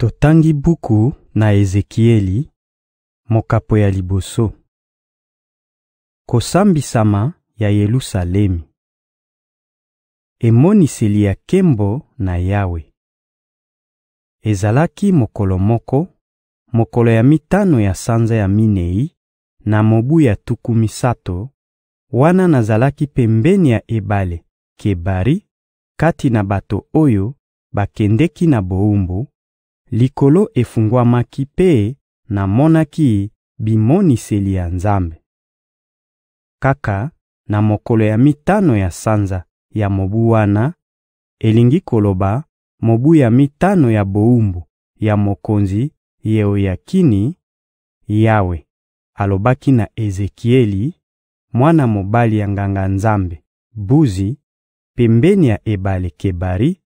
Totangi buku na Ezekieli, mokapo ya liboso. Kosambisama ya Yelusalemi Emoniseli ya nkembo na Yawe Ezalaki mokolo moko, mokolo ya mitano ya sanza ya minei, na mobu ya tuku misato, wana nazalaki pembeni ya ebale Kebari, kati na bato oyo bakendeki na bowumbu likolo efungwamaki mpe namonaki bimoniseli ya Nzambe. Kaka na mokolo ya mitano ya sanza ya mobu wana, elingi koloba mobu ya mitano ya bowumbu ya mokonzi Yeoyakini, Yawe alobaki na Ezekieli, mwana mobali ya Nganga-Nzambe Buzi, pembeni ya ebale Kebari,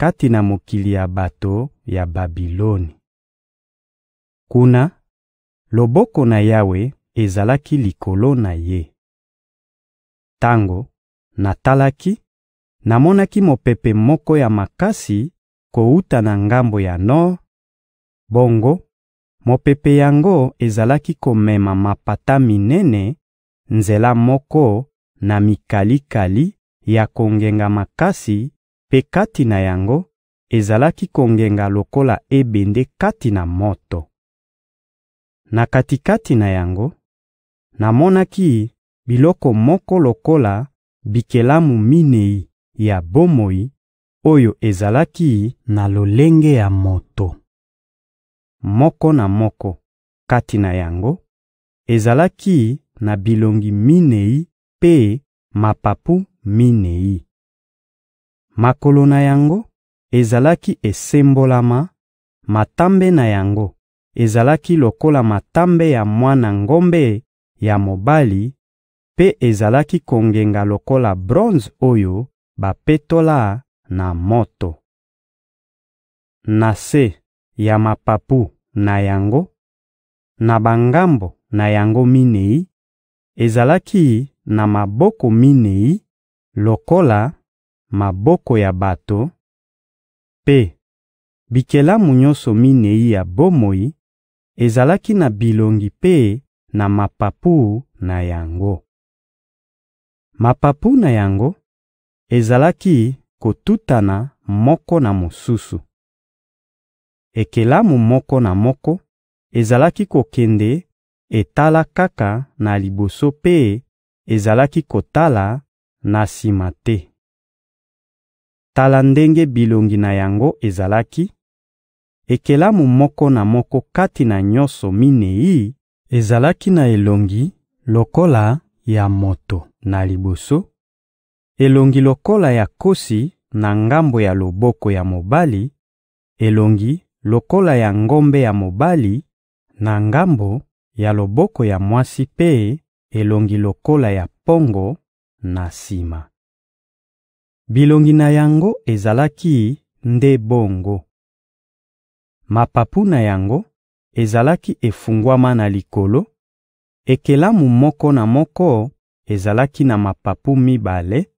kati na mokili ya bato ya Babiloni. Kuna, loboko na Yawe ezalaki likolo na ye. Tango natalaki, namonaki mopepe moko ya makasi kowuta na ngambo ya nor; bongo mopepe yango ezalaki komema mapata minene nzela moko na mikalikali ya kongenga makasi mpe kati na yango, ezalaki kongenga lokola ebende kati na moto. Na kati-kati na yango, namonaki biloko moko lokola bikelamu minei ya bomoi oyo ezalaki na lolenge ya moto. Moko na moko kati na yango ezalaki na bilongi minei mpe mapapu minei. Makolo na yango ezalaki esembolama, matambe na yango ezalaki lokola matambe ya mwana ngombe ya mobali mpe ezalaki kongenga lokola bronze oyo bapetola na moto. Na se ya mapapu na yango, na bangambo na yango minei, ezalaki na maboko minei lokola maboko ya bato, Mpe bikelamu nyonso minei ya bomoi ezalaki na bilongi mpe na mapapu na yango. Mapapu na yango ezalaki kotutana moko na mosusu. Ekelamu moko na moko ezalaki kokende etala kaka na liboso mpe ezalaki kotala na sima te. Tala ndenge bilongi na yango ezalaki: ekelamu moko na moko kati na nyonso minei ezalaki na elongi lokola ya moto na liboso, elongi lokola ya nkosi na ngambo ya loboko ya mobali, elongi lokola ya ngombe ya mobali na ngambo ya loboko ya mwasi mpe elongi lokola ya mpongo, na sima. Bilongi na yango ezalaki nde bongo. Mapapu na yango ezalaki efungwama na likolo; ekelamu moko na moko ezalaki na mapapu mibale,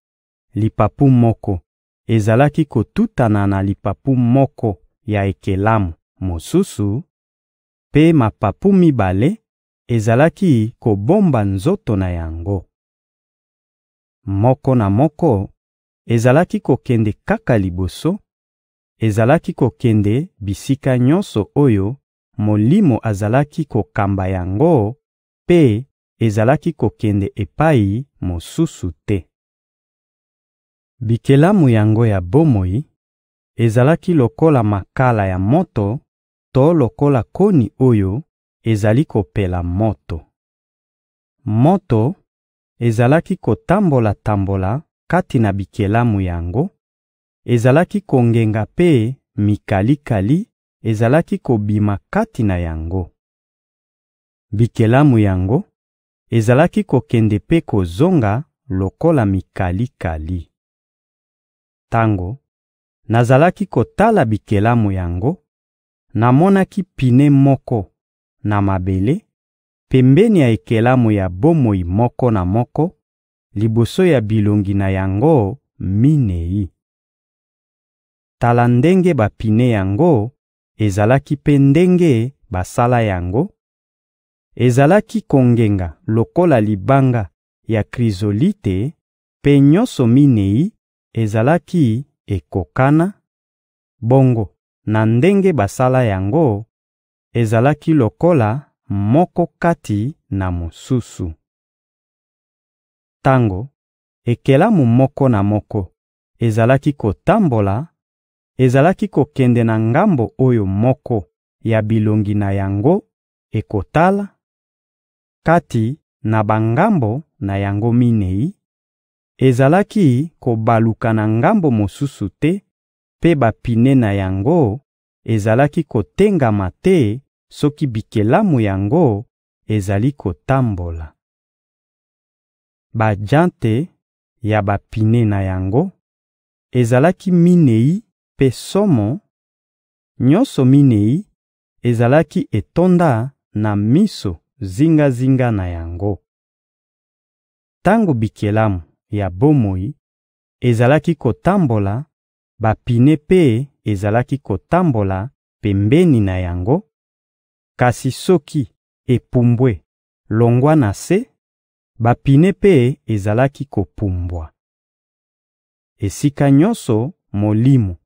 lipapu moko ezalaki kotutana na lipapu moko ya ekelamu mosusu, mpe mapapu mibale ezalaki kobomba nzoto na yango. Moko na moko Ezalaki kokende kaka liboso, ezalaki kokende bisika nyonso oyo Molimo azalaki kokamba yango mpe ezalaki kokende epai mosusu te. Bikelamu yango ya bomoi ezalaki lokola makala ya moto to lokola koni oyo ezali kopela moto. Moto ezalaki kotambola-tambola kati na bikelamu yango, ezalaki kongenga mpe mikalikali ezalaki kobima kati na yango. Bikelamu yango ezalaki kokende mpe kozonga lokola mikalikali. Tango nazalaki kotala bikelamu yango, namonaki pine moko na mabele, pembeni ya ekelamu ya bomoi moko na moko liboso ya bilongi na yango minei. Tala ndenge bapine yango ezalaki mpe ndenge basala yango: ezalaki kongenga lokola libanga ya krizolite, mpe nyonso minei ezalaki ekokana; bongo na ndenge basala yango, ezalaki lokola moko kati na mosusu. Tango ekelamu moko na moko ezalaki kotambola, ezalaki kokende na ngambo oyo moko ya bilongi na yango ekotala, kati na bangambo na yango minei; ezalaki kobaluka na ngambo mosusu te mpe bapine na yango ezalaki kotengama te soki bikelamu yango ezali kotambola. Bajante ya bapine na yango ezalaki minei mpe somo: nyonso minei ezalaki etonda na miso zingazinga na yango. Tango bikelamu ya bomoi ezalaki kotambola, bapine mpe ezalaki kotambola pembeni na yango; kasi soki epumbwe longwa na se, Bapine mpe ezalaki kopumbwa. Esika nyonso Molimo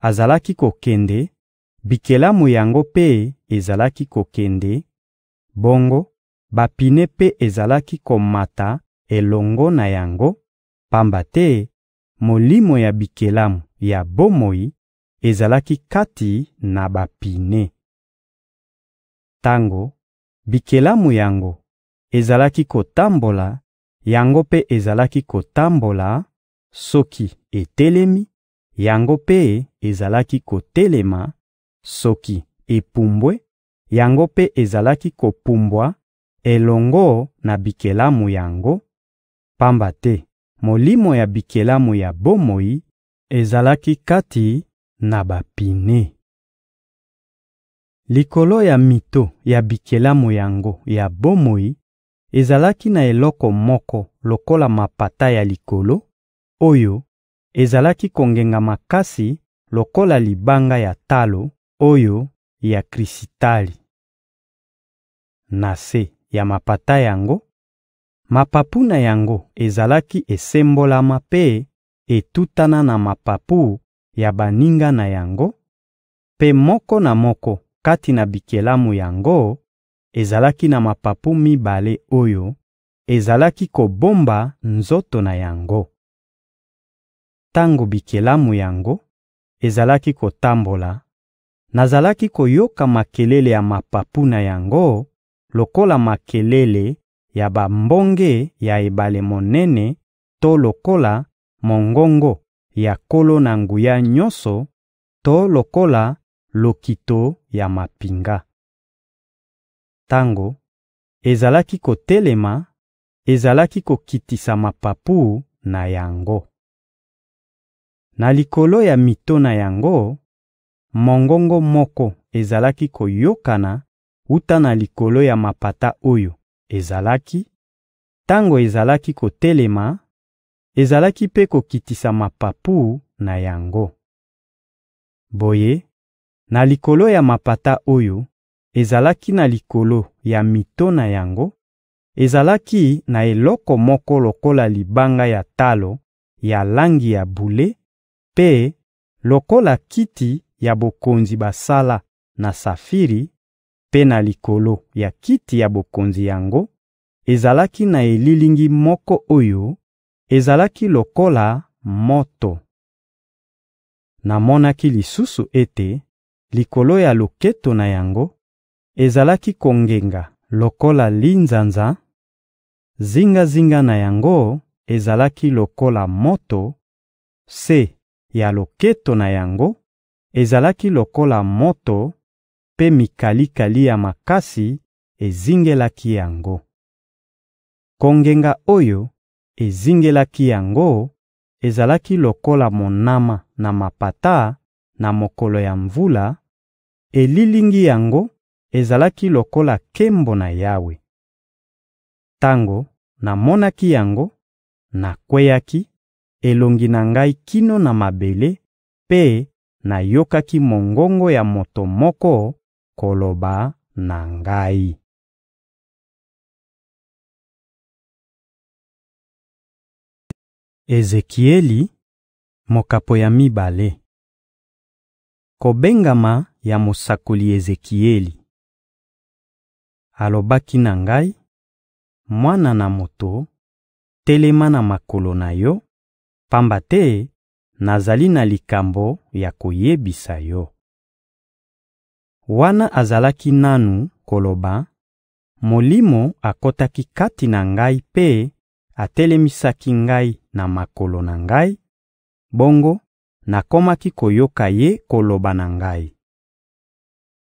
azalaki kokende, bikelamu yango mpe ezalaki kokende; bongo bapine mpe ezalaki komata elongo na yango, pamba te molimo ya bikelamu ya bomoi ezalaki kati na bapine. Tango bikelamu yango ezalaki kotambola, yango mpe ezalaki kotambola; soki etelemi, yango mpe ezalaki kotelema; soki epumbwe, yango mpe ezalaki kopumbwa elongo na bikelamu yango, pamba te molimo ya bikelamu ya bomoi ezalaki kati na bapine. Likolo ya mito ya bikelamu yango ya bomoi Ezalaki na eloko moko lokola mapata ya likolo, oyo ezalaki kongenga makasi lokola libanga ya talo oyo ya krisitali. Na se ya mapata yango, mapapu na yango ezalaki esembolama mpe etutana na mapapu ya baninga na yango; mpe moko na moko kati na bikelamu yango ezalaki na mapapu mibale oyo ezalaki kobomba nzoto na yango. Tango bikelamu yango ezalaki kotambola, nazalaki koyoka makelele ya mapapu na yango lokola makelele ya bambonge ya ebale monene to lokola mongongo ya Nkolo-Na-Nguya-Nyonso to lokola lokito ya mampinga. Tango ezalaki kotelema, ezalaki kokitisa mapapu na yango. Na likolo ya mito na yango, mongongo moko ezalaki koyokana wuta na likolo ya mapata oyo ezalaki, tango ezalaki kotelema, ezalaki mpe kokitisa mapapu na yango. Boye, na likolo ya mapata oyo ezalaki na likolo ya mito na yango, ezalaki na eloko moko lokola libanga ya talo ya langi ya bule, mpe lokola kiti ya bokonzi basala na safiri; mpe na likolo ya kiti ya bokonzi yango, ezalaki na elilingi moko oyo ezalaki lokola moto. Namonaki lisusu ete likolo ya loketo na yango, ezalaki kongenga lokola linzanza; zingazinga na yango ezalaki lokola moto, se ya loketo na yango ezalaki lokola moto, mpe mikalikali ya makasi ezingelaki yango. Kongenga oyo ezingelaki yango ezalaki lokola monama na mapata na mokolo ya mvula; elilingi yango Ezalaki lokola nkembo na Yawe. Tango namonaki yango, nakweyaki elongi na ngai kino na mabele mpe nayokaki mongongo ya moto moko koloba na ngai. Ezekieli, mokabo ya mibale Kobengama ya mosakoli Ezekieli alobaki na ngai: «Mwana na moto, telema na makolo na yo, pamba te nazali na likambo ya koyebisa yo.» Wana azalaki nanu koloba, Molimo akotaki kati na ngai mpe atelemisaki ngai na makolo na ngai; bongo nakomaki koyoka Ye koloba na ngai.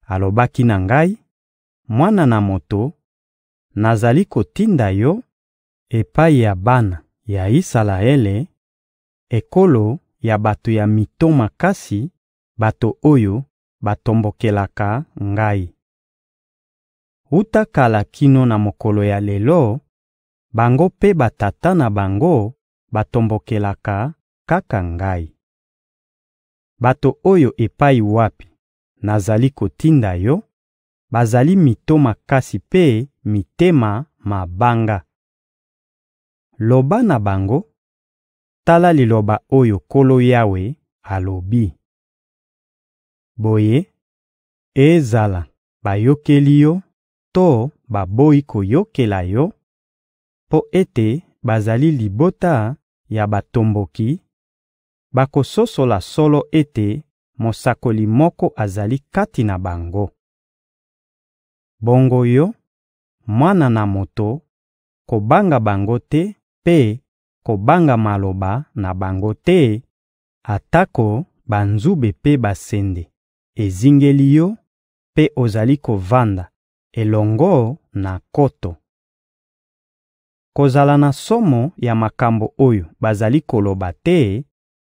Alobaki na ngai: «Mwana na moto, nazali kotinda yo epai ya bana ya Isalaele, ekolo ya bato ya mito makasi, bato oyo batombokelaka Ngai. Wuta kala kino na mokolo ya lelo, bango mpe batata na bango batombokelaka kaka Ngai. Bato oyo epai wapi nazali kotinda yo bazali mito makasi mpe mitema mabanga. Loba na bango: ‹Tala liloba oyo Nkolo Yawe alobi.› Boye, ezala bayokeli yo to baboyi koyokela yo, mpo ete bazali libota ya batomboki, bakososola solo ete mosakoli moko azali kati na bango. Bongo yo, mwana na moto, kobanga bango te mpe kobanga maloba na bango te, atako banzube mpe basende ezingeli yo mpe ozali kovanda elongo na nkoto. Kozala na somo ya makambo oyo bazali koloba te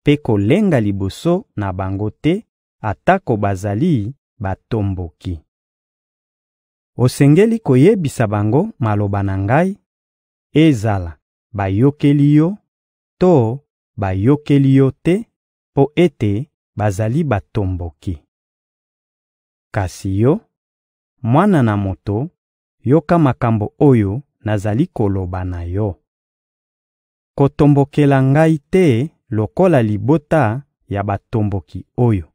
mpe kolenga liboso na bango te atako bazali batomboki. Osengeli koyebisa bango maloba na Ngai, ezala bayokeli Yo to bayokeli Yo te, mpo ete bazali batomboki. Kasi yo, mwana na moto, yoka makambo oyo nazali koloba na yo. Kotombokela Ngai te lokola libota ya batomboki oyo.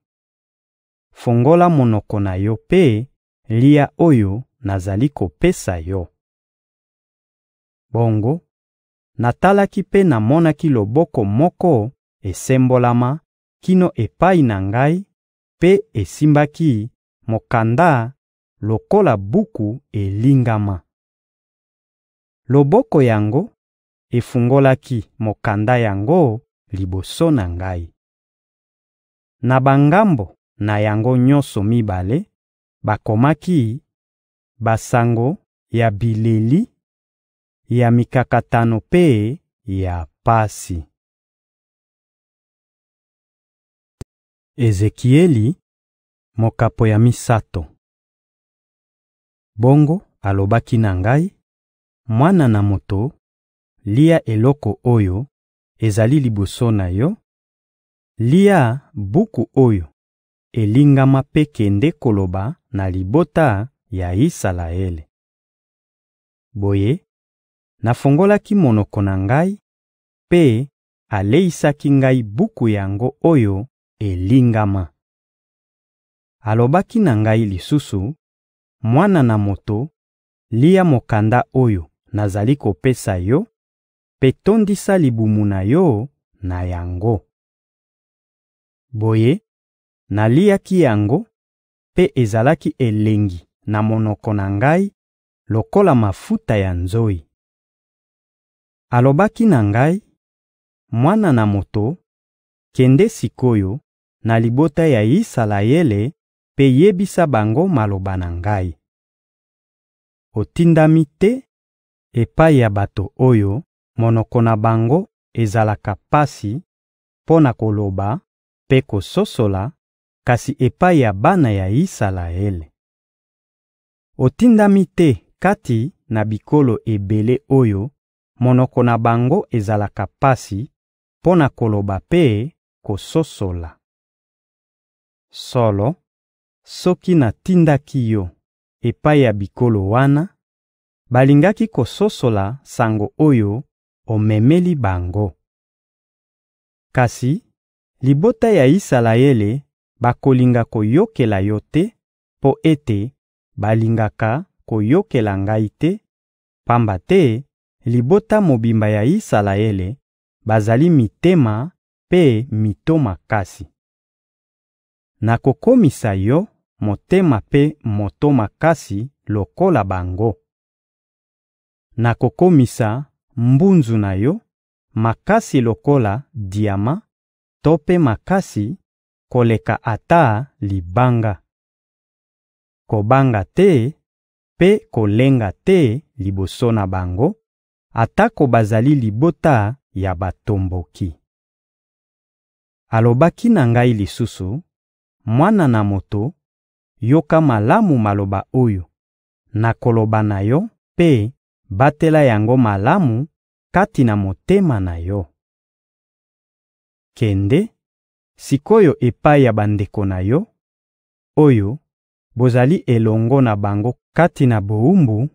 Fungola monoko na yo mpe lia oyo nazali kopesa yo. Bongo, natalaki mpe namonaki loboko moko esembolama kino epai na ngai mpe esimbaki mokanda lokola buku elingama. Loboko yango efungolaki mokanda yango liboso na ngai. Na bangambo na yango nyonso mibale, bakomaki basango ya bileli, ya mikakatano mpe ya pasi. Ezekieli, mokapo ya misato Bongo alobaki na ngai: «Mwana na moto, lia eloko oyo ezali liboso na yo, lia buku oyo elingama mpe kende koloba na libota ya Isalaele. Boye, nafungolaki monoko na ngai, mpe aleisaki ngai buku yango oyo elingama. Alobaki na ngai lisusu: «Mwana na moto, lia mokanda oyo nazali kopesa yo mpe tondisa libumu na yo na yango.» Boye, naliaki yango, mpe ezalaki elengi na monoko na ngai lokola mafuta ya nzoyi. Alobaki na ngai: «Mwana na moto, kende sik'oyo na libota ya Isalaele mpe yebisa bango maloba na Ngai. Otindami te epai ya bato oyo monoko na bango ezalaka pasi mpo na koloba mpe kososola, kasi epai ya bana ya Isalaele. Otindami te kati na bikolo ebele oyo monoko na bango ezalaka pasi mpo na koloba mpe kososola. Solo, soki natindaki yo epai ya bikolo wana, balingaki kososola sango oyo omemeli bango. Kasi libota ya Isalaele bakolinga koyokela yo te mpo ete balingaka koyokela Ngai te, pamba te libota mobimba ya Isalaele bazali mitema mpe mito makasi. Nakokomisa yo motema mpe moto makasi lokola bango. Nakokomisa mbunzu na yo makasi lokola diama to mpe makasi koleka ata libanga. kobanga te mpe kolenga te liboso na bango, atako bazali libota ya batomboki. Alobaki na ngai lisusu: «Mwana na moto, yoka malamu maloba oyo nakoloba na yo mpe batela yango malamu kati na motema na yo. Kende sik'oyo epai ya bandeko na yo, oyo bozali elongo na bango kati na bowumbu,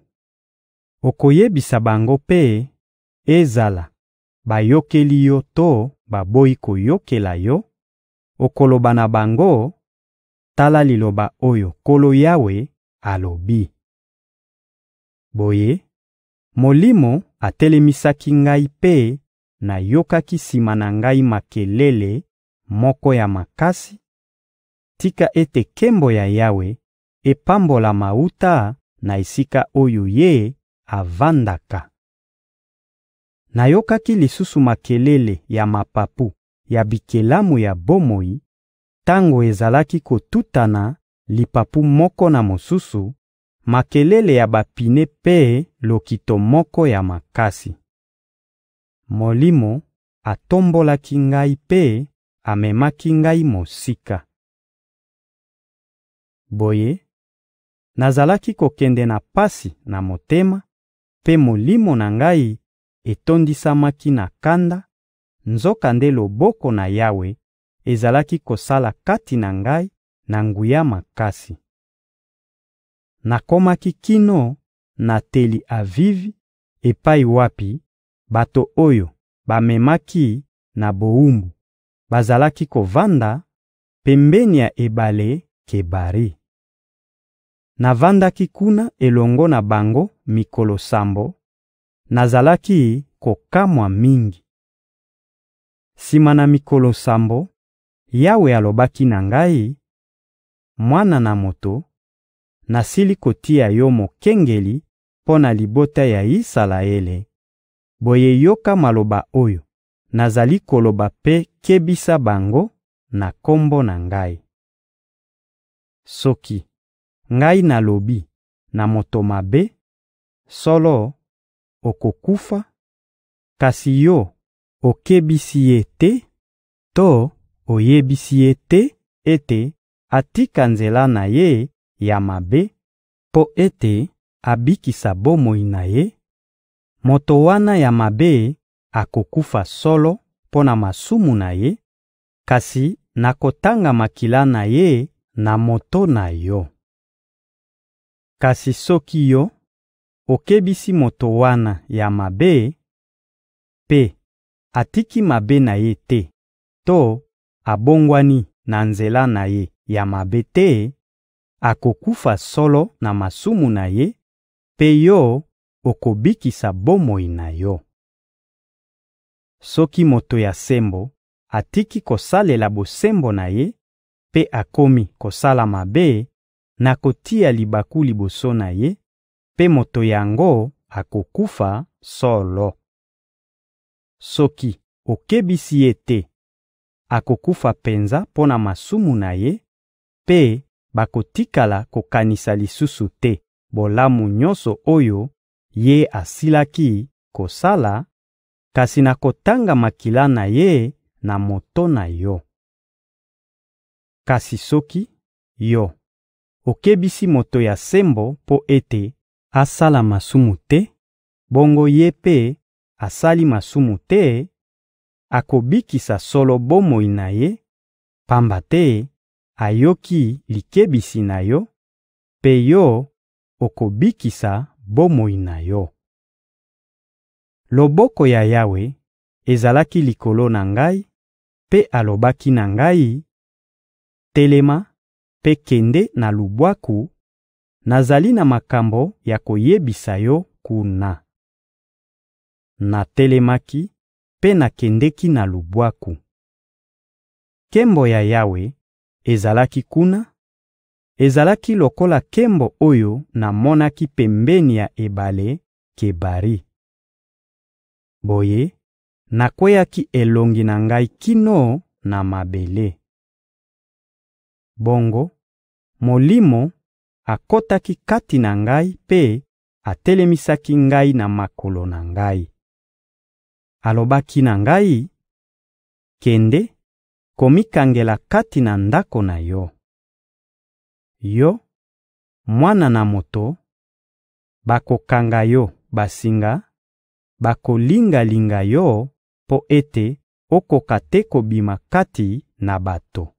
okoyebisa bango mpe, ezala bayokeli yo to baboyi koyokela yo, okoloba na bango: ‹Tala liloba oyo Nkolo Yawe alobi.› Boye, Molimo atelemisaki ngai mpe nayokaki sima na ngai makelele moko ya makasi: «Tika ete nkembo ya Yawe epambolama wuta na esika oyo ye avandaka. Nayokaki lisusu makelele ya mapapu ya bikelamu ya bomoi tango ezalaki kotutana lipapu moko na mosusu, makelele ya bapine mpe lokito moko ya makasi. Molimo atombolaki ngai mpe amemaki ngai mosika. Boye, Nazalaki kokende na pasi na motema, mpe molimo na ngai etondisamaki na kanda; nzokande loboko na Yawe ezalaki kosala kati na ngai na nguya makasi. Nakomaki kino na Teli-Avivi epai wapi bato oyo bamemaki na bowumbu bazalaki kovanda, pembeni ya ebale Kebari. Navandaki kuna elongo na bango mikolo sambo; nazalaki kokamwa mingi. Sima na mikolo sambo, Yawe alobaki na ngai: «Mwana na moto, nasili kotia yo mokengeli mpo na libota ya Isalaele; boye yoka maloba oyo nazali koloba mpe kebisa bango na Kombo na Ngai. Soki Ngai nalobi na moto mabe: ‹Solo, okokufa,› kasi yo okebisi ye te to oyebisi ye te ete atika nzela na ye ya mabe mpo ete abikisa bomoi na ye; moto wana ya mabe akokufa solo mpo na masumu na ye, kasi nakotanga makila na ye na moto na yo. Kasi soki yo okebisi moto wana ya mabe, mpe atiki mabe na ye te to abongwani na nzela na ye ya mabe te, akokufa solo na masumu na ye, mpe yo okobikisa bomoi na yo. Soki moto ya sembo atiki kosalela bosembo na ye mpe akomi kosala mabe, nakotia libaku liboso na ye, mpe moto yango akokufa solo. Soki okebisi ye te, akokufa penza mpo na masumu na ye, mpe bakotikala kokanisa lisusu te bolamu nyonso oyo ye asilaki kosala, kasi nakotanga makila na ye na moto na yo. Kasi soki yo okebisi moto ya sembo mpo ete asala masumu te, bongo ye mpe asali masumu te, akobikisa solo bomoi na ye, pamba te ayoki likebisi na yo, mpe yo okobikisa bomoi na yo. Loboko ya Yawe ezalaki likolo na ngai, mpe alobaki na ngai: «Telema, mpe kende na lubwaku; nazali na makambo ya koyebisa yo kuna. Natelemaki mpe nakendeki na lubwaku. Nkembo ya Yawe ezalaki kuna; ezalaki lokola nkembo oyo namonaki pembeni ya ebale Kebari. Boye, nakweyaki elongi na ngai kino na mabele. Bongo Molimo akotaki kati na ngai mpe atelemisaki ngai na makolo na ngai. Alobaki na ngai: «Kende komikangela kati na ndako na yo. Yo, mwana na moto, bakokanga yo basinga, bakolinga-linga yo mpo ete okoka te kobima kati na bato.»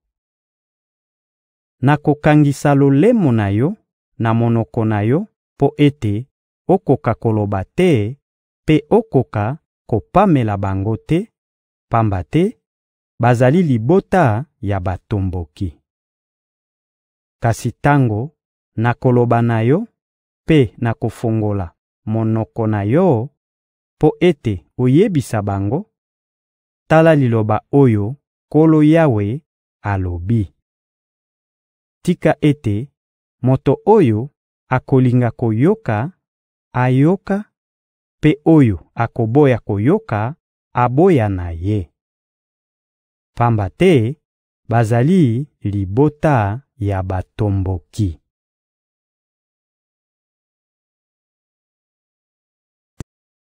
Nakokangisa lolemo na yo na monoko na yo mpo ete okoka koloba te mpe okoka kopamela bango te, pamba te bazali libota ya batomboki. Kasi tango nakoloba na yo mpe nakofungola monoko na yo mpo ete oyebisa bango: ‹Tala liloba oyo Nkolo Yawe alobi.› Tika ete moto oyo akolinga koyoka, ayoka; mpe oyo akoboya koyoka, aboya na ye. Pamba te bazali libota ya batomboki.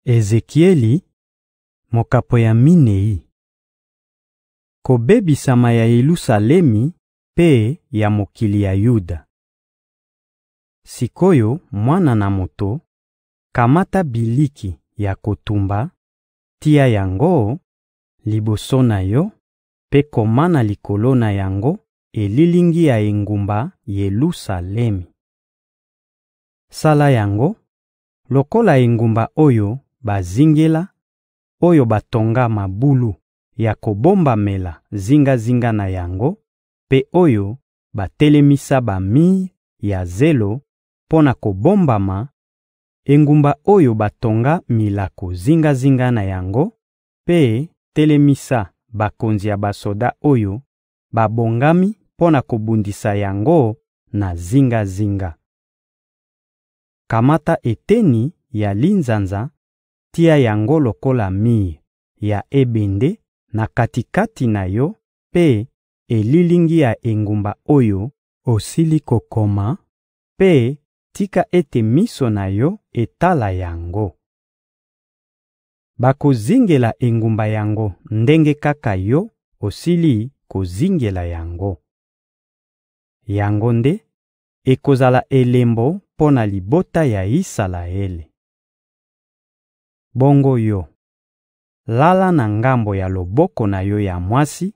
Ezekieli, mokabo ya minei Kobebisama ya Yelusalemi mpe ya mokili ya Yuda. Sik'oyo, mwana na moto, kamata biliki ya kotumba, tia yango liboso na yo mpe koma na likolo na yango elilingi ya engumba Yelusalemi. Sala yango lokola engumba oyo bazingela, oyo batonga mabulu ya kobombamela zingazinga na yango mpe oyo batelemisa bamir ya zelo mpo na kobombama, engumba oyo batonga milako zingazinga na yango, mpe telemisa bakonzi ya basoda oyo babongami mpo na kobundisa yango na zingazinga. Kamata eteni ya linzanza, tia yango lokola mir ya ebende na kati-kati na yo mpe elilingi ya engumba oyo osili kokoma, mpe tika ete miso na yo etala yango. Bakozingela engumba yango ndenge kaka yo osili kozingela yango. Yango nde ekozala elembo mpo na libota ya Isalaele. Bongo yo, lala na ngambo ya loboko na yo ya mwasi,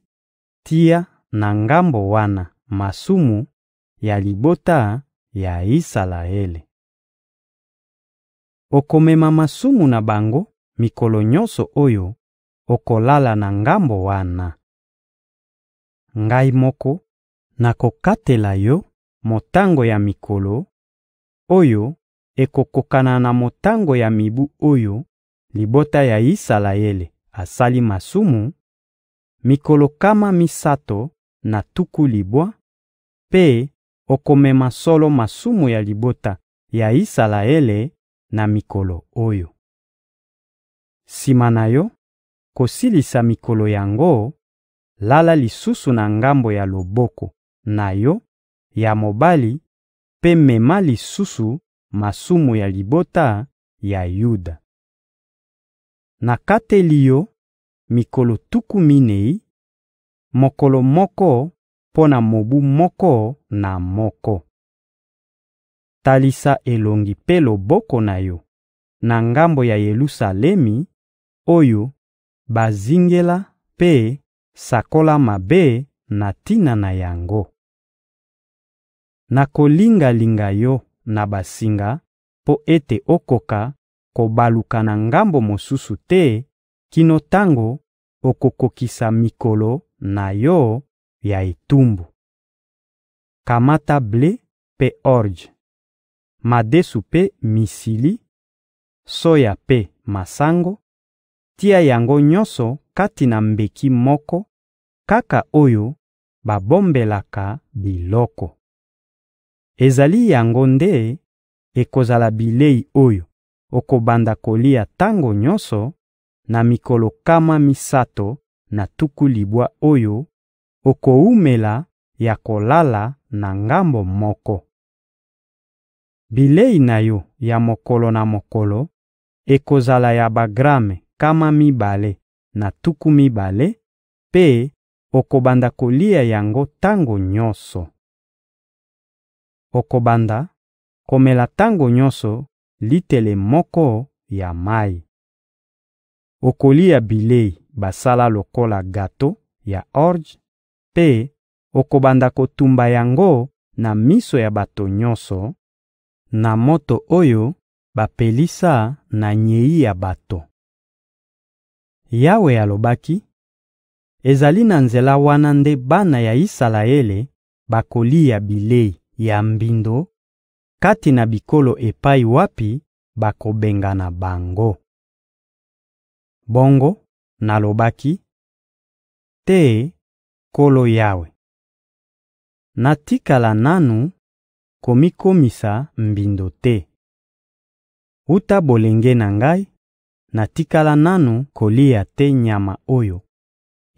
tia na ngambo wana masumu ya libota ya Isalaele. Okomema masumu na bango mikolo nyonso oyo okolala na ngambo wana. Ngai moko nakokatela yo motango ya mikolo, oyo ekokokana na motango ya mibu oyo libota ya Isalaele asali masumu: mikolo nkama misato na tuku libwa, mpe okomema solo masumu ya libota ya Isalaele na mikolo oyo. Sima na yo kosilisa mikolo yango, lala lisusu na ngambo ya loboko na yo ya mobali mpe mema lisusu masumu ya libota ya Yuda. Nakateli yo mikolo tuku minei mokolo moko mpo na mobu moko na moko. Talisa elongi mpe loboko na yo na ngambo ya Yelusalemi oyo bazingela mpe sakola mabe na tina na yango. Nakolinga-linga yo na basinga mpo ete okoka kobaluka na ngambo mosusu te kino tango okokokisa mikolo na yo ya etumbu. Kamata ble mpe orje, madesu mpe misili, soya mpe masango; tia yango nyonso kati na mbeki moko kaka oyo babombelaka biloko. Ezali yango nde ekozala bilei oyo okobanda kolia tango nyonso, na mikolo nkama misato na tuku libwa oyo okowumela ya kolala na ngambo moko. Bilei na yo ya mokolo na mokolo ekozala ya bagrame nkama mibale na tuku mibale, mpe okobanda kolia yango tango nyonso. Okobanda komela tango nyonso litele moko ya mayi. Okolia bilei basala lokola gato ya orje, mpe okobanda kotumba yango na miso ya bato nyonso, na moto oyo bapelisa na nyei ya bato. Yawe alobaki: «Ezali na nzela wana nde bana ya Isalaele bakolia bilei ya mbindo kati na bikolo epai wapi bakobengana bango.» Bongo Nalobaki: «Te, Nkolo Yawe! Natikala nanu komikomisa mbindo te. Wuta bolenge na ngai, natikala nanu kolia te nyama oyo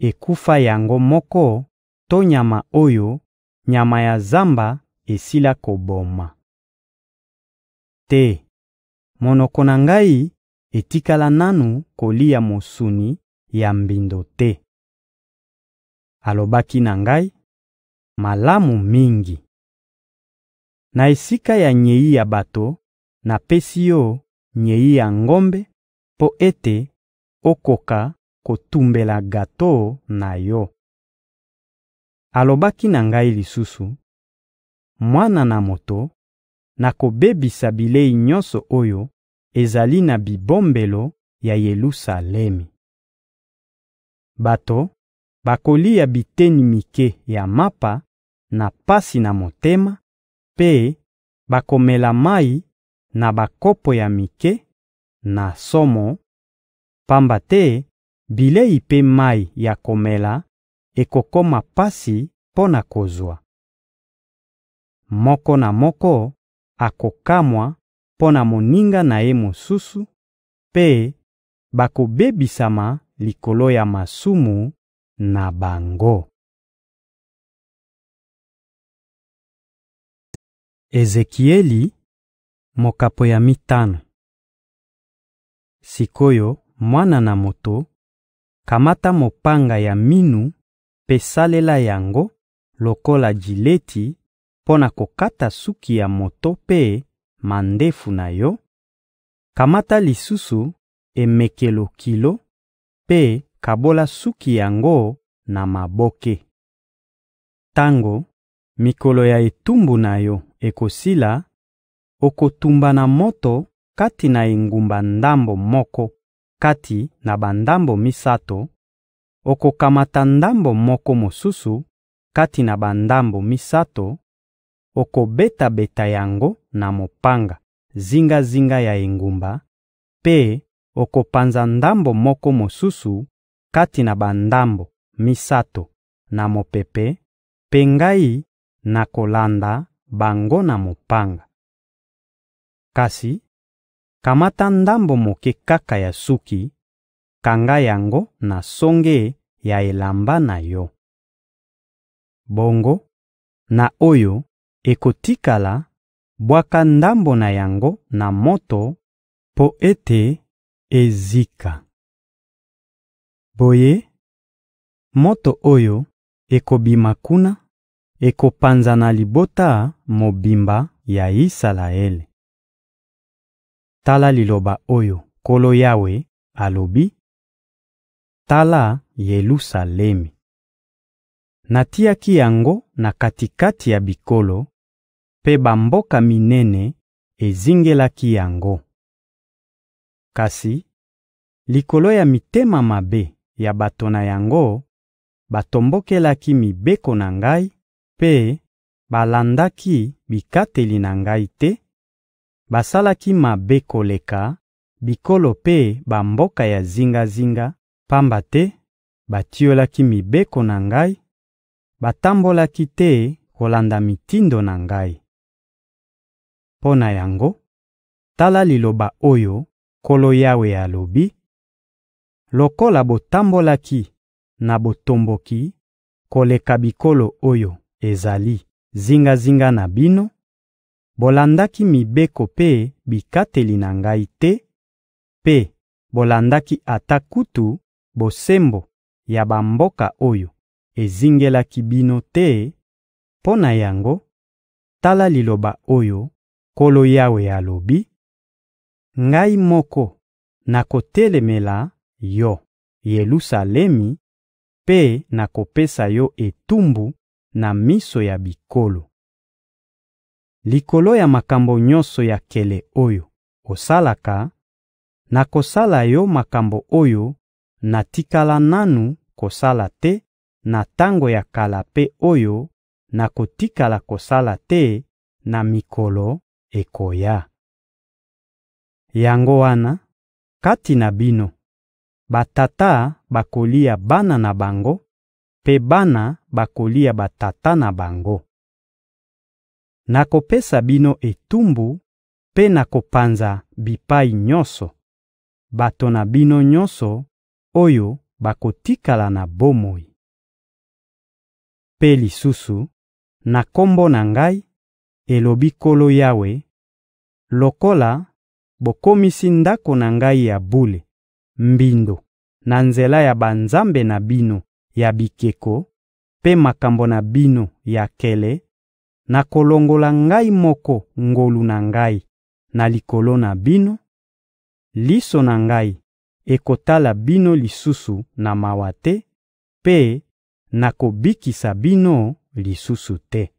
ekufa yango moko to nyama oyo nyama ya zamba esila koboma. Te, monoko na ngai etikala nanu kolia mosuni ya mbindo te. Alobaki na ngai: «Malamu mingi! Na esika ya nyei ya bato, napesi yo nyei ya ngombe mpo ete okoka kotumbela gato na yo.» Alobaki na ngai lisusu: «Mwana na moto, nakobebisa bilei nyonso oyo ezali na bibombelo ya Yelusalemi.» Bato bakolia biteni mike ya mapa na pasi na motema, mpe bakomela mayi na bakopo ya mike, na somo; pamba te bilei mpe mayi ya komela ekokoma pasi mpo na kozwa. Moko na moko akokamwa mpo na moninga na ye mosusu, mpe bakobebisama likolo ya masumu na bango. Ezekieli mokabo ya mitano Sik'oyo, mwana na moto, kamata mopanga ya minu mpe salela yango lokola jileti mpo na kokata suki ya moto mpe mandefu na yo; kamata lisusu emekelo kilo mpe kabola suki yango na maboke. Tango mikolo ya etumbu na yo ekosila, okotumba na moto kati na engumba ndambo moko kati na bandambo misato; okokamata ndambo moko mosusu kati na bandambo misato, okobeta-beta yango na mopanga zingazinga ya engumba mpe Okopanza ndambo moko mosusu kati na bandambo misato na mopepe, mpe Ngai nakolanda bango na mopanga. Kasi kamata ndambo moke kaka ya suki, kanga yango na songe ya elamba na yo. Bongo, na oyo ekotikala, bwaka ndambo na yango na moto mpo ete Ezika Boye, moto oyo ekobima kuna ekopanzana libota mobimba ya Isalaele. Tala liloba oyo Nkolo Yawe alobi: Tala Yelusalemi! Natiaki yango na kati-kati ya bikolo, mpe bamboka minene ezingelaki yango. Kasi likolo ya mitema mabe ya bato na yango, batombokelaki mibeko na Ngai mpe balandaki bikateli na Ngai te; basalaki mabe koleka bikolo mpe bamboka ya zingazinga, pamba te batiolaki mibeko na Ngai, batambolaki te kolanda mitindo na Ngai. Mpo na yango, tala liloba oyo Nkolo Yawe alobi: Lokola botambolaki na botomboki koleka bikolo oyo ezali zingazinga na bino, bolandaki mibeko mpe bikateli na Ngai te, mpe bolandaki ata kutu bosembo ya bamboka oyo ezingelaki bino te; mpo na yango, tala liloba oyo Nkolo Yawe alobi: Ngai moko nakotelemela yo, Yelusalemi, mpe nakopesa yo etumbu na miso ya bikolo. Likolo ya makambo nyonso ya nkele oyo osalaka, nakosala yo makambo oyo natikala nanu kosala te na tango ya kala mpe oyo nakotikala kosala te na mikolo ekoya. Yango wana, kati na bino, batata bakolia bana na bango, mpe bana bakolia batata na bango. Nakopesa bino etumbu mpe nakopanza bipai nyonso bato na bino nyonso oyo bakotikala na bomoi. Mpe lisusu, na Kombo na Ngai, elobi Nkolo Yawe, lokola Bokomisi Ndako na Ngai ya bule mbindo na nzela ya banzambe na bino ya bikeko mpe makambo na bino ya nkele; nakolongola Ngai moko ngolu na Ngai na likolo na bino; liso na Ngai ekotala bino lisusu na mawa te, mpe nakobikisa bino lisusu te.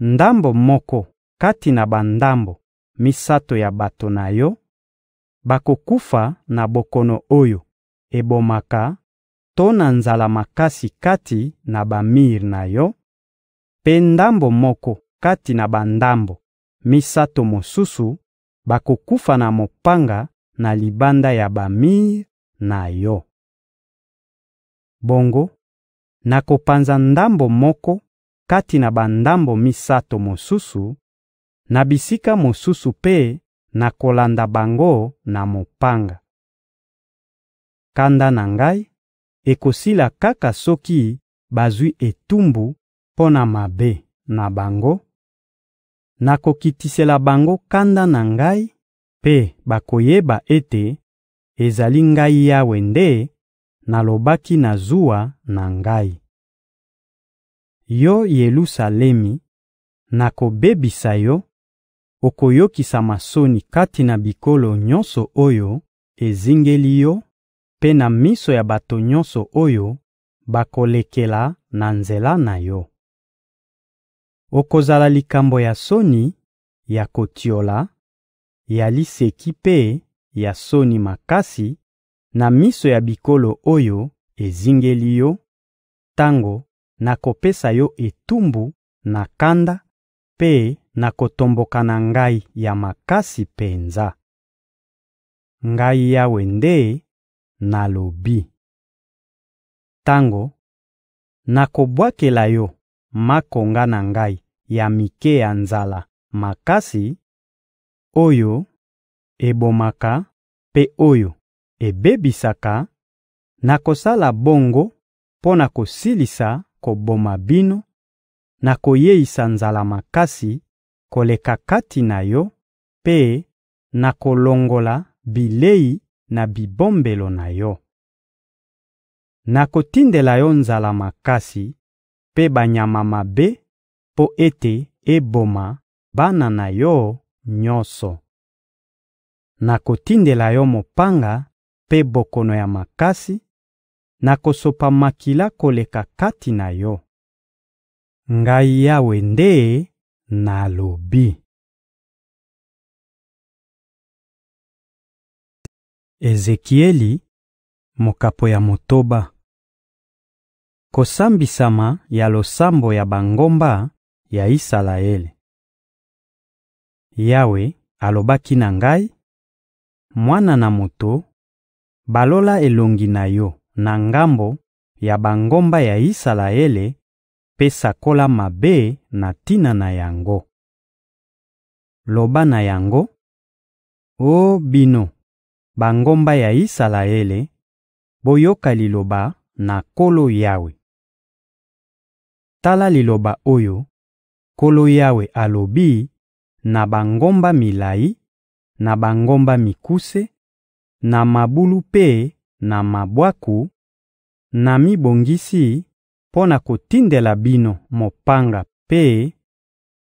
Ndambo moko kati na bandambo misato ya bato na yo bakokufa na bokono oyo ebomaka to na nzala makasi kati na bamir na yo, mpe ndambo moko kati na bandambo misato mosusu bakokufa na mopanga na libanda ya bamir na yo. Bongo, nakopanza ndambo moko kati na bandambo misato mosusu Na bisika mosusu mpe nakolanda bango na mopanga. Kanda na Ngai ekosila kaka soki bazwi etumbu mpo na mabe na bango; nakokitisela bango kanda na Ngai, mpe bakoyeba ete ezali Ngai Yawe nde nalobaki na zuwa na Ngai. Yo Yelusalemi, nakobebisa yo okoyokisama soni kati na bikolo nyonso oyo ezingeli yo mpe na miso ya bato nyonso oyo bakolekela na nzela na yo. Okozala likambo ya soni, ya kotiola, ya liseki mpe ya soni makasi na miso ya bikolo oyo ezingeli yo, tango nakopesa yo etumbu na kanda mpe na kotomboka na Ngai ya makasi penza. Ngai Yawe nde nalobi. Tango nakobwakela yo makonga na Ngai ya mike ya nzala makasi, oyo ebomaka mpe oyo ebebisaka, nakosala bongo mpo na kosilisa koboma bino, na koyeisa nzala makasi koleka kati na yo mpe nakolongola bilei na bibombelo na yo. Nakotindela yo nzala makasi mpe banyama mabe mpo ete eboma bana na yo nyonso. Nakotindela yo mopanga mpe bokono ya makasi, nakosopa makila koleka kati na yo. Ngai Yawe nde nalobi. Ezekieli mokabo ya motoba Kosambisama ya losambo ya bangomba ya Isalaele Yawe alobaki na ngai: «Mwana na moto, balola elongi na yo na ngambo ya bangomba ya Isalaele mpe sakola mabe na tina na yango. Loba na yango: ‘Oh bino, bangomba ya Isalaele, boyoka liloba na Nkolo Yawe! Tala liloba oyo Nkolo Yawe alobi na bangomba milayi, na bangomba mikuse, na mabulu mpe na mabwaku; na mibongisi mpo na kotindela bino mopanga mpe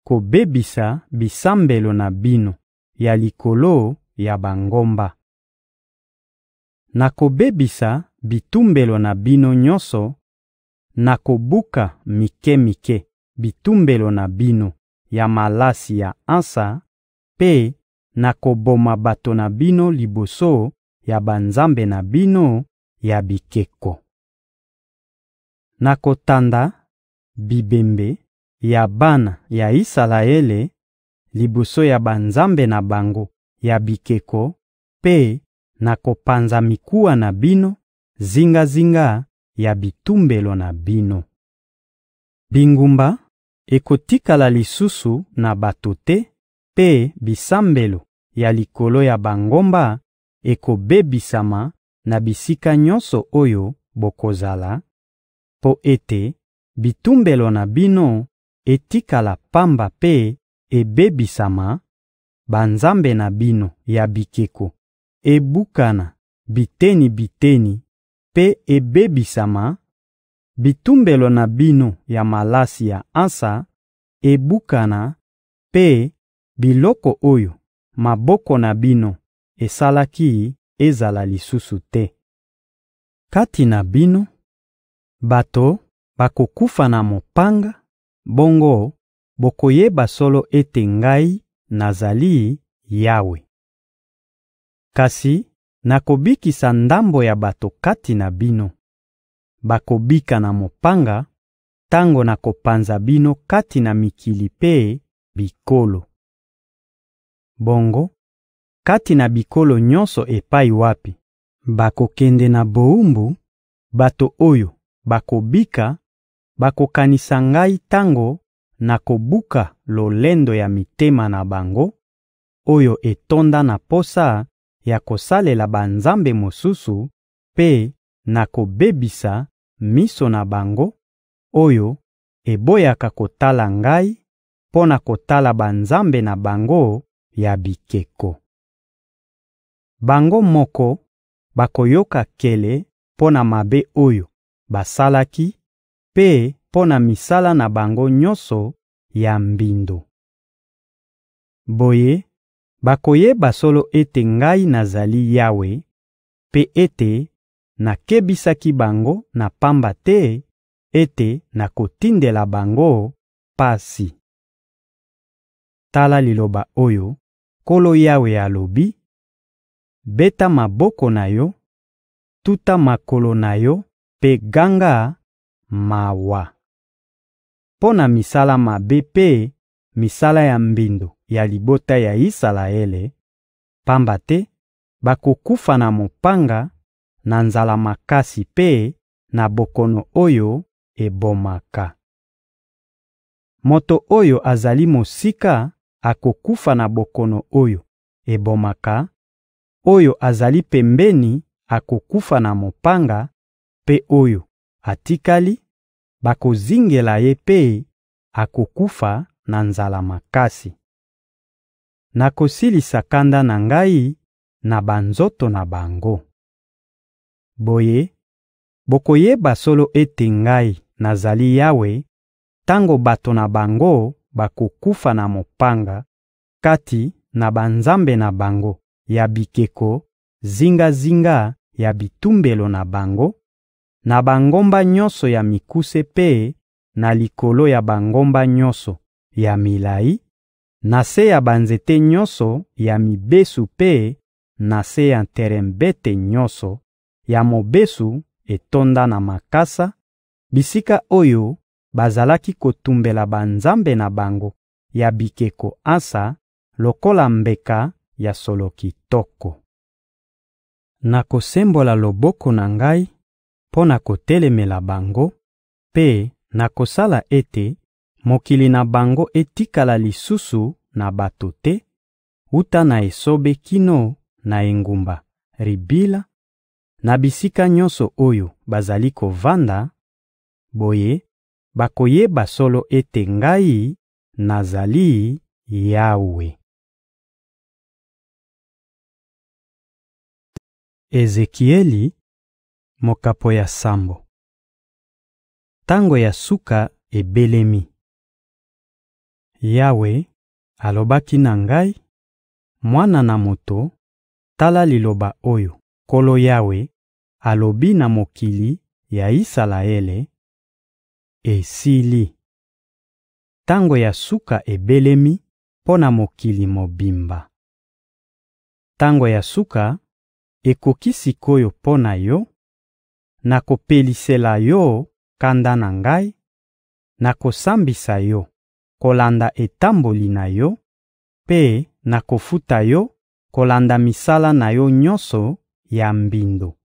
kobebisa bisambelo na bino ya likolo ya bangomba. Nakobebisa bitumbelo na bino nyonso, nakobuka mike-mike bitumbelo na bino ya malasi ya ansa mpe nakoboma bato na bino liboso ya banzambe na bino ya bikeko. Nakotanda bibembe ya bana ya Isalaele liboso ya banzambe na bango ya bikeko mpe nakopanza mikuwa na bino zingazinga ya bitumbelo na bino. Bingumba ekotikala lisusu na bato te, mpe bisambelo ya likolo ya bangomba ekobebisama na bisika nyonso oyo bokozala; mpo ete bitumbelo na bino etikala pamba mpe ebebisama, banzambe na bino ya bikeko ebukana biteni-biteni mpe ebebisama, bitumbelo na bino ya malasi ya ansa ebukana mpe biloko oyo maboko na bino esalaki ezala lisusu te. Kati na bino, Bato bakokufa na mopanga, bongo bokoyeba solo ete Ngai nazali Yawe. Kasi nakobikisa ndambo ya bato kati na bino. Bakobika na mopanga tango nakopanza bino kati na mikili mpe bikolo. Bongo, kati na bikolo nyonso epai wapi bakokende na bowumbu, bato oyo bakobika, bakokanisa Ngai tango nakobuka lolendo ya mitema na bango, oyo etonda na posa ya kosalela banzambe mosusu, mpe nakobebisa miso na bango, oyo eboyaka kotala Ngai mpo na kotala banzambe na bango ya bikeko. Bango moko bakoyoka nkele mpo na mabe oyo basalaki, mpe mpo na misala na bango nyonso ya mbindo. Boye, bakoyeba solo ete Ngai nazali Yawe, mpe ete nakebisaki bango na pamba te ete nakotindela bango pasi. Tala liloba oyo Nkolo Yawe alobi: Beta maboko na yo, tuta makolo na yo mpe ganga mawa. Mpo na misala mabe mpe misala ya mbindo ya libota ya Isalaele, pamba te bakokufa na mopanga, na nzala makasi mpe na bokono oyo ebomaka. Moto oyo azali mosika akokufa na bokono oyo ebomaka, oyo azali pembeni akokufa na mopanga, mpe oyo atikali, bakozingela ye mpe akokufa na nzala makasi. Nakosilisa kanda na Ngai na banzoto na bango. Boye, bokoyeba solo ete Ngai nazali Yawe tango bato na bango bakokufa na mopanga kati na banzambe na bango ya bikeko, zingazinga ya bitumbelo na bango, na bangomba nyonso ya mikuse mpe na likolo ya bangomba nyonso ya milayi, na se ya banzete nyonso ya mibesu mpe na se ya terebente nyonso ya mobesu etonda na makasa, bisika oyo bazalaki kotumbela banzambe na bango ya bikeko ansa lokola mbeka ya solo kitoko. Nakosembola loboko na Ngai mpo na kotelemela bango mpe na kosala ete mokili na bango etikala lisusu na bato te, wuta na esobe kino na engumba Ribila, na bisika nyonso oyo bazali kovanda; boye, bakoyeba solo ete Ngai, nazali Yawe.» Ezekieli Mokapo ya sambo Tango ya suka ebelemi Yawe alobaki na ngai: «Mwana na moto, tala liloba oyo Nkolo Yawe alobi na mokili ya Isalaele: ‹Esili!› Tango ya suka ebelemi mpo na mokili mobimba. Tango ya suka ekoki sik'oyo mpo na yo nakopelisela yo kanda na Ngai, nakosambisa yo kolanda etamboli na yo, mpe nakofuta yo kolanda misala na yo nyonso ya mbindo.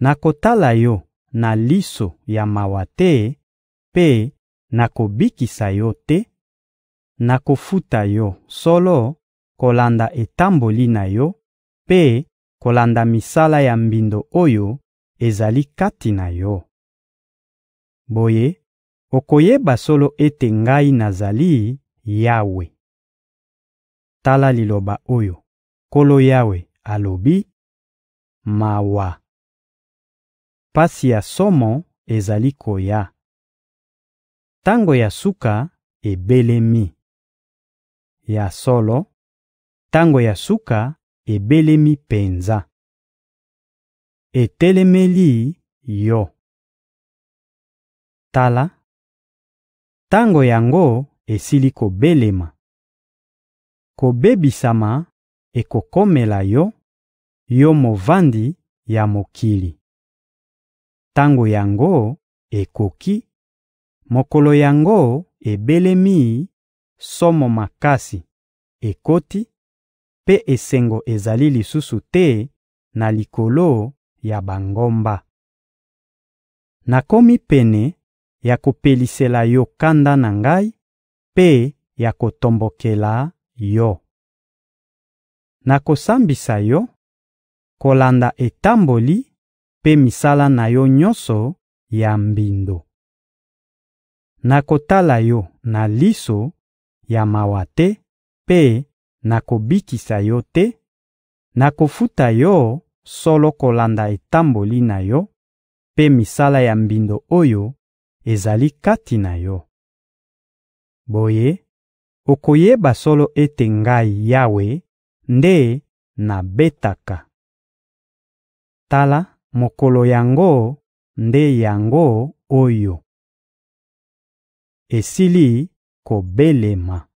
Nakotala yo na liso ya mawa te mpe nakobikisa yo te, nakofuta yo solo kolanda etamboli na yo mpe kolanda misala ya mbindo oyo ezali kati na yo. Boye, okoyeba solo ete Ngai nazali Yawe. Tala liloba oyo Nkolo Yawe alobi: Mawa! Pasi ya somo ezali koya. Tango ya suka ebelemi. Ya solo, tango ya suka ebelemi penza. etelemeli yo. Tala, tango yango esili kobelema. Kobebisama ekokomela yo, yo movandi ya mokili. Tango yango ekoki, mokolo yango ebelemi, somo makasi ekoti, mpe esengo ezali lisusu te na likolo ya bangomba. Nakomi pene ya kopelisela yo kanda na Ngai mpe ya kotombokela yo. Nakosambisa yo kolanda etamboli mpe misala na yo nyonso ya mbindo. Nakotala yo na liso ya mawa te mpe nakobikisa yo te; nakofuta yo solo kolanda etamboli na yo mpe misala ya mbindo oyo ezali kati na yo. Boye, okoyeba solo ete Ngai Yawe nde nabetaka. Tala mokolo yango nde yango oyo. Esili kobelema.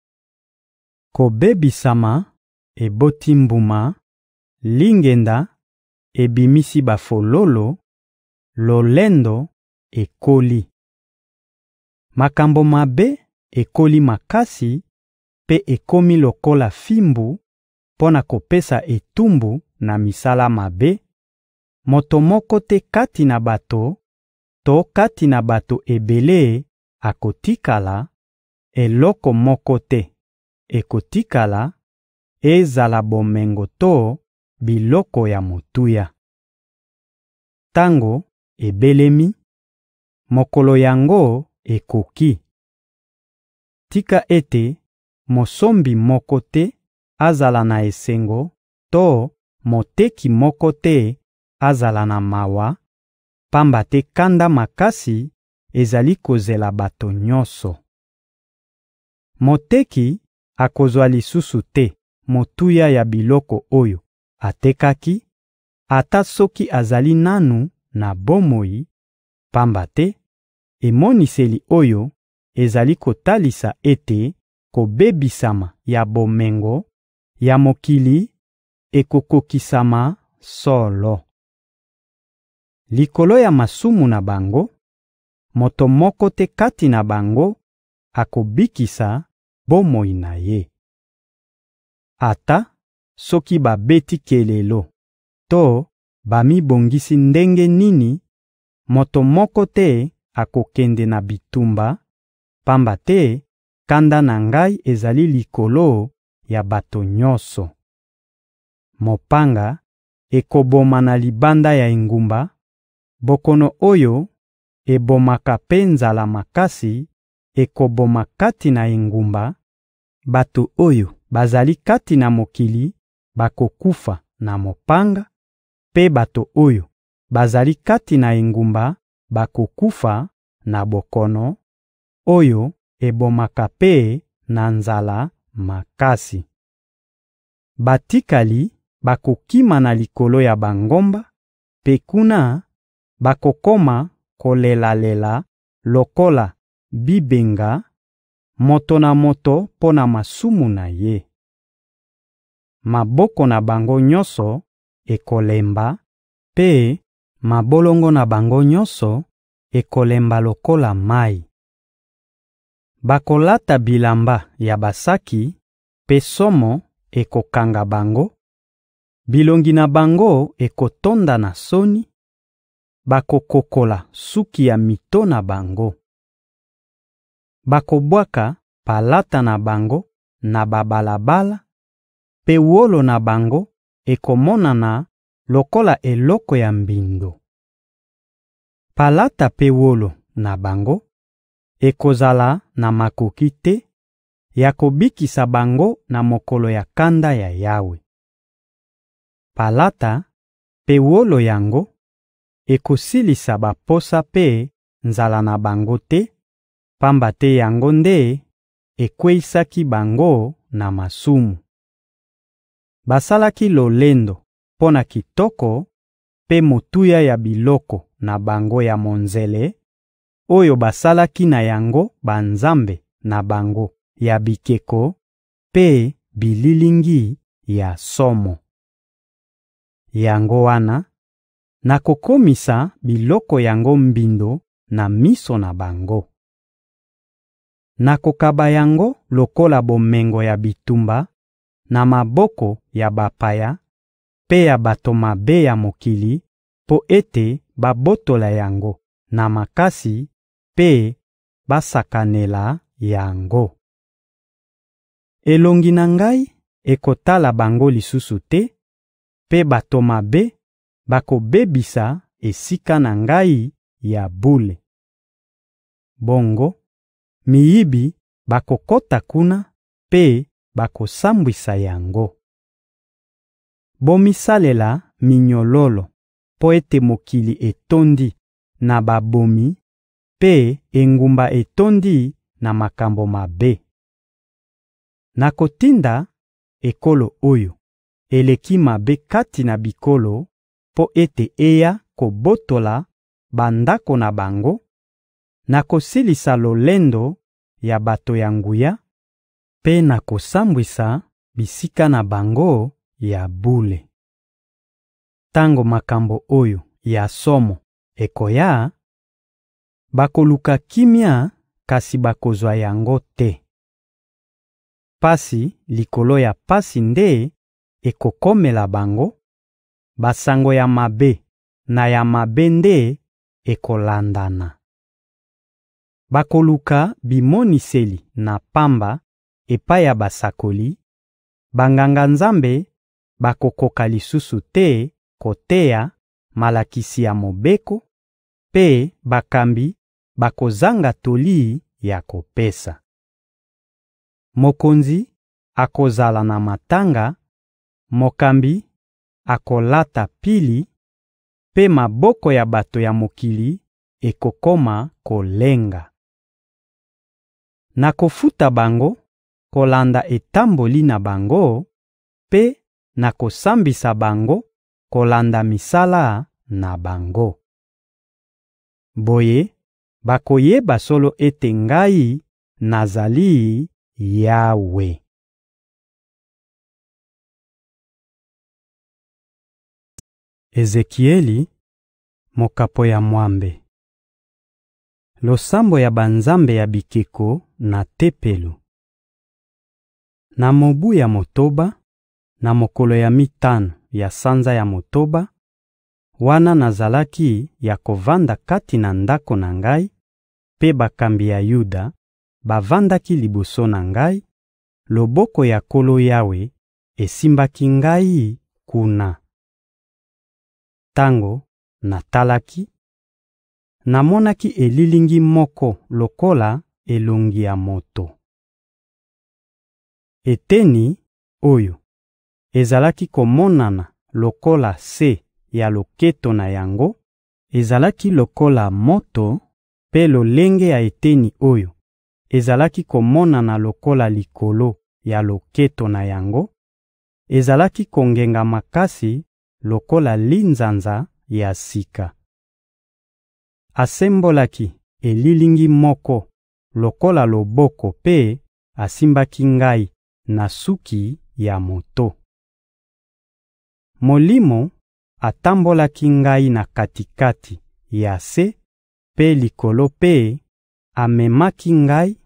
Kobebisama eboti mbuma, lingenda ebimisi bafololo, lolendo ekoli. Makambo mabe ekoli makasi mpe ekomi lokola fimbu mpo na kopesa etumbu na misala mabe; moto moko te kati na bato to kati na bato ebele akotikala, eloko moko te ekotikala, ezala bomengo to biloko ya motuya. Tango ebelemi, mokolo yango ekoki. Tika ete mosombi moko te azala na esengo to moteki moko te azala na mawa, pamba te kanda makasi ezali kozela bato nyonso. Moteki akozwa lisusu te motuya ya biloko oyo atekaki, ata soki azali nanu na bomoi, pamba te emoniseli oyo ezali kotalisa ete kobebisama ya bomengo ya mokili ekokokisama solo. Likolo ya masumu na bango, moto moko te kati na bango akobikisa bomoi na ye. Ata soki babeti kelelo to bamibongisi ndenge nini, moto moko te akokende na bitumba, pamba te kanda na Ngai ezali likolo ya bato nyonso. Mopanga ekoboma na libanda ya engumba, bokono oyo ebomaka mpe nzala makasi ekoboma kati na engumba; bato oyo bazali kati na mokili bakokufa na mopanga, mpe bato oyo bazali kati na engumba bakokufa na bokono, oyo ebomaka mpe na nzala makasi. Batikali bakokima na likolo ya bangomba, mpe kuna, bakokoma kolelalela lokola bibenga, moto na moto mpo na masumu na ye. maboko na bango nyonso ekolemba, mpe mabolongo na bango nyonso ekolemba lokola mayi. Bakolata bilamba ya basaki, mpe somo ekokanga bango; bilongi na bango ekotonda na soni, bakokokola suki ya mito na bango. Bakobwaka palata na bango na babalabala mpe wolo na bango ekomonana lokola eloko ya mbindo. Palata mpe wolo na bango ekozala na makoki te ya kobikisa bango na mokolo ya kanda ya Yawe. Palata mpe wolo yango ekosilisa baposa mpe nzala na bango te, pamba te yango nde ekweyisaki bango na masumu. Basalaki lolendo mpo na kitoko mpe motuya ya biloko na bango ya monzele, oyo basalaki na yango banzambe na bango ya bikeko mpe bililingi ya somo. Yango wana, nakokomisa biloko yango mbindo na miso na bango. Nakokaba yango lokola bomengo ya bitumba na maboko ya bapaya mpe ya bato mabe ya mokili mpo ete babotola yango na makasi mpe basakanela yango. Elongi na Ngai ekotala bango lisusu te, mpe bato mabe bakobebisa esika na Ngai ya bule. Bongo, miyibi bakokota kuna mpe bakosambwisa yango. Bomisalela minyololo mpo ete mokili etondi na babomi mpe engumba etondi na makambo mabe. Nakotinda ekolo oyo eleki mabe kati na bikolo mpo ete eya kobotola bandako na bango; nakosilisa lolendo ya bato ya nguya mpe na kosambwisa bisika na bango ya bule. Tango makambo oyo ya somo ekoya, bakoluka kimia kasi bakozwa yango te. Pasi likolo ya pasi nde ekokomela bango, basango ya mabe na ya mabe nde ekolandana. Bakoluka bimoniseli na pamba epai ya basakoli, Banganga-Nzambe bakokoka lisusu te koteya malakisi ya Mobeko, mpe bakambi bakozanga toli ya kopesa. Mokonzi akozala na matanga, mokambi akolata pili, mpe maboko ya bato ya mokili ekokoma kolenga. Nakofuta bango kolanda etamboli na bango, mpe na kosambisa bango kolanda misala na bango. Boye, bakoyeba solo ete Ngai, nazali Yawe. Ezekieli, mokapo ya mwambe Losambo ya banzambe ya bikeko na Tempelo Na mobu ya motoba, na mokolo ya mitano ya sanza ya motoba, wana nazalaki ya kovanda kati na ndako na ngai, mpe bakambi ya Yuda bavandaki liboso na ngai, loboko ya Nkolo Yawe esimbaki ngai kuna. Tango natalaki, namonaki elilingi moko lokola elongi ya moto. Eteni oyo ezalaki komonana lokola se ya loketo na yango ezalaki lokola moto, mpe lolenge ya eteni oyo ezalaki komonana lokola likolo ya loketo na yango, ezalaki kongenga makasi lokola linzanza ya sika. Asembolaki elilingi moko lokola loboko mpe asimbaki ngai na suki ya moto. Molimo atambolaki ngai na kati-kati ya se mpe likolo mpe amemaki ngai,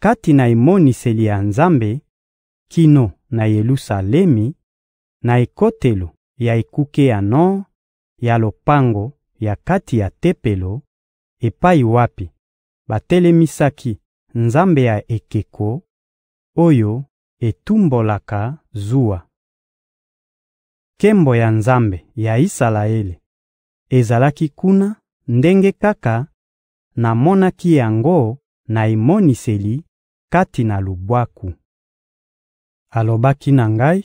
kati na emoniseli ya Nzambe, kino na Yelusalemi, na ekotelo ya ekuke ya nor ya lopango ya kati ya Tempelo, epai wapi batelemisaki nzambe ya ekeko oyo etumbolaka zuwa. Nkembo ya Nzambe ya Isalaele ezalaki kuna ndenge kaka namonaki yango na emoniseli kati na lubwaku. Alobaki na ngai: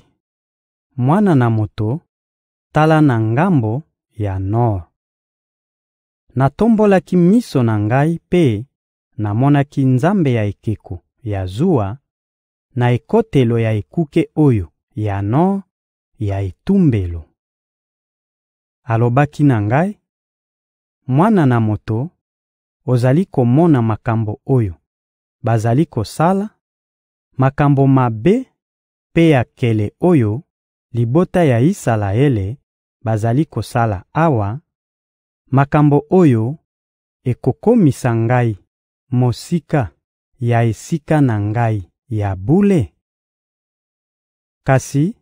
«Mwana na moto, tala na ngambo ya nor.» Natombolaki miso na ngai mpe namonaki Nzambe ya ekeko ya zuwa na ekotelo ya ekuke oyo ya nor ya etumbelo. Alobaki na ngai: «Mwana na moto, ozali komona makambo oyo bazali kosala, makambo mabe mpe ya nkele oyo libota ya Isalaele bazali kosala awa, makambo oyo ekokomisa ngai mosika ya esika na ngai ya bule? Kasi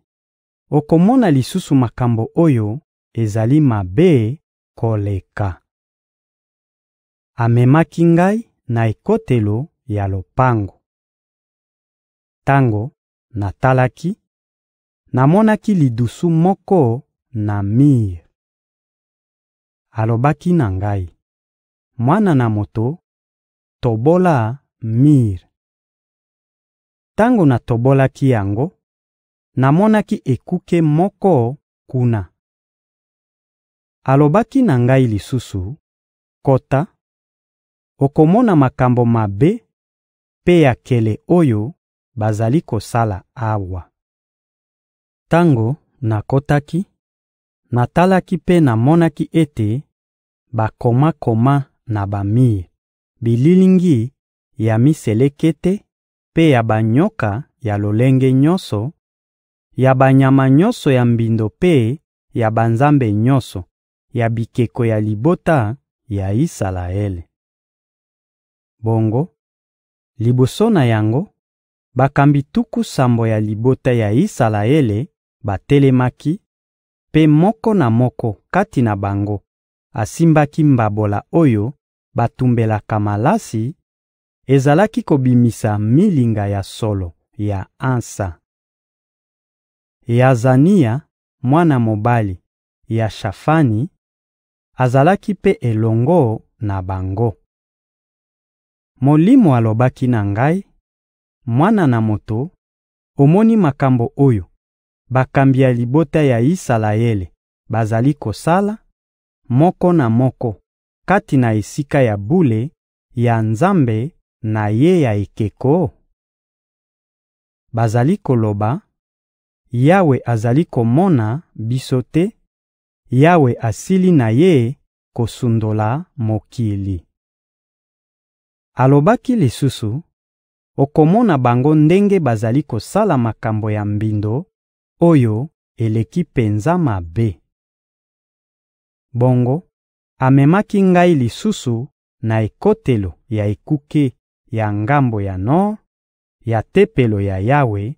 okomona lisusu makambo oyo ezali mabe koleka. Amemaki ngai na ekotelo ya lopango. Tango natalaki, namonaki lidusu moko na mir. Alobaki na ngai: «Mwana na moto, tobola mir.» Tango natobolaki yango, namonaki ekuke moko kuna. Alobaki na ngai lisusu: «Kota, okomona makambo mabe mpe ya nkele oyo bazali kosala awa.» Tango nakotaki, natalaki mpe namonaki ete bakoma-koma na bamir bililingi ya miselekete mpe ya banyoka ya lolenge nyonso, ya banyama nyonso ya mbindo mpe ya banzambe nyonso ya bikeko ya libota ya Isalaele. Bongo, liboso na yango, bakambi tuku sambo ya libota ya Isalaele batelemaki, mpe moko na moko kati na bango asimbaki mbabola oyo batumbelaka malasi ezalaki kobimisa milinga ya solo ya ansa. Yazania, mwana mobali ya Shafani, azalaki mpe elongo na bango. Molimo alobaki na ngai: «Mwana na moto, omoni makambo oyo bakambi ya libota ya Isalaele bazali kosala, moko na moko kati na Esika ya bule ya Nzambe na ye ya ekeko? Bazali koloba: «Yawe azali komona biso te, Yawe asili na Ye kosundola mokili.» Alobaki lisusu: «Okomona bango ndenge bazali kosala makambo ya mbindo oyo eleki penza mabe.» Bongo amemaki ngai lisusu na ekotelo ya ekuke ya ngambo ya nor ya Tempelo ya Yawe,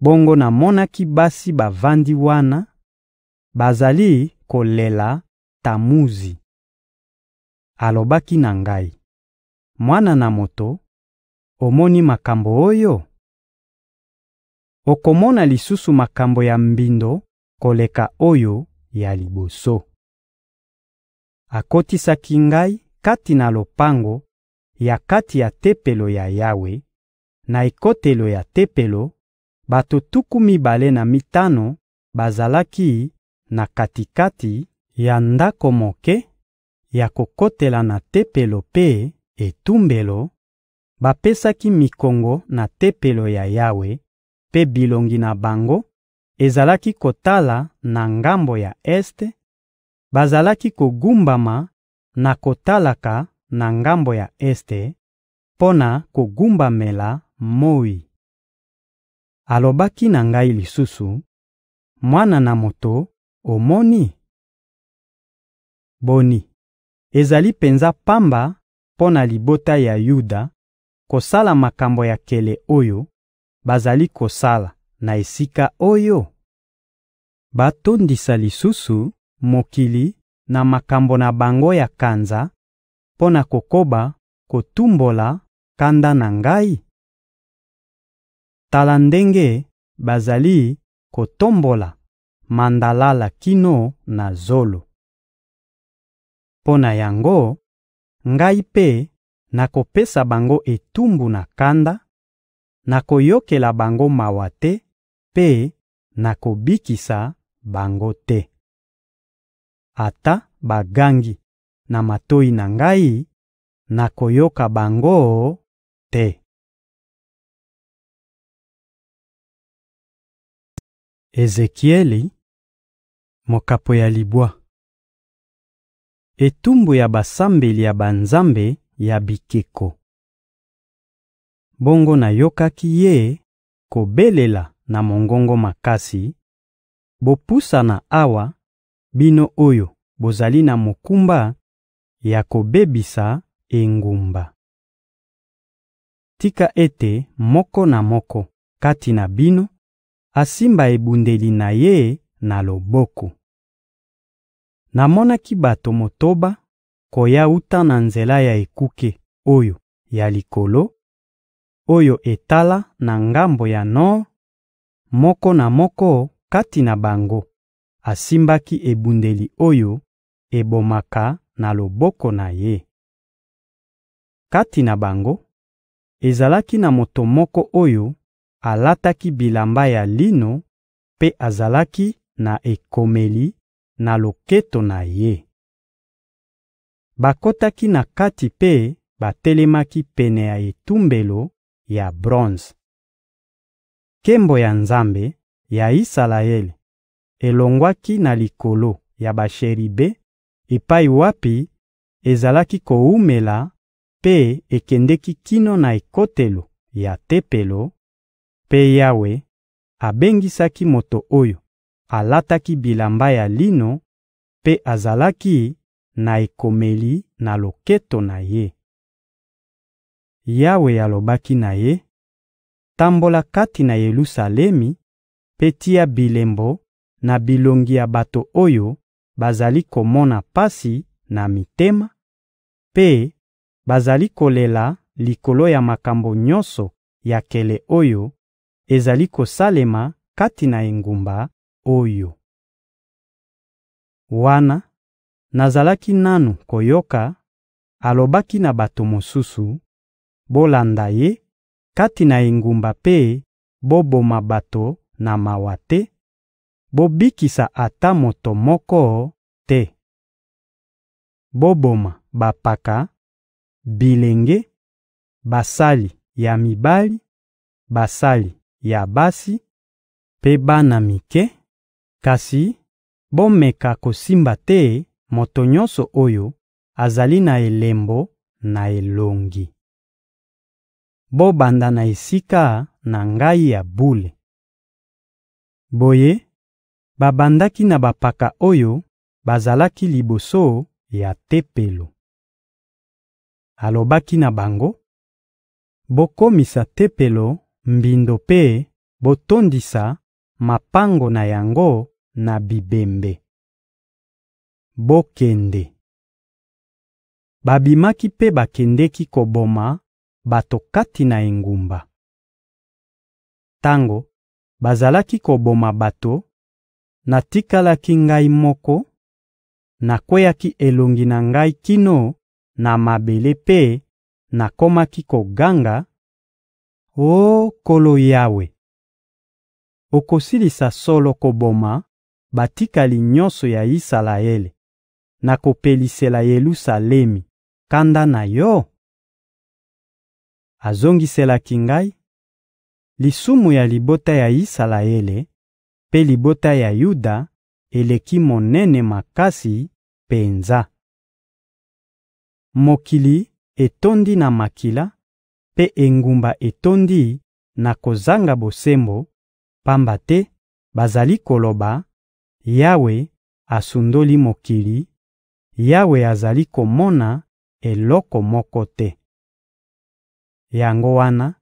bongo namonaki basi bavandi wana: bazali kolela Tamuzi. Alobaki na ngai: «Mwana na moto, omoni makambo oyo? Okomona lisusu makambo ya mbindo koleka oyo ya liboso.» Akotisaki ngai kati na lopango ya kati ya Tempelo ya Yawe, na ekotelo ya Tempelo, bato tuku mibale na mitano bazalaki na kati-kati ya ndako moke ya kokotela na Tempelo mpe etumbelo; bapesaki mikongo na Tempelo ya Yawe, mpe bilongi na bango ezalaki kotala na ngambo ya este; bazalaki kogumbama na kotalaka na ngambo ya este mpo na kogumbamela moyi. Alobaki na ngai lisusu: «Mwana na moto, omoni? Boni, ezali penza pamba mpo na libota ya Yuda kosala makambo ya nkele oyo bazali kosala na esika oyo?» Batondisa lisusu mokili na makambo na bango ya kanza mpo na kokoba kotumbola kanda na Ngai? Tala ndenge bazali kotombola mandalala kino na zolo! Mpo na yango, Ngai mpe nakopesa bango etumbu na kanda, nakoyokela bango mawa te mpe nakobikisa bango te. Ata bagangi na matoyi na Ngai, nakoyoka bango te. Ezekieli, mokapo ya libwa Etumbu ya basambeli ya banzambe ya bikeko Bongo nayokaki ye kobelela na mongongo makasi: «Bopusana awa, bino oyo bozali na mokumba ya kobebisa engumba. Tika ete moko na moko kati na bino asimba ebundeli na ye na loboko. Namonaki bato motoba koya wuta na nzela ya ekuke oyo ya likolo, oyo etala na ngambo ya nor, moko na moko kati na bango asimbaki ebundeli oyo ebomaka na loboko na ye. Kati na bango, ezalaki na moto moko oyo alataki bilamba ya lino mpe azalaki na ekomeli na loketo na ye. Bakotaki na kati mpe batelemaki pene ya etumbelo ya bronze. Nkembo ya Nzambe ya Isalaele elongwaki na likolo ya basheribe epai wapi ezalaki kowumela mpe ekendeki kino na ekotelo ya Tempelo; mpe Yawe abengisaki moto oyo alataki bilamba ya lino mpe azalaki na ekomeli na loketo na ye. Yawe alobaki na ye: «Tambola kati na Yelusalemi mpe tia bilembo na bilongi ya bato oyo bazali komona pasi na mitema, mpe bazali kolela likolo ya makambo nyonso ya nkele oyo ezali kosalema kati na engumba oyo. Wana nazalaki nanu koyoka, alobaki na bato mosusu: «Bolanda ye kati na engumba mpe boboma bato na mawa te, Bobikisa ata moto moko te. Boboma bampaka, bilenge, basali ya mibali, basali ya basi mpe bana mike; kasi bomeka kosimba te moto nyonso oyo azali na elembo na elongi. Bobanda na esika na Ngai ya bule. Boye Babandaki na bampaka oyo bazalaki liboso ya Tempelo. Alobaki na bango: «Bokomisa Tempelo mbindo mpe botondisa mapango na yango na bibembe. Bokende!» Babimaki mpe bakendeki koboma bato kati na engumba. Tango bazalaki koboma bato, Natikalaki ngai moko, nakweyaki elongi na ngai kino na mabele mpe nakomaki koganga: «Oh Nkolo Yawe, okosilisa solo koboma batikali nyonso ya Isalaele na kopelisela Yelusalemi kanda na Yo?» Azongiselaki ngai: «Lisumu ya libota ya Isalaele mpe libota ya Yuda eleki monene makasi penza. Mokili etondi na makila, mpe engumba etondi na kozanga bosembo, pamba te bazali koloba: «Yawe asundoli mokili, Yawe azali komona eloko moko te.» Yango wana,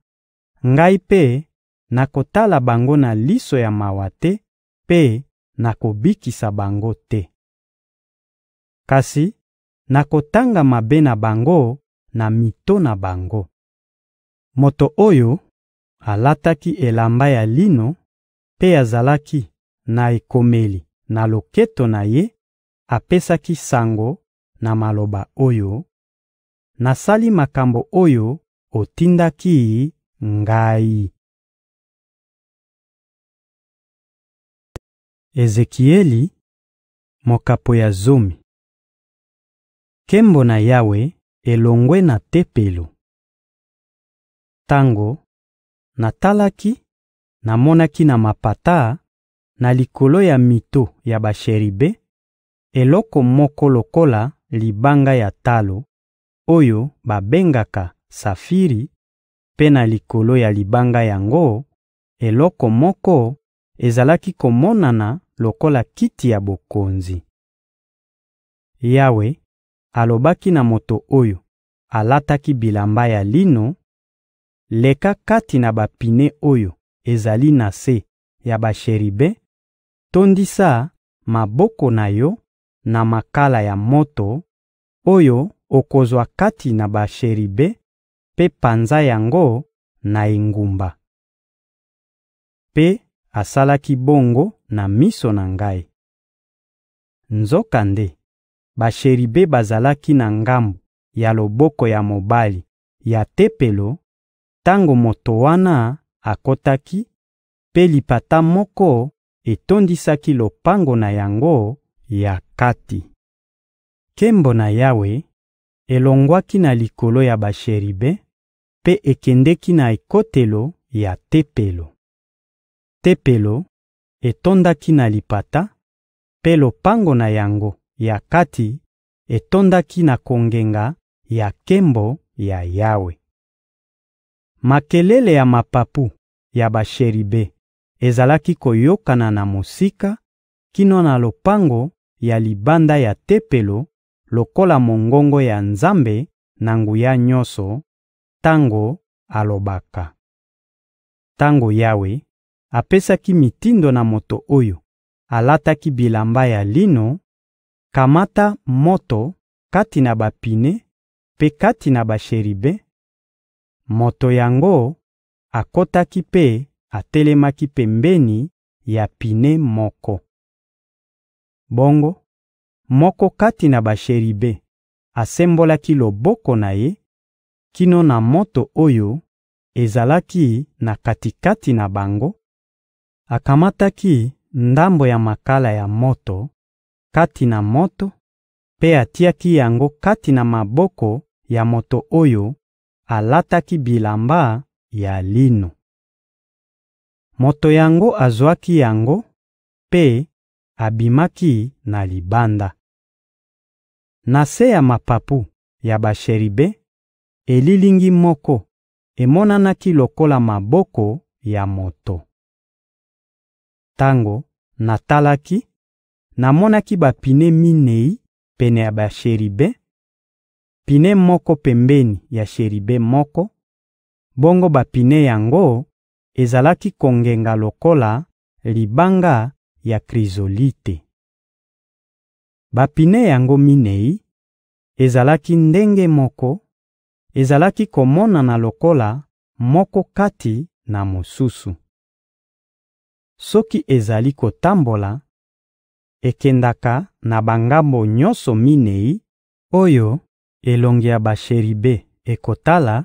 ngai mpe nakotala bango na liso ya mawa te mpe nakobikisa bango te. Kasi nakotanga mabe na bango na mito na bango. Moto oyo alataki elamba ya lino mpe azalaki na ekomeli na loketo na ye apesaki sango na maloba oyo: «Nasali makambo oyo otindaki ngai.» Ezekieli, mokapo ya zomi Nkembo na Yawe elongwe na Tempelo Tango natalaki, namonaki na mapata, na likolo ya mito ya basheribe, eloko moko lokola libanga ya talo oyo babengaka safiri, mpe na likolo ya libanga yango, eloko moko ezalaki komonana lokola kiti ya bokonzi. Yawe alobaki na moto oyo alataki bilamba ya lino: «Leka kati na bapine oyo ezali na se ya basheribe, tondisa maboko na yo na makala ya moto oyo okozwa kati na basheribe mpe panza yango na engumba.» Mpe Asalaki bongo na miso na ngai. Nzokande, basheribe bazalaki na ngambo ya loboko ya mobali ya Tempelo tango moto wana akotaki, mpe lipata moko etondisaki lopango na yango ya kati. Nkembo na Yawe elongwaki na likolo ya basheribe mpe ekendeki na ekotelo ya Tempelo. Tempelo etondaki na lipata, mpe lopango na yango ya kati etondaki na kongenga ya nkembo ya Yawe. Makelele ya mapapu ya basheribe ezalaki koyokana na mosika kino na lopango ya libanda ya Tempelo lokola mongongo ya Nzambe-Na-Nguya-Nyonso tango alobaka. Tango Yawe Apesaki mitindo na moto oyo alataki bilamba ya lino: «Kamata moto kati na bapine mpe kati na basheribe.» Moto yango akotaki mpe atelemaki pembeni ya pine moko. Bongo moko kati na basheribe asembolaki loboko na ye kino na moto oyo ezalaki na kati-kati na bango Akamataki ndambo ya makala ya moto kati na moto mpe atiaki yango kati na maboko ya moto oyo alataki bilamba ya lino. Moto yango azwaki yango mpe abimaki na libanda. Na se ya mapapu ya basheribe, elilingi moko emonanaki lokola maboko ya moto. Tango natalaki, namonaki bapine minei pene ya basheribe: pine moko pembeni ya sheribe moko; bongo bapine yango ezalaki kongenga lokola libanga ya krizolite. Bapine yango minei ezalaki ndenge moko, ezalaki komonana lokola moko kati na mosusu. soki ezali kotambola, ekendaka na bangambo nyonso minei oyo elongi ya basheribe ekotala,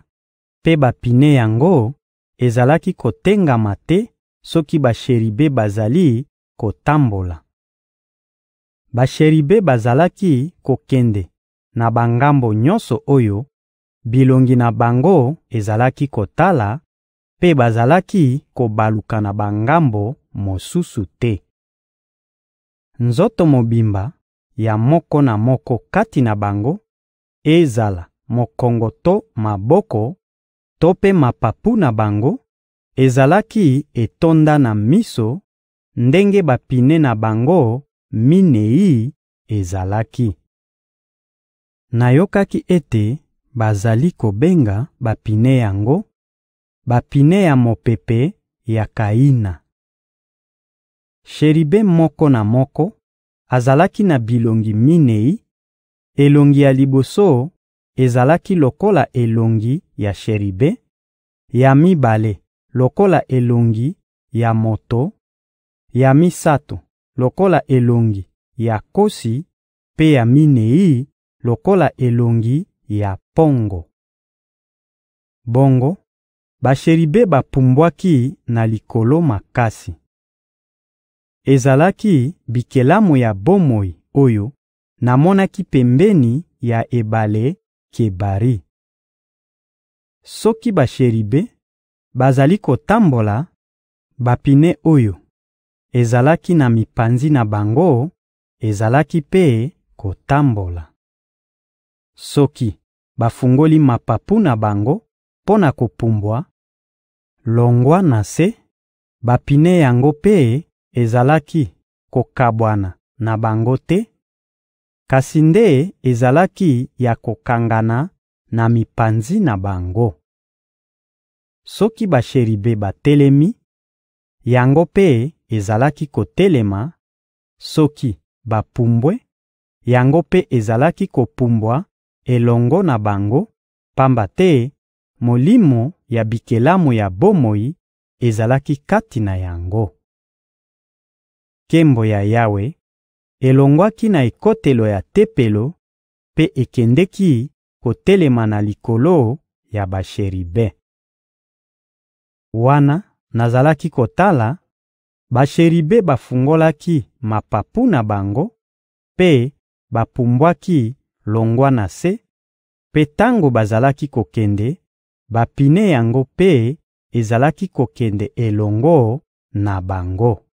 mpe bapine yango ezalaki kotengama te soki basheribe bazali kotambola. Basheribe bazalaki kokende na bangambo nyonso oyo bilongi na bango ezalaki kotala, mpe bazalaki kobaluka na bangambo mosusu te. Nzoto mobimba ya moko na moko kati na bango, ezala mokongo to maboko to mpe mapapu na bango, ezalaki etonda na miso ndenge bapine na bango minei ezalaki. Nayokaki ete bazali kobenga bapine yango «bapine ya mopepe ya Kayina.» Sheribe moko na moko azalaki na bilongi minei: elongi ya liboso ezalaki lokola elongi ya sheribe, ya mibale lokola elongi ya moto, ya misato lokola elongi ya nkosi mpe ya minei lokola elongi ya mpongo. Bongo basheribe bapumbwaki na likolo makasi. Ezalaki bikelamu ya bomoi oyo namonaki pembeni ya ebale Kebari. Soki basheribe bazali kotambola, bapine oyo ezalaki na mipanzi na bango ezalaki mpe kotambola. Soki bafungoli mapapu na bango mpo na kopumbwa, longwa na se, bapine yango mpe ezalaki kokabwana na bango te, kasi nde ezalaki ya kokangana na mipanzi na bango. Soki basheribe batelemi, yango mpe ezalaki kotelema; soki bapumbwe, yango mpe ezalaki kopumbwa elongo na bango, pamba te molimo ya bikelamu ya bomoi ezalaki kati na yango. Nkembo ya Yawe elongwaki na ekotelo ya Tempelo mpe ekendeki kotelema na likolo ya basheribe. Wana nazalaki kotala, basheribe bafungolaki mapapu na bango mpe bapumbwaki longwa na se; mpe tango bazalaki kokende, bapine yango mpe ezalaki kokende elongo na bango.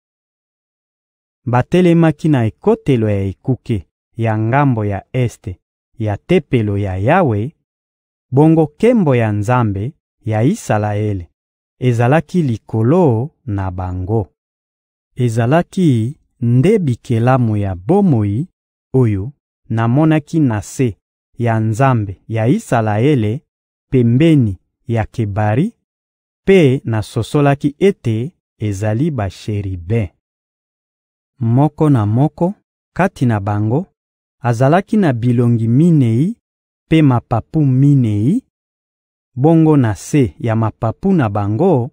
Batelemaki na ekotelo ya ekuke ya ngambo ya este ya Tempelo ya Yawe, bongo nkembo ya Nzambe ya Isalaele ezalaki likolo na bango. Ezalaki nde bikelamu ya bomoi oyo namonaki na se ya Nzambe ya Isalaele pembeni ya Kebari, mpe nasosolaki ete ezali basheribe. Moko na moko kati na bango azalaki na bilongi minei mpe mapapu minei; bongo na se ya mapapu na bango,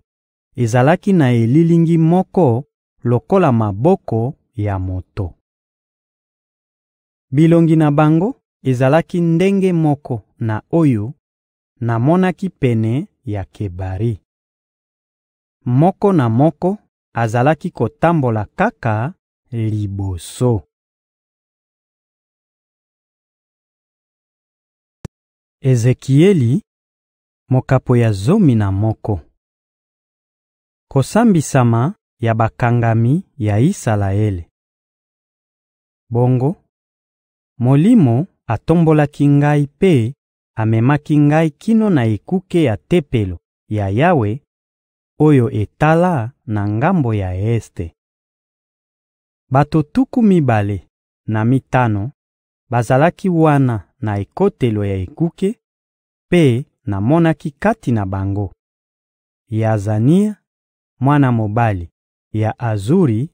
ezalaki na elilingi moko lokola maboko ya moto. Bilongi na bango ezalaki ndenge moko na oyo namonaki pene ya Kebari. Moko na moko azalaki kotambola kaka liboso. Ezekieli, mokapo ya zomi na moko Kosambisama ya bakangami ya Isalaele Bongo, Molimo atombolaki ngai mpe amemaki ngai kino na ekuke ya Tempelo ya Yawe oyo etala na ngambo ya este. Bato tuku mibale na mitano bazalaki wana na ekotelo ya ekuke, mpe namonaki kati na bango Yaazania, mwana mobali ya Azuri,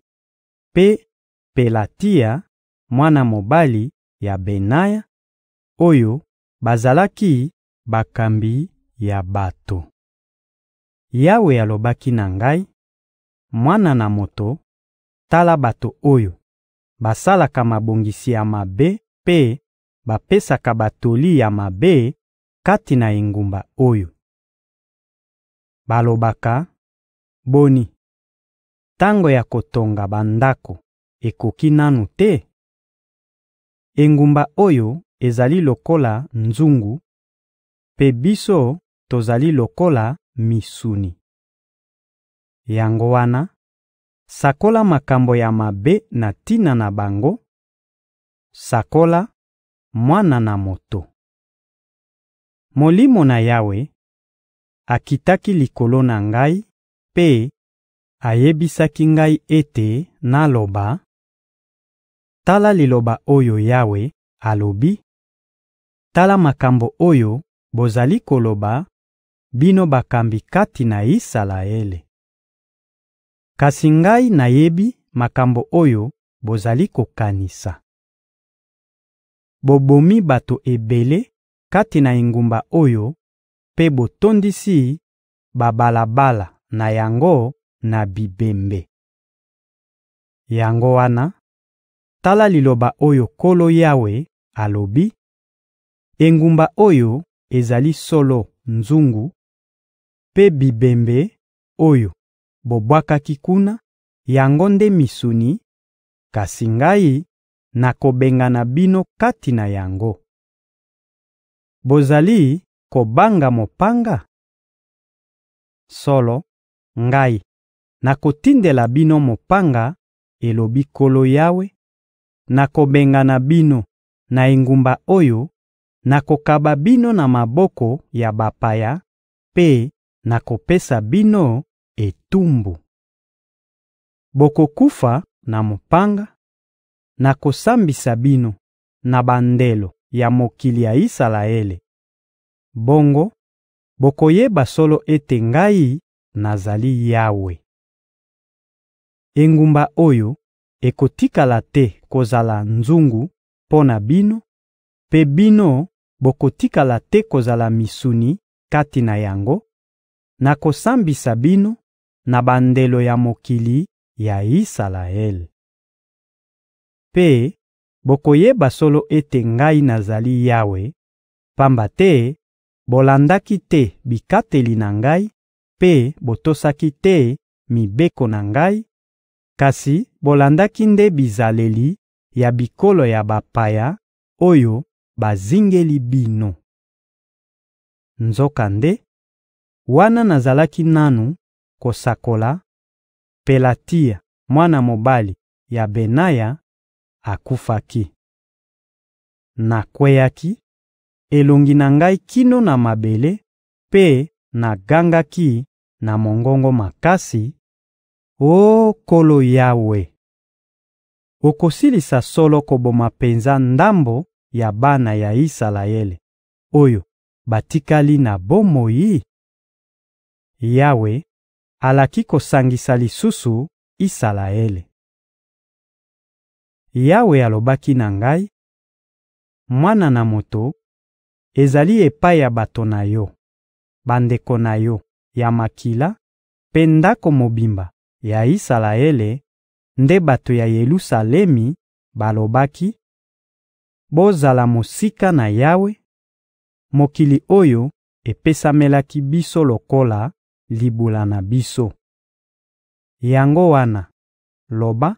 mpe Pelatia, mwana mobali ya Benaya, oyo bazalaki bakambi ya bato. Yawe alobaki na ngai: «Mwana na moto, Tala bato oyo basalaka mabongisi ya mabe mpe bapesaka batoli ya mabe kati na engumba oyo. Balobaka: «Boni, tango ya kotonga bandako ekoki nanu te?» Engumba oyo ezali lokola nzungu, mpe biso tozali lokola misuni. Yango wana Sakola makambo ya mabe na tina na bango; sakola, mwana na moto! Molimo na Yawe akitaki likolo na ngai mpe ayebisaki ngai ete naloba: «Tala liloba oyo Yawe alobi: Tala makambo oyo bozali koloba, bino bakambi kati na Isalaele. Kasi ngai nayebi makambo oyo bozali kokanisa. Bobomi bato ebele kati na engumba oyo mpe botondisi babalabala na yango na bibembe. Yango wana, tala liloba oyo Nkolo Yawe alobi: Engumba oyo ezali solo nzungu, mpe bibembe oyo bobwakaki kuna, yango nde misuni; kasi Ngai, nakobengana bino kati na yango. Bozali kobanga mopanga? Solo, Ngai nakotindela bino mopanga, elobi Nkolo Yawe; nakobengana bino na engumba oyo, nakokaba bino na maboko ya bapaya mpe nakopesa bino etumbu. Bokokufa na mopanga; nakosambisa bino na bandelo ya mokili ya Isalaele. Bongo bokoyeba solo ete Ngai, nazali Yawe. Engumba oyo ekotikala te kozala nzungu mpo na bino, mpe bino bokotikala te kozala misuni kati na yango; nakosambisa bino na bandelo ya mokili ya Isalaele. Mpe bokoyeba solo ete Ngai nazali Yawe, pamba te bolandaki te bikateli na Ngai mpe botosaki te mibeko na Ngai, kasi bolandaki nde bizaleli ya bikolo ya bapaya oyo bazingeli bino. Nzokande, wana nazalaki nanu kosakola; Pelatia, mwana mobali ya Benaya, akufaki. Nakweyaki elongi na ngai kino na mabele mpe nagangaki na mongongo makasi: «Oh Nkolo Yawe! Okosilisa solo koboma penza ndambo ya bana ya Isalaele oyo batikali na bomoi?» Yawe alaki kosangisa lisusu Isalaele. Yawe alobaki na ngai: «Mwana na moto, ezali epai ya bato na yo, bandeko na yo ya makila mpe ndako mobimba ya Isalaele nde bato ya Yelusalemi balobaki: ‹Bozala mosika na Yawe, mokili oyo epesamelaki biso lokola libola na biso. Yango wana, loba: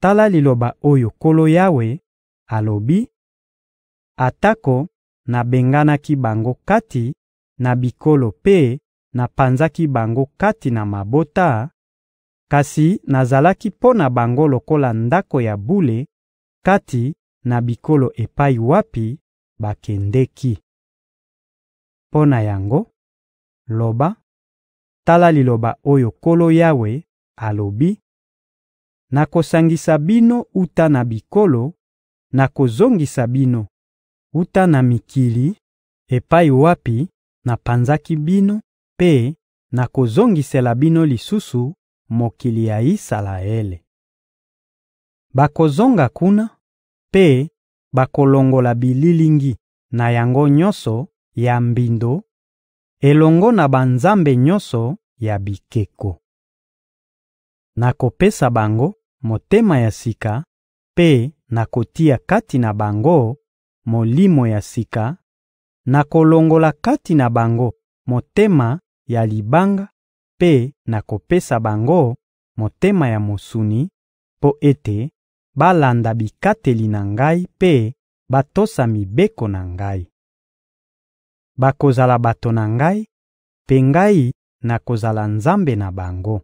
‹Tala liloba oyo Nkolo Yawe alobi: Atako nabenganaki bango kati na bikolo mpe napanzaki bango kati na mabota, kasi nazalaki mpo na bango lokola ndako ya bule kati na bikolo epai wapi bakendeki. Mpo na yango, loba: Tala liloba oyo Nkolo Yawe alobi: Nakosangisa bino wuta na bikolo, nakozongisa bino wuta na mikili epai wapi napanzaki bino mpe nakozongisela bino lisusu mokili ya Isalaele. Bakozonga kuna mpe bakolongola bililingi na yango nyonso ya mbindo elongo na banzambe nyonso ya bikeko. Nakopesa bango motema ya sika mpe nakotia kati na bango molimo ya sika, nakolongola kati na bango motema ya libanga mpe nakopesa bango motema ya mosuni mpo ete balanda bikateli na Ngai mpe batosa mibeko na Ngai. Bakozala bato na Ngai, mpe Ngai nakozala Nzambe na bango.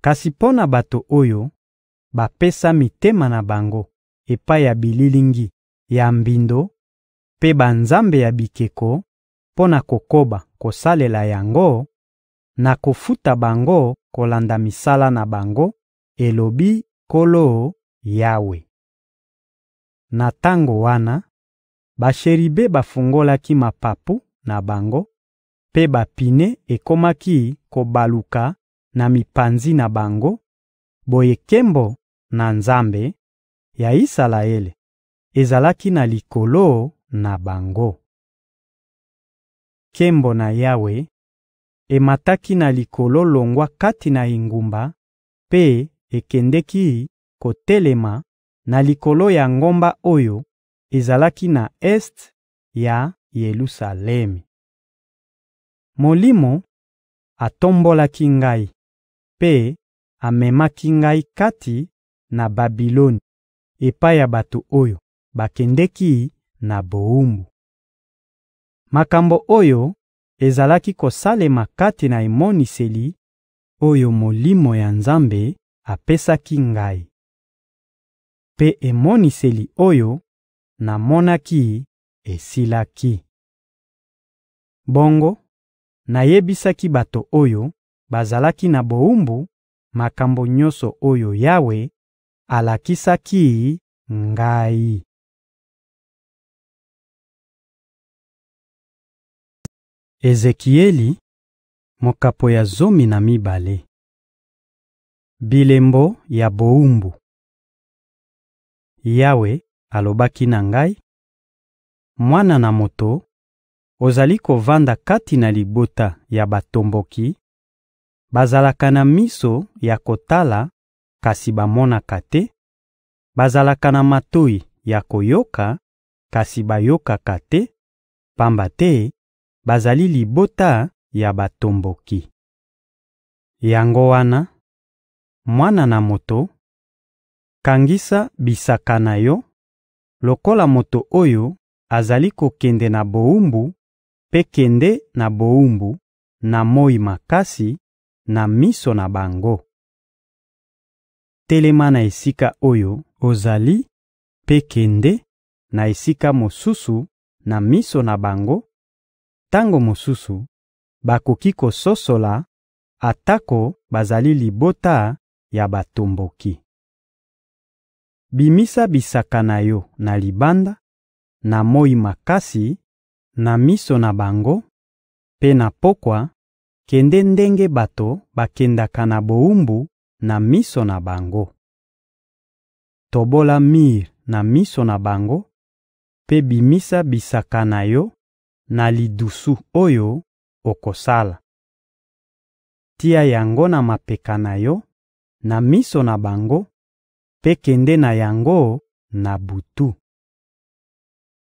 Kasi mpo na bato oyo bapesa mitema na bango epai ya bililingi ya mbindo mpe banzambe ya bikeko mpo na kokoba kosalela yango, nakofuta bango kolanda misala na bango, elobi Nkolo Yawe. Na tango wana, Basheribe bafungolaki mapapu na bango, mpe bapine ekomaki kobaluka na mipanzi na bango; boye nkembo na Nzambe ya Isalaele ezalaki na likolo na bango. Nkembo na Yawe emataki na likolo longwa kati na engumba mpe ekendeki kotelema na likolo ya ngomba oyo ezalaki na este ya Yelusalemi. Molimo atombolaki ngai mpe amemaki ngai kati na Babiloni epai ya bato oyo bakendeki na bowumbu. Makambo oyo ezalaki kosalema kati na emoniseli oyo Molimo ya Nzambe apesaki ngai. Mpe emoniseli oyo namonaki esilaki. Bongo nayebisaki bato oyo bazalaki na bowumbu makambo nyonso oyo Yawe alakisaki ngai. Ezekieli mokapo ya zomi na mibale Bilembo ya bowumbu Yawe Alobaki na ngai: «Mwana na moto, ozali kovanda kati na libota ya batomboki; bazalaka na miso ya kotala kasi bamonaka te, bazalaka na matoyi ya koyoka kasi bayokaka te, pamba te bazali libota ya batomboki. Yango wana, mwana na moto, kangisa bisaka na yo lokola moto oyo azali kokende na bowumbu mpe kende na bowumbu na moyi makasi, na miso na bango. Telema na esika oyo ozali mpe kende na esika mosusu na miso na bango; tango mosusu, bakoki kososola atako bazali libota ya batomboki. Bimisa bisaka na yo na libanda, na moyi makasi, na miso na bango; mpe na pokwa, kende ndenge bato bakendaka na bowumbu na miso na bango. Tobola mir na miso na bango mpe bimisa bisaka na yo na lidusu oyo okosala. Tia yango na mapeka na yo, na miso na bango mpe kende na yango na butu.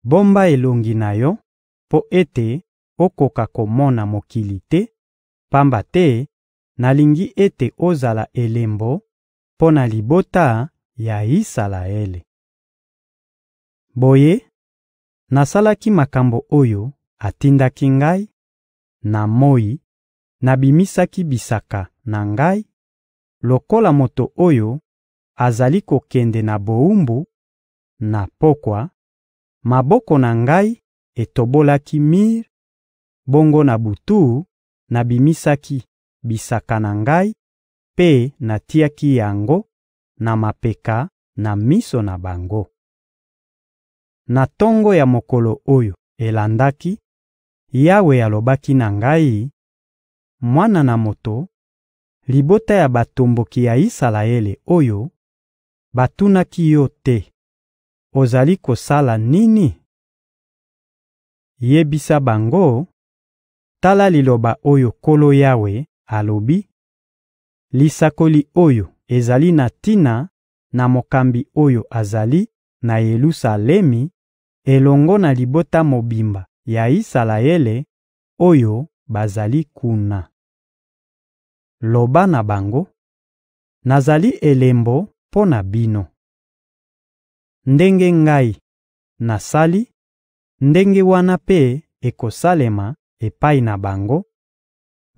Bomba elongi na yo mpo ete okoka komona mokili te, pamba te nalingi ete ozala elembo mpo na libota ya Isalaele. Boye, nasalaki makambo oyo atindaki ngai: na moyi, nabimisaki bisaka na ngai, lokola moto oyo azali kokende na bowumbu, na pokwa; maboko na ngai etobolaki mir, bongo na butu, nabimisaki bisaka na ngai mpe natiaki yango na mapeka na miso na bango. Na tongo ya mokolo oyo elandaki, Yawe alobaki na ngai: «Mwana na moto, libota ya batomboki ya Isalaele oyo Batunaki Yo te: «Ozali kosala nini?» Yebisa bango: «Tala liloba oyo Nkolo Yawe alobi: Lisakoli oyo ezali na tina na mokambi oyo azali na Yelusalemi elongo na libota mobimba ya Isalaele oyo bazali kuna. Loba na bango: «Nazali elembo mpo na bino. Ndenge Ngai nasali, ndenge wana mpe ekosalema epai na bango: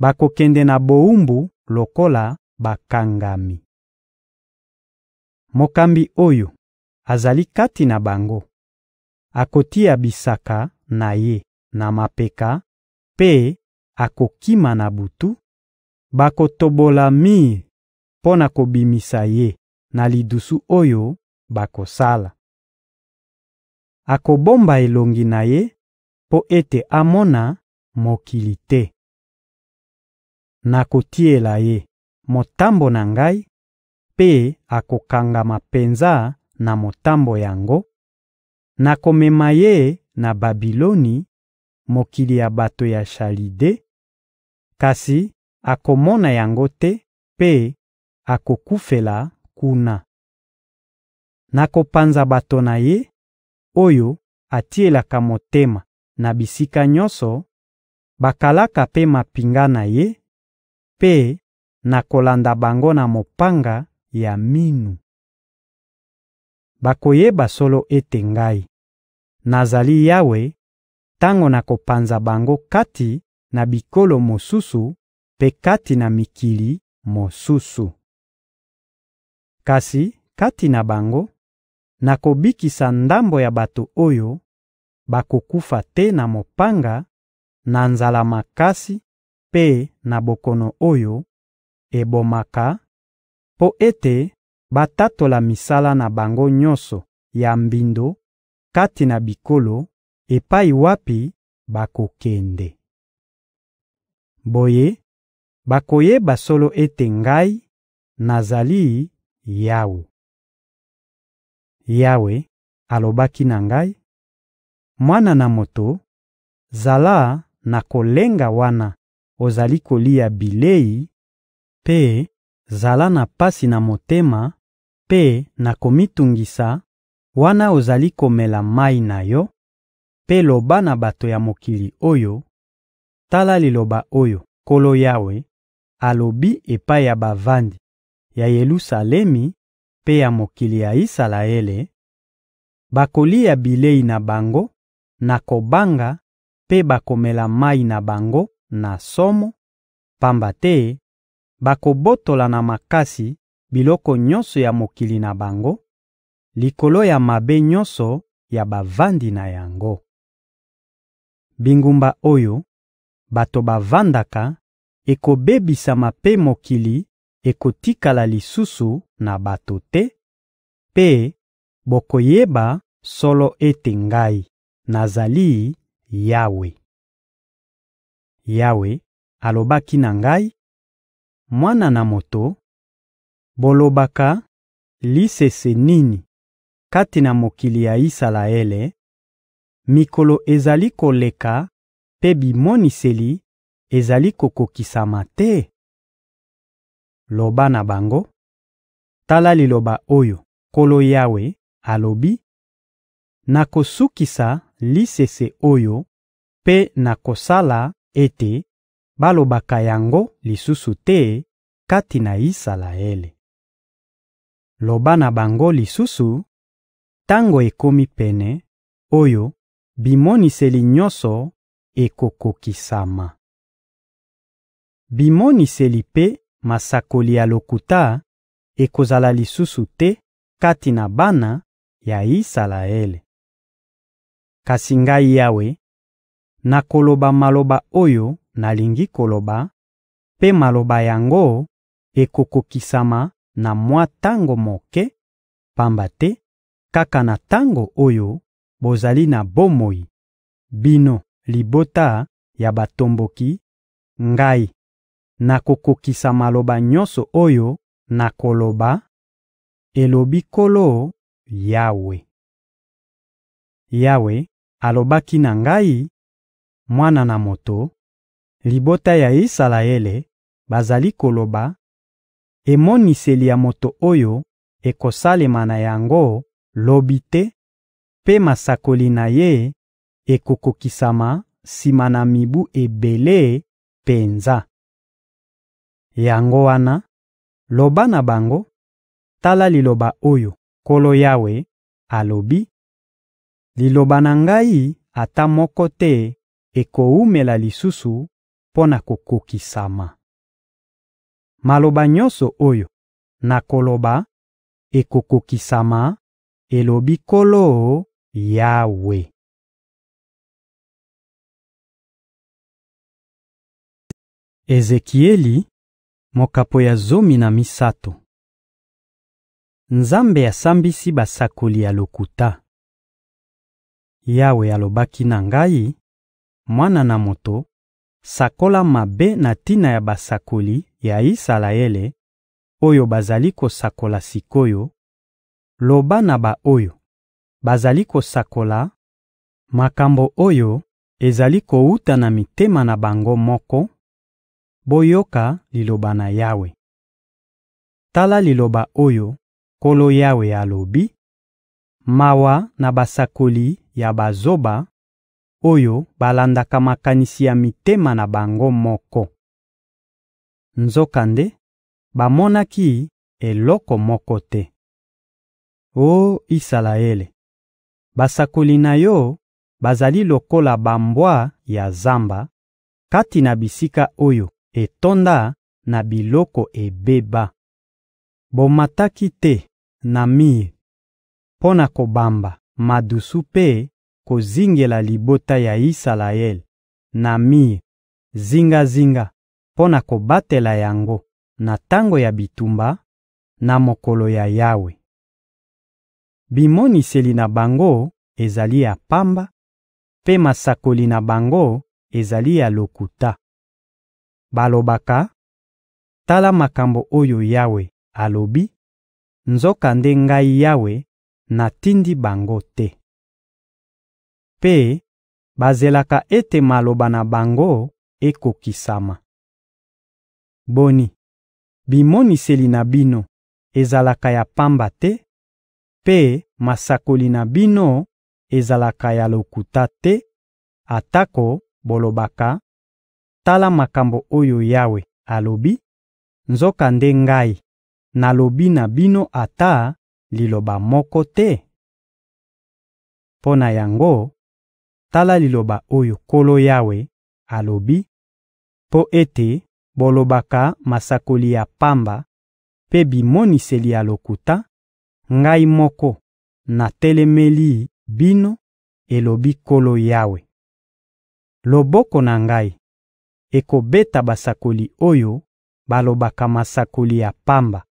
bakokende na bowumbu lokola bakangami. Mokambi oyo azali kati na bango akotia bisaka na ye na mapeka mpe akokima na butu; bakotobola mir mpo na kobimisa ye na lidusu oyo bakosala. Akobomba elongi na ye mpo ete amona mokili te. Nakotiela ye motambo na Ngai, mpe akokangama penza na motambo yango; nakomema ye na Babiloni, mokili ya bato ya Chalide, kasi akomona yango te mpe akokufela kuna. Nakopanza bato na ye, oyo atielaka motema na bisika nyonso, bakalaka mpe mampinga na ye, mpe nakolanda bango na mopanga ya minu. Bakoyeba solo ete Ngai, nazali Yawe, tango nakopanza bango kati na bikolo mosusu mpe kati na mikili mosusu. Kasi kati na bango, nakobikisa ndambo ya bato oyo bakokufa te na mopanga, na nzala makasi mpe na bokono oyo ebomaka, mpo ete batatola misala na bango nyonso ya mbindo kati na bikolo epai wapi bakokende. Boye, bakoyeba solo ete Ngai, nazali Yawe. Yawe alobaki na ngai: «Mwana na moto, zala na kolenga wana ozali kolia bilei mpe zala na pasi na motema mpe na komitungisa wana ozali komela mayi na yo, mpe loba na bato ya mokili oyo: ‹Tala liloba oyo Nkolo Yawe alobi epai ya bavandi ya Yelusalemi mpe ya mokili ya Isalaele; bakolia bilei na bango na kobanga mpe bakomela mayi na bango na somo, pamba te bakobotola na makasi biloko nyonso ya mokili na bango, likolo ya mabe nyonso ya bavandi na yango. Bingumba oyo bato bavandaka ekobebisama mpe mokili ekotikala lisusu na bato te, mpe bokoyeba solo ete Ngai, nazali Yawe. Yawe alobaki na ngai: «Mwana na moto, bolobaka lisese nini kati na mokili ya Isalaele: «Mikolo ezali koleka mpe bimoniseli ezali kokokisama te?» Loba na bango: ‹Tala liloba oyo Nkolo Yawe alobi: Nakosukisa lisese oyo mpe nakosala ete balobaka yango lisusu te kati na Isalaele. Loba na bango lisusu: «Tango ekomi pene oyo bimoniseli nyonso ekokokisama.» Bimoniseli mpe masakoli ya lokuta ekozala lisusu te kati na bana ya Isalaele. Kasi Ngai Yawe, nakoloba maloba oyo nalingi koloba, mpe maloba yango ekokokisama na mwa tango moke, pamba te kaka na tango oyo bozali na bomoi, bino libota ya batomboki, Ngai nakokokisa maloba nyonso oyo nakoloba, elobi Nkolo Yawe. Yawe alobaki na ngai: «Mwana na moto, libota ya Isalaele bazali koloba: ‹Emoniseli ya moto oyo ekosalema na yango lobi te, mpe masakoli na ye ekokokisama sima na mibu ebele penza.›» Yango wana, loba na bango: ‹Tala liloba oyo Nkolo Yawe alobi: Liloba na ngai ata moko te ekowumela lisusu mpo na kokokisama. Maloba nyonso oyo nakoloba ekokokisama, elobi Nkolo Yawe.›» Ezekieli Mokapo ya zomi na misato Nzambe asambisi basakoli ya lokuta Yawe alobaki na ngai: «Mwana na moto, sakola mabe na tina ya basakoli ya Isalaele oyo bazali kosakola sik'oyo; loba na ba-oyo bazali kosakola: ‹Makambo oyo ezali kowuta na mitema na bango moko Boyoka Liloba na Yawe! Tala liloba oyo Nkolo Yawe alobi: Mawa na basakoli ya bazoba, oyo balandaka makanisi ya mitema na bango moko! Nzokande bamonaki eloko moko te. Oh Isalaele, basakoli na yo bazali lokola bambwa ya zamba, kati na bisika oyo etonda na biloko ebeba. Bomataki te na mir mpo na kobamba madusu mpe kozingela libota ya Isalaele na mir zingazinga mpo na kobatela yango na tango ya bitumba, na mokolo ya Yawe. Bimoniseli na bango ezali ya pamba, mpe masakoli na bango ezali ya lokuta. Balobaka: «Tala makambo oyo Yawe alobi,» nzokande Ngai Yawe, natindi bango te. Mpe bazelaka ete maloba na bango ekokisama. Boni, bimoniseli na bino ezalaka ya pamba te, mpe masakoli na bino ezalaka ya lokuta te, atako bolobaka Tala makambo oyo Yawe alobi, nzokande Ngai nalobi na bino ata liloba moko te? Mpo na yango, tala liloba oyo Nkolo Yawe alobi, mpo ete bolobaka masakoli ya pamba mpe bimoniseli ya lokuta: Ngai moko natelemeli bino, elobi Nkolo Yawe. Loboko na Ngai ekobeta basakoli oyo balobaka masakoli ya pamba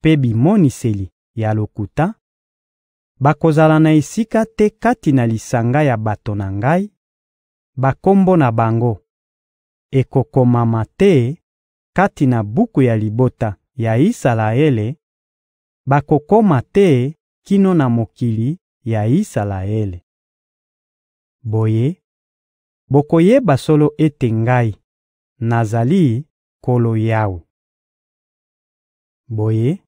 mpe bimoniseli ya lokuta; bakozala na esika te kati na lisanga ya bato na Ngai, bakombo na bango ekokomama te kati na buku ya libota ya Isalaele, bakokoma te kino na mokili ya Isalaele. Boye, bokoyeba solo ete Ngai, «Nazali Nkolo Yawe.» Boye,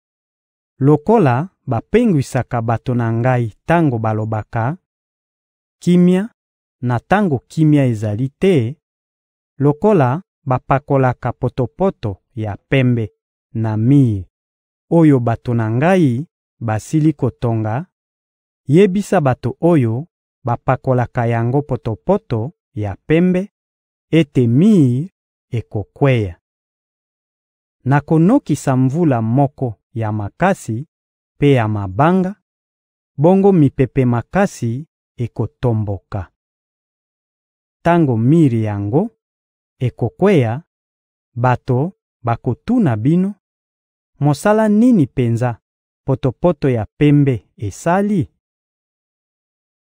lokola bapengwisaka bato na Ngai tango balobaka: «Kimia,» na tango kimia ezali te, lokola bapakolaka potopoto ya pembe na mir oyo bato na Ngai basili kotonga, yebisa bato oyo bapakolaka yango potopoto ya pembe ete mir ekokweya. Nakonokisa mvula moko ya makasi mpe ya mabanga, bongo mipepe makasi ekotomboka. Tango mir yango ekokweya, bato bakotuna bino: «Mosala nini penza potopoto ya pembe esali?»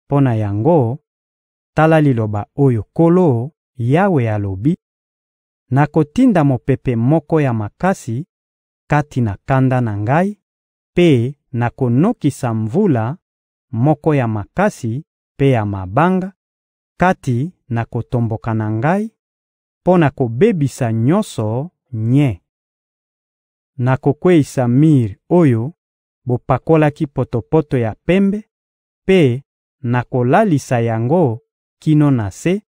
Mpo na yango, tala liloba oyo Nkolo Yawe alobi: Nakotinda mopepe moko ya makasi kati na kanda na Ngai mpe nakonokisa mvula moko ya makasi mpe ya mabanga, kati na kotomboka na Ngai, mpo na kobebisa nyonso nye. Nakokweyisa mir oyo bopakolaki potopoto ya pembe mpe nakolalisa yango kino na se,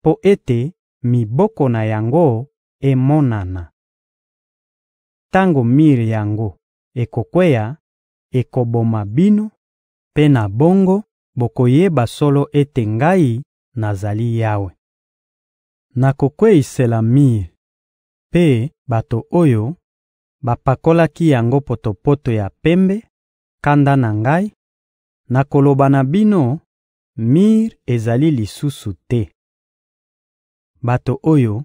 mpo ete miboko na yango emonana. Tango mir yango ekokweya, ekoboma bino; mpe na bongo, bokoyeba solo ete Ngai, nazali Yawe. Nakokweyisela mir mpe bato oyo bapakolaki yango potopoto ya pembe, kanda na Ngai; nakoloba na bino: ‘Mir ezali lisusu te.’ Bato oyo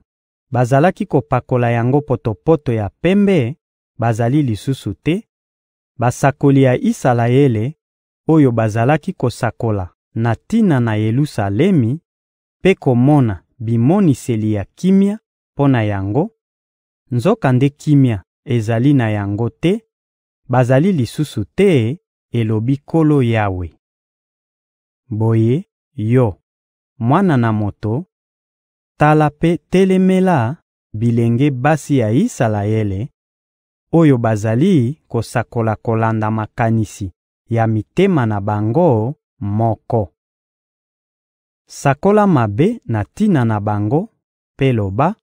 bazalaki kopakola yango potopoto ya pembe bazali lisusu te, basakoli ya Isalaele oyo bazalaki kosakola na tina na Yelusalemi mpe komona bimoniseli ya kimia mpo na yango; nzokande kimia ezali na yango te, bazali lisusu te, elobi Nkolo Yawe. Boye yo, mwana na moto, Tala mpe telemela bilenge basi ya Isalaele, oyo bazali kosakola kolanda makanisi ya mitema na bango moko. Sakola mabe na tina na bango mpe loba: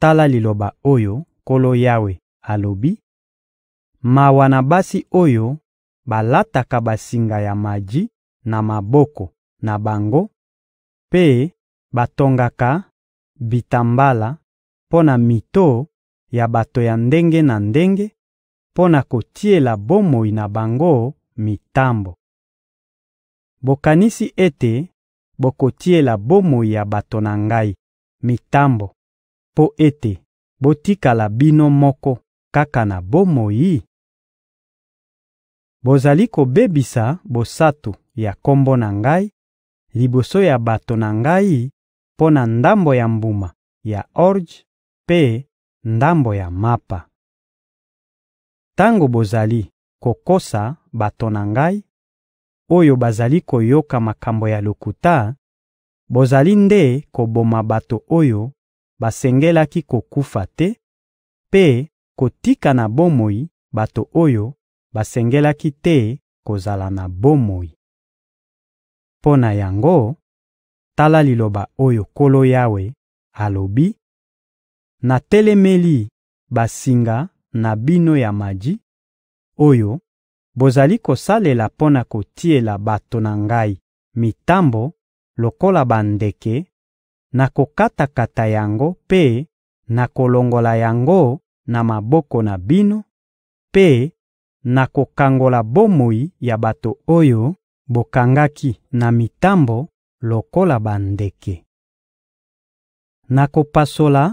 ‹Tala liloba oyo Nkolo Yawe alobi: Mawa na basi oyo balataka basinga ya maji na maboko na bango mpe batongaka bitambala mpo na mito ya bato ya ndenge na ndenge mpo na kotiela bomoi na bango mitambo. Bokanisi ete bokotiela bomoi ya bato na Ngai mitambo mpo ete botikala bino moko kaka na bomoi? Bozali kobebisa bosantu ya Kombo na Ngai liboso ya bato na Ngai mpo na ndambo ya mbuma ya orje mpe ndambo ya mapa. Tango bozali kokosa bato na Ngai, oyo bazali koyoka makambo ya lokuta, bozali nde koboma bato oyo basengelaki kokufa te mpe kotika na bomoi bato oyo basengelaki te kozala na bomoi. Mpo na yango, Tala liloba oyo Nkolo Yawe alobi: Natelemeli basinga na bino ya maji, oyo bozali kosalela mpo na kotiela bato na Ngai mitambo lokola bandeke; nakokata-kata yango mpe nakolongola yango na maboko na bino, mpe nakokangola bomoi ya bato oyo bokangaki na mitambo lokola bandeke. Nakopasola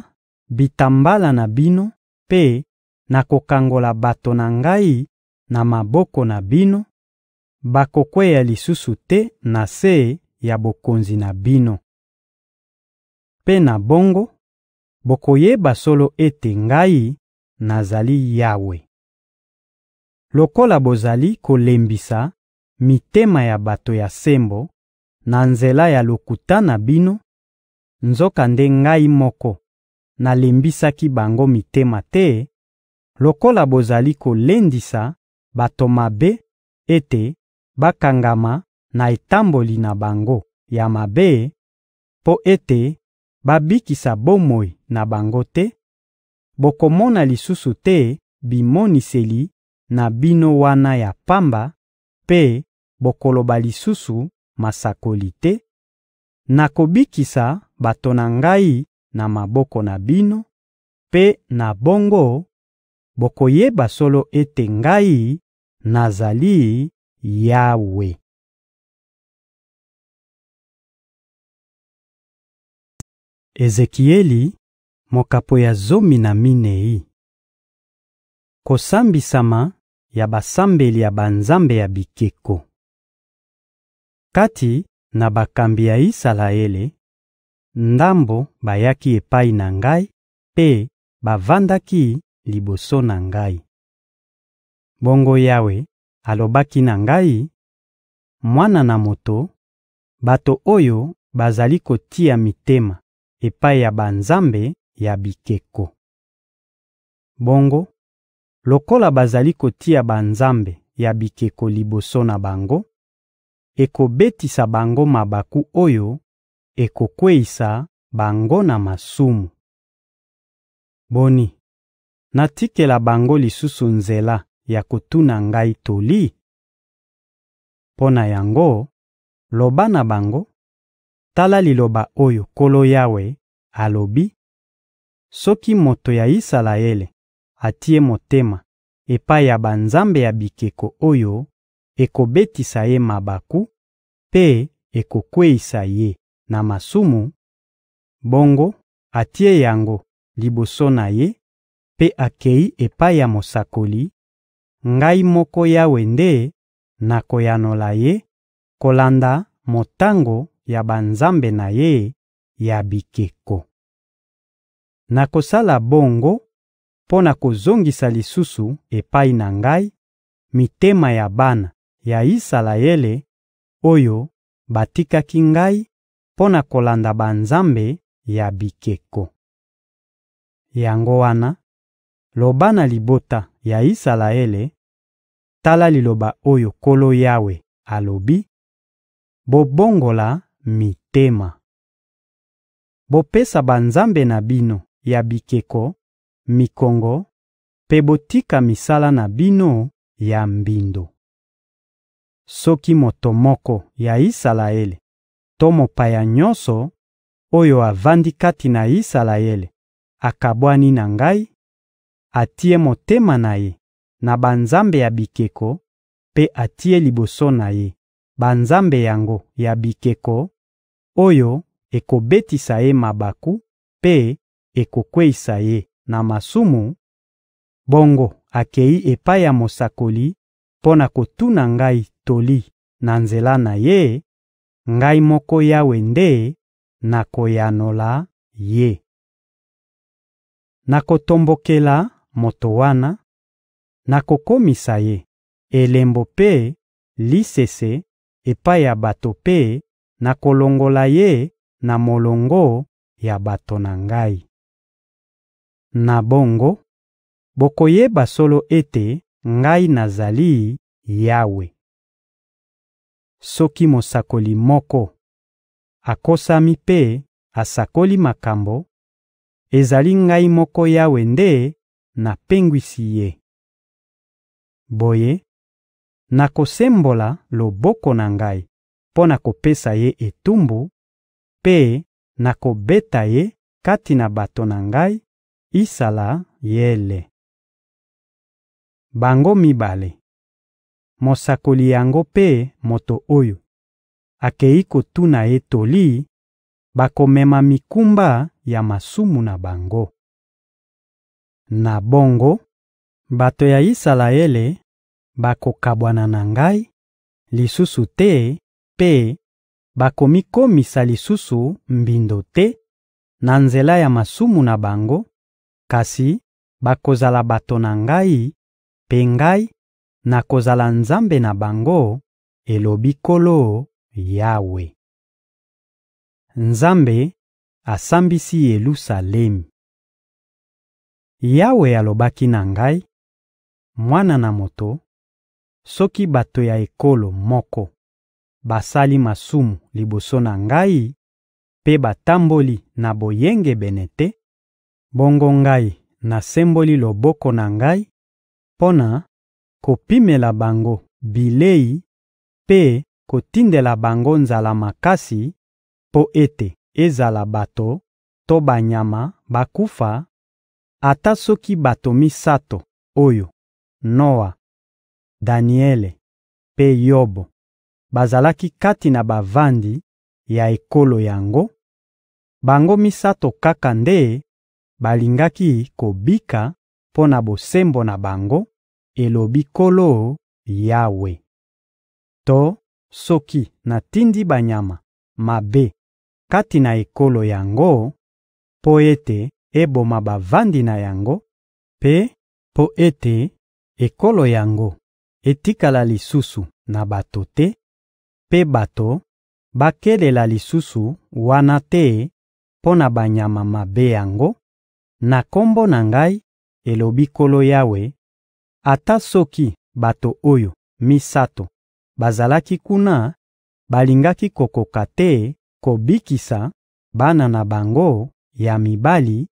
bitambala na bino mpe nakokangola bato na Ngai na maboko na bino; bakokweya lisusu te na se ya bokonzi na bino. Mpe na bongo, bokoyeba solo ete Ngai, nazali Yawe. Lokola bozali kolembisa mitema ya bato ya sembo na nzela ya lokuta na bino, nzokande Ngai moko nalembisaki bango mitema te, lokola bozali kolendisa bato mabe ete bakangama na etamboli na bango ya mabe, mpo ete babikisa bomoi na bango te, bokomona lisusu te bimoniseli na bino wana ya pamba mpe bokoloba lisusu masakoli te, nakobikisa bato na Ngai na maboko na bino; mpe na bongo, bokoyeba solo ete Ngai, nazali Yawe.›» Ezekieli mokapo ya zomi na minei Kosambisama ya basambeli ya banzambe ya bikeko Kati na bakambi ya Isalaele, ndambo bayaki epai na ngai mpe bavandaki liboso na ngai. Bongo Yawe alobaki na ngai: «Mwana na moto, bato oyo bazali kotia mitema epai ya banzambe ya bikeko. Bongo lokola bazali kotia banzambe ya bikeko liboso na bango, ekobetisa bango mabaku oyo ekokweyisa bango na masumu. Boni, natikela bango lisusu nzela ya kotuna Ngai toli? Mpo na yango, loba na bango: ‹Tala liloba oyo Nkolo Yawe alobi: Soki moto ya Isalaele atie motema epai ya banzambe ya bikeko oyo ekobetisa ye mabaku mpe ekokweyisa ye na masumu; bongo atie yango liboso na ye mpe akeyi epai ya mosakoli; Ngai moko Yawe nde nakoyanola ye kolanda motango ya banzambe na ye ya bikeko. Nakosala bongo mpo na kozongisa lisusu epai na Ngai mitema ya bana ya Isalaele oyo batikaki Ngai mpo na kolanda banzambe ya bikeko. Yango wana, loba na libota ya Isalaele: ‹Tala liloba oyo Nkolo Yawe alobi: Bobongola mitema! Bopesa banzambe na bino ya bikeko mikongo mpe botika misala na bino ya mbindo.› soki moto moko ya Isalaele to mopaya nyonso oyo avandi kati na Isalaele akabwani na Ngai, atie motema na ye na banzambe ya bikeko mpe atie liboso na ye banzambe yango ya bikeko, oyo ekobetisa ye mabaku mpe ekokweyisa ye na masumu, bongo akei epai ya mosakoli mpo na kotuna ngai toli na nzela na ye, Ngai moko Yawe nde nakoyanola ye. Nakotombokela moto wana, nakokomisa ye elembo mpe lisese epai ya bato mpe nakolongola ye na molongo ya bato na Ngai. Na bongo, bokoyeba solo ete Ngai nazali Yawe. Soki mosakoli moko akosami mpe asakoli makambo, ezali Ngai moko Yawe nde napengwisi ye. Boye, nakosembola loboko na Ngai mpo na kopesa ye etumbu, mpe nakobeta ye kati na bato na Ngai, Isalaele. Bango mibale, mosakoli yango mpe moto oyo akei kotuna ye toli, bakomema mikumba ya masumu na bango. Na bongo, bato ya Isalaele bakokabwana na Ngai lisusu te mpe bakomikomisa lisusu mbindo te na nzela ya masumu na bango, kasi bakozala bato na Ngai mpe Ngai, nakozala Nzambe na bango, elobi Nkolo Yawe. Nzambe asambisi Yelusalemi Yawe alobaki na ngai: «Mwana na moto, soki bato ya ekolo moko basali masumu liboso na Ngai mpe batamboli na boyengebene te, bongo Ngai nasemboli loboko na Ngai mpo na kopimela bango bilei mpe kotindela bango nzala makasi, mpo ete ezala bato to banyama bakufa, ata soki bato misato oyo Noa, Daniele mpe Yobo bazalaki kati na bavandi ya ekolo yango, bango misato kaka nde balingaki kobika mpo na bosembo na bango, elobi Nkolo Yawe. To soki natindi banyama mabe kati na ekolo yango mpo ete eboma bavandi na yango, mpe mpo ete ekolo yango etikala lisusu na bato te, mpe bato bakelela lisusu wana te mpo na banyama mabe yango, na Kombo na Ngai, elobi Nkolo Yawe, Ata soki bato oyo misato bazalaki kuna, balingaki kokoka te kobikisa bana na bango ya mibali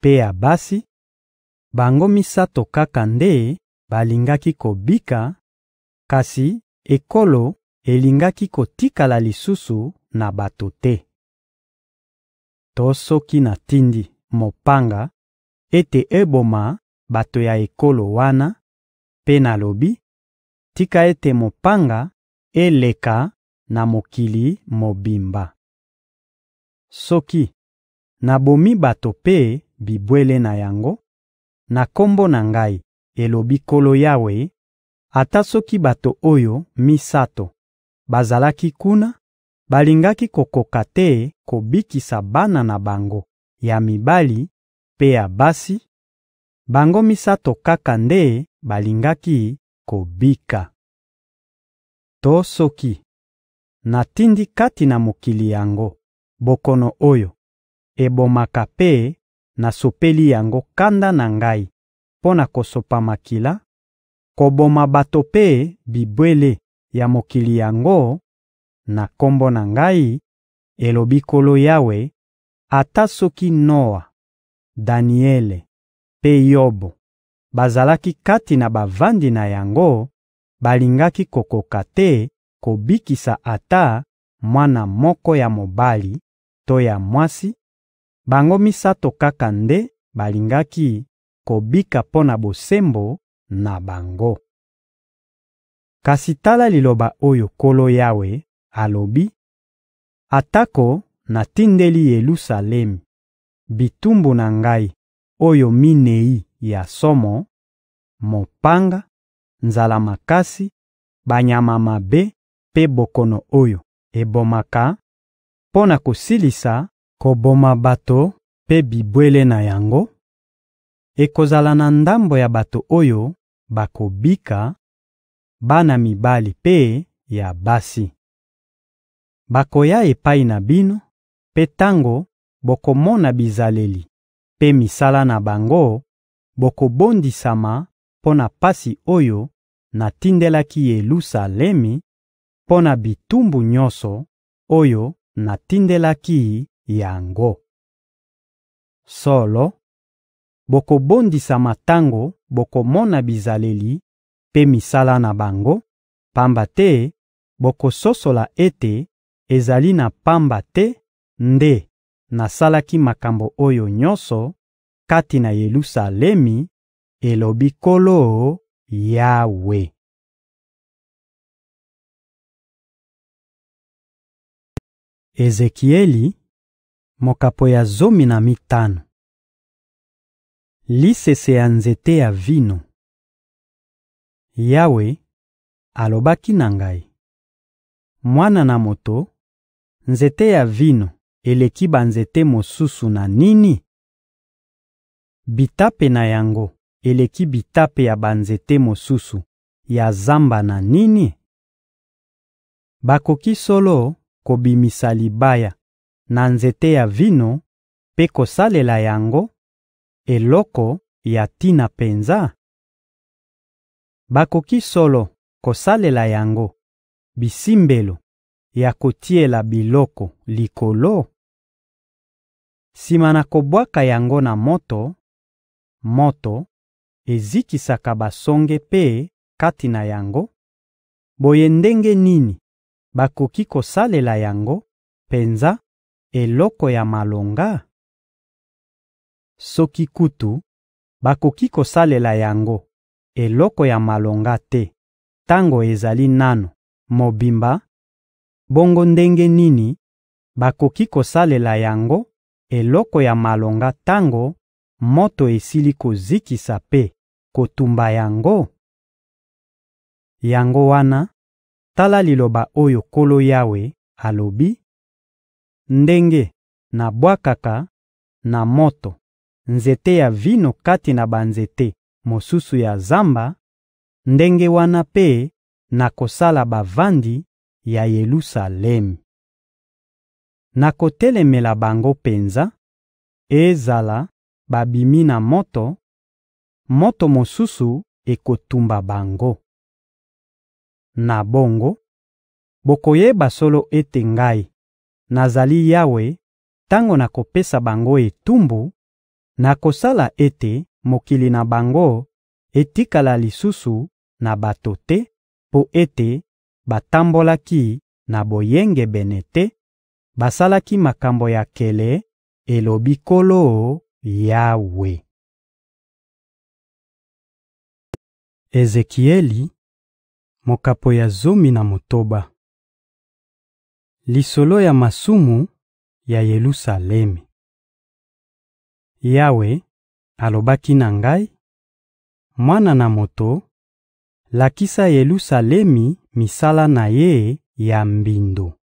mpe ya basi; bango misato kaka nde balingaki kobika, kasi ekolo elingaki kotikala lisusu na bato te. To soki natindi mopanga ete eboma bato ya ekolo wana, Mpe nalobi: «Tika ete mopanga eleka na mokili mobimba!» Soki nabomi bato mpe bibwele na yango, na Kombo na Ngai, elobi Nkolo Yawe, ata soki bato oyo misato bazalaki kuna, balingaki kokoka te kobikisa bana na bango ya mibali mpe ya basi; bango misato kaka nde balingaki kobika. To soki natindi kati na mokili yango bokono oyo ebomaka mpe nasopeli yango kanda na Ngai mpo na kosopa makila, koboma bato mpe bibwele ya mokili yango, na Kombo na Ngai, elobi Nkolo Yawe, ata soki Noa, Daniele mpe Yobo bazalaki kati na bavandi na yango, balingaki kokoka te kobikisa ata mwana moko ya mobali to ya mwasi; bango misato kaka nde balingaki kobika mpo na bosembo na bango. Kasi tala liloba oyo Nkolo Yawe alobi: Atako natindeli Yelusalemi bitumbu na Ngai oyo minei ya somo, mopanga, nzala makasi, banyama mabe mpe bokono oyo ebomaka, mpo na kosilisa koboma bato mpe bibwele na yango; ekozala na ndambo ya bato oyo bakobika, bana mibali mpe ya basi. Bakoya epai na bino, mpe tango bokomona bizaleli mpe misala na bango bokobondisama mpo na pasi oyo natindelaki Yelusalemi, mpo na bitumbu nyonso oyo natindelaki yango. Solo, bokobondisama tango bokomona bizaleli mpe misala na bango, pamba te bokososola ete ezali na pamba te nde nasalaki makambo oyo nyonso kati na Yelusalemi, elobi Nkolo Yawe. Ezekieli, mokapo ya zomi na mitano Lisese ya nzete ya vino Yawe alobaki na ngai: «Mwana na moto, nzete ya vino eleki banzete mosusu na nini? Bitape na yango eleki bitape ya banzete mosusu ya zamba na nini? Bakoki solo kobimisa libaya na nzete ya vino mpe kosalela yango eloko ya tina penza? Bakoki solo kosalela yango bisimbelo ya kotiela biloko likolo? Sima na kobwaka yango na moto, Moto ezikisaka basonge mpe kati na yango; boye ndenge nini bakoki kosalela yango penza eloko ya malonga? Soki kutu bakoki kosalela yango eloko ya malonga te tango ezali nanu mobimba, bongo ndenge nini bakoki kosalela yango eloko ya malonga tango moto esili kozikisa mpe kotumba yango? Yango wana, tala liloba oyo Nkolo Yawe alobi: Ndenge nabwakaka na moto nzete ya vino kati na banzete mosusu ya zamba, ndenge wana mpe nakosala bavandi ya Yelusalemi. Nakotelemela bango penza, ezala babimi na moto, moto mosusu ekotumba bango. Na bongo, bokoyeba solo ete Ngai, nazali Yawe tango nakopesa bango etumbu, nakosala ete mokili na bango etikala lisusu na bato te mpo ete batambolaki na boyengebene te, basalaki makambo ya nkele, elobi Nkolo Yawe. Ezekieli, mokabo ya zomi na motoba Lisolo ya masumu ya Yelusalemi Yawe alobaki na ngai: «Mwana na moto, lakisa Yelusalemi misala na ye ya mbindo.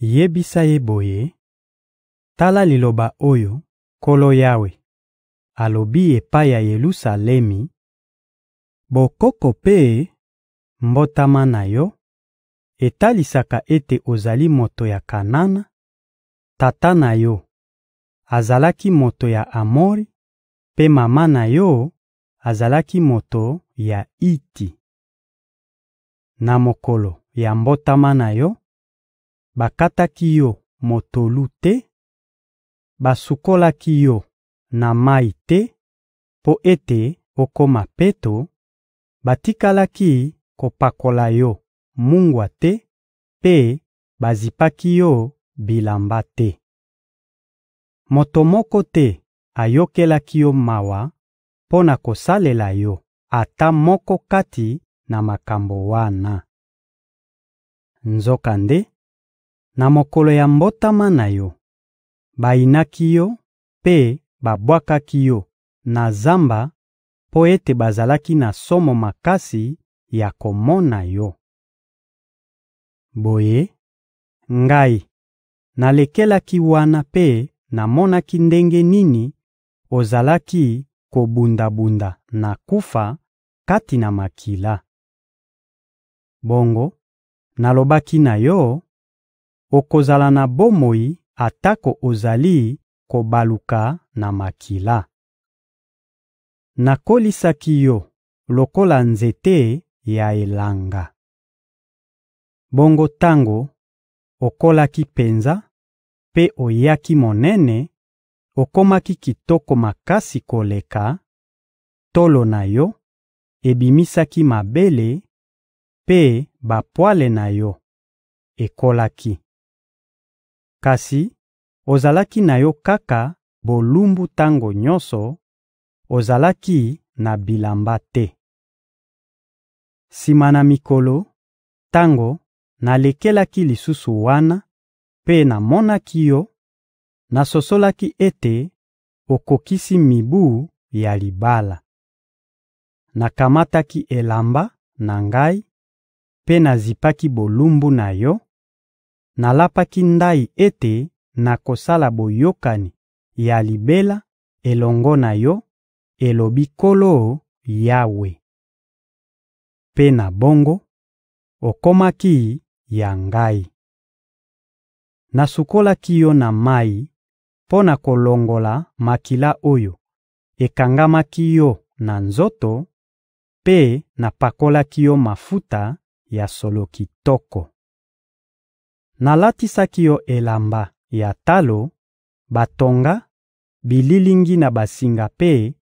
Yebisa ye boye: ‹Tala liloba oyo Nkolo Yawe alobi epai ya Yelusalemi: «Bokoko mpe mbotama na yo etalisaka ete ozali moto ya Kanana; tata na yo azalaki moto ya Amori, mpe mama na yo azalaki moto ya Iti. Na mokolo ya mbotama na yo, bakataki yo motolu te basukolaki yo na mayi te mpo ete okoma peto, batikalaki kopakola yo mungwa te mpe bazipaki yo bilamba te. Moto moko te ayokelaki yo mawa mpo na kosalela yo ata moko kati na makambo wana. Nzokande, na mokolo ya mbotama na yo, bayinaki yo mpe babwakaki yo na zamba mpo ete bazalaki na somo makasi ya komona yo. Boye, Ngai nalekelaki wana mpe namonaki ndenge nini ozalaki kobunda-bunda na kufa kati na makila. Bongo, nalobaki na yo: «Okozala na bomoi atako ozali kobaluka na makila. Nakolisaki yo lokola nzete ya elanga. Bongo tango okolaki penza mpe oyaki monene, okomaki kitoko makasi koleka; tolo na yo ebimisaki mabele, mpe bapwale na yo ekolaki. Kasi ozalaki na yo kaka bolumbu tango nyonso, ozalaki na bilamba te. Sima na mikolo, tango nalekelaki lisusu wana mpe namonaki yo, nasosolaki ete okokisi mibu ya libala. Nakamataki elamba na ngai mpe nazipaki bolumbu na yo nalapaki ndayi ete nakosala boyokani ya libela elongo na yo, elobi Nkolo Yawe. Mpe na bongo, okomaki ya ngai. Nasukolaki yo na mayi mpo na kolongola makila oyo ekangamaki yo na nzoto, mpe napakolaki yo mafuta ya solo kitoko. nalatisaki yo elamba ya talo batonga bililingi na basinga mpe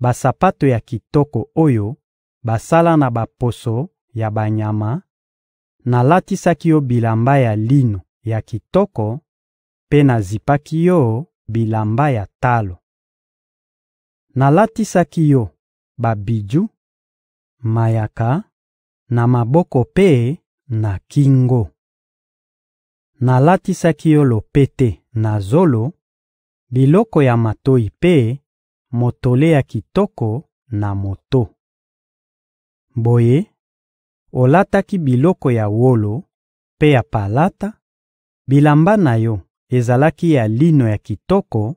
basapato ya kitoko oyo basala na baposo ya banyama; nalatisaki yo bilamba ya lino ya kitoko mpe nazipaki yo bilamba ya talo. Nalatisaki yo babiju, mayaka, na maboko mpe na kingo. nalatisaki yo lopete na zolo, biloko ya matoyi mpe motole ya kitoko na moto. Boye, olataki biloko ya wolo mpe ya palata; bilamba na yo ezalaki ya lino ya kitoko,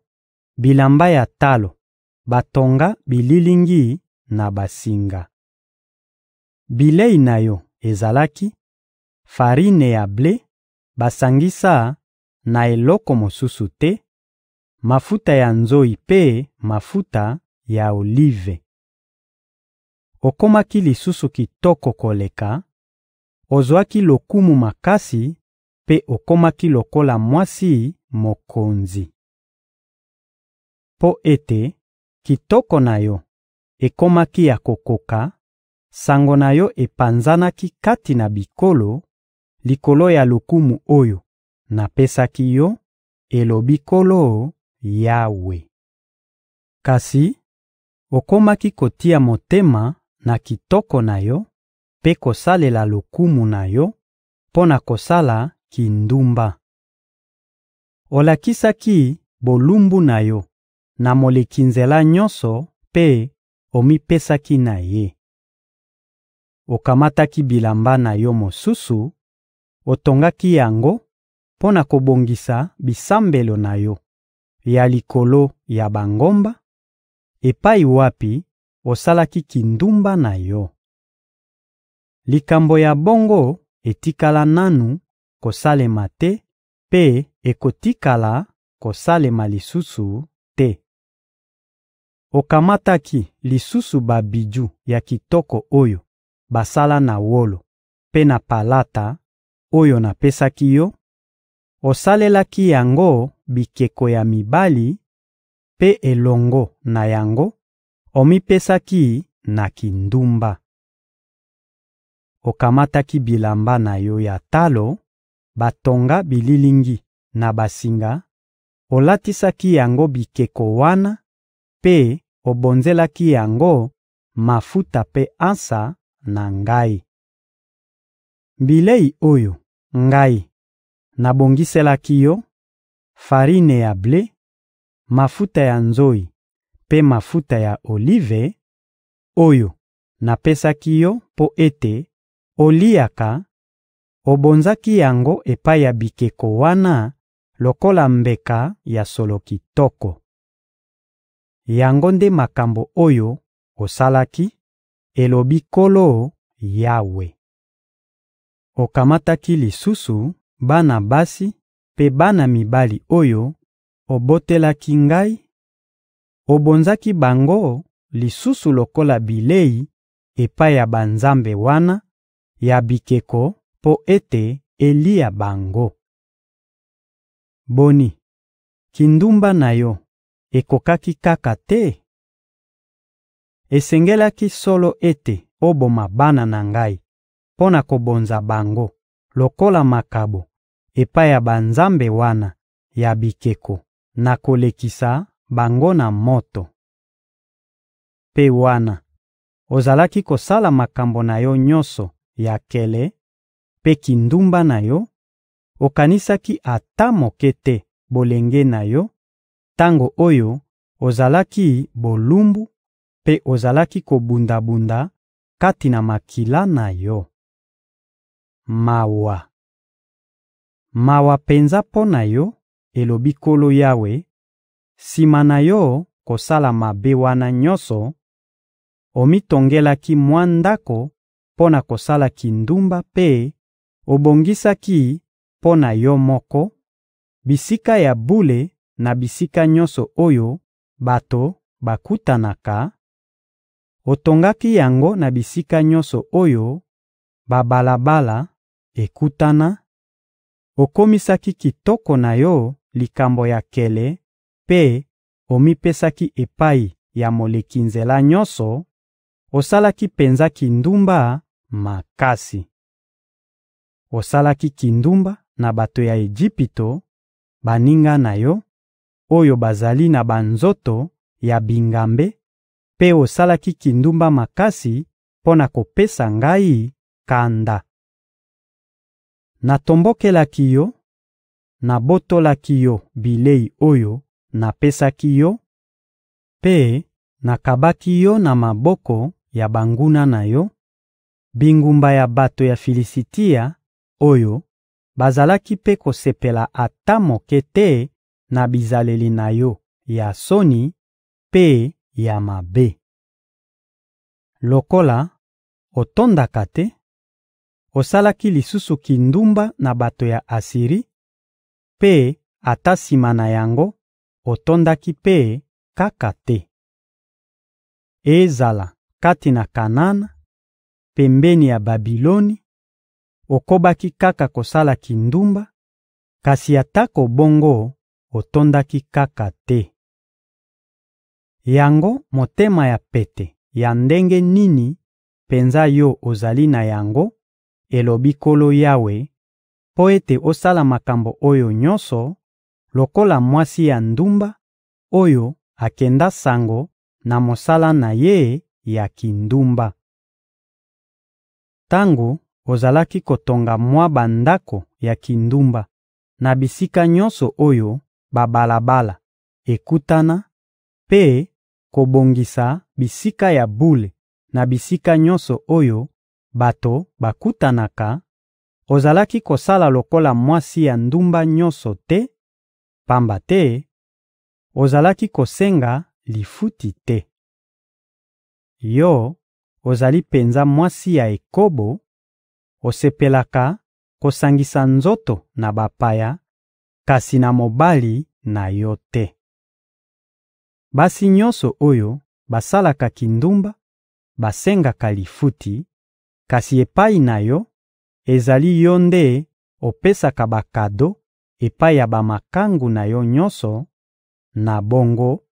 bilamba ya talo batonga bililingi na basinga. Bilei na yo ezalaki: farine ya ble basangisa na eloko mosusu te: mafuta ya nzoyi mpe mafuta ya olive. Okomaki lisusu kitoko koleka, ozwaki lokumu makasi mpe okomaki lokola mwasi mokonzi. Mpo ete kitoko na yo ekomaki ya kokoka, sango na yo epanzanaki kati na bikolo likolo ya lokumu oyo napesaki yo, elobi Nkolo Yawe. Kasi okomaki kotia motema na kitoko na yo mpe kosalela lokumu na yo mpo na kosala kindumba. Olakisaki bolumbu na yo na moleki nzela nyonso mpe omipesaki na ye. Okamataki bilamba na yo mosusu Otongaki yango mpo na kobongisa bisambelo na yo ya likolo ya bangomba, epai wapi osalaki kindumba na yo. Likambo ya bongo etikala nanu kosalema te mpe ekotikala kosalema lisusu te. Okamataki lisusu babiju ya kitoko oyo basala na wolo mpe na palata oyo napesaki yo, osalelaki yango bikeko ya mibali, mpe elongo na yango, omipesaki na kindumba. Okamataki bilamba na yo ya talo, batonga bililingi na basinga, olatisaki yango bikeko wana mpe obonzelaki yango mafuta mpe ansa na ngai. Bilei oyo Ngai nabongiselaki yo farine ya ble, mafuta ya nzoyi mpe mafuta ya olive, oyo napesaki yo mpo ete oliaka; obonzaki yango epai ya bikeko wana lokola mbeka ya solo kitoko. Yango nde makambo oyo osalaki, elobi Nkolo Yawe. Okamataki lisusu bana basi mpe bana mibali oyo obotelaki Ngai; obonzaki bango lisusu lokola bilei epai ya banzambe wana ya bikeko mpo ete elia bango. Boni, kindumba na yo ekokaki kaka te? Esengelaki solo ete oboma bana na Ngai mpo na kobonza bango lokola makabo epai ya banzambe wana ya bikeko na kolekisa bango na moto. Mpe wana ozalaki kosala makambo na yo nyonso ya nkele mpe kindumba na yo, okanisaki ata moke te bolenge na yo tango oyo ozalaki bolumbu mpe ozalaki kobunda-bunda kati na makila na yo. mawa! Mawa penza mpo na yo, elobi Nkolo Yawe, sima na yo kosala mabe wana nyonso: omitongelaki mwa ndako mpo na kosala kindumba mpe obongisaki mpo na yo moko bisika ya bule na bisika nyonso oyo bato bakutanaka; otongaki yango na bisika nyonso oyo babalabala ekutana, okomisaki kitoko na yo likambo ya nkele mpe omipesaki epai ya Moleki nzela nyonso; osalaki penza kindumba makasi. Osalaki kindumba na bato ya Ejipito, baninga na yo, oyo bazali na banzoto ya bingambe, mpe osalaki kindumba makasi mpo na kopesa Ngai kanda. Natombokelaki Yo, nabotolaki Yo bilei oyo napesaki Yo mpe nakabaki Yo na maboko ya banguna na Yo, bingumba ya bato ya Filisitia oyo bazalaki mpe kosepela ata moke te na bizaleli na Yo ya soni mpe ya mabe. Lokola otondaka te, Osalaki lisusu kindumba na bato ya Asiri, mpe ata sima na yango, otondaki mpe kaka te. Ezala kati na Kanana, pembeni ya Babiloni, okobaki kaka kosala kindumba, kasi atako bongo otondaki kaka te. Yango motema ya pete ya ndenge nini penza yo ozali na yango elobi Nkolo Yawe, mpo ete osala makambo oyo nyonso lokola mwasi ya ndumba oyo akenda sango na mosala na ye ya kindumba. Tango ozalaki kotonga mwa bandako ya kindumba na bisika nyonso oyo babalabala ekutana mpe kobongisa bisika ya bule na bisika nyonso oyo bato bakutanaka, ozalaki kosala lokola mwasi ya ndumba nyonso te, pamba te ozalaki kosenga lifuti te. Yo ozali penza mwasi ya ekobo, osepelaka kosangisa nzoto na bapaya, kasi na mobali na yo te. Basi nyonso oyo basalaka kindumba basengaka lifuti, Kasi epai na Yo, ezali Yo nde opesaka bakado epai ya bamakangu na Yo nyonso; na bongo,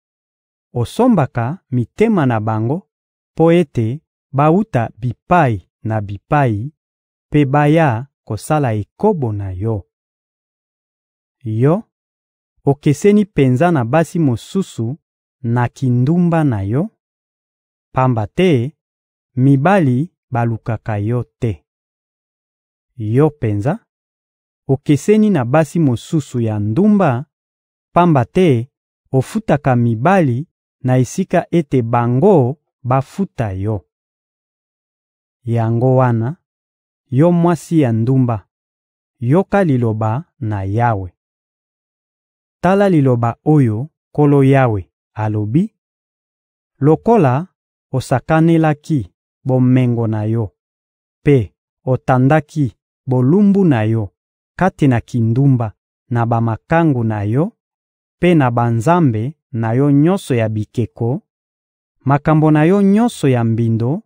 osombaka mitema na bango mpo ete bawuta bipai na bipai mpe baya kosala ekobo na Yo. Yo, okeseni penza na basi mosusu na kindumba na Yo, pamba te mibali balukaka yo te. Yo penza, okeseni na basi mosusu ya ndumba, pamba te ofutaka mibali na esika ete bango bafuta yo. Yango wana, yo mwasi ya ndumba, yoka liloba na Yawe. Tala liloba oyo Nkolo Yawe alobi: Lokola osakanelaki bomengo na yo mpe otandaki bolumbu na yo kati na kindumba na bamakangu na yo mpe na banzambe na yo nyonso ya bikeko, makambo na yo nyonso ya mbindo;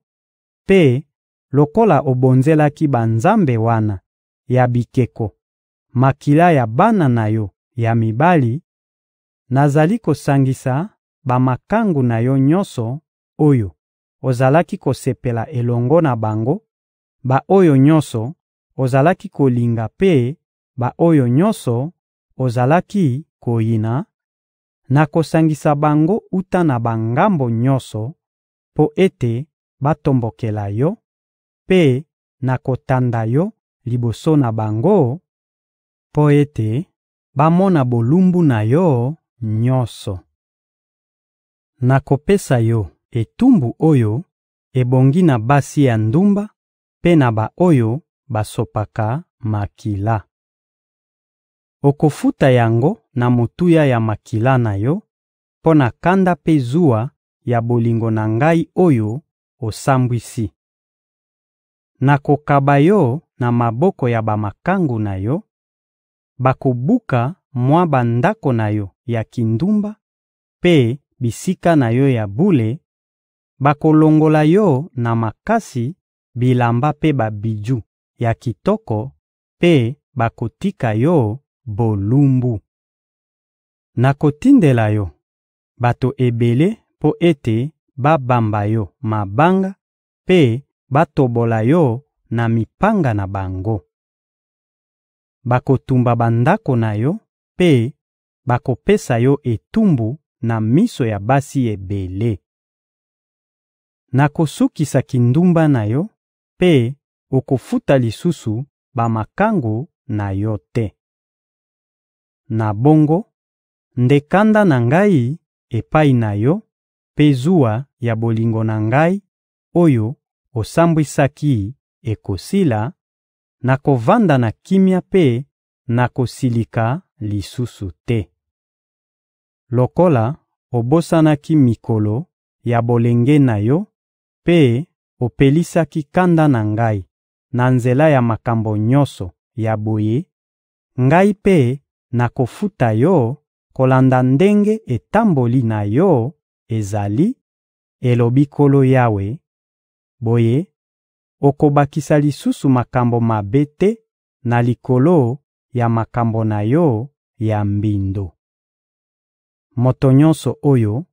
mpe lokola obonzelaki banzambe wana ya bikeko makila ya bana na yo ya mibali, nazali kosangisa bamakangu na yo nyonso oyo ozalaki kosepela elongo na bango, ba-oyo nyonso ozalaki kolinga mpe ba-oyo nyonso ozalaki koyina; nakosangisa bango wuta na bangambo nyonso mpo ete batombokela yo, mpe nakotanda yo liboso na bango mpo ete bamona bolumbu na yo nyonso. Nakopesa yo etumbu oyo ebongi na basi ya ndumba mpe na ba-oyo basopaka makila. Okofuta yango na motuya ya makila na yo, mpo na kanda mpe zuwa ya bolingo na Ngai oyo osambwisi. Nakokaba yo na maboko ya bamakangu na yo; bakobuka mwa bandako na yo ya kindumba mpe bisika na yo ya bule Bakolongola yo na makasi bilamba mpe babiju ya kitoko mpe bakotika yo bolumbu. Nakotindela yo bato ebele mpo ete babamba yo mabanga mpe batobola yo na mipanga na bango. Bakotumba bandako na yo mpe bakopesa yo etumbu na miso ya basi ebele. nakosukisa kindumba na yo, mpe okofuta lisusu bamakangu na yo te. Na bongo, nde kanda na Ngai epai na yo mpe zuwa ya bolingo na Ngai oyo osambwisaki ekosila, nakovanda na kimia mpe nakosilika lisusu te. Lokola obosanaki mikolo ya bolenge na yo mpe opelisaki kanda na ngai na nzela ya makambo nyonso ya boye, ngai mpe nakofuta yo kolanda ndenge etamboli na yo ezali, elobi Nkolo Yawe; boye, okobakisa lisusu makambo mabe te na likolo ya makambo na yo ya mbindo. Moto nyonso oyo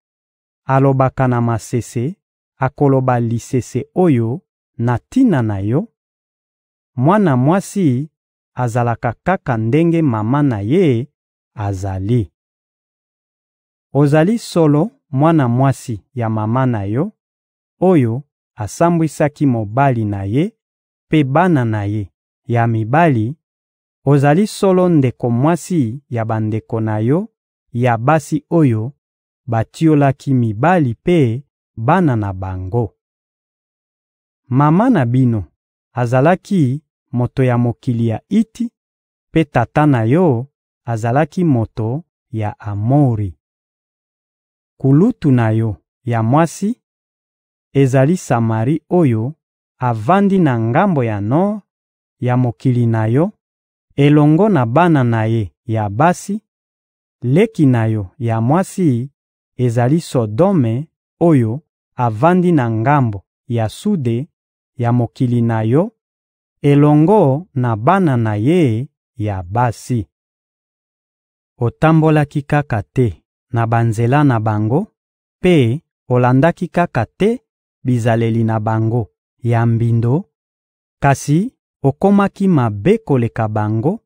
alobaka na masese akoloba lisese oyo na tina na yo: «Mwana mwasi azalaka kaka ndenge mama na ye azali.» Ozali solo mwana mwasi ya mama na yo, oyo asambwisaki mobali na ye mpe bana na ye ya mibali; ozali solo ndeko mwasi ya bandeko na yo ya basi oyo batiolaki mibali mpe bana na bango. Mama na bino azalaki moto ya mokili ya Iti, mpe tata na yo azalaki moto ya Amori. Kulutu na yo ya mwasi ezali Samari oyo avandi na ngambo ya nor ya mokili na yo, elongo na bana na ye ya basi; leki na yo ya mwasi ezali Sodome oyo avandi na ngambo ya sude ya mokili na yo elongo na bana na ye ya basi. Otambolaki kaka te na banzela na bango mpe olandaki kaka te bizaleli na bango ya mbindo, kasi okomaki mabe koleka bango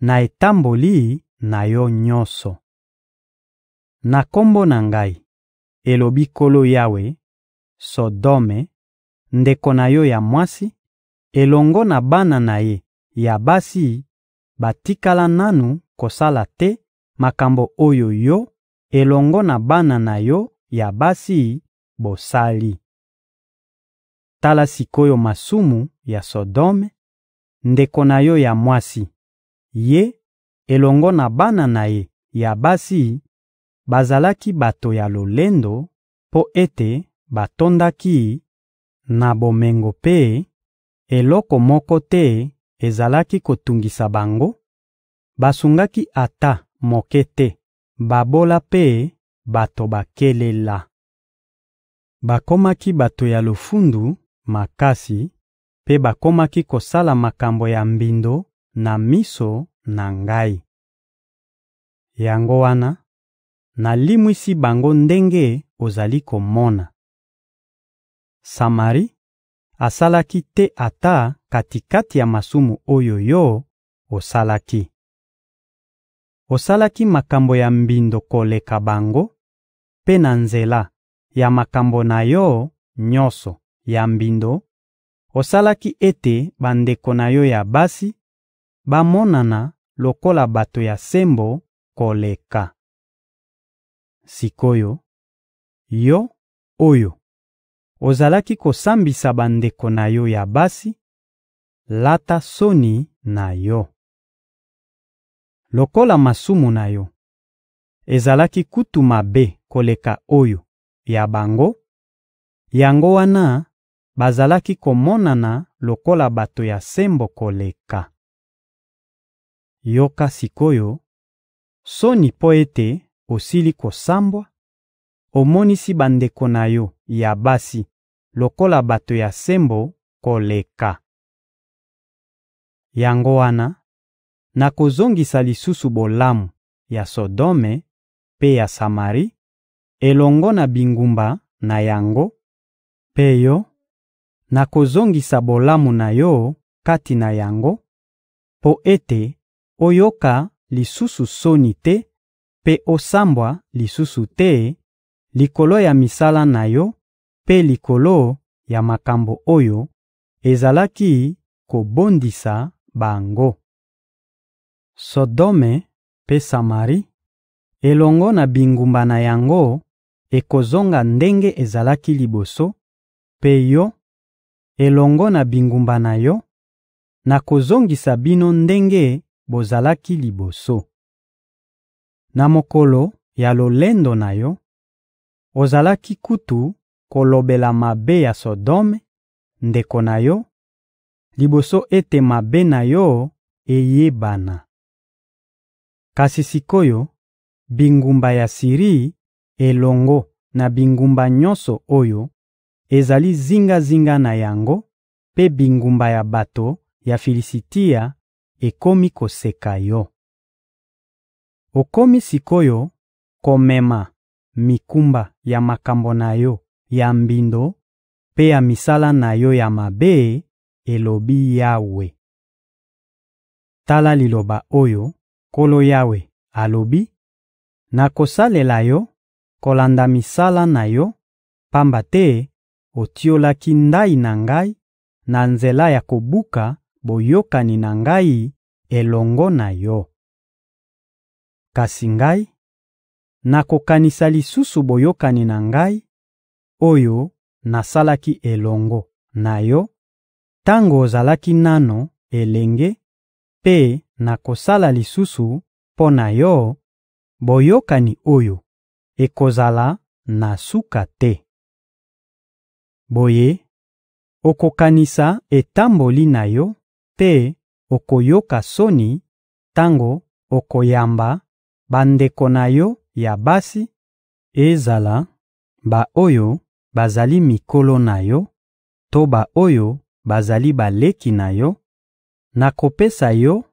na etamboli na yo nyonso. Na Kombo na Ngai, elobi Nkolo Yawe, Sodome, ndeko na yo ya mwasi, elongo na bana na ye ya basi batikala nanu kosala te makambo oyo yo elongo na bana na yo ya basi bosali. Tala sik'oyo masumu ya Sodome, ndeko na yo ya mwasi, ye elongo na bana na ye ya basi Bazalaki bato ya lolendo, mpo ete batondaki na bomengo mpe eloko moko te ezalaki kotungisa bango; basungaki ata moke te babola mpe bato bakelela. Bakomaki bato ya lofundu makasi mpe bakomaki kosala makambo ya mbindo na miso na Ngai. Yango wana nalimwisi bango ndenge ozali komona. Samari asalaki te ata kati-kati ya masumu oyo yo osalaki. Osalaki makambo ya mbindo koleka bango, mpe na nzela ya makambo na yo nyonso ya mbindo, osalaki ete bandeko na yo ya basi bamonana lokola bato ya sembo koleka. Sik'oyo, yo oyo ozalaki kosambisa bandeko na yo ya basi, lata soni na yo! Lokola masumu na yo ezalaki kutu mabe koleka oyo ya bango, yango wana bazalaki komonana lokola bato ya sembo koleka. Yoka sik'oyo soni mpo ete osili kosambwa, omonisi bandeko na yo ya basi lokola bato ya sembo koleka. Yango wana, nakozongisa lisusu bolamu ya Sodome mpe ya Samari elongo na bingumba na yango, mpe yo, nakozongisa bolamu na yo kati na yango, mpo ete oyoka lisusu soni te mpe osambwa lisusu te likolo ya misala na yo mpe likolo ya makambo oyo ezalaki kobondisa bango. Sodome mpe Samari elongo na bingumba na yango ekozonga ndenge ezalaki liboso, mpe yo, elongo na bingumba na yo, nakozongisa bino ndenge bozalaki liboso. Na mokolo ya lolendo na yo, ozalaki kutu kolobela mabe ya Sodome, ndeko na yo, liboso ete mabe na yo eyebana. Kasi sik'oyo, bingumba ya Siri elongo na bingumba nyonso oyo ezali zingazinga na yango mpe bingumba ya bato ya Filisitia ekomi koseka yo. Okomi sik'oyo komema mikumba ya makambo na yo ya mbindo mpe ya misala na yo ya mabe, elobi Yawe. Tala liloba oyo Nkolo Yawe alobi: Nakosalela yo kolanda misala na yo, pamba te otiolaki ndayi na Ngai na nzela ya kobuka boyokani na Ngai elongo na yo. Kasi Ngai, nakokanisa lisusu boyokani na Ngai, oyo nasalaki elongo na yo tango ozalaki nanu elenge, mpe nakosala lisusu mpo na yo; boyokani oyo ekozala na suka te. Boye, okokanisa etamboli na yo mpe okoyoka soni tango okoyamba bandeko na yo ya basi, ezala ba-oyo bazali mikolo na yo to ba-oyo bazali baleki na yo; nakopesa yo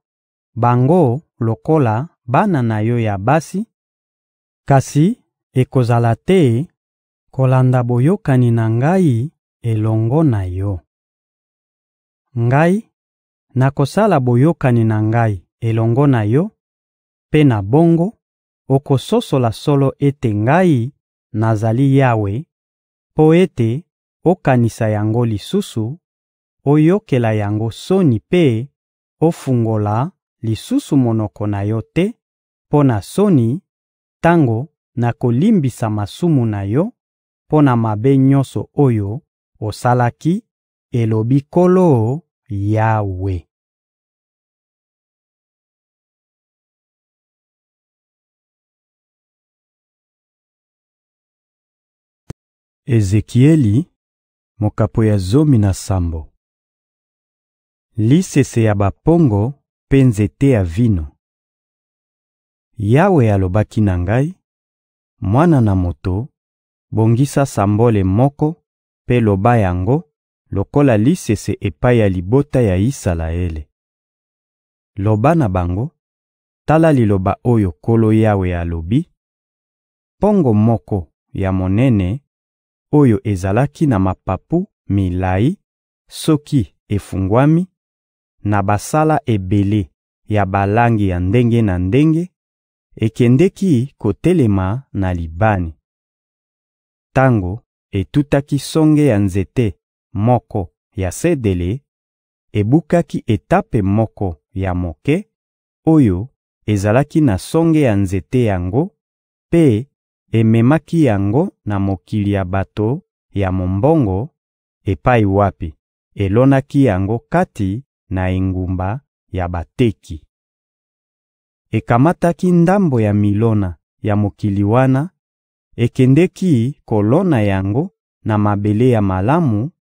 bango lokola bana na yo ya basi, kasi ekozala te kolanda boyokani na Ngai elongo na yo. Ngai, nakosala boyokani na Ngai elongo na yo mpe na bongo, okososola solo ete Ngai, nazali Yawe, mpo ete okanisa yango lisusu, oyokela yango soni mpe ofungola lisusu monoko na yo te mpo na soni, tango nakolimbisa masumu na yo mpo na mabe nyonso oyo osalaki, elobi Nkolo Yawe. Ezekieli, mokapo ya zomi na sambo Lisese ya bampongo mpe nzete ya vino Yawe alobaki na ngai: «Mwana na moto, bongisa sambole moko mpe loba yango lokola lisese epai ya libota ya Isalaele. Loba na bango: ‹Tala liloba oyo Nkolo Yawe alobi: Mpongo moko ya monene oyo ezalaki na mapapu milayi soki efungwami, na basala ebele ya balangi ya ndenge na ndenge, ekendeki kotelema na Libani. Tango etutaki songe ya nzete moko ya sedele, ebukaki etape moko ya moke oyo ezalaki na songe ya nzete yango mpe Ememaki yango na mokili ya bato ya mombongo, epai wapi elonaki yango kati na engumba ya bateki. Ekamataki ndambo ya milona ya mokili wana, ekendeki kolona yango na mabele ya malamu,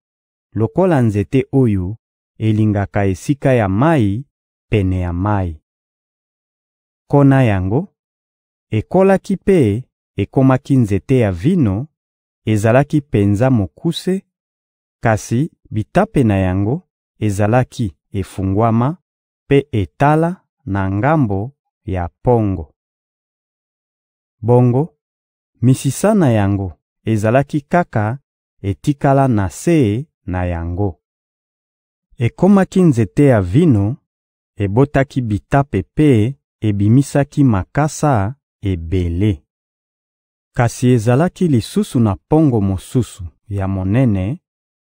lokola nzete oyo elingaka esika ya mayi pene ya mayi. Nkona yango, ekolaki mpe ekomaki nzete ya vino, ezalaki penza mokuse, kasi bitape na yango ezalaki efungwama mpe etala na ngambo ya pongo. Bongo, misisa na yango ezalaki kaka etikala na se na yango. Ekomaki nzete ya vino, ebotaki bitape mpe ebimisaki makasa ebele. Kasi ezalaki lisusu na mpongo mosusu ya monene,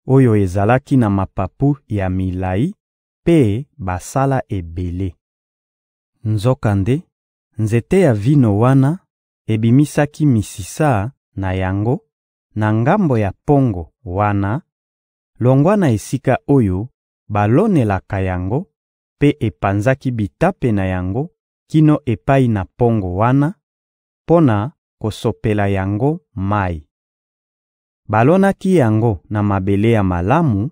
oyo ezalaki na mapapu ya milayi mpe basala ebele. Nzokande, nzete ya vino wana ebimisaki misisa na yango na ngambo ya mpongo wana, longwa na esika oyo balonelaka yango, mpe epanzaki bitape na yango kino epai na mpongo wana, mpo na kosopela yango mayi. Balonaki yango na mabele ya malamu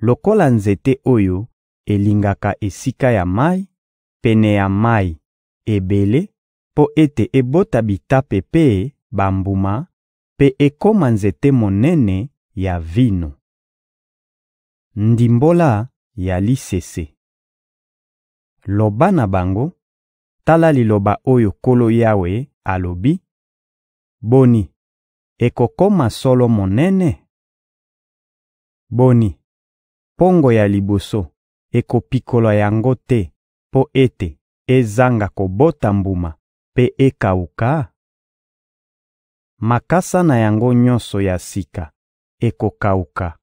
lokola nzete oyo elingaka esika ya mayi, pene ya mayi ebele mpo ete ebota bitape mpe bambuma mpe ekoma nzete monene ya vino. Ndimbola ya lisese Loba na bango: «Tala liloba oyo Nkolo Yawe alobi: Boni, ekokoma solo monene? Boni, mpongo ya liboso ekopikola yango te mpo ete ezanga kobota mbuma mpe ekawuka? Makasa na yango nyonso ya sika ekokawuka,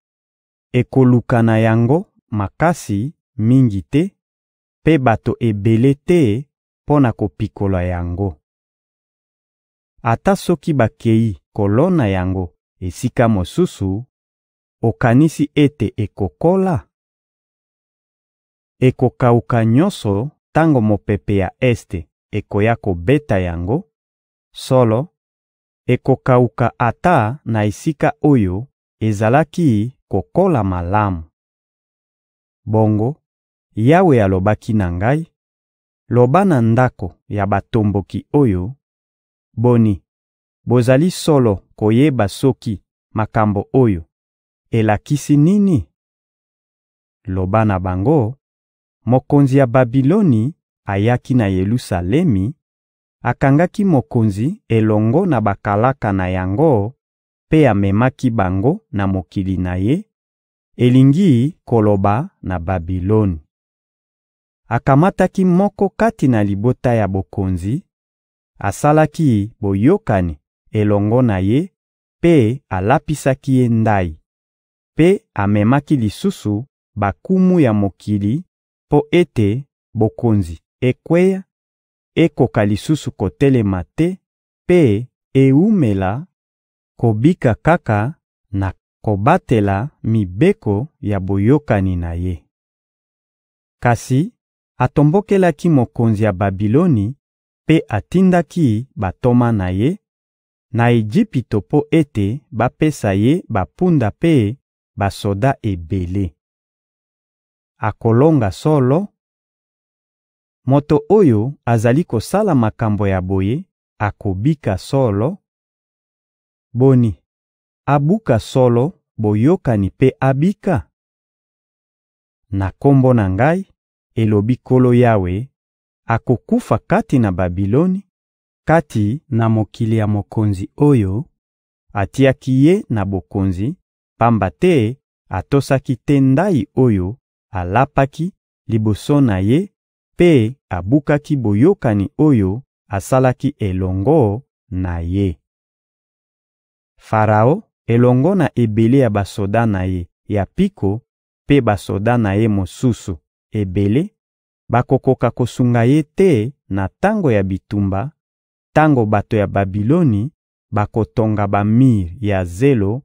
ekoluka na yango makasi mingi te, mpe bato ebele te mpo na kopikola yango. Ata soki bakeyi kolona yango esika mosusu, okanisi ete ekokola? Ekokawuka nyonso tango mopepe ya este ekoya kobeta yango; solo, ekokawuka ata na esika oyo ezalaki kokola malamu. Bongo Yawe alobaki na ngai: «Loba na ndako ya batomboki oyo Boni, bozali solo koyeba soki makambo oyo elakisi nini? Loba na bango: «Mokonzi ya Babiloni ayaki na Yelusalemi, akangaki mokonzi elongo na bakalaka na yango mpe amemaki bango na mokili na ye, elingi koloba na Babiloni. Akamataki moko kati na libota ya bokonzi Asalaki boyokani elongo na ye mpe alapisaki ye ndayi; mpe amemaki lisusu bankumu ya mokili mpo ete bokonzi ekweya, ekoka lisusu kotelema te mpe ewumela kobika kaka na kobatela mibeko ya boyokani na ye. Kasi atombokelaki mokonzi ya Babiloni mpe atindaki bantoma na ye, na Ejipito mpo ete bapesa ye bampunda mpe basoda ebele. Akolonga solo? Moto oyo azali kosala makambo ya boye akobika solo? Boni, abuka solo boyokani mpe abika? Na Kombo na Ngai, elobi Nkolo Yawe, akokufa kati na Babiloni, kati na mokili ya mokonzi oyo atiaki ye na bokonzi, pamba te atosaki te ndayi oyo alapaki liboso na ye mpe abukaki boyokani oyo asalaki elongo na ye. Faraon elongo na ebele ya basoda na ye ya mpiko mpe basoda na ye mosusu ebele Bakokoka kosunga ye te na tango ya bitumba, tango bato ya Babiloni bakotonga bamir ya zelo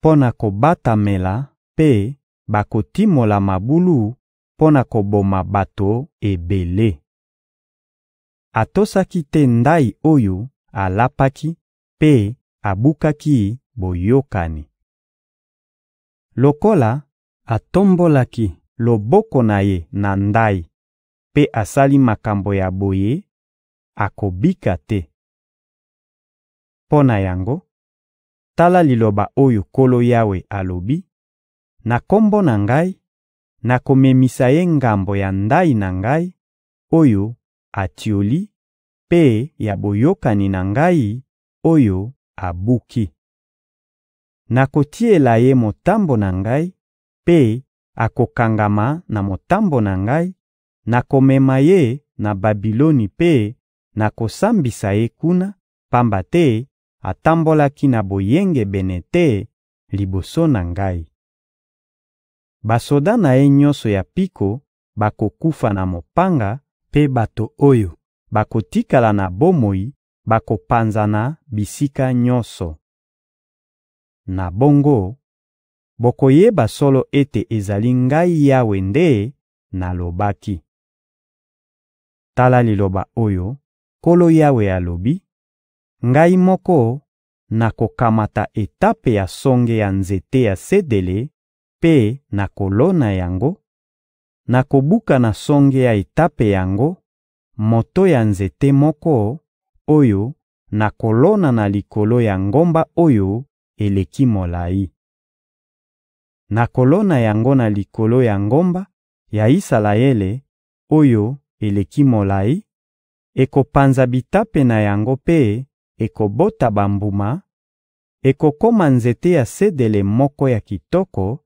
mpo na kobatamela mpe bakotimola mabulu mpo na koboma bato ebele. Atosaki te ndayi oyo alapaki mpe abukaki boyokani. Lokola atombolaki loboko na ye na ndayi mpe asali makambo ya boye, akobika te. Mpo na yango, tala liloba oyo Nkolo Yawe alobi: Na Kombo na Ngai, nakomemisa ye ngambo ya ndayi na Ngai, oyo atioli, mpe ya boyokani na Ngai, oyo abuki. Nakotiela ye motambo na Ngai, mpe akokangama na motambo na Ngai, Nakomema ye na Babiloni mpe nakosambisa ye kuna, pamba te atambolaki na boyengebene te liboso na Ngai. Basoda na ye nyonso ya mpiko bakokufa na mopanga, mpe bato oyo bakotikala na bomoi bakopanzana bisika nyonso. Na bongo, bokoyeba solo ete ezali Ngai Yawe nde nalobaki. Tala liloba oyo Nkolo Yawe alobi: Ngai moko nakokamata etape ya songe ya nzete ya sedele mpe nakolona yango; nakobuka na songe ya etape yango moto ya nzete moko oyo nakolona na likolo ya ngomba oyo eleki molayi. Nakolona yango na likolo ya ngomba ya Isalaele oyo eleki molayi, ekopanza bitape na yango mpe ekobota bambuma; ekokoma nzete ya sedele moko ya kitoko,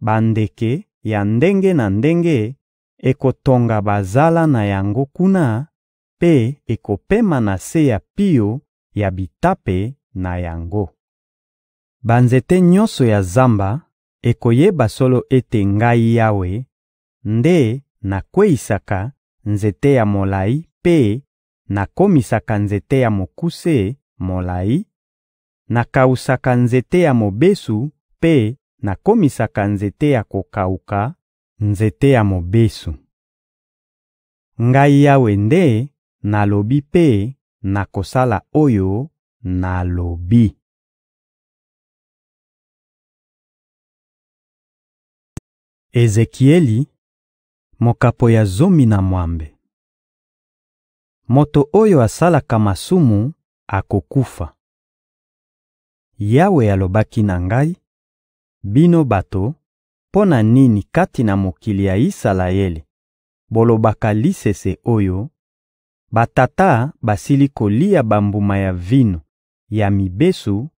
bandeke ya ndenge na ndenge ekotonga bazala na yango kuna mpe ekopema na se ya pio ya bitape na yango. Banzete nyonso ya zamba ekoyeba solo ete Ngai Yawe nde nakweyisaka nzete ya molayi mpe nakomisaka nzete ya mokuse molayi; nakawusaka nzete ya mobesu mpe nakomisaka nzete ya kokawuka nzete ya mobesu. Ngai Yawe nde nalobi mpe nakosala oyo nalobi.›» Ezekieli Mokapo ya zomi na mwambe Moto oyo asalaka masumu akokufa. Yawe alobaki na ngai: «Bino bato, mpo na nini kati na mokili ya Isalaele bolobaka lisese oyo: «Batata basili kolia bambuma ya vino ya mibesu,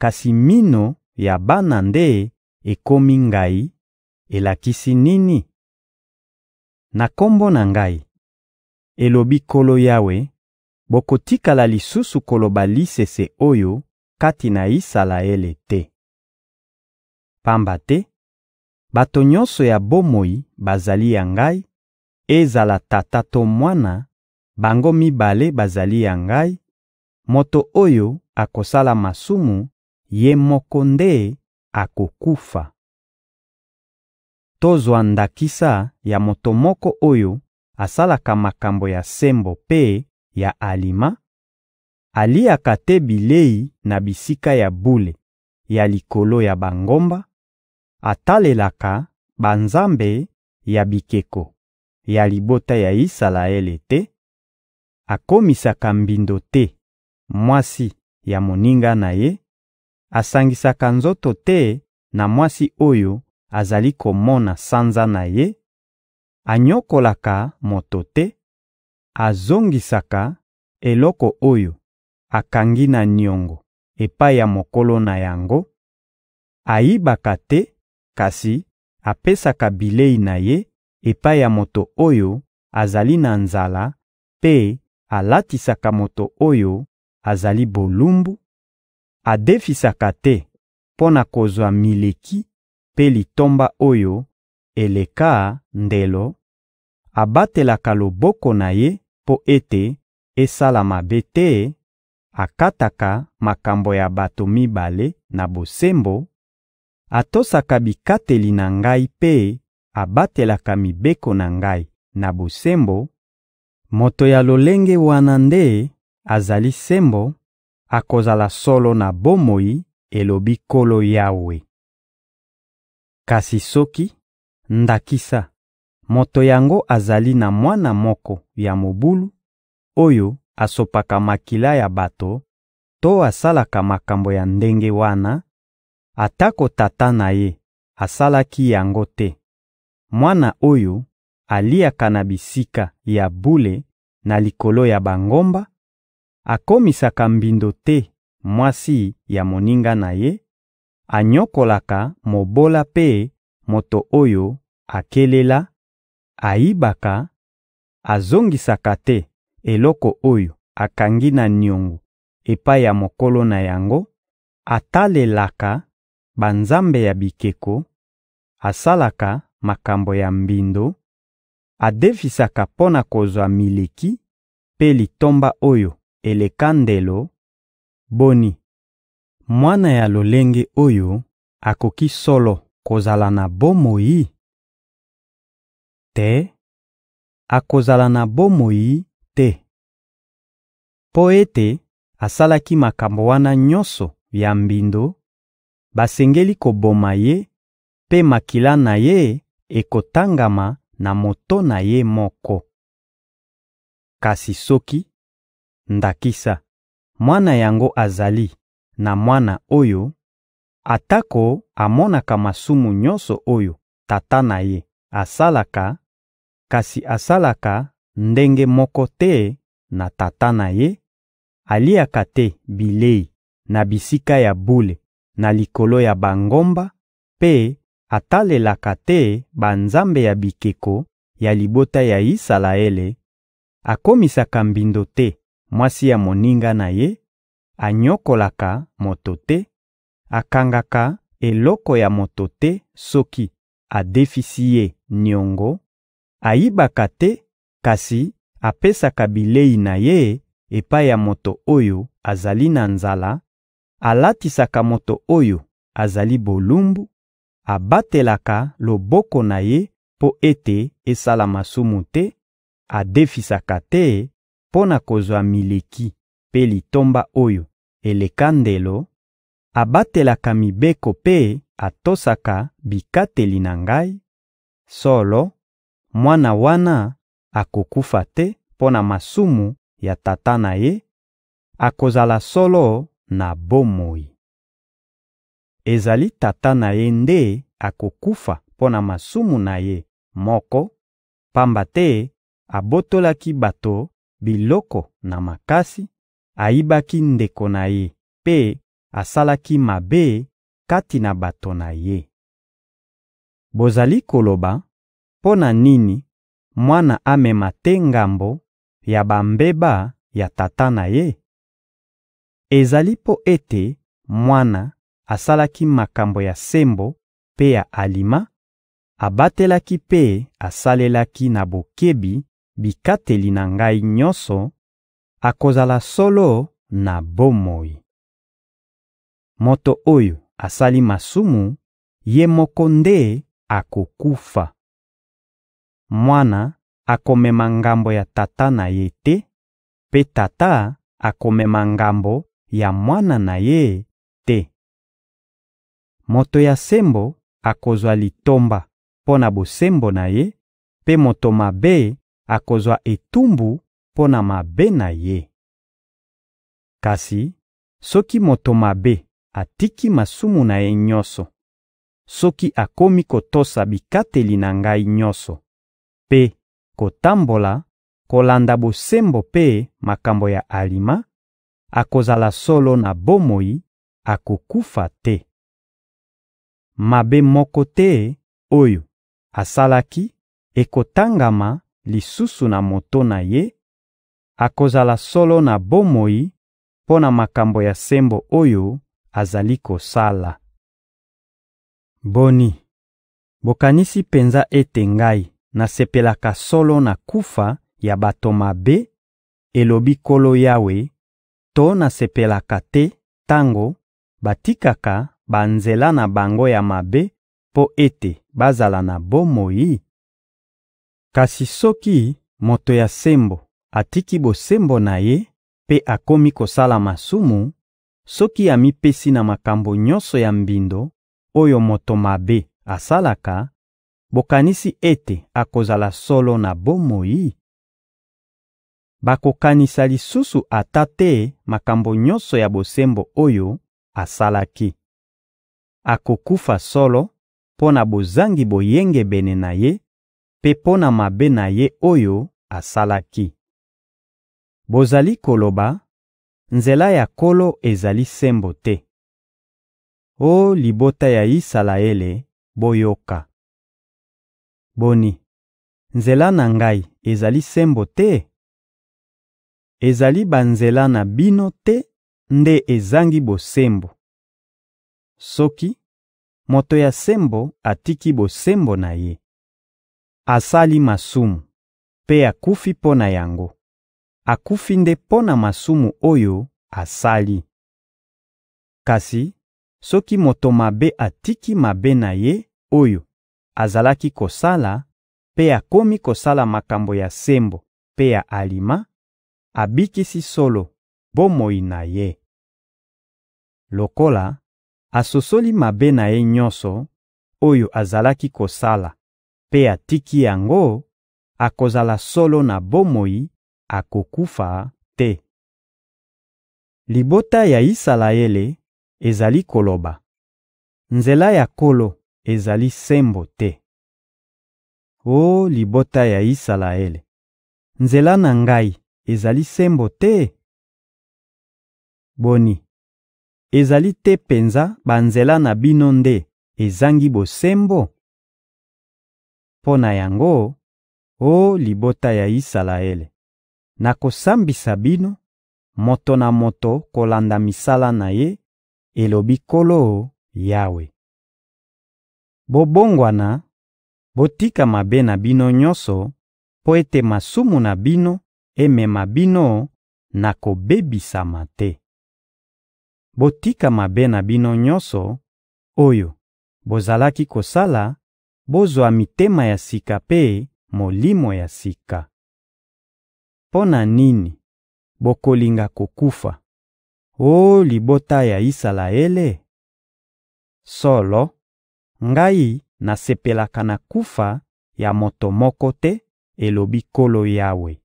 kasi minu ya bana nde ekomi ngayi»? Elakisi nini?» Na Kombo na Ngai, elobi Nkolo Yawe, bokotikala lisusu koloba lisese oyo kati na Isalaele te. Pamba te bato nyonso ya bomoi bazali ya Ngai, ezala tata to mwana, bango mibale bazali ya Ngai; moto oyo akosala masumu, ye moko nde akokufa. tozwa ndakisa ya moto moko oyo asalaka makambo ya sembo mpe ya alima, aliaka te bilei na bisika ya bule ya likolo ya bangomba, atalelaka banzambe ya bikeko ya libota ya Isalaele te, akomisaka mbindo te mwasi ya moninga na ye, asangisaka nzoto te na mwasi oyo azali komona sanza na ye, anyokolaka moto te, azongisaka eloko oyo akangi na niongo epai ya mokolo na yango, ayibaka te kasi apesaka bilei na ye epai ya moto oyo azali na nzala mpe alatisaka moto oyo azali bolumbu, adefisaka te mpo na kozwa mileki mpe litomba oyo eleka ndelo; abatelaka loboko na ye mpo ete esala mabe te, akataka makambo ya bato mibale na bosembo, atosaka bikateli na Ngai mpe abatelaka mibeko na Ngai na bosembo; moto ya lolenge wana nde azali sembo, akozala solo na bomoi, elobi Nkolo Yawe.» Kasi soki ndakisa moto yango azali na mwana moko ya mobulu, oyo asopaka makila ya bato to asalaka makambo ya ndenge wana, atako tata na ye asalaki yango te, mwana oyo aliaka na bisika ya bule na likolo ya bangomba, akomisaka mbindo te mwasi ya moninga na ye, anyokolaka mobola mpe moto oyo akelela, ayibaka, azongisaka te eloko oyo akangi na niongo epai ya mokolo na yango, atalelaka banzambe ya bikeko, asalaka makambo ya mbindo, adefisaka mpo na kozwa mileki mpe litomba oyo eleka ndelo; boni, mwana ya lolenge oyo akoki solo kozala na bomoi? Te, akozala na bomoi te! Mpo ete asalaki makambo wana nyonso ya mbindo, basengeli koboma ye mpe makila na ye ekotangama na moto na ye moko. Kasi soki, ndakisa, mwana yango azali na mwana oyo, atako amonaka masumu nyonso oyo tata na ye asalaka, kasi asalaka ndenge moko te na tata na ye, aliaka te bilei na bisika ya bule na likolo ya bangomba mpe atalelaka te banzambe ya bikeko ya libota ya Isalaele, akomisaka mbindo te mwasi ya moninga na ye anyokolaka moto te, akangaka eloko ya moto te soki adefisi ye niongo, ayibaka te kasi apesaka bilei na ye epai ya moto oyo azali na nzala, alatisaka moto oyo azali bolumbu, abatelaka loboko na ye mpo ete esala masumu te, adefisaka te mpo na kozwa mileki mpe litomba oyo eleka ndelo, abatelaka mibeko mpe atosaka bikateli na Ngai; solo, mwana wana akokufa te mpo na masumu ya tata na ye, akozala solo na bomoi. Ezali tata na ye nde akokufa mpo na masumu na ye moko, pamba te abotolaki bato biloko na makasi, ayibaki ndeko na ye mpe asalaki mabe kati na bato na ye. Bozali koloba: «Mpo na nini mwana amema te ngambo ya bambeba ya tata na ye?» Ezali mpo ete mwana asalaki makambo ya sembo mpe ya alima, abatelaki mpe asalelaki na bokebi bikateli na Ngai nyonso akozala solo na bomoi. Moto oyo asali masumu, ye moko nde akokufa. Mwana akomema ngambo ya tata na ye te, mpe tata akomema ngambo ya mwana na ye te. Moto ya sembo akozwa litomba mpo na bosembo na ye, mpe moto mabe akozwa etumbu mpo na mabe na ye. Kasi soki moto mabe atiki masumu na ye nyonso, soki akomi kotosa bikateli na Ngai nyonso mpe kotambola kolanda bosembo mpe makambo ya alima, akozala solo na bomoi, akokufa te. Mabe moko te oyo asalaki ekotangama lisusu na moto na ye akozala solo na bomoi mpo na makambo ya sembo oyo azali kosala. Boni, bokanisi penza ete ngai nasepelaka solo na kufa ya bato mabe, elobi Nkolo Yawe, to nasepelaka te tango batikaka banzela na bango ya mabe mpo ete bazala na bomoi? Kasi soki moto ya sembo atiki bosembo na ye mpe akomi kosala masumu soki amipesi na makambo nyonso ya mbindo oyo moto mabe asalaka, bokanisi ete akozala solo na bomoi? Bakokanisa lisusu ata te makambo nyonso ya bosembo oyo asalaki. Akokufa solo mpo na bozangi boyengebene na ye mpe mpo na mabe na ye oyo asalaki. Bozali koloba: «Nzela ya Nkolo ezali sembo te.» Oh libota ya Isalaele, boyoka! Boni, nzela na Ngai ezali sembo te? Ezali banzela na bino te nde ezangi bosembo. Soki moto ya sembo atiki bosembo na ye, asali masumu mpe akufi mpo na yango, akufi nde mpo na masumu oyo asali. Kasi soki moto mabe atiki mabe na ye oyo azalaki kosala mpe akomi kosala makambo ya sembo mpe ya alima, abikisi solo bomoi na ye. Lokola asosoli mabe na ye nyonso oyo azalaki kosala mpe atiki yango, akozala solo na bomoi akokufa te. Libota ya Isalaele ezali koloba: «Nzela ya Nkolo ezali sembo te.» Oh libota ya Isalaele, nzela na Ngai ezali sembo te? Boni, ezali te penza banzela na bino nde ezangi bosembo? Mpo na yango, oh libota ya Isalaele, Nakosambisa bino, moto na moto kolanda misala na ye, elobi Nkolo Yawe. Bobongwana, botika mabe na bino nyonso mpo ete masumu na bino emema bino na kobebisama te. Botika mabe na bino nyonso oyo bozalaki kosala, bozwa mitema ya sika mpe molimo ya sika. Mpo na nini bokolinga kokufa, oh libota ya Isalaele? Solo, Ngai nasepelaka na kufa ya moto moko te, elobi Nkolo Yawe.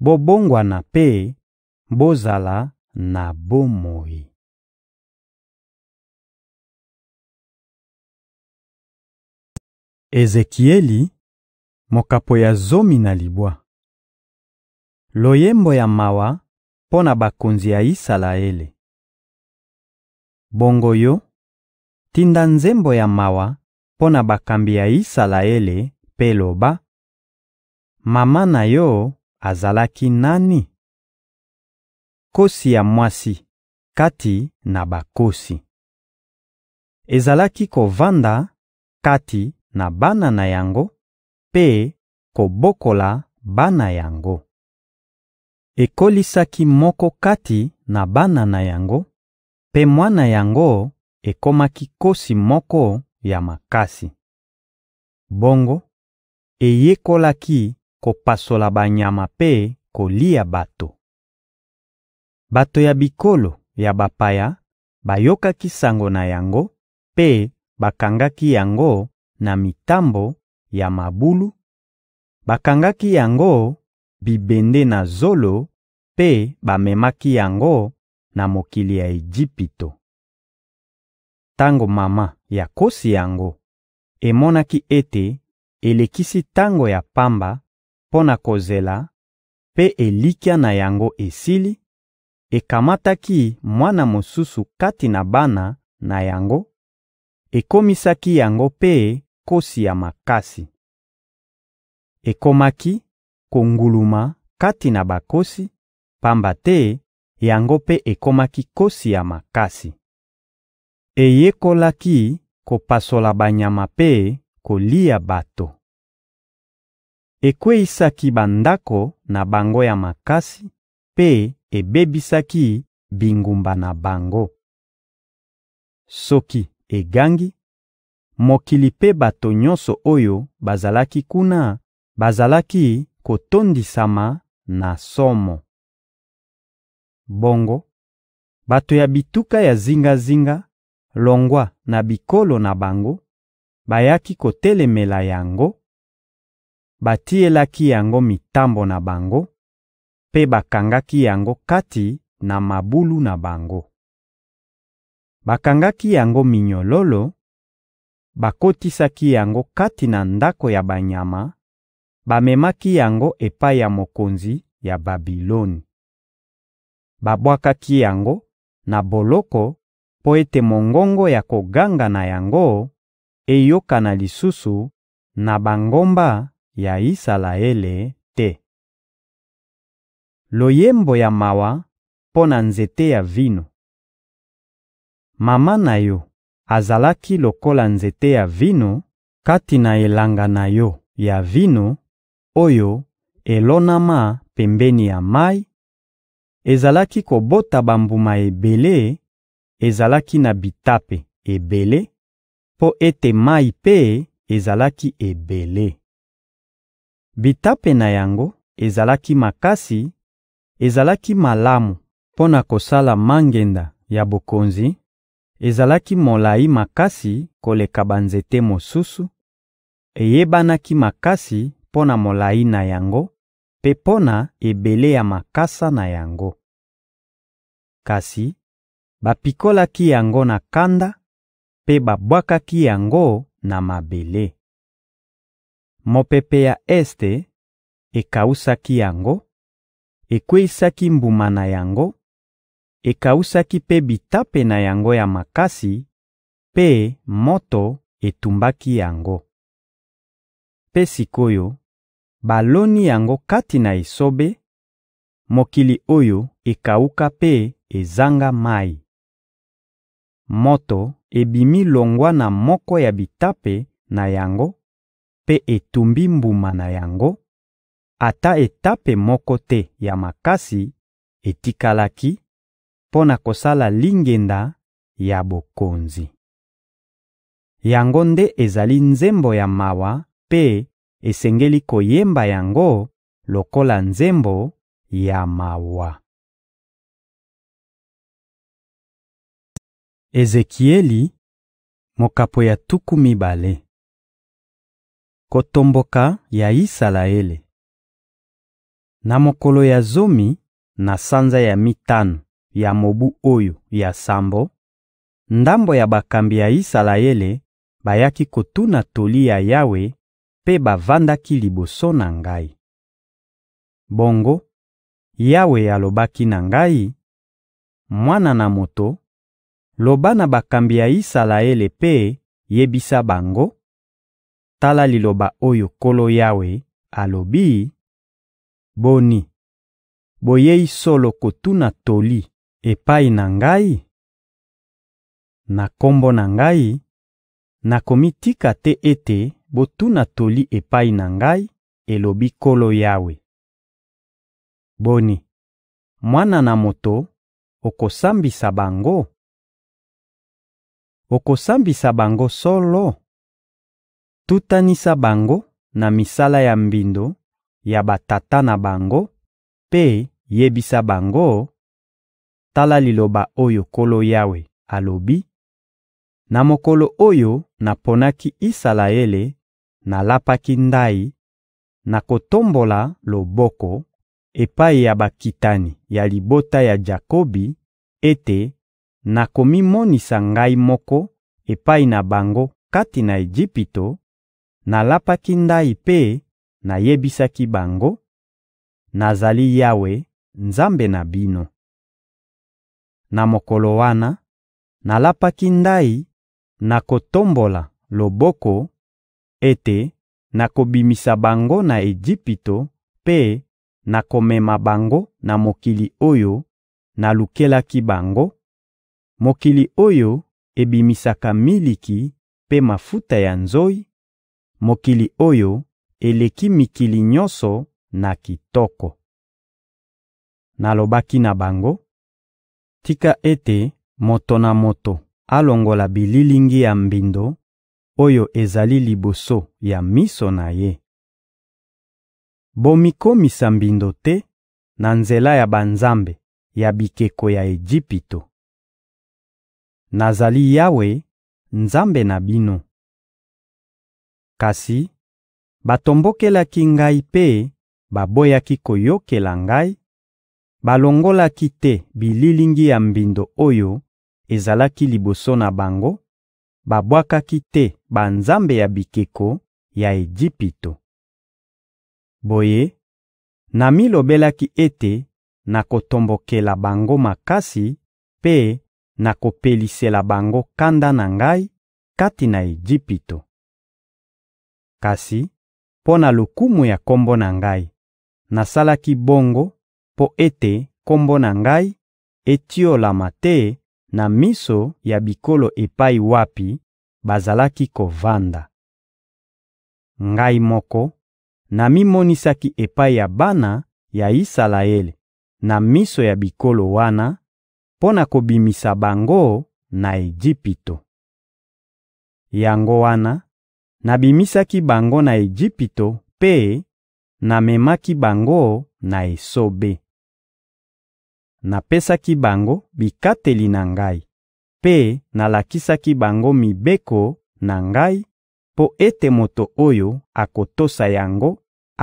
Bobongwana mpe bozala na bomoi. Ezekieli, mokapo ya zomi na libwa Loyembo ya mawa mpo na bakonzi ya Isalaele Bongo yo, tinda nzembo ya mawa mpo na bakambi ya Isalaele mpe loba: «Mama na yo azalaki nani?» Nkosi ya mwasi kati na bankosi Ezalaki kovanda kati na bana na yango mpe kobokola bana yango. ekolisaki moko kati na bana na yango, mpe mwana yango ekomaki nkosi moko ya makasi. Bongo eyekolaki kopasola banyama mpe kolia bato. Bato ya bikolo ya bapaya bayokaki sango na yango mpe bakangaki yango na mitambo ya mabulu, bakangaki yango bibende na zolo mpe bamemaki yango na mokili ya Ejipito. Tango mama ya nkosi yango emonaki ete elekisi tango ya pamba mpo na kozela mpe elikya na yango esili, ekamataki mwana mosusu kati na bana na yango, ekomisaki yango mpe nkosi ya makasi. Ekomaki konguluma kati na bakosi, pamba te yango mpe ekomaki nkosi ya makasi. Eyekolaki kopasola banyama mpe kolia bato. Ekweyisaki bandako na bango ya makasi mpe ebebisaki bingumba na bango. Soki egangi, mokili mpe bato nyonso oyo bazalaki kuna bazalaki kotondisama na somo. Bongo, bato ya bituka ya zingazinga longwa na bikolo na bango bayaki kotelemela yango, batielaki yango mitambo na bango mpe bakangaki yango kati na mabulu na bango. Bakangaki yango minyololo, bakotisaki yango kati na ndako ya banyama Bamemaki yango epai ya mokonzi ya Babiloni. Babwakaki yango na boloko mpo ete mongongo ya koganga na yango eyokana lisusu na bangomba ya Isalaele te. Loyembo ya mawa mpo na nzete ya vino Mama na yo azalaki lokola nzete ya vino kati na elanga na yo ya vino oyo elonama pembeni ya mayi; ezalaki kobota bambuma ebele, ezalaki na bitape ebele, mpo ete mayi mpe ezalaki ebele. Bitape na yango ezalaki makasi, ezalaki malamu mpo na kosala mangenda ya bokonzi, ezalaki molayi makasi koleka banzete mosusu, eyebanaki makasi mpo na molayi na yango mpe mpo na ebele ya makasa na yango. Kasi bapikolaki yango na kanda mpe babwakaki yango na mabele. Mopepe ya este ekawusaki yango, ekweyisaki mbuma na yango, ekawusaki mpe bitape na yango ya makasi, mpe moto etumbaki yango. Mpe sik'oyo, baloni yango kati na esobe, mokili oyo ekawuka mpe ezanga mayi. Moto ebimi longwa na moko ya bitape na yango mpe etumbi mbuma na yango; ata etape moko te ya makasi etikalaki mpo na kosala lingenda ya bokonzi. Yango nde ezali nzembo ya mawa mpe esengeli koyemba yango lokola nzembo ya mawa. Ezekieli mokabo ya tuku mibale Kotomboka ya Isalaele Na mokolo ya zomi, na sanza ya mitano ya mobu oyo ya sambo, ndambo ya bakambi ya Isalaele bayaki kotuna toli ya Yawe mpe bavandaki liboso na ngai. Bongo Yawe alobaki na ngai: «Mwana na moto, loba na bakambi ya Isalaele mpe yebisa bango: ‹Tala liloba oyo Nkolo Yawe alobi: Boni, boyei solo kotuna toli epai na Ngai? Na Kombo na Ngai, nakomitika te ete Botuna toli epai na Ngai, elobi Nkolo Yawe. Boni, mwana na moto, okosambisa bango? Okosambisa bango solo? Tutanisa bango na misala ya mbindo ya batata na bango mpe yebisa bango: ‹Tala liloba oyo Nkolo Yawe alobi: Na mokolo oyo naponaki Isalaele nalapaki ndayi na kotombola loboko epai ya bakitani ya libota ya Jakobi ete nakomimonisa Ngai moko epai na bango kati na Ejipito; nalapaki ndayi mpe nayebisaki bango: «Nazali Yawe, Nzambe na bino.» Na mokolo wana, nalapaki ndayi na kotombola loboko ete nakobimisa bango na Ejipito mpe nakomema bango na mokili oyo nalukelaki bango, mokili oyo ebimisaka miliki mpe mafuta ya nzoyi, mokili oyo eleki mikili nyonso na kitoko. Nalobaki na bango: «Tika ete moto na moto alongola bililingi ya mbindo oyo ezali liboso ya miso na Ye. Bomikomisa mbindo te na nzela ya banzambe ya bikeko ya Ejipito. Nazali Yawe, Nzambe na bino. Kasi batombokelaki Ngai mpe baboyaki koyokela Ngai, balongolaki te bililingi ya mbindo oyo ezalaki liboso na bango babwakaki te banzambe ya bikeko ya Ejipito. Boye, namilobelaki ete nakotombokela bango makasi mpe nakopelisela bango kanda na Ngai kati na Ejipito. Kasi, mpo na lokumu ya Kombo na Ngai, nasalaki bongo mpo ete Kombo na Ngai etiolama te na miso ya bikolo epai wapi bazalaki kovanda. Ngai moko namimonisaki epai ya bana ya Isalaele na miso ya bikolo wana, mpo na kobimisa bango na Ejipito. Yango wana, nabimisaki bango na Ejipito mpe namemaki bango na esobe. napesaki bango bikateli na Ngai mpe nalakisaki bango mibeko na Ngai mpo ete moto oyo akotosa yango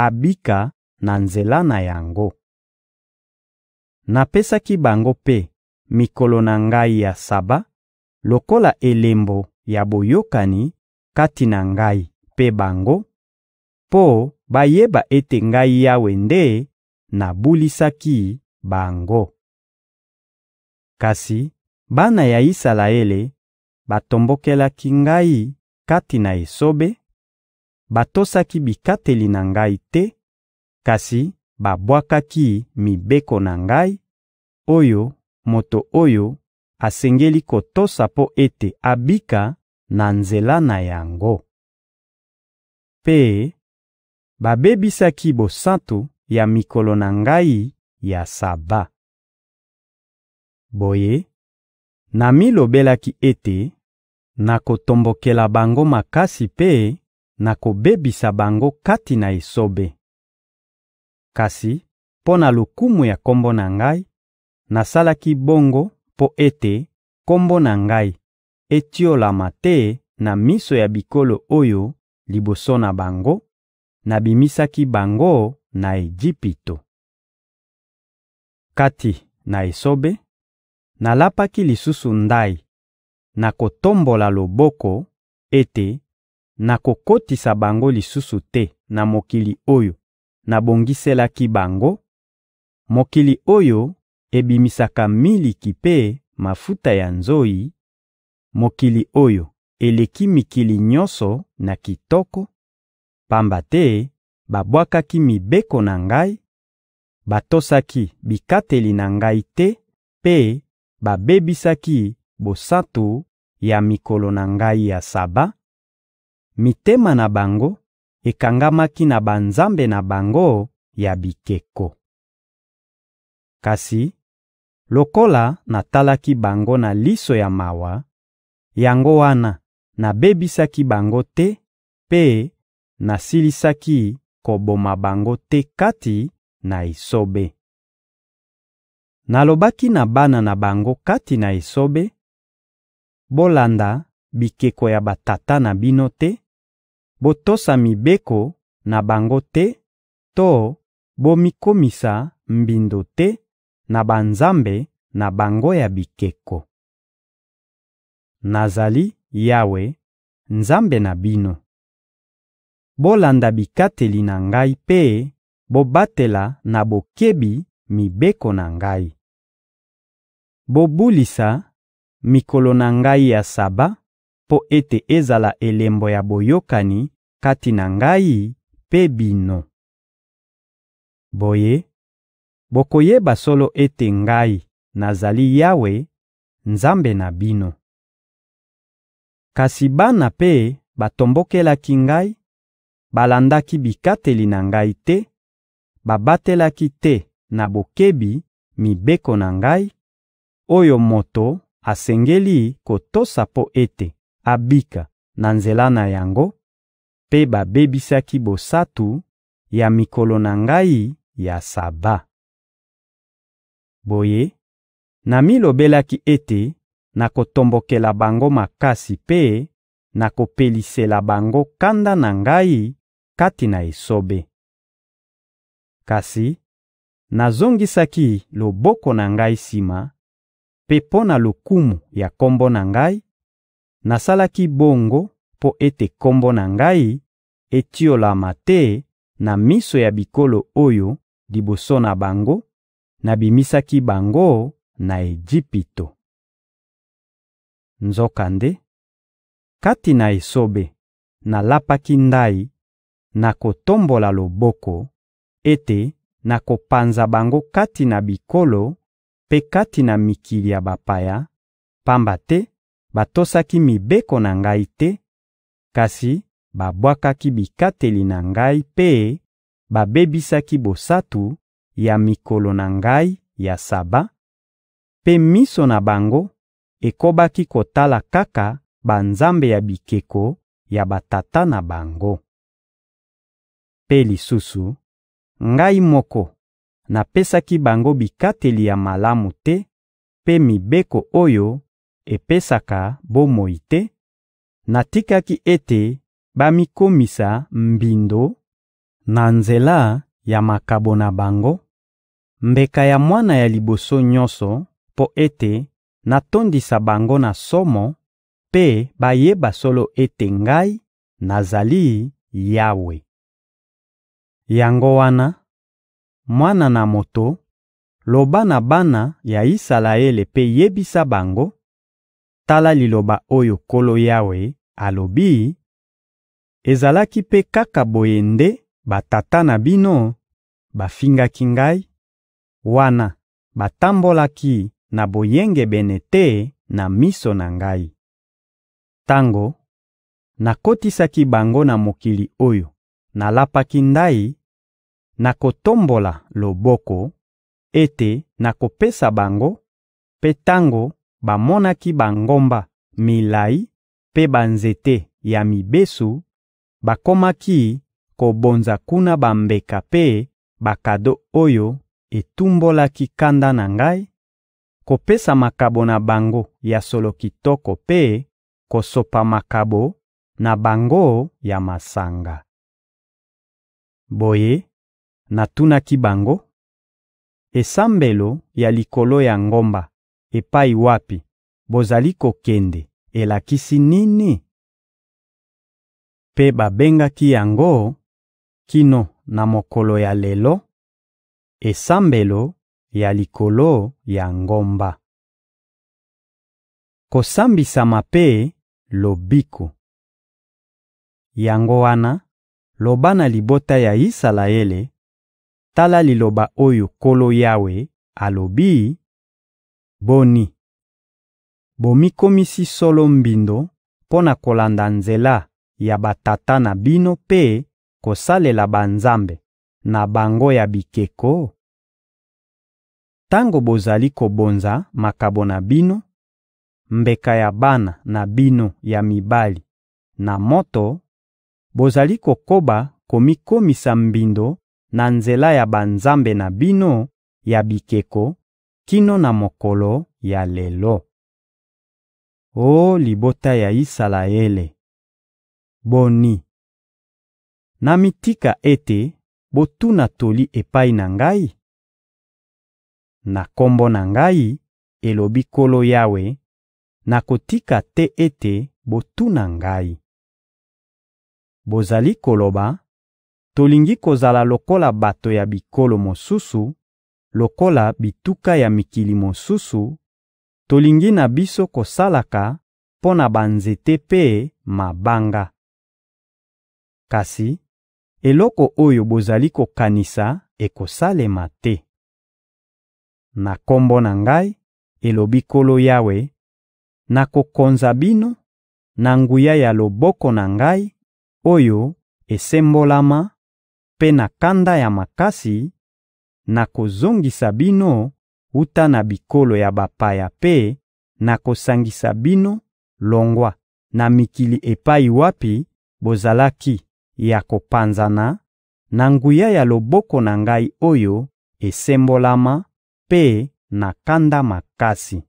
abika na nzela na yango. Napesaki bango mpe mikolo na Ngai ya Saba lokola elembo ya boyokani kati na Ngai mpe bango, mpo bayeba ete Ngai Yawe nde nabulisaki bango. Kasi bana ya Isalaele batombokelaki Ngai kati na esobe, batosaki bikateli na Ngai te, kasi babwakaki mibeko na Ngai, oyo moto oyo asengeli kotosa mpo ete abika na nzela na yango. Mpe babebisaki bosantu ya mikolo na Ngai ya Saba. Boye, namilobelaki ete nakotombokela bango makasi mpe nakobebisa bango kati na esobe. Kasi mpo na lokumu ya Kombo na Ngai, nasalaki bongo mpo ete Kombo na Ngai etiolama te na miso ya bikolo oyo liboso na bango; nabimisaki bango na Ejipito. Kati na esobe, Nalapaki lisusu ndayi na kotombola loboko ete nakokotisa bango lisusu te na mokili oyo nabongiselaki bango, mokili oyo ebimisaka miliki mpe mafuta ya nzoyi, mokili oyo eleki mikili nyonso na kitoko, pamba te babwakaki mibeko na Ngai, batosaki bikateli na Ngai te mpe babebisaki bosantu ya mikolo na Ngai ya Saba; mitema na bango ekangamaki na banzambe na bango ya bikeko. Kasi lokola natalaki bango na liso ya mawa, yango wana nabebisaki bango te mpe nasilisaki koboma bango te kati na esobe. Nalobaki na bana na bango kati na esobe: «Bolanda bikeko ya batata na bino te, botosa mibeko na bango te to bomikomisa mbindo te na banzambe na bango ya bikeko. Nazali Yawe, Nzambe na bino. Bolanda bikateli na Ngai mpe bobatela na bokebi mibeko na Ngai. Bobulisa mikolo na Ngai ya Saba mpo ete ezala elembo ya boyokani kati na Ngai mpe bino. Boye, bokoyeba solo ete Ngai nazali Yawe, Nzambe na bino. Kasi bana mpe batombokelaki Ngai, balandaki bikateli na Ngai te, babatelaki te na bokebi mibeko na Ngai, oyo moto asengeli kotosa mpo ete abika na nzela na yango, mpe babebisaki bosantu ya mikolo na Ngai ya Saba. Boye, namilobelaki ete nakotombokela bango makasi mpe nakopelisela bango kanda na Ngai kati na esobe. Kasi nazongisaki loboko na ngai sima, mpe mpo na lokumu ya Kombo na Ngai, nasalaki bongo mpo ete Kombo na Ngai etiolama te na miso ya bikolo oyo liboso na bango nabimisaki bango na Ejipito. Nzokande, kati na esobe, nalapaki ndayi na kotombola loboko, ete nakopanza bango kati na bikolo mpe kati na mikili ya bapaya, pamba te batosaki mibeko na Ngai te, kasi babwakaki bikateli na Ngai mpe babebisaki bosantu ya mikolo na Ngai ya Saba, mpe miso na bango ekobaki kotala kaka banzambe ya bikeko ya batata na bango. Mpe lisusu, Ngai moko napesaki bango bikateli ya malamu te mpe mibeko oyo epesaka bomoi te; natikaki ete bamikomisa mbindo na nzela ya makabo na bango, mbeka ya mwana ya liboso nyonso, mpo ete natondisa bango na somo mpe bayeba solo ete Ngai, nazali Yawe. Yango wana, mwana na moto, loba na bana ya Isalaele mpe yebisa bango: ‹Tala liloba oyo Nkolo Yawe alobi: Ezalaki mpe kaka boye nde batata na bino bafingaki Ngai, wana batambolaki na boyengebene te na miso na Ngai. Tango nakotisaki bango na mokili oyo nalapaki ndayi nakotombola loboko, ete nakopesa bango; mpe tango bamonaki bangomba milayi mpe banzete ya mibesu, bakomaki kobonza kuna bambeka mpe bakado oyo etumbolaki kanda na Ngai, kopesa makabo na bango ya solo kitoko mpe kosopa makabo na bango ya masanga. Boye Natunaki bango: «Esambelo ya likolo ya ngomba epai wapi bozali kokende elakisi nini?» Mpe babengaki yango, kino na mokolo ya lelo, «Esambelo ya likolo ya ngomba.» Kosambisama mpe lobiko Yango wana, loba na libota ya Isalaele Tala liloba oyo Nkolo Yawe alobi: Boni, bomikomisi solo mbindo mpo na kolanda nzela ya batata na bino mpe kosalela banzambe na bango ya bikeko? Tango bozali kobonza makabo na bino, mbeka ya bana na bino ya mibali na moto, bozali kokoba komikomisa mbindo na nzela ya banzambe na bino ya bikeko kino na mokolo ya lelo. Oh libota ya Isalaele! Boni! Nami tika ete botuna toli epai na Ngai? Na Kombo na Ngai, elobi Nkolo Yawe, nakotika te ete botuna Ngai. Bozali koloba: Tolingi kozala lokola bato ya bikolo mosusu, lokola bituka ya mikili mosusu; tolingi na biso kosalaka mpo na banzete mpe mabanga. Kasi eloko oyo bozali kokanisa ekosalema te. Na Kombo na Ngai, elobi Nkolo Yawe, nakokonza bino, na nguya ya loboko na Ngai, oyo esembolama mpe na kanda ya makasi, nakozongisa bino wuta na bikolo ya bapaya mpe nakosangisa bino longwa na mikili epai wapi bozalaki ya kopanzana, na nguya ya loboko na Ngai oyo esembolama mpe na kanda makasi.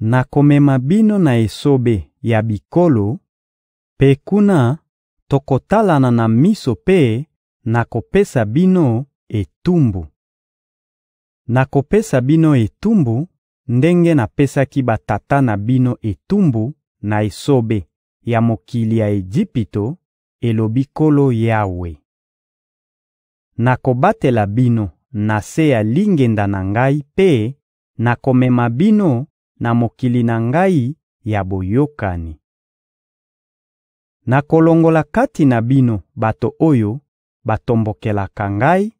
Nakomema bino na esobe ya bikolo, mpe kuna tokotalana na miso mpe nakopesa bino etumbu. Nakopesa bino etumbu ndenge napesaki batata na bino etumbu na esobe ya mokili ya Ejipito, elobi Nkolo Yawe. Nakobatela bino na se ya lingenda na Ngai mpe nakomema bino na mokili na Ngai ya boyokani. Nakolongola kati na bino bato oyo batombokelaka Ngai,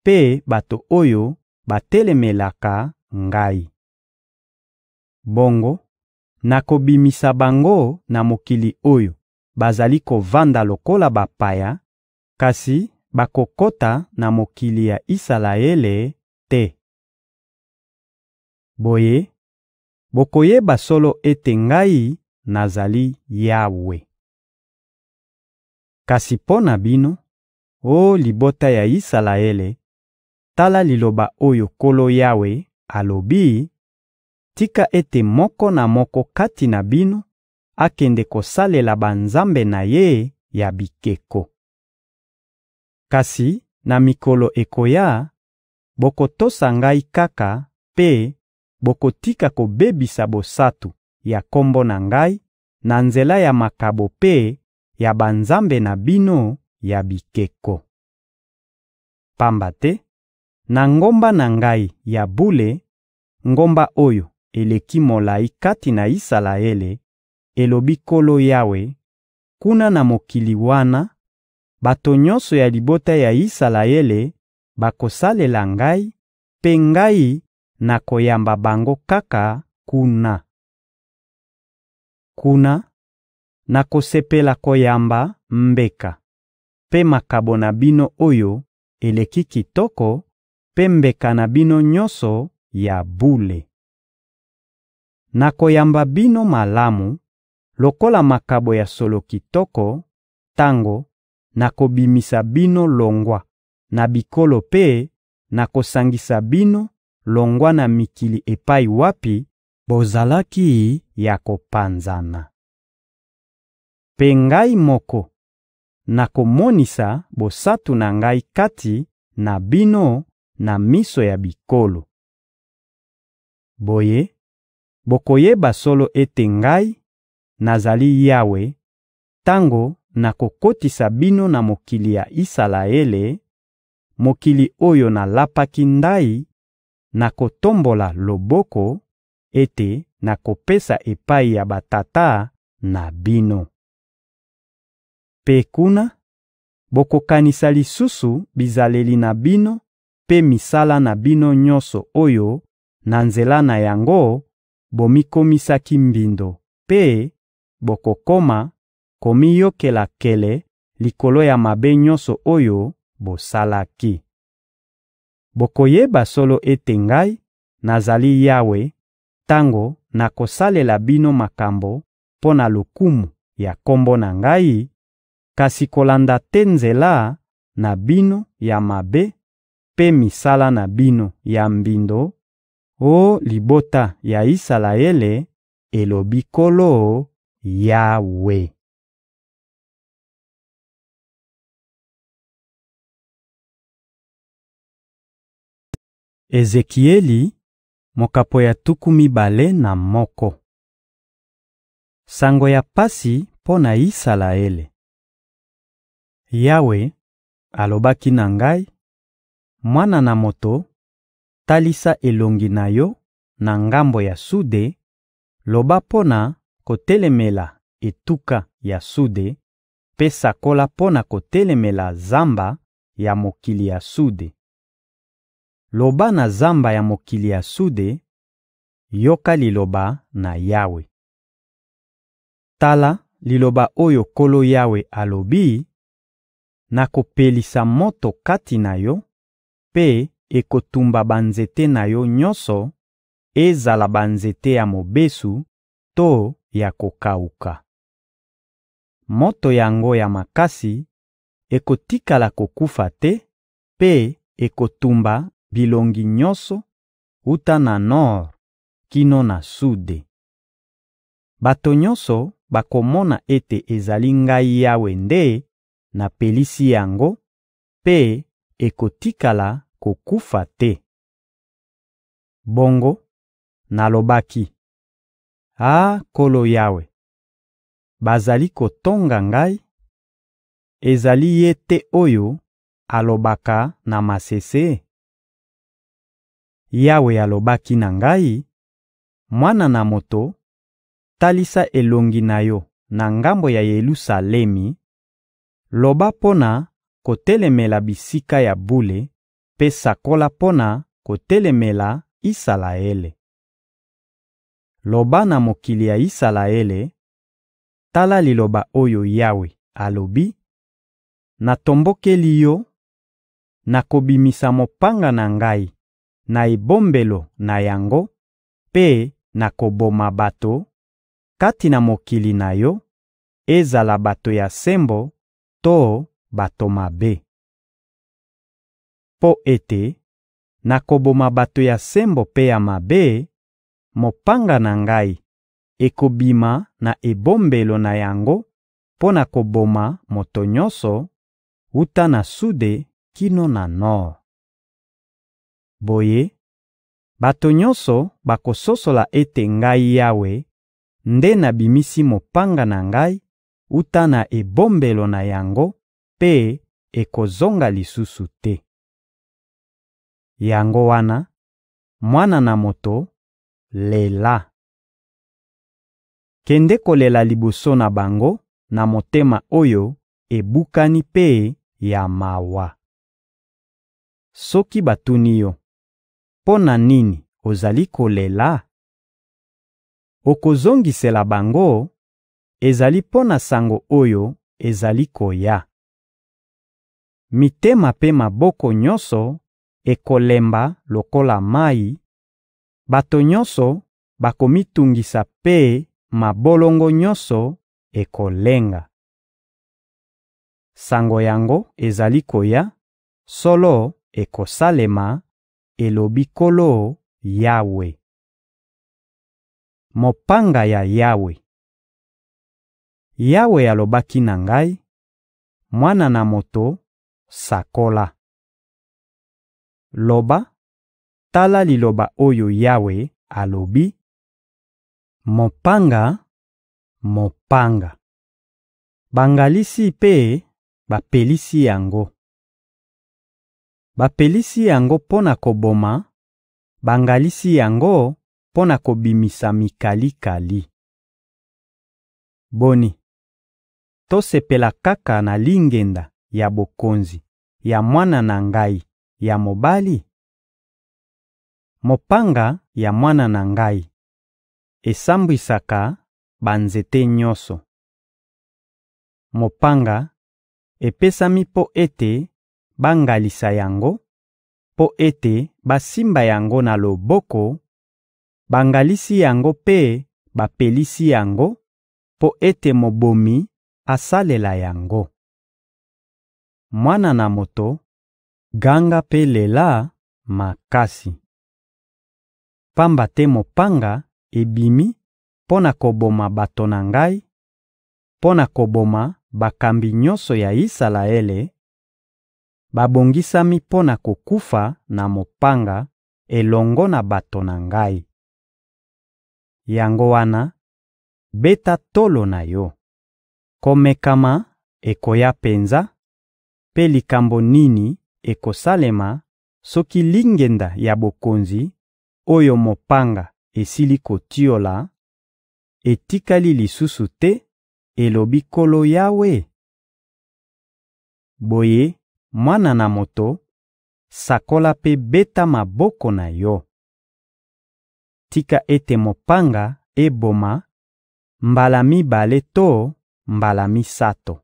mpe bato oyo batelemelaka Ngai. Bongo nakobimisa bango na mokili oyo bazali kovanda lokola bapaya, kasi bakokota na mokili ya Isalaele te. Boye, bokoyeba solo ete Ngai, nazali Yawe. Kasi mpo na bino, Oh libota ya Isalaele, tala liloba oyo Nkolo Yawe alobi: Tika ete moko na moko kati na bino akende kosalela banzambe na ye ya bikeko. Kasi na mikolo ekoya, bokotosa Ngai kaka mpe bokotika kobebisa bosantu ya Kombo na Ngai na nzela ya makabo mpe ya banzambe na bino ya bikeko. Pamba te na ngomba na Ngai ya bule, ngomba oyo eleki molayi kati na Isalaele, elobi Nkolo Yawe, kuna na mokili wana, bato nyonso ya libota ya Isalaele bakosalela Ngai, mpe Ngai nakoyamba bango kaka kuna. Kuna, nakosepela koyamba mbeka mpe makabo na bino oyo eleki kitoko, mpe mbeka na bino nyonso ya bule. Nakoyamba bino malamu lokola makabo ya solo kitoko, tango nakobimisa bino longwa na bikolo mpe nakosangisa bino longwa na mikili epai wapi bozalaki ya kopanzana. Mpe Ngai moko nakomonisa bosantu na Ngai kati na bino na miso ya bikolo. Boye, bokoyeba solo ete Ngai, nazali Yawe tango nakokotisa bino na mokili ya Isalaele, mokili oyo nalapaki ndayi na kotombola loboko, ete nakopesa epai ya batata na bino. Mpe kuna, bokokanisa lisusu bizaleli na bino mpe misala na bino nyonso oyo, na nzela na yango, bomikomisaki mbindo mpe bokokoma komiyokela nkele likolo ya mabe nyonso oyo bosalaki. Bokoyeba solo ete Ngai, nazali Yawe tango nakosalela bino makambo mpo na lokumu ya Kombo na Ngai, kasi kolanda te nzela na bino ya mabe mpe misala na bino ya mbindo, oh libota ya Isalaele, elobi Nkolo Yawe. Ezekieli mokapo ya tuku mibale na moko Sango ya pasi mpo na Isalaele Yawe alobaki na ngai: «Mwana na moto, talisa elongi na yo na ngambo ya sude, loba mpo na kotelemela etuka ya sude mpe sakola mpo na kotelemela zamba ya mokili ya sude. Loba na zamba ya mokili ya sude: ‹Yoka liloba na Yawe!› Tala liloba oyo Nkolo Yawe alobi nakopelisa moto kati na yo, mpe ekotumba banzete na yo nyonso, ezala banzete ya mobesu to ya kokawuka. Moto yango ya makasi ekotikala kokufa te mpe ekotumba bilongi nyonso, wuta na nor kino na sude. Bato nyonso bakomona ete ezali Ngai Yawe nde napelisi yango mpe ekotikala kokufa te. Bongo nalobaki: «Ah Nkolo Yawe, bazali kotonga ngai; ezali Ye te oyo alobaka na masese?» Yawe alobaki na ngai: «Mwana na moto, talisa elongi na yo na ngambo ya Yelusalemi Loba mpo na kotelemela bisika ya bule mpe sakola mpo na kotelemela Isalaele. Loba na mokili ya Isalaele: ‹Tala liloba oyo Yawe alobi: Natombokeli yo, nakobimisa mopanga na Ngai na ebombelo na yango mpe nakoboma bato, kati na mokili na yo, ezala bato ya sembo to bato mabe. Mpo ete nakoboma bato ya sembo mpe ya mabe, mopanga na Ngai ekobima na ebombelo na yango mpo na koboma moto nyonso, wuta na sude kino na nor. Boye, bato nyonso bakososola ete Ngai Yawe nde nabimisi mopanga na Ngai wuta na ebombelo na yango mpe ekozonga lisusu te. Yango wana, mwana na moto, lela! Kende kolela liboso na bango na motema oyo ebukani mpe ya mawa. Soki batuni yo: «Mpo na nini ozali kolela?» Okozongisela bango: Ezali mpo na sango oyo ezali koya. Mitema mpe maboko nyonso ekolemba lokola mayi, bato nyonso bakomitungisa mpe mabolongo nyonso ekolenga. Sango yango ezali koya, solo ekosalema, elobi Nkolo Yawe. Mopanga ya Yawe Yawe alobaki na ngai: «Mwana na moto, sakola! Loba: ‹Tala liloba oyo Yawe alobi: Mopanga, mopanga! Bangalisi mpe bapelisi yango! Bapelisi yango mpo na koboma, bangalisi yango mpo na kobimisa mikalikali!› Boni, tosepela kaka na lingenda ya bokonzi ya mwana na ngai ya mobali? Mopanga ya mwana na ngai esambwisaka banzete nyonso. Mopanga epesami mpo ete bangalisa yango, mpo ete basimba yango na loboko, bangalisi yango mpe bapelisi yango, mpo ete mobomi asalela yango. Mwana na moto, ganga mpe lela makasi! Pamba te mopanga ebimi mpo na koboma bato na Ngai, mpo na koboma bakambi nyonso ya Isalaele; babongisami mpo na kokufa na mopanga elongo na bato na Ngai. Yango wana, beta tolo na yo! Komekama ekoya penza, mpe likambo nini ekosalema soki lingenda ya bokonzi, oyo mopanga esili kotiola, etikali lisusu te, elobi Nkolo Yawe? Boye, mwana na moto, sakola mpe beta maboko na yo! Tika ete mopanga eboma, mbala mibale to mbala misato.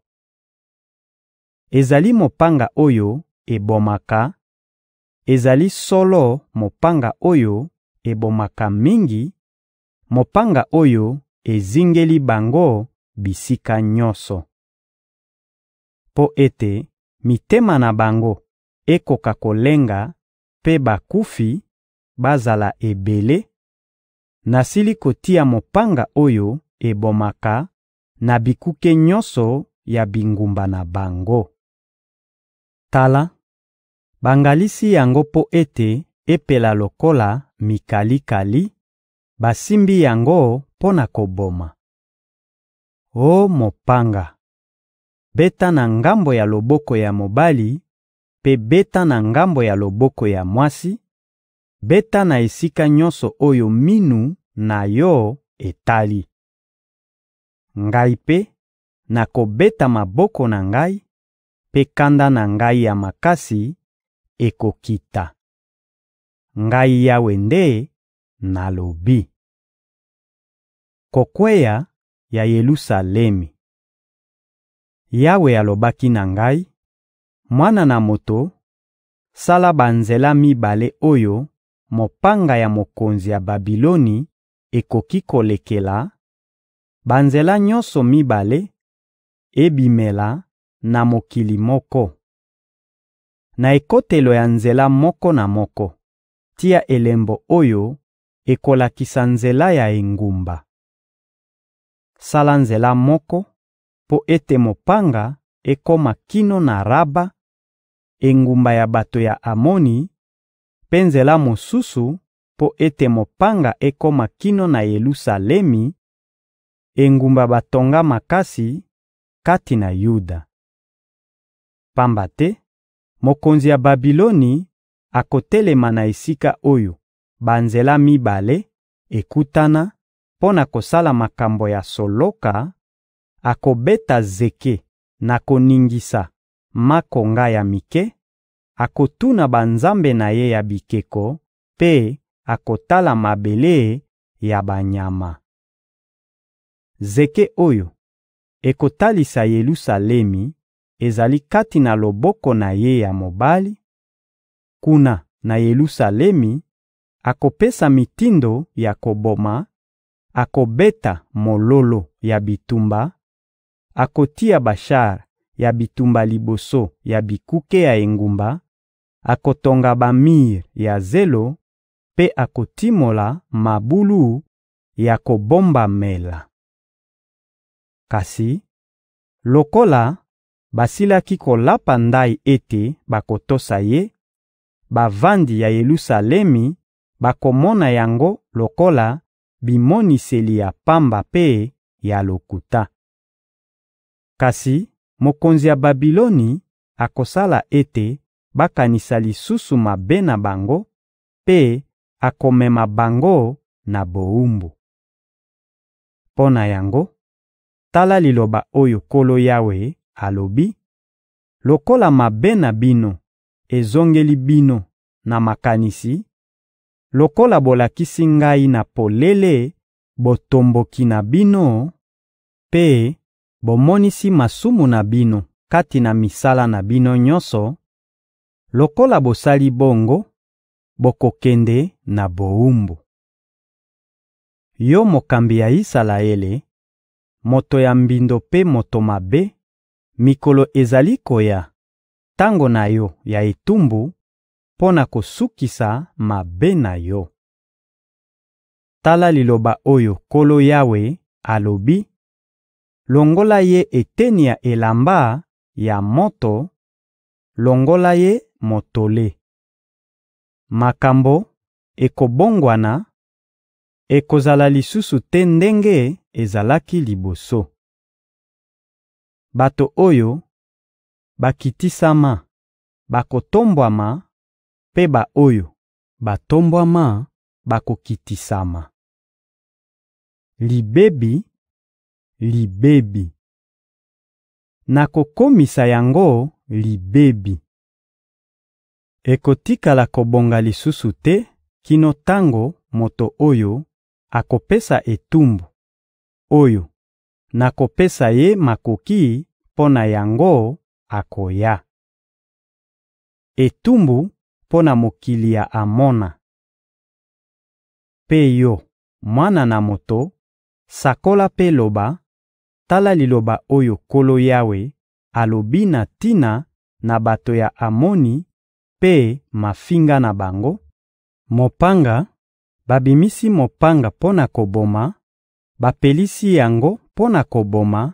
Ezali mopanga oyo ebomaka, ezali solo mopanga oyo ebomaka mingi, mopanga oyo ezingeli bango bisika nyonso. Mpo ete mitema na bango ekoka kolenga mpe bakufi bazala ebele, nasili kotia mopanga oyo ebomaka na bikuke nyonso ya bingumba na bango. Tala, bangalisi yango mpo ete epela lokola mikalikali, basimbi yango mpo na koboma. Oh mopanga, beta na ngambo ya loboko ya mobali mpe beta na ngambo ya loboko ya mwasi, beta na esika nyonso oyo minu na yo etali. Ngai mpe nakobeta maboko na Ngai, mpe kanda na Ngai ya makasi ekokita. Ngai Yawe nde nalobi. Kokweya ya Yelusalemi Yawe alobaki na ngai: «Mwana na moto, sala banzela mibale oyo mopanga ya mokonzi ya Babiloni ekoki kolekela Banzela nyonso mibale ebimela na mokili moko. Na ekotelo ya nzela moko na moko, tia elembo oyo ekolakisa nzela ya engumba. Sala nzela moko mpo ete mopanga ekoma kino na Raba, engumba ya bato ya Amoni, mpe nzela mosusu mpo ete mopanga ekoma kino na Yelusalemi, engumba batonga makasi kati na Yuda. Pamba te mokonzi ya Babiloni akotelema na esika oyo banzela mibale ekutana mpo na kosala makambo ya soloka, akobeta zeke na koningisa makonga ya mike, akotuna banzambe na ye ya bikeko mpe akotala mabele ya banyama. Zeke oyo ekotalisa Yelusalemi ezali kati na loboko na ye ya mobali; kuna na Yelusalemi, akopesa mitindo ya koboma, akobeta mololo ya bitumba, akotia bashar ya bitumba liboso ya bikuke ya engumba, akotonga bamir ya zelo mpe akotimola mabulu ya kobombamela. Kasi lokola basilaki kolapa ndayi ete bakotosa Ye, bavandi ya Yelusalemi bakomona yango lokola bimoniseli ya pamba mpe ya lokuta. Kasi mokonzi ya Babiloni akosala ete bakanisa lisusu mabe na bango mpe akomema bango na bowumbu. Mpo na yango, Tala liloba oyo Nkolo Yawe alobi: Lokola mabe na bino ezongeli bino na makanisi, lokola bolakisi Ngai na polele botomboki na bino mpe bomonisi masumu na bino kati na misala na bino nyonso, lokola bosali bongo, bokokende na bowumbu. Yo mokambi ya Isalaele, moto ya mbindo mpe moto mabe, mikolo ezali koya, tango na yo ya etumbu, mpo na kosukisa mabe na yo. Tala liloba oyo Nkolo Yawe alobi: Longola ye eteni ya elamba ya moto, longola ye motole. Makambo ekobongwana, ekozala lisusu te ndenge ezalaki liboso. Bato oyo bakitisama bakotombwama, mpe ba-oyo batombwama bakokitisama. Libebi, libebi Nakokomisa yango libebi. Ekotikala kobonga lisusu te kino tango moto oyo akopesa etumbu oyo nakopesa ye makoki mpo na yango akoya. Etumbu mpo na mokili ya Amona Mpe yo, mwana na moto, sakola mpe loba: ‹Tala liloba oyo Nkolo Yawe alobi na tina na bato ya Amoni mpe mafinga na bango: mopanga, babimisi mopanga mpo na koboma, Bapelisi yango mpo na koboma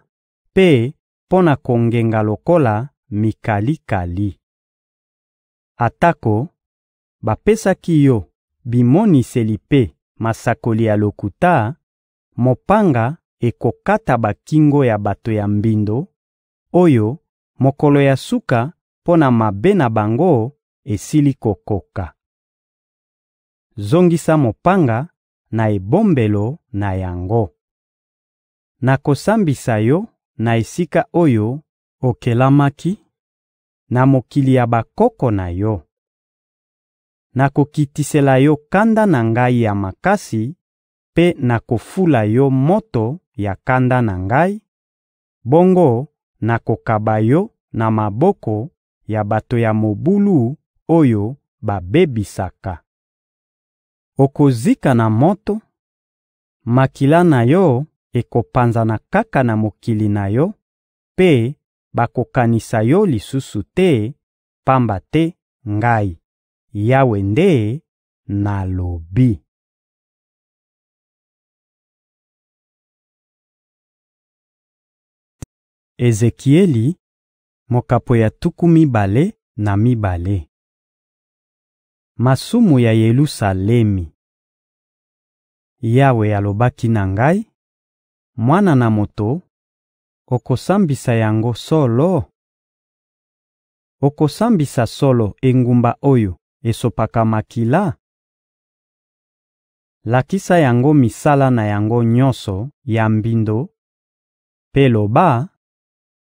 mpe mpo na kongenga lokola mikalikali. Atako bapesaki yo bimoniseli mpe masakoli ya lokuta, mopanga ekokata bakingo ya bato ya mbindo, oyo mokolo ya suka mpo na mabe na bango esili kokoka. Zongisa mopanga na ebombelo na yango. Nakosambisa yo na esika oyo okelamaki, na mokili ya bakoko na yo. Nakokitisela yo kanda na Ngai ya makasi mpe nakofula yo moto ya kanda na Ngai, bongo nakokaba yo na maboko ya bato ya mobulu oyo babebisaka. Okozika na moto, makila na yo ekopanzana kaka na mokili na yo, mpe bakokanisa yo lisusu te, pamba te Ngai, Yawe nde nalobi.›» Ezekieli, mokapo ya tuku mibale na mibale Masumu ya Yelusalemi Yawe alobaki na ngai: «Mwana na moto, okosambisa yango solo? Okosambisa solo engumba oyo esopaka makila? Lakisa yango misala na yango nyonso ya mbindo mpe loba: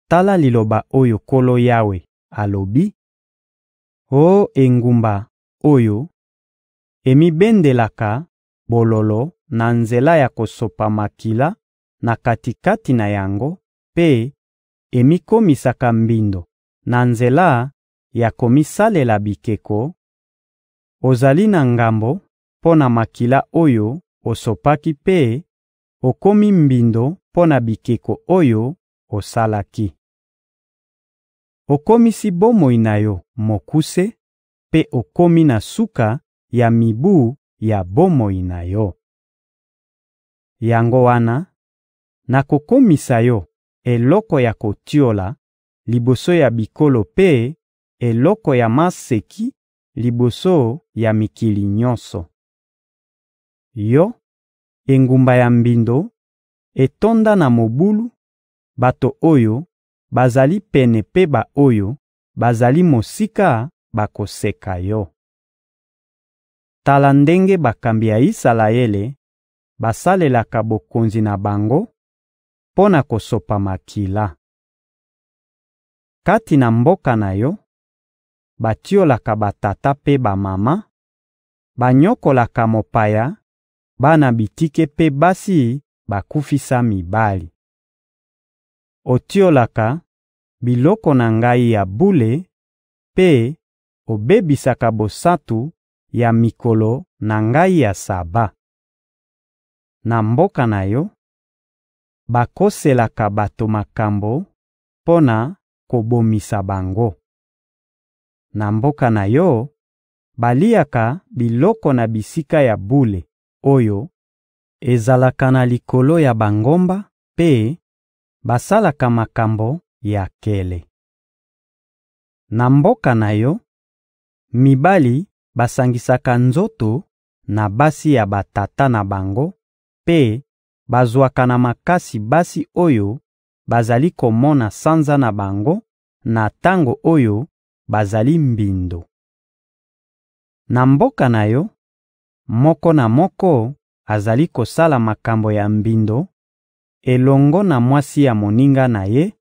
‹Tala liloba oyo Nkolo Yawe alobi: Oh engumba oyo emibendelaka bololo na nzela ya kosopa makila na kati-kati na yango mpe emikomisaka mbindo na nzela ya komisalela bikeko; ozali na ngambo mpo na makila oyo osopaki mpe okomi mbindo mpo na bikeko oyo osalaki. Okomisi bomoi na yo mokuse mpe okomi na suka ya mibu ya bomoi na yo. Yango wana, nakokomisa yo eloko ya kotiola liboso ya bikolo mpe eloko ya maseki liboso ya mikili nyonso. Yo, engumba ya mbindo, etonda na mobulu, bato oyo bazali pene mpe ba-oyo bazali mosika bakoseka yo. Tala ndenge bakambi ya Isalaele basalelaka bokonzi na bango mpo na kosopa makila. Kati na mboka na yo, batiolaka batata mpe bamama, banyokolaka mopaya bana bitike mpe basi bakufisa mibali. Otiolaka biloko na ngai ya bule mpe obebisaka bosantu ya mikolo na Ngai ya Saba. Na mboka na yo, bakoselaka bato makambo mpo na kobomisa bango. Na mboka na yo, baliaka biloko na bisika ya bule oyo ezalaka na likolo ya bangomba mpe basalaka makambo ya nkele. Na mboka na yo, mibali basangisaka nzoto na basi ya batata na bango mpe bazwaka na makasi basi oyo bazali komona sanza na bango na tango oyo bazali mbindo. Na mboka na yo, moko na moko azali kosala makambo ya mbindo elongo na mwasi ya moninga na ye,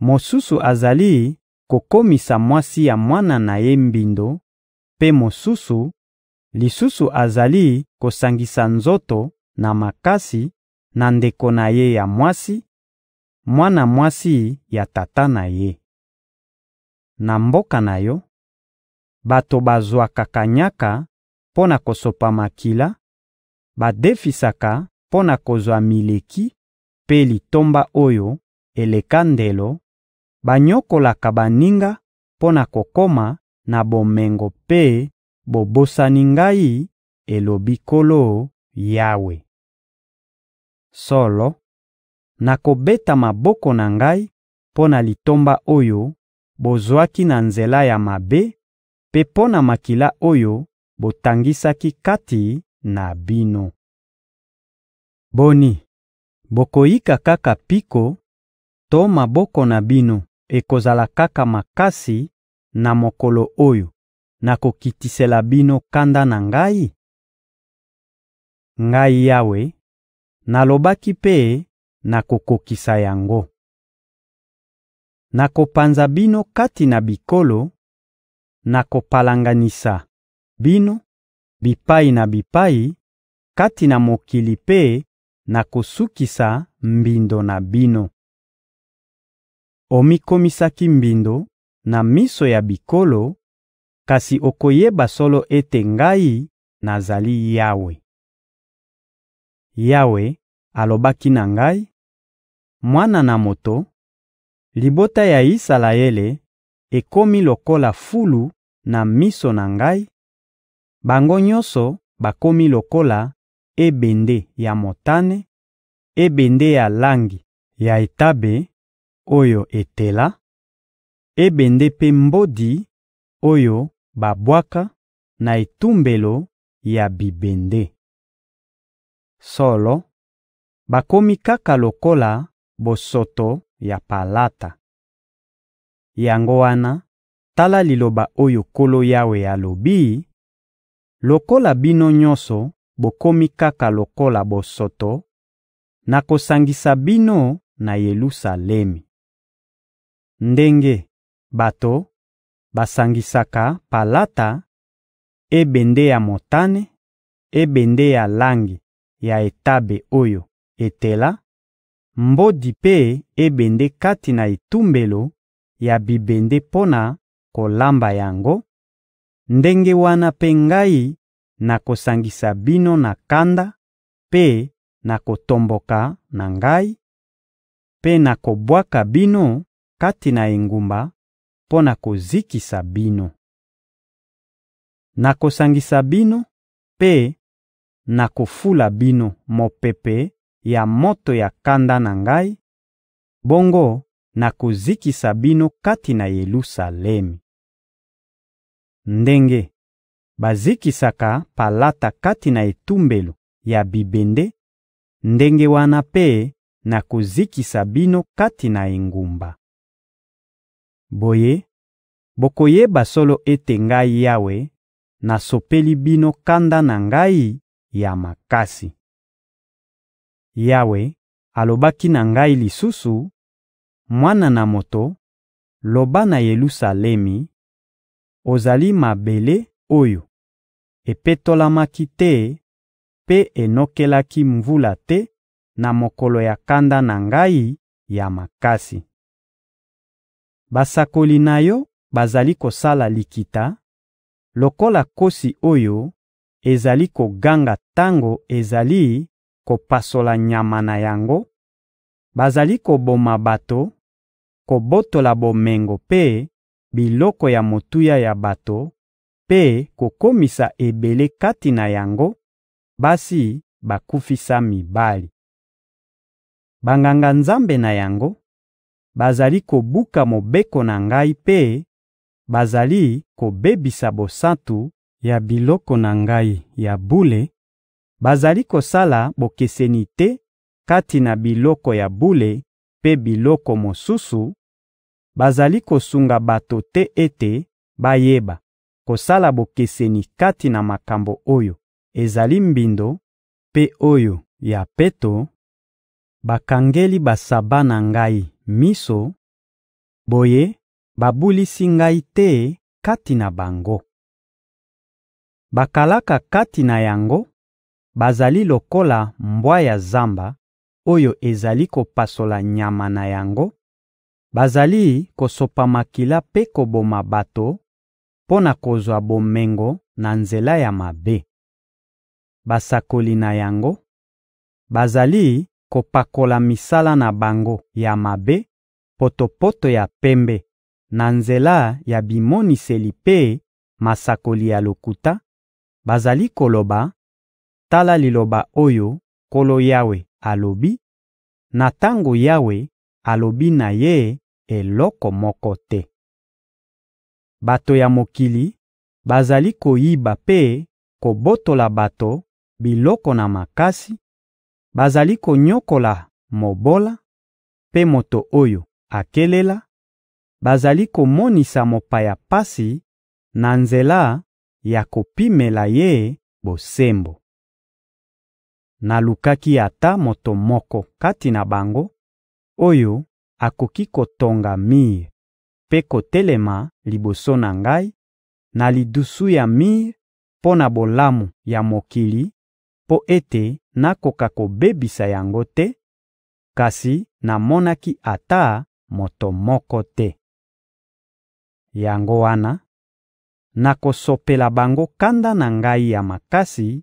mosusu azali kokomisa mwasi ya mwana na ye mbindo; mpe mosusu, lisusu azali kosangisa nzoto na makasi na ndeko na ye ya mwasi, mwana mwasi ya tata na ye. Na mboka na yo, bato bazwaka kanyaka mpo na kosopa makila, badefisaka mpo na kozwa mileki mpe litomba oyo eleka ndelo banyokolaka baninga mpo na kokoma na bomengo mpe bobosani Ngai, elobi Nkolo Yawe. Solo, nakobeta maboko na Ngai mpo na litomba oyo bozwaki na nzela ya mabe mpe mpo na makila oyo botangisaki kati na bino. Boni, bokoyika kaka mpiko to maboko na bino ekozala kaka makasi na mokolo oyo nakokitisela bino kanda na Ngai? Ngai Yawe, nalobaki mpe nakokokisa yango. Nakopanza bino kati na bikolo, nakopalanganisa bino bipai na bipai kati na mokili mpe nakosukisa mbindo na bino. omikomisaki mbindo na miso ya bikolo, kasi okoyeba solo ete Ngai, nazali Yawe.›» Yawe alobaki na ngai: «Mwana na moto, libota ya Isalaele ekomi lokola fulu na miso na Ngai; bango nyonso bakomi lokola ebende ya motane, ebende ya langi ya etabe oyo etela, ebende mpe mbodi oyo babwaka na etumbelo ya bibende. Solo, bakomi kaka lokola bosoto ya palata. Yango wana, tala liloba oyo Nkolo Yawe alobi: Lokola bino nyonso bokomi kaka lokola bosoto, nakosangisa bino na Yelusalemi. ndenge bato basangisaka palata: ebende ya motane, ebende ya langi ya etabe oyo etela, mbodi mpe ebende kati na etumbelo ya bibende mpo na kolamba yango; ndenge wana mpe Ngai nakosangisa bino na kanda mpe na kotomboka na Ngai, mpe nakobwaka bino kati na engumba mpo na kozikisa bino. Nakosangisa bino mpe nakofula bino mopepe ya moto ya kanda na Ngai, bongo nakozikisa bino kati na Yelusalemi. Ndenge bazikisaka palata kati na etumbelo ya bibende, ndenge wana mpe nakozikisa bino kati na engumba. Boye, bokoyeba solo ete Ngai Yawe, nasopeli bino kanda na Ngai ya makasi. Yawe alobaki na ngai lisusu: «Mwana na moto, loba na Yelusalemi: «Ozali mabele oyo epetolamaki te mpe enokelaki mvula te na mokolo ya kanda na Ngai ya makasi.» Basakoli na yo bazali kosala likita, lokola nkosi oyo ezali koganga tango ezali kopasola nyama na yango; bazali koboma bato, kobotola bomengo mpe biloko ya motuya ya bato mpe kokomisa ebele kati na yango basi bakufisa mibali. Banganga-Nzambe na yango Bazali kobuka mobeko na Ngai mpe bazali kobebisa bosantu ya biloko na Ngai ya bule; bazali kosala bokeseni te kati na biloko ya bule mpe biloko mosusu; bazali kosunga bato te ete bayeba kosala bokeseni kati na makambo oyo ezali mbindo mpe oyo ya peto; bakangeli basaba na Ngai miso; boye babulisi ngai te kati na bango. Bakalaka kati na yango bazali lokola mbwa ya zamba oyo ezali kopasola nyama na yango, bazali kosopa makila mpe koboma bato mpo na kozwa bomengo na nzela ya mabe. Basakoli na yango bazali kopakola misala na bango ya mabe potopoto ya pembe na nzela ya bimoniseli mpe masakoli ya lokuta, bazali koloba: «Tala liloba oyo Nkolo Yawe alobi,» na tango Yawe alobi na Ye eloko moko te. Bato ya mokili bazali koyiba mpe kobotola bato biloko na makasi, Bazali konyokola mobola mpe moto oyo akelela, bazali komonisa mopaya pasi na nzela ya kopimela ye bosembo. Nalukaki ata moto moko kati na bango oyo akoki kotonga mir mpe kotelema liboso na ngai, na lidusu ya mir mpo na bolamu ya mokili, mpo ete nakoka kobebisa yango te, kasi namonaki ata moto moko te. Yango wana, nakosopela bango kanda na Ngai ya makasi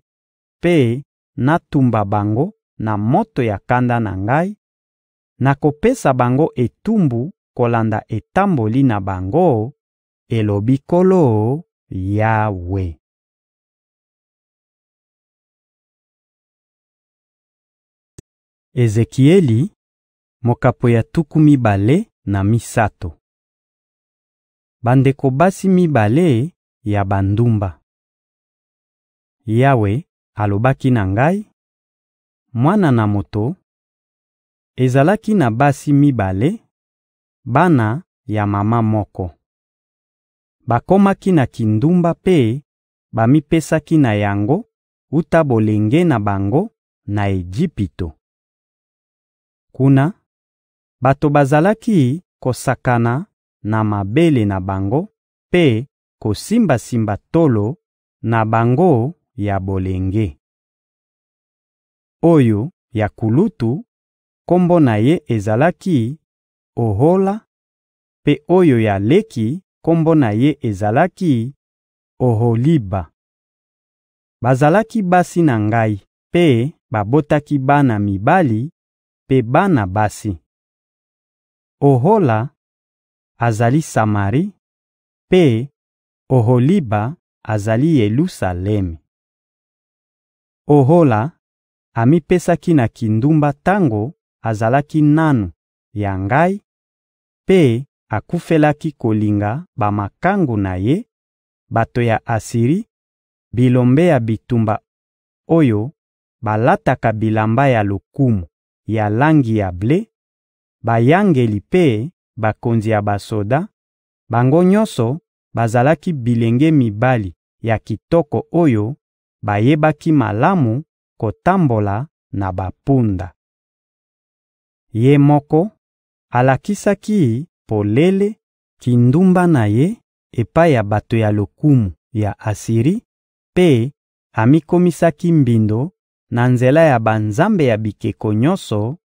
mpe natumba bango na moto ya kanda na Ngai; nakopesa bango etumbu kolanda etamboli na bango, elobi Nkolo Yawe.» Ezekieli, mokapo ya tuku mibale na misato. Bandeko basi mibale ya bandumba Yawe alobaki na ngai: «Mwana na moto, ezalaki na basi mibale, bana ya mama moko. Bakomaki na kindumba mpe bamipesaki na yango wuta bolenge na bango, na Ejipito. Kuna, bato bazalaki kosakana na mabele na bango mpe kosimbasimba tolo na bango ya bolenge. Oyo ya kulutu, kombo na ye ezalaki «Ohola;» mpe oyo ya leki, kombo na ye ezalaki «Oholiba.» Bazalaki basi na ngai mpe babotaki bana mibali mpe bana basi. Ohola azali Samari, mpe Oholiba azali Yelusalemi. Ohola amipesaki na kindumba tango azalaki nanu ya ngai mpe akufelaki kolinga bamakangu na ye, bato ya Asiri, bilombe ya bitumba oyo balataka bilamba ya lokumu. ya langi ya ble, bayangeli mpe bakonzi ya basoda; bango nyonso bazalaki bilenge mibali ya kitoko oyo bayebaki malamu kotambola na bampunda. Ye moko alakisaki polele kindumba na Ye epai ya bato ya lokumu ya Asiri mpe amikomisaki mbindo na nzela ya banzambe ya bikeko nyonso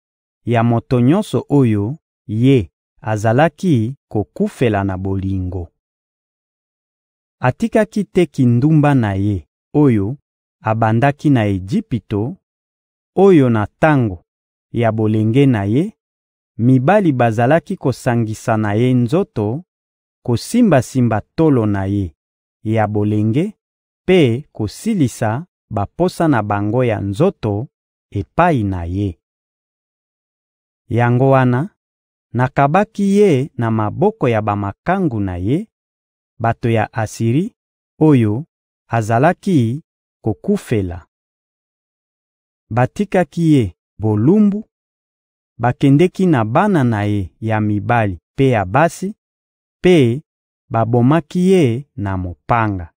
ya moto nyonso oyo ye azalaki kokufela na bolingo. Atikaki te kindumba na ye oyo abandaki na Ejipito, oyo na tango ya bolenge na ye, mibali bazalaki kosangisa na ye nzoto, kosimba-simba tolo na ye ya bolenge mpe kosilisa baposa na bango ya nzoto epai na ye. Yango wana, nakabaki ye na maboko ya bamakangu na ye, bato ya Asiri, oyo azalaki kokufela. Batikaki ye bolumbu, bakendeki na bana na ye ya mibali mpe ya basi, mpe babomaki ye na mopanga.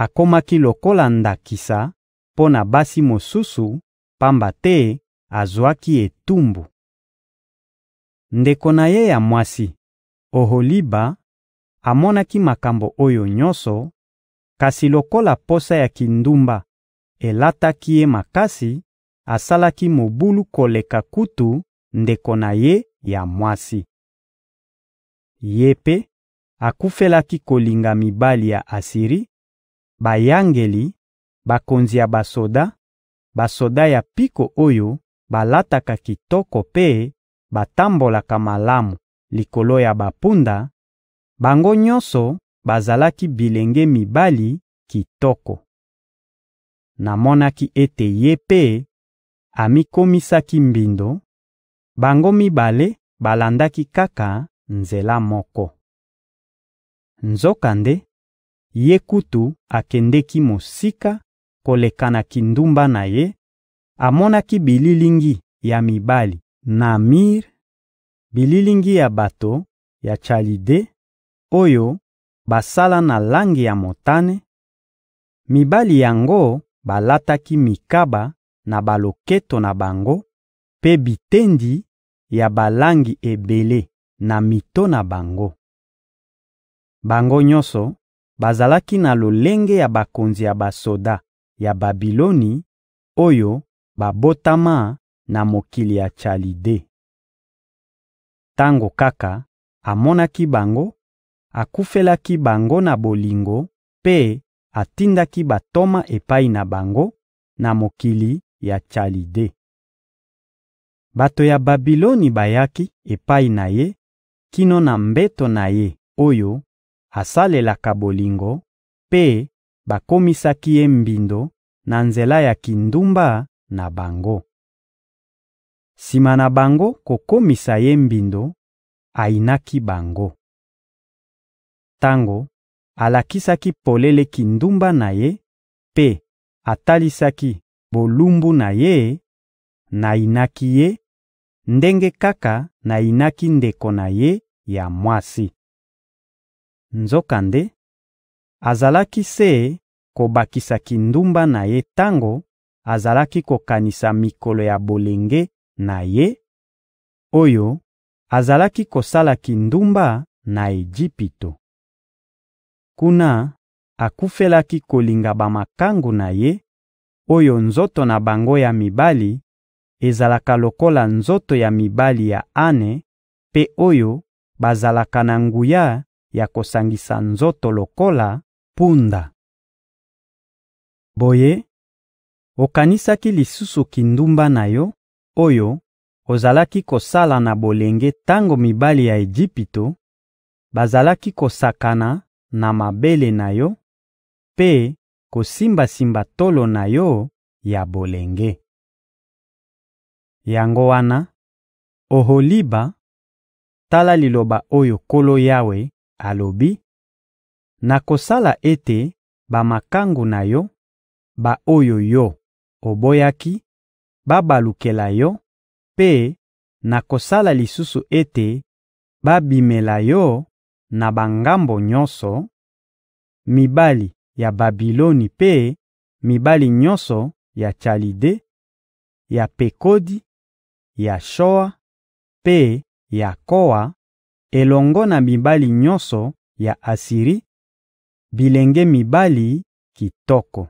akomaki lokola ndakisa mpo na basi mosusu, pamba te azwaki etumbu. Ndeko na ye ya mwasi, Oholiba, amonaki makambo oyo nyonso, kasi lokola posa ya kindumba elataki ye makasi, asalaki mobulu koleka kutu ndeko na ye ya mwasi. Ye mpe akufelaki kolinga mibali ya Asiri bayangeli, bakonzi ya basoda, basoda ya mpiko oyo balataka kitoko mpe batambolaka malamu likolo ya bampunda; bango nyonso bazalaki bilenge mibali kitoko. Namonaki ete ye mpe amikomisaki mbindo; bango mibale balandaki kaka nzela moko. Nzokande Ye kutu akendeki mosika koleka na kindumba na ye, amonaki bililingi ya mibali na mir, bililingi ya bato ya Chalide oyo basala na langi ya motane; mibali yango balataki mikaba na baloketo na bango mpe bitendi ya balangi ebele na mito na bango. Bango nyonso Bazalaki na lolenge ya bakonzi ya basoda ya Babiloni oyo babotama na mokili ya Chalide. Tango kaka amonaki bango, akufelaki bango na bolingo mpe atindaki bantoma epai na bango, na mokili ya Chalide. Bato ya Babiloni bayaki epai na ye kino na mbeto na ye oyo asalelaka bolingo, mpe bakomisaki ye mbindo na nzela ya kindumba na bango. Sima na bango kokomisa ye mbindo, ayinaki bango. Tango alakisaki polele kindumba na ye mpe atalisaki bolumbu na ye, nayinaki ye, ndenge kaka nayinaki ndeko na ye ya mwasi. Nzokande, azalaki se kobakisa kindumba na ye tango azalaki kokanisa mikolo ya bolenge na ye, oyo azalaki kosala kindumba na Ejipito. Kuna, akufelaki kolinga bamakangu na ye, oyo nzoto na bango ya mibali ezalaka lokola nzoto ya mibali ya ane mpe oyo bazalaka na nguya ya kosangisa nzoto lokola mpunda. Boye, okanisaki lisusu kindumba na yo, oyo ozalaki kosala na bolenge tango mibali ya Ejipito bazalaki kosakana na mabele na yo mpe kosimbasimba tolo na yo ya bolenge. Yango wana, Oholiba, tala liloba oyo Nkolo Yawe alobi: «Nakosala ete bamakangu na yo, ba-oyo yo oboyaki, babalukela yo, mpe nakosala lisusu ete babimela yo na bangambo nyonso: mibali ya Babiloni mpe mibali nyonso ya Chalide, ya Pekodi, ya Shoa mpe ya Koa, elongo na mibali nyonso ya Asiri, bilenge mibali kitoko.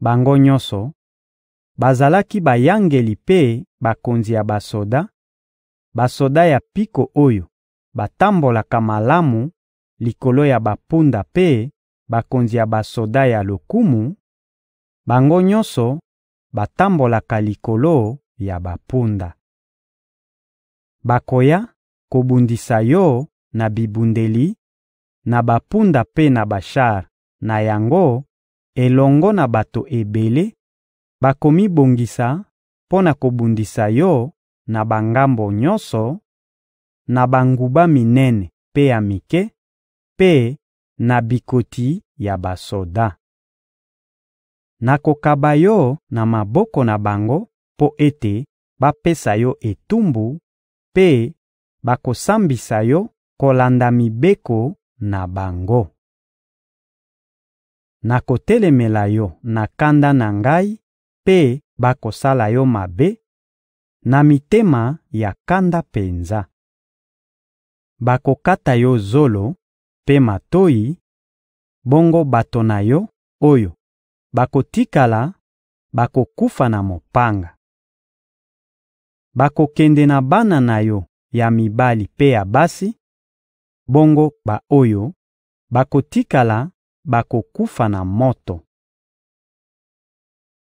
Bango nyonso bazalaki bayangeli mpe bakonzi ya basoda, basoda ya mpiko oyo batambolaka malamu likolo ya bampunda mpe bakonzi ya basoda ya lokumu; bango nyonso batambolaka likolo ya bampunda. Bakoya kobundisa yo na bibundeli, na bampunda mpe na bashar na yango elongo na bato ebele; bakomibongisa mpo na kobundisa yo na bangambo nyonso, na banguba minene mpe ya mike, mpe na bikoti ya basoda. Nakokaba yo na maboko na bango mpo ete bapesa yo etumbu mpe bakosambisa yo kolanda mibeko na bango. Nakotelemela yo na kanda na Ngai mpe bakosala yo mabe, na mitema ya kanda penza. Bakokata yo zolo mpe matoyi, bongo bato na yo oyo bakotikala bakokufa na mopanga. Bakokende na bana na yo ya mibali mpe ya basi; bongo ba-oyo bakotikala bakokufa na moto.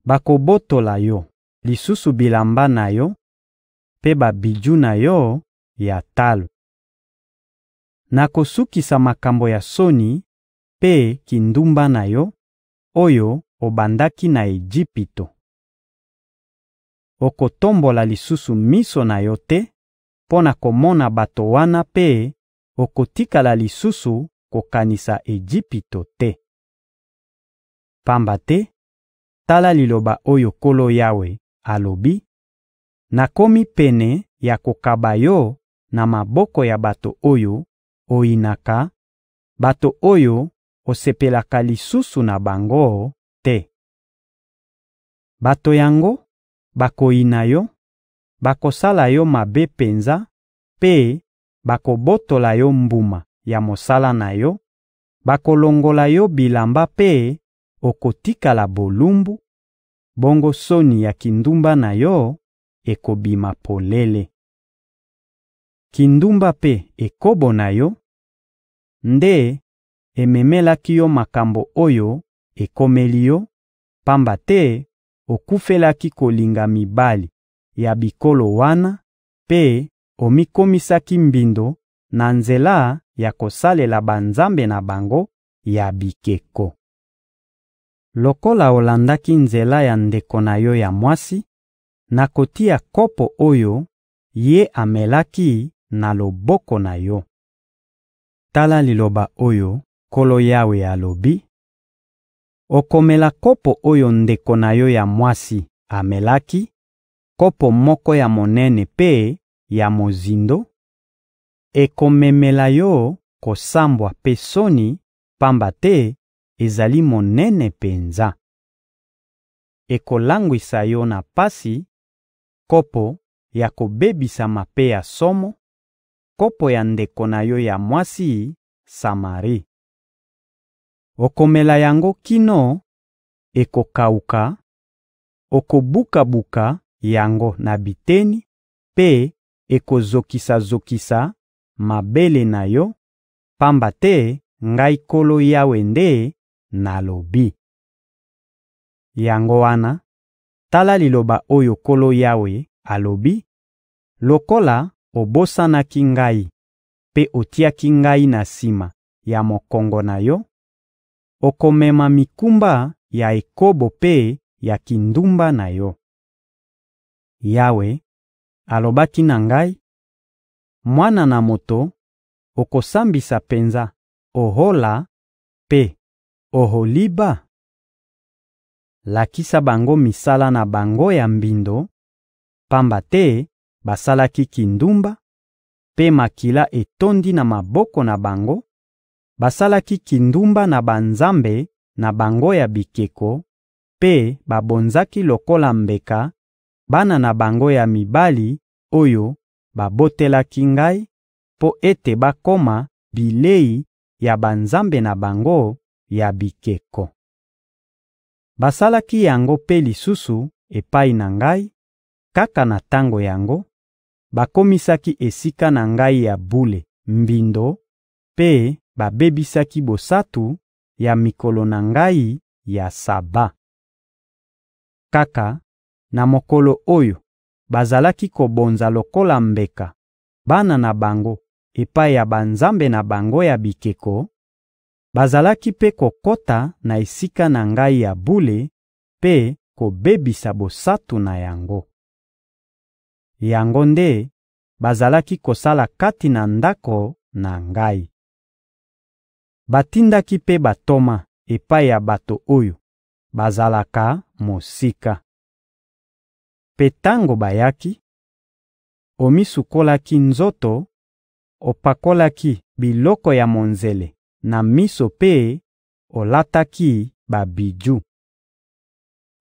Bakobotola yo lisusu bilamba na yo mpe babiju na yo ya talo. Nakosukisa makambo ya soni mpe kindumba na yo, oyo obandaki na Ejipito. Okotombola lisusu miso na yo te mpo na komona bato wana mpe okotikala lisusu kokanisa Ejipito te. Pamba te, tala liloba oyo Nkolo Yawe alobi: Nakomi pene ya kokaba yo na maboko ya bato oyo oyinaka, bato oyo osepelaka lisusu na bango te. Bato yango bakoyina yo Bakosala yo mabe penza mpe bakobotola yo mbuma ya mosala na yo; bakolongola yo bilamba mpe okotikala bolumbu, bongo soni ya kindumba na yo ekobima polele. Kindumba mpe ekobo na yo nde ememelaki yo makambo oyo ekomeli yo, pamba te okufelaki kolinga mibali ya bikolo wana mpe omikomisaki mbindo na nzela ya kosalela banzambe na bango ya bikeko. Lokola olandaki nzela ya ndeko na yo ya mwasi, nakotia kopo oyo ye amelaki na loboko na yo. Tala liloba oyo Nkolo Yawe alobi: Okomela kopo oyo ndeko na yo ya mwasi amelaki kopo moko ya monene mpe ya mozindo ekomemela yo kosambwa mpe soni, pamba te ezali monene penza. Ekolangwisa yo na pasi, kopo ya kobebisama mpe ya somo, kopo ya ndeko na yo ya mwasi, Samari. Okomela yango kino ekokawuka, okobuka-buka yango na biteni mpe ekozokisa-zokisa mabele na yo, pamba te Ngai Nkolo Yawe nde nalobi. Yango wana, tala liloba oyo Nkolo Yawe alobi: Lokola obosanaki Ngai mpe otiaki Ngai na sima ya mokongo na yo, okomema mikumba ya ekobo mpe ya kindumba na yo. Yawe alobaki na ngai: «Mwana na moto, okosambisa penza Ohola mpe Oholiba? Lakisa bango misala na bango ya mbindo, pamba te basalaki kindumba, mpe makila etondi na maboko na bango; basalaki kindumba na banzambe na bango ya bikeko mpe babonzaki lokola mbeka bana na bango ya mibali oyo babotelaki Ngai mpo ete bakoma bilei ya banzambe na bango ya bikeko. Basalaki yango mpe lisusu epai na Ngai; kaka na tango yango, bakomisaki Esika na Ngai ya bule mbindo mpe babebisaki bosantu ya mikolo na Ngai ya Saba. Kaka Na mokolo oyo bazalaki kobonza lokola mbeka bana na bango epai ya banzambe na bango ya bikeko, bazalaki mpe kokota na Esika na Ngai ya bule mpe kobebisa bosantu na yango. Yango nde bazalaki kosala kati na Ndako na Ngai. Batindaki mpe bantoma epai ya bato oyo bazalaka mosika. Mpe tango bayaki, omisukolaki nzoto, opakolaki biloko ya monzele na miso mpe olataki babiju.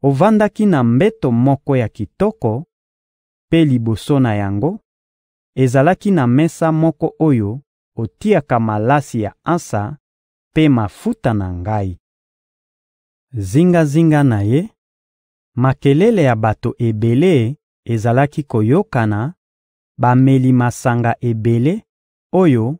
Ovandaki na mbeto moko ya kitoko, mpe liboso na yango, ezalaki na mesa moko oyo otiaka malasi ya ansa mpe mafuta na ngai. Zingazinga na ye Makelele ya bato ebele ezalaki koyokana, bameli masanga ebele oyo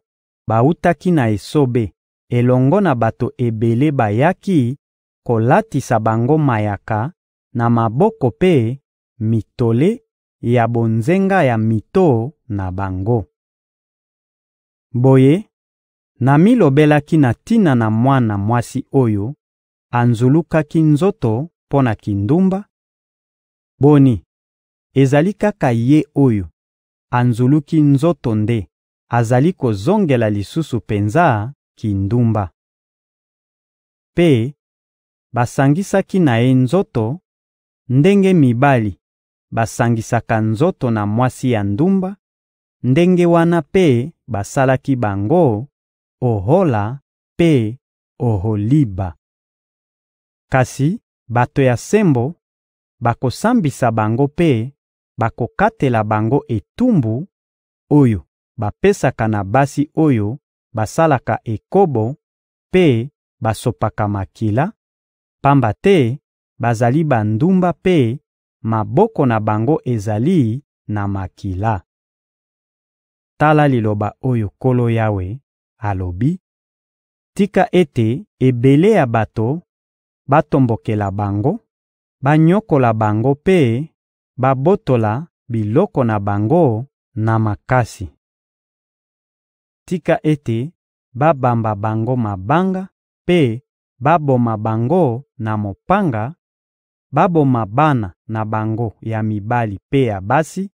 bawutaki na esobe elongo na bato ebele bayaki kolatisa bango mayaka na maboko mpe mitole ya bonzenga ya mito na bango. Boye, namilobelaki na tina na mwana mwasi oyo anzulukaki nzoto mpo na kindumba: boni, ezali kaka ye oyo anzuluki nzoto nde azali kozongela lisusu penza kindumba. Mpe basangisaki na ye nzoto ndenge mibali basangisaka nzoto na mwasi ya ndumba, ndenge wana mpe basalaki bango Ohola mpe Oholiba. Kasi Bato ya sembo bakosambisa bango mpe bakokatela bango etumbu oyo bapesaka na basi oyo basalaka ekobo mpe basopaka makila, pamba te bazali bandumba mpe maboko na bango ezali na makila. Tala liloba oyo Nkolo Yawe alobi: Tika ete ebele ya bato batombokela bango, banyokola bango mpe babotola biloko na bango na makasi. Tika ete babamba bango mabanga mpe baboma bango na mopanga, baboma bana na bango ya mibali mpe ya basi,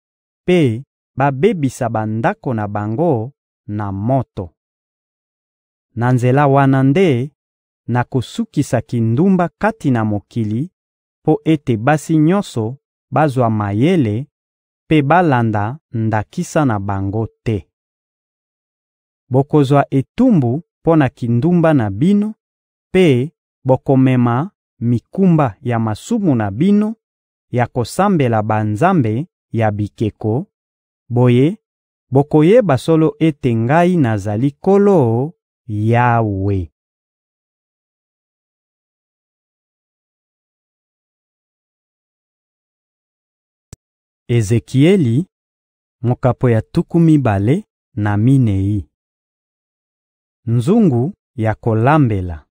mpe babebisa bandako na bango na moto. Na nzela wana nde nakosukisa kindumba kati na mokili mpo ete basi nyonso bazwa mayele mpe balanda ndakisa na bango te. Bokozwa etumbu mpo na kindumba na bino mpe bokomema mikumba ya masumu na bino ya kosambela banzambe ya bikeko; boye bokoyeba solo ete Ngai nazali Nkolo Yawe.» Ezekieli, mokapo ya tuku mibale na minei Nzungu ya kolambela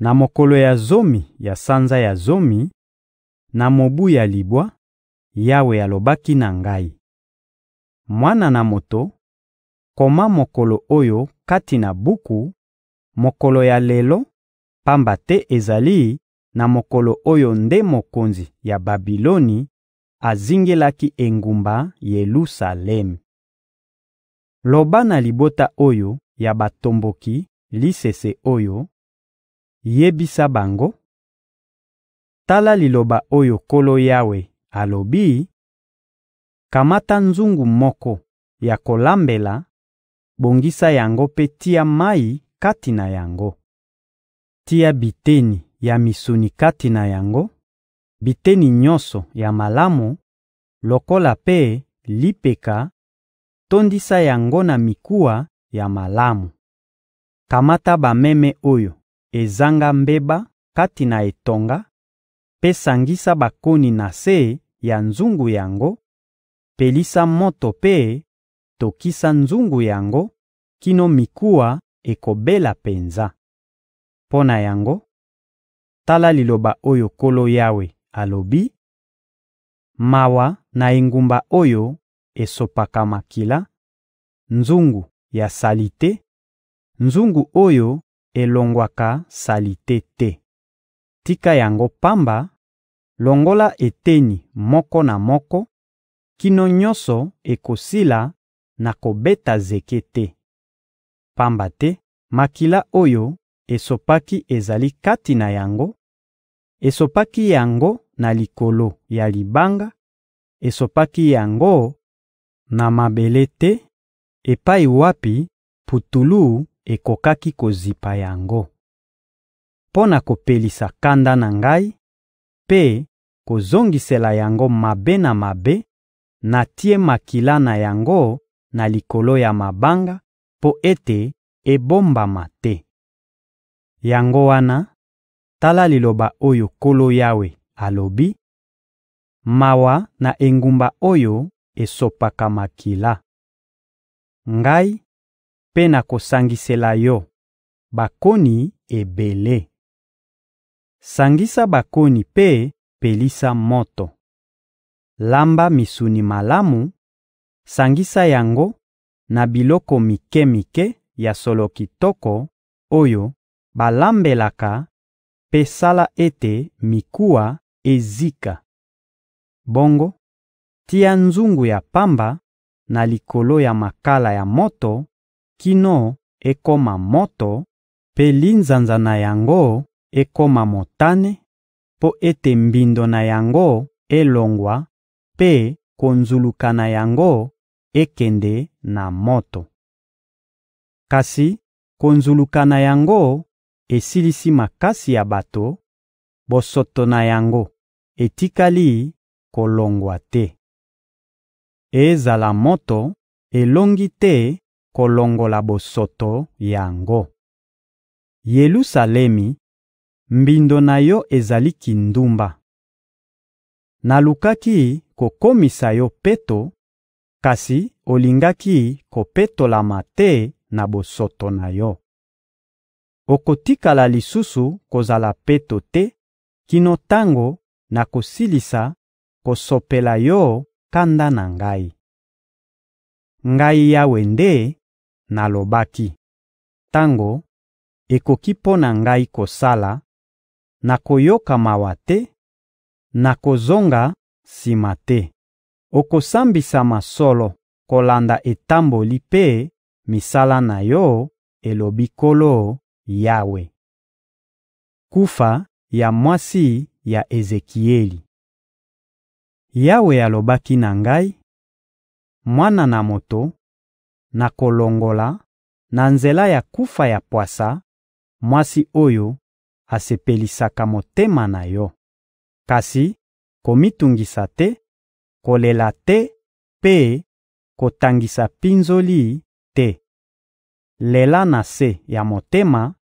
Na mokolo ya zomi ya sanza ya zomi, na mobu ya libwa, Yawe alobaki na ngai: «Mwana na moto, koma mokolo oyo kati na buku, mokolo ya lelo, pamba te ezali na mokolo oyo nde mokonzi ya Babiloni azingelaki engumba Yelusalemi. Loba na libota oyo ya batomboki lisese oyo: «Yebisa bango: ‹Tala liloba oyo Nkolo Yawe alobi: Kamata nzungu moko ya kolambela, bongisa yango mpe tia mayi kati na yango. Tia biteni ya misuni kati na yango biteni nyonso ya malamu, lokola mpe lipeka; tondisa yango na mikuwa ya malamu. Kamata bameme oyo ezanga mbeba kati na etonga mpe sangisa bakoni na se ya nzungu yango; pelisa moto mpe tokisa nzungu yango kino mikuwa ekobela penza. Mpo na yango, tala liloba oyo Nkolo Yawe alobi: «Mawa na engumba oyo esopaka makila, nzungu ya salite, nzungu oyo elongwaka salite te! Tika yango pamba, longola eteni moko na moko kino nyonso ekosila na kobeta zeke te. Pamba te makila oyo esopaki ezali kati na yango; esopaki yango na likolo ya libanga, esopaki yango na mabele te epai wapi putulu ekokaki kozipa yango. Mpo na kopelisa kanda na Ngai mpe kozongisela yango mabe na mabe, natie makila na yango na likolo ya mabanga mpo ete ebombama te. Yango wana, tala liloba oyo Nkolo Yawe alobi: «Mawa na engumba oyo esopaka makila! Ngai mpe nakosangisela yo bakoni ebele. Sangisa bakoni mpe pelisa moto! Lamba misuni malamu, sangisa yango na biloko mike-mike ya solo kitoko oyo balambelaka mpe sala ete mikuwa ezika. Bongo tia nzungu ya pamba na likolo ya makala ya moto kino ekoma moto, mpe linzanza na yango ekoma motane, mpo ete mbindo na yango elongwa mpe konzuluka na yango ekende na moto. Kasi konzuluka na yango esilisi makasi ya bato, bosoto na yango etikali kolongwa te. Ezala moto elongi te kolongola bosoto yango. Yelusalemi, mbindo na yo ezali kindumba. Nalukaki kokomisa yo peto, kasi olingaki kopetolama te na bosoto na yo. Okotikala lisusu kozala peto te kino tango nakosilisa kosopela yo kanda na Ngai. Ngai Yawe nde nalobaki; tango ekoki mpo na Ngai kosala, nakoyoka mawa te, nakozonga sima te. Okosambisama solo kolanda etamboli mpe misala na yo, elobi Nkolo Yawe. Kufa ya mwasi ya Ezekieli. Yawe alobaki na ngai: «Mwana na moto, nakolongola, na nzela ya kufa ya pwasa, mwasi oyo asepelisaka motema na yo. Kasi komitungisa te, kolela te mpe kotangisa mpinzoli te. Lela na se ya motema,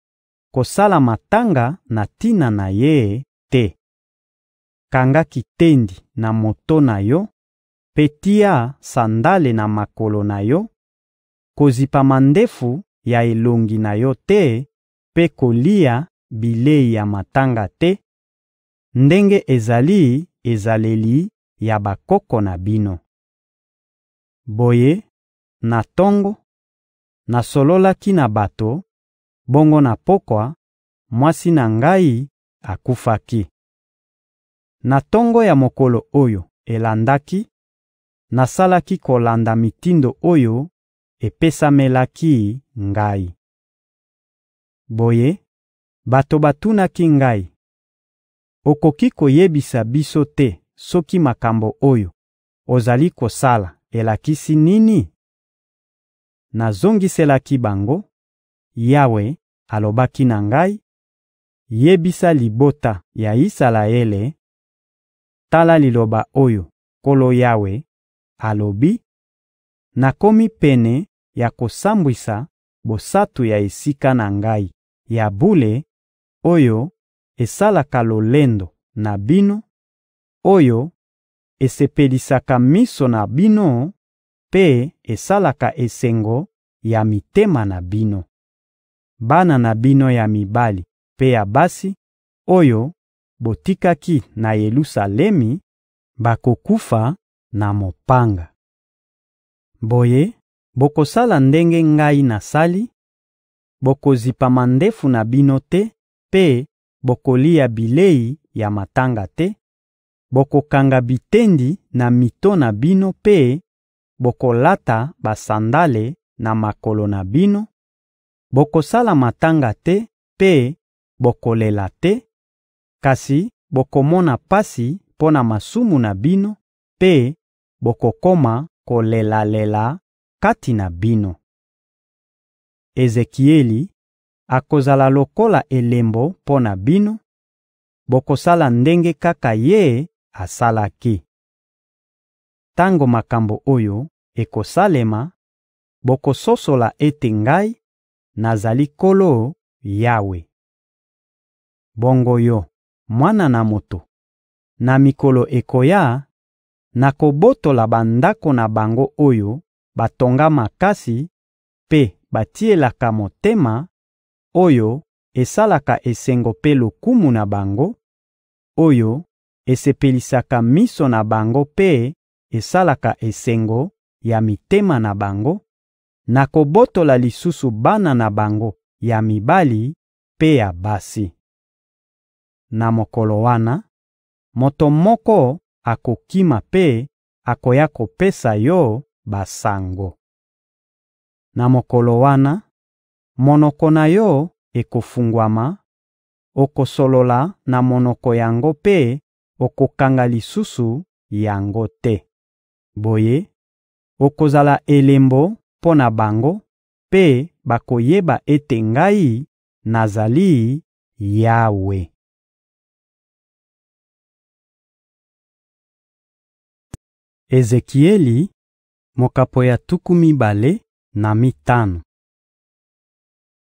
kosala matanga na tina na ye te. Kanga kitendi na moto na yo mpe tia sandale na makolo na yo; kozipa mandefu ya elongi na yo te mpe kolia bilei ya matanga te, ndenge ezali ezaleli ya bakoko na bino. Boye, na tongo, nasololaki na bato; bongo na pokwa, mwasi na ngai akufaki. Na tongo ya mokolo oyo elandaki, nasalaki kolanda mitindo oyo epesamelaki ngai. Boye, bato batunaki ngai: — Okoki koyebisa biso te soki makambo oyo ozali kosala elakisi nini? Nazongiselaki bango: — Yawe alobaki na ngai: «Yebisa libota ya Isalaele Tala liloba oyo Nkolo Yawe alobi: Nakomi pene ya kosambwisa bosantu ya Esika na Ngai ya bule, oyo esalaka lolendo na bino, oyo esepelisaka miso na bino mpe esalaka esengo ya mitema na bino. Bana na bino ya mibali mpe ya basi, oyo botikaki na Yelusalemi, bakokufa na mopanga. Boye, bokosala ndenge Ngai nasali: bokozipa mandefu na bino te mpe bokolia bilei ya matanga te, bokokanga bitendi na mito na bino mpe bokolata basandale na makolo na bino, bokosala matanga te mpe bokolela te, kasi bokomona pasi mpo na masumu na bino mpe bokokoma kolelalela kati na bino. Ezekieli akozala lokola elembo mpo na bino; bokosala ndenge kaka ye asalaki. Tango makambo oyo ekosalema, bokososola ete Ngai, nazali Nkolo Yawe. Bongo yo, «Mwana na moto, na mikolo ekoya, nakobotola bandako na bango oyo batonga makasi mpe batielaka motema, oyo esalaka esengo mpe lokumu na bango, oyo esepelisaka miso na bango mpe esalaka esengo ya mitema na bango; nakobotola lisusu bana na bango ya mibali mpe ya basi. Na mokolo wana, moto moko akokima mpe akoya kopesa yo basango. Na mokolo wana, monoko na yo ekofungwama, okosolola na monoko yango mpe okokanga lisusu yango te. Boye, okozala elembo mpo na bango mpe bakoyeba ete Ngai, nazali Yawe. Ezekieli, mokapo ya tuku mibale na mitano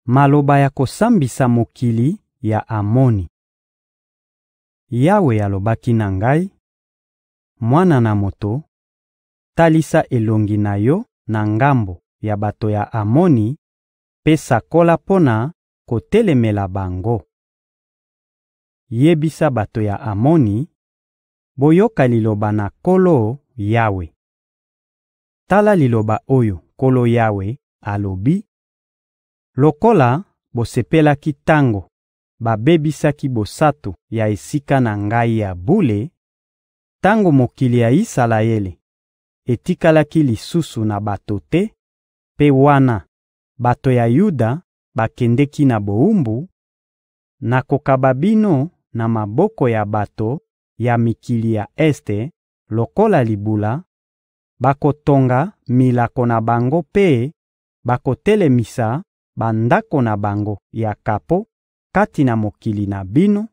Maloba ya kosambisa mokili ya Amoni Yawe alobaki na ngai: «Mwana na moto, talisa elongi na yo na ngambo ya bato ya Amoni mpe sakola mpo na kotelemela bango. Yebisa bato ya Amoni: «Boyoka liloba na Nkolo Yawe. Tala liloba oyo Nkolo Yawe alobi: Lokola bosepelaki tango babebisaki bosantu ya Esika na Ngai ya bule, tango mokili ya Isalaele etikalaki lisusu na bato te, mpe wana bato ya Yuda bakendeki na bowumbu, nakokaba bino na maboko ya bato ya mikili ya este Lokola libula, bakotonga milako na bango mpe bakotelemisa bandako na bango ya kapo kati na mokili na bino;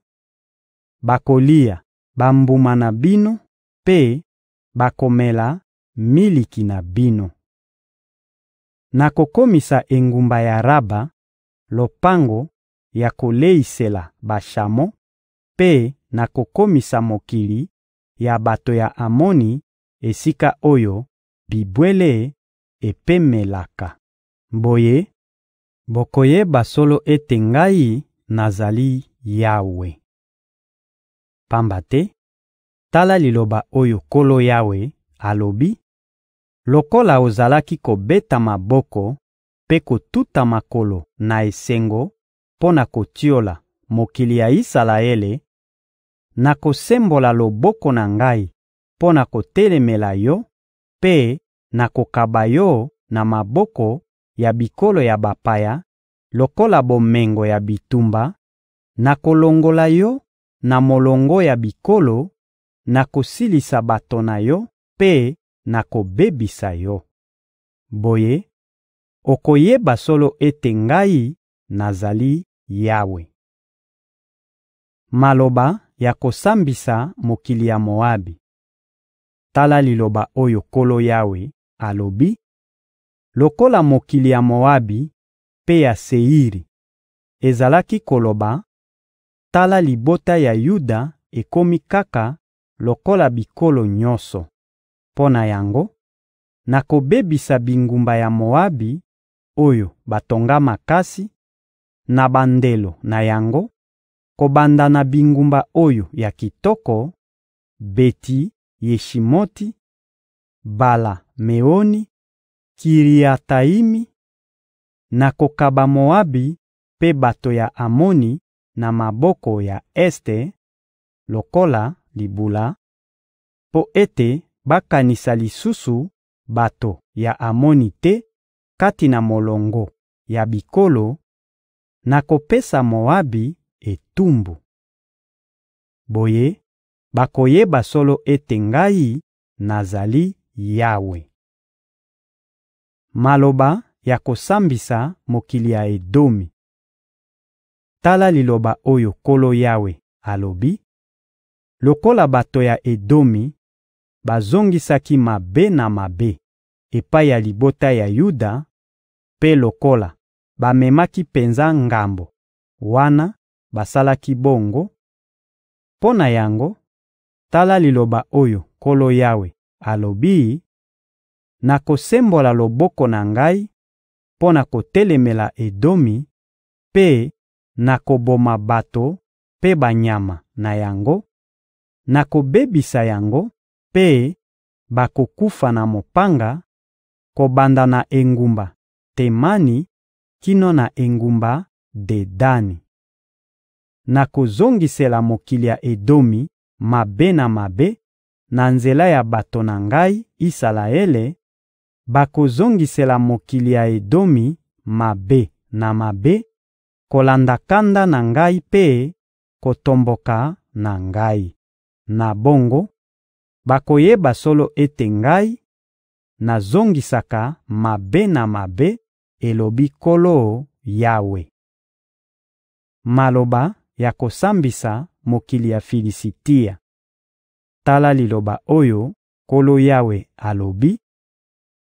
bakolia bambuma na bino mpe bakomela miliki na bino. Nakokomisa engumba ya Raba lopango ya koleisela bashamo, mpe nakokomisa mokili ya bato ya Amoni esika oyo bibwele epemelaka. Boye, bokoyeba solo ete Ngai nazali Yawe. Pamba te, tala liloba oyo Nkolo Yawe alobi: Lokola ozalaki kobeta maboko mpe kotuta makolo na esengo mpo na kotiola mokili ya Isalaele nakosembola loboko na Ngai mpo na kotelemela yo mpe nakokaba yo na maboko ya bikolo ya bapaya lokola bomengo ya bitumba; nakolongola yo na molongo ya bikolo, nakosilisa bato na yo mpe nakobebisa yo. Boye, okoyeba solo ete Ngai, nazali Yawe.›» Maloba ya kosambisa mokili ya Moabi. Tala liloba oyo Nkolo Yawe alobi: Lokola mokili ya Moabi mpe ya Seiri ezalaki koloba: ‘Tala libota ya Yuda ekomi kaka lokola bikolo nyonso,’ mpo na yango, nakobebisa bingumba ya Moabi oyo batonga makasi, na bandelo na yango Kobanda na bingumba oyo ya kitoko: Beti-Yeshimoti, Bala-Meoni, Kiriatayimi; nakokaba Moabi mpe bato ya Amoni na maboko ya Este lokola libula, mpo ete bakanisa lisusu bato ya Amoni te kati na molongo ya bikolo; nakopesa Moabi etumbu. Boye, bakoyeba solo ete Ngai, nazali Yawe.›» Maloba ya kosambisa mokili ya Edomi Tala liloba oyo Nkolo Yawe alobi: Lokola bato ya Edomi bazongisaki mabe na mabe epai ya libota ya Yuda, mpe lokola bamemaki penza ngambo wana Basalaki bongo; mpo na yango, tala liloba oyo Nkolo Yawe alobi: Nakosembola loboko na Ngai mpo na kotelemela Edomi mpe nakoboma bato mpe banyama na yango, nakobebisa yango, mpe bakokufa na mopanga, kobanda na engumba Temani kino na engumba Dedani. Nakozongisela mokili ya Edomi mabe na mabe, na nzela ya bato na Ngai, Isalaele; bakozongisela mokili ya Edomi mabe na mabe, kolanda kanda na Ngai mpe kotomboka na Ngai. Na bongo, bakoyeba solo ete Ngai, nazongisaka mabe na mabe, elobi Nkolo Yawe.›» Maloba ya kosambisa mokili ya Filisitia. Tala liloba oyo Nkolo Yawe alobi: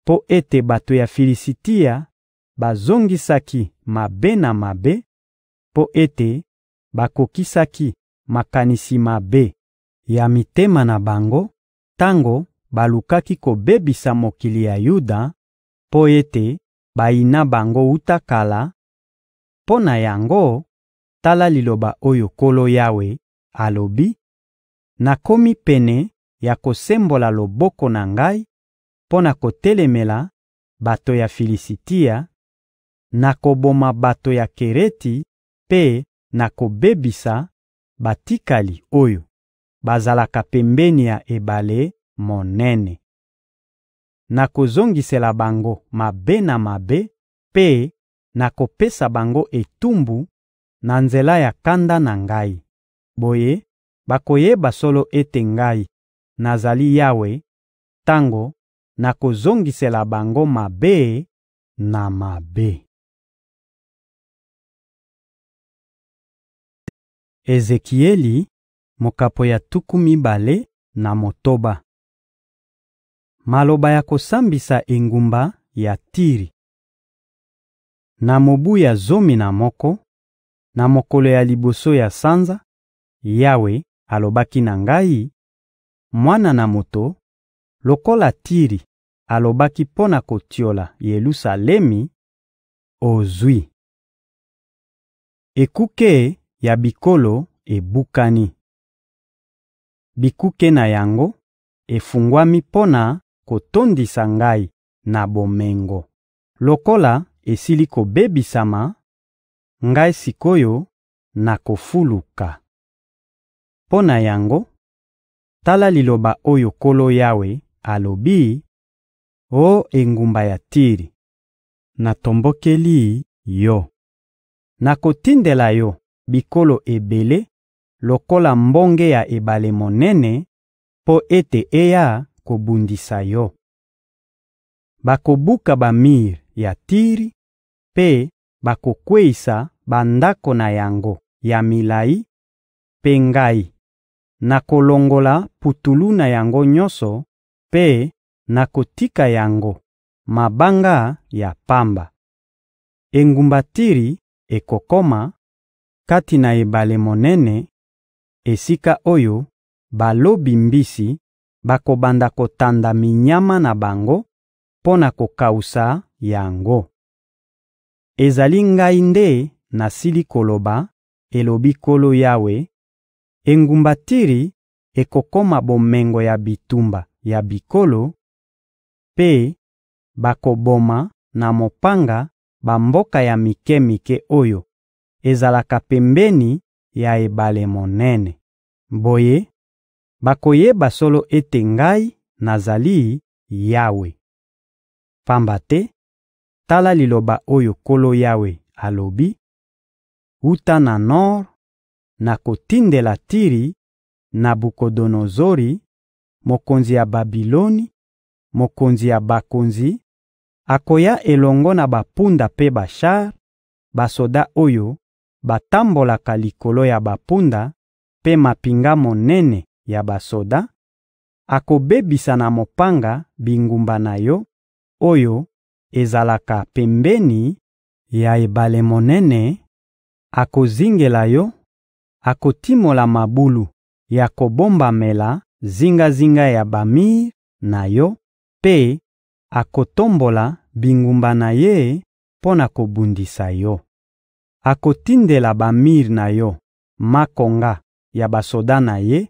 Mpo ete bato ya Filisitia bazongisaki mabe na mabe, mpo ete bakokisaki makanisi mabe ya mitema na bango tango balukaki kobebisa mokili ya Yuda mpo ete bayina bango wuta kala; mpo na yango, Tala liloba oyo Nkolo Yawe alobi: Nakomi pene ya kosembola loboko na Ngai mpo na kotelemela bato ya Filisitia; nakoboma bato ya Kereti mpe nakobebisa batikali oyo bazalaka pembeni ya ebale monene. Nakozongisela bango mabe na mabe mpe nakopesa bango etumbu na nzela ya kanda na Ngai. Boye, bakoyeba solo ete Ngai, nazali Yawe, tango nakozongisela bango mabe na mabe. Ezekieli mokapo ya tuku mibale na motoba Maloba ya kosambisa engumba ya Tiri Na mobu ya zomi na moko, Na mokolo ya liboso ya sanza, Yawe alobaki na ngai: «Mwana na moto, lokola Tiri alobaki mpo na kotiola Yelusalemi: «Ozwi!» Ekuke ya bikolo ebukani. Bikuke na yango efungwami mpo na kotondisa ngai na bomengo lokola esili kobebisama ngai sik'oyo nakofuluka. Mpo na yango, tala liloba oyo Nkolo Yawe alobi: Oh engumba ya Tiri, natombokeli yo! Nakotindela yo bikolo ebele lokola mbonge ya ebale monene mpo ete eya kobundisa yo. Bakobuka bamir ya Tiri mpe bakokweyisa bandako na yango ya milayi, mpe Ngai nakolongola putulu na yango nyonso mpe nakotika yango mabanga ya pamba. Engumba Tiri ekokoma, kati na ebale monene, esika oyo balobi mbisi bakobanda kotanda minyama na bango mpo na kokawusa yango. Ezali Ngai nde nasili koloba, elobi Nkolo Yawe, engumba Tiri ekokoma bomengo ya bitumba ya bikolo, mpe bakoboma na mopanga bamboka ya mike-mike oyo ezalaka pembeni ya ebale monene. Boye, bakoyeba solo ete Ngai, nazali Yawe. Pamba te, tala liloba oyo Nkolo Yawe alobi: Wuta na nor, nakotindela Tiri Nabukodonozori, mokonzi ya Babiloni, mokonzi ya bakonzi; akoya elongo na bampunda mpe bashar, basoda oyo batambolaka likolo ya bampunda mpe mampinga monene ya basoda; akobebisa na mopanga bingumba na yo, oyo ezalaka pembeni ya ebale monene akozingela yo, akotimola mabulu ya kobombamela zingazinga ya bamir na yo mpe akotombola bingumba na ye mpo na kobundisa yo. Akotindela bamir na yo makonga ya basoda na ye,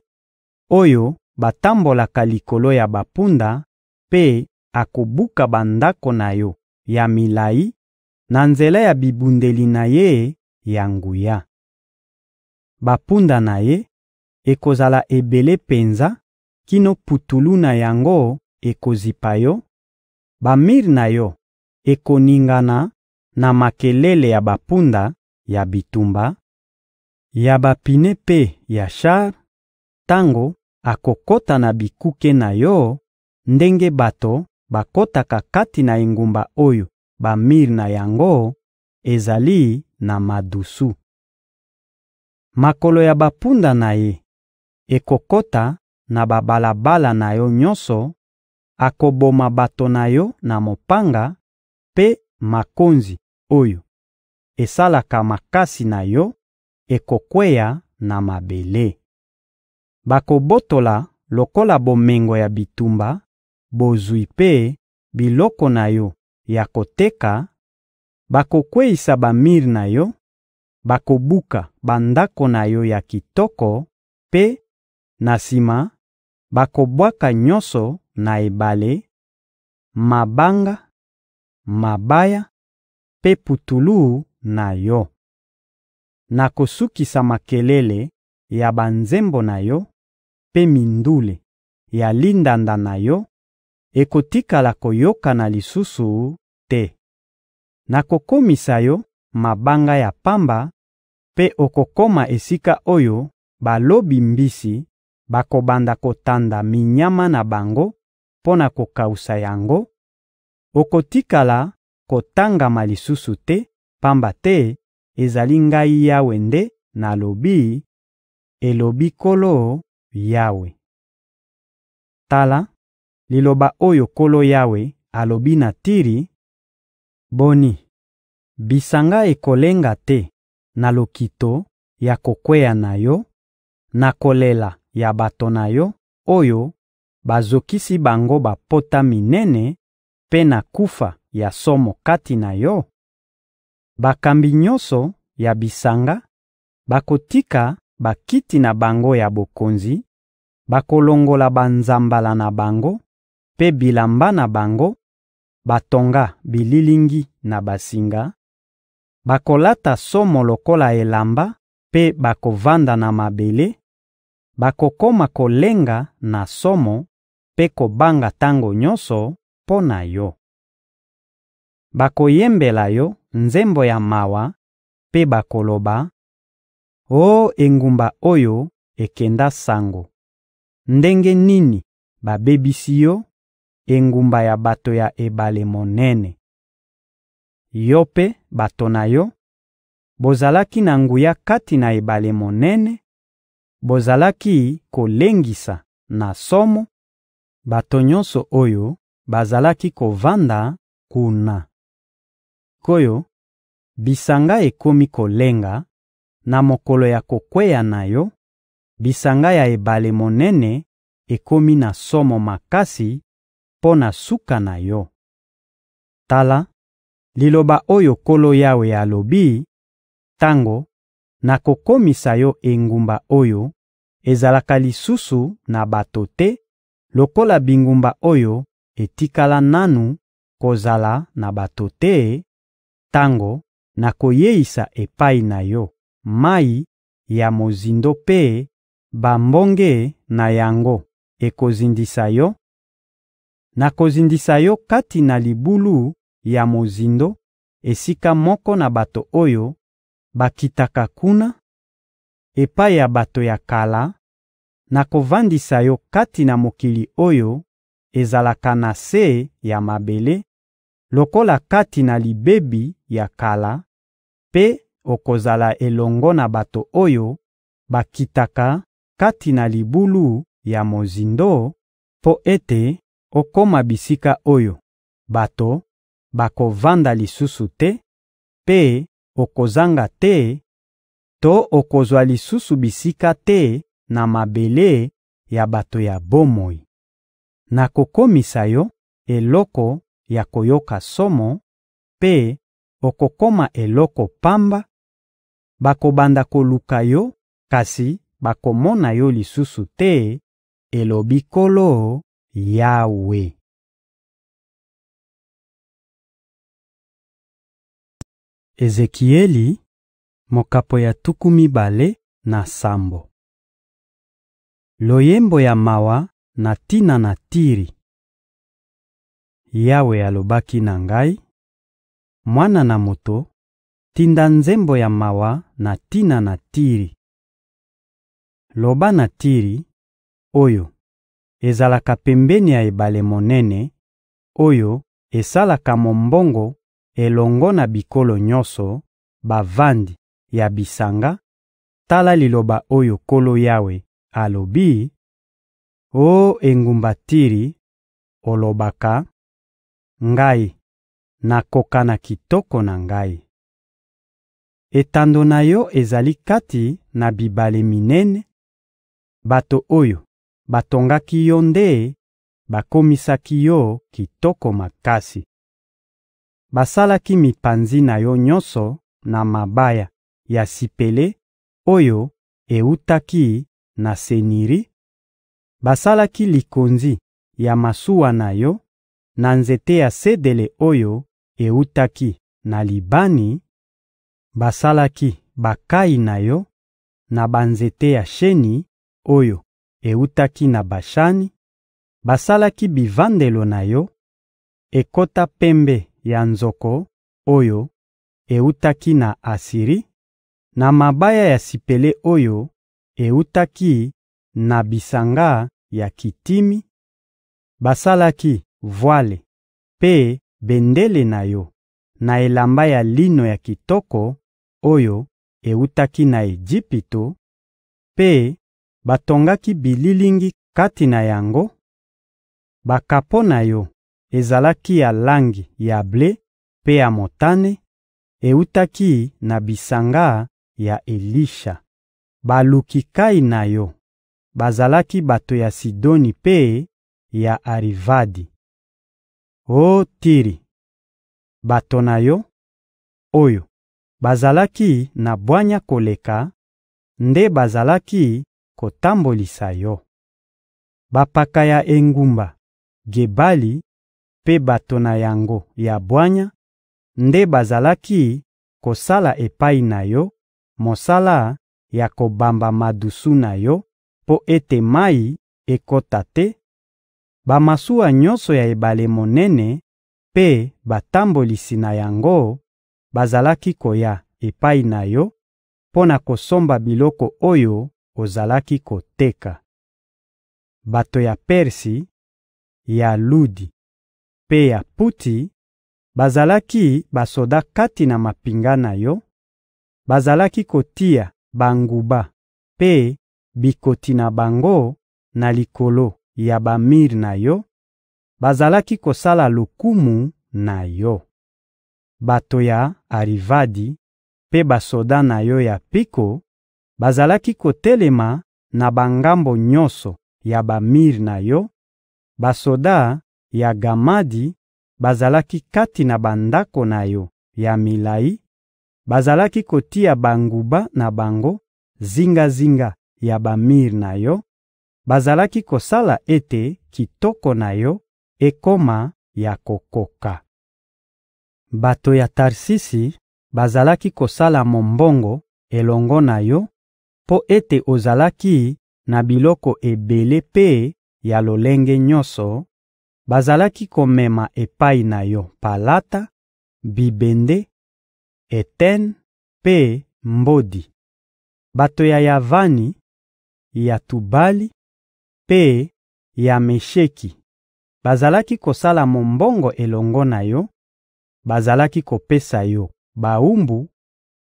oyo batambolaka likolo ya bampunda mpe akobuka bandako na yo ya milayi na nzela ya bibundeli na ye ya nguya. Bampunda na ye ekozala ebele penza kino putulu na yango ekozipa yo, bamir na yo ekoningana na makelele ya bampunda ya bitumba, ya bapine mpe ya shar, tango akokota na bikuke na yo ndenge bato bakotaka kati na engumba oyo bamir na yango ezali na madusu. Makolo ya bampunda na ye ekokota na babalabala na yo nyonso, akoboma bato na yo na mopanga, mpe makonzi oyo esalaka makasi na yo ekokweya na mabele. Bakobotola lokola bomengo ya bitumba, bozwi mpe biloko na yo ya koteka Bakokweyisa bamir na yo, bakobuka bandako na yo ya kitoko mpe, na sima, bakobwaka nyonso na ebale: mabanga, mabaya mpe putulu na yo. Nakosukisa makelele ya banzembo na yo, mpe mindule ya lindanda na yo ekotikala koyokana lisusu te. Nakokomisa yo mabanga ya pamba, mpe okokoma esika oyo balobi mbisi bakobanda kotanda minyama na bango mpo na kokawusa yango; okotikala kotangama lisusu te, pamba te ezali Ngai Yawe nde nalobi, elobi Nkolo Yawe. Tala liloba oyo Nkolo Yawe alobi na Tiri, Boni, bisanga ekolenga te na lokito ya kokweya na Yo, na kolela ya bato na Yo oyo bazokisi bango bapota minene mpe na kufa ya somo kati na Yo? Bakambi nyonso ya bisanga bakotika bakiti na bango ya bokonzi, bakolongola banzambala na bango mpe bilamba na bango batonga bililingi na basinga, bakolata somo lokola elamba mpe bakovanda na mabele; bakokoma kolenga na somo mpe kobanga tango nyonso mpo na yo. Bakoyembela yo nzembo ya mawa mpe bakoloba: «Oh engumba oyo ekenda sango, ndenge nini babebisi yo engumba ya bato ya ebale monene. Yo mpe bato na yo, bozalaki na nguya kati na ebale monene, bozalaki kolengisa, na somo, bato nyonso oyo bazalaki kovanda kuna. Sik'oyo, bisanga ekomi kolenga, na mokolo ya kokweya na yo, bisanga ya ebale monene ekomi na somo makasi mpo na suka na yo. Tala liloba oyo Nkolo Yawe alobi: Tango nakokomisa yo engumba oyo ezalaka lisusu na bato te lokola bingumba oyo etikala nanu kozala na bato te, tango nakoyeisa epai na yo mayi ya mozindo mpe bambonge na yango ekozindisa yo, Nakozindisa yo kati na libulu ya mozindo, esika moko na bato oyo bakitaka kuna, epai ya bato ya kala; nakovandisa yo kati na mokili oyo ezalaka na se ya mabele, lokola kati na libebi ya kala, mpe okozala elongo na bato oyo bakitaka kati na libulu ya mozindo, mpo ete okoma bisika oyo bato bakovanda lisusu te mpe okozanga te to okozwa lisusu bisika te na mabele ya bato ya bomoi. Nakokomisa yo eloko ya koyoka somo, mpe okokoma eloko pamba; bakobanda koluka yo, kasi bakomona yo lisusu te, elobi Nkolo Yawe. Ezekieli mokabo ya tuku mibale na sambo Loyembo ya mawa na tina na Tiri Yawe alobaki na ngai: «Mwana na moto, tinda nzembo ya mawa na tina na Tiri. Loba na Tiri, oyo ezalaka pembeni ya ebale monene, oyo esalaka mombongo elongo na bikolo nyonso, bavandi ya bisanga; tala liloba oyo Nkolo Yawe alobi: Oh engumba Tiri, olobaka: «Ngai, nakokana kitoko na Ngai!» Etando na yo ezali kati na bibale minene; bato oyo Batongaki yo nde bakomisaki yo kitoko makasi. Basalaki mipanzi na yo nyonso na mabaya ya sipele oyo ewutaki na Seniri; basalaki likonzi ya masuwa na yo na nzete ya sedele oyo ewutaki na Libani; basalaki bankayi na yo na banzete ya sheni oyo ewutaki na Bashani, basalaki bivandelo na yo; ekota pembe ya nzoko oyo ewutaki na Asiri, na mabaya ya sipele oyo ewutaki na bisanga ya Kitimi; basalaki vwale mpe bendele na yo na elamba ya lino ya kitoko oyo ewutaki na Ejipito, mpe Batongaki bililingi kati na yango; bakapo na yo ezalaki ya langi ya ble mpe ya motane, ewutaki na bisanga ya Elisha. Baluki nkayi na yo bazalaki bato ya Sidoni mpe ya Arivadi. Oh Tiri, bato na yo, oyo bazalaki na bwanya koleka, nde bazalaki kotambolisa yo. Bampaka ya engumba Gebali mpe bato na yango ya bwanya nde bazalaki kosala epai na yo mosala ya kobamba madusu na yo mpo ete mayi ekota te, bamasuwa nyonso ya ebale monene mpe batambolisi na yango bazalaki koya epai na yo mpo na kosomba biloko oyo ozalaki koteka. Bato ya Persi, ya Ludi mpe ya Puti bazalaki basoda kati na mampinga na yo, bazalaki kotia banguba mpe bikoti na bango na likolo ya bamir na yo, bazalaki kosala lokumu na yo. Bato ya Arivadi mpe basoda na yo ya mpiko Bazalaki kotelema na bangambo nyonso ya bamir na yo; basoda ya Gamadi bazalaki kati na bandako na yo ya milayi, bazalaki kotia banguba na bango zingazinga ya bamir na yo, bazalaki kosala ete kitoko na yo ekoma ya kokoka. Bato ya Tarsisi bazalaki kosala mombongo elongo na yo mpo ete ozalaki na biloko ebele mpe ya lolenge nyonso; bazalaki komema epai na yo palata, bibende, eten mpe mbodi. Bato ya Yavani, ya Tubali mpe ya Mesheki bazalaki kosala mombongo elongo na yo; bazalaki kopesa yo bawumbu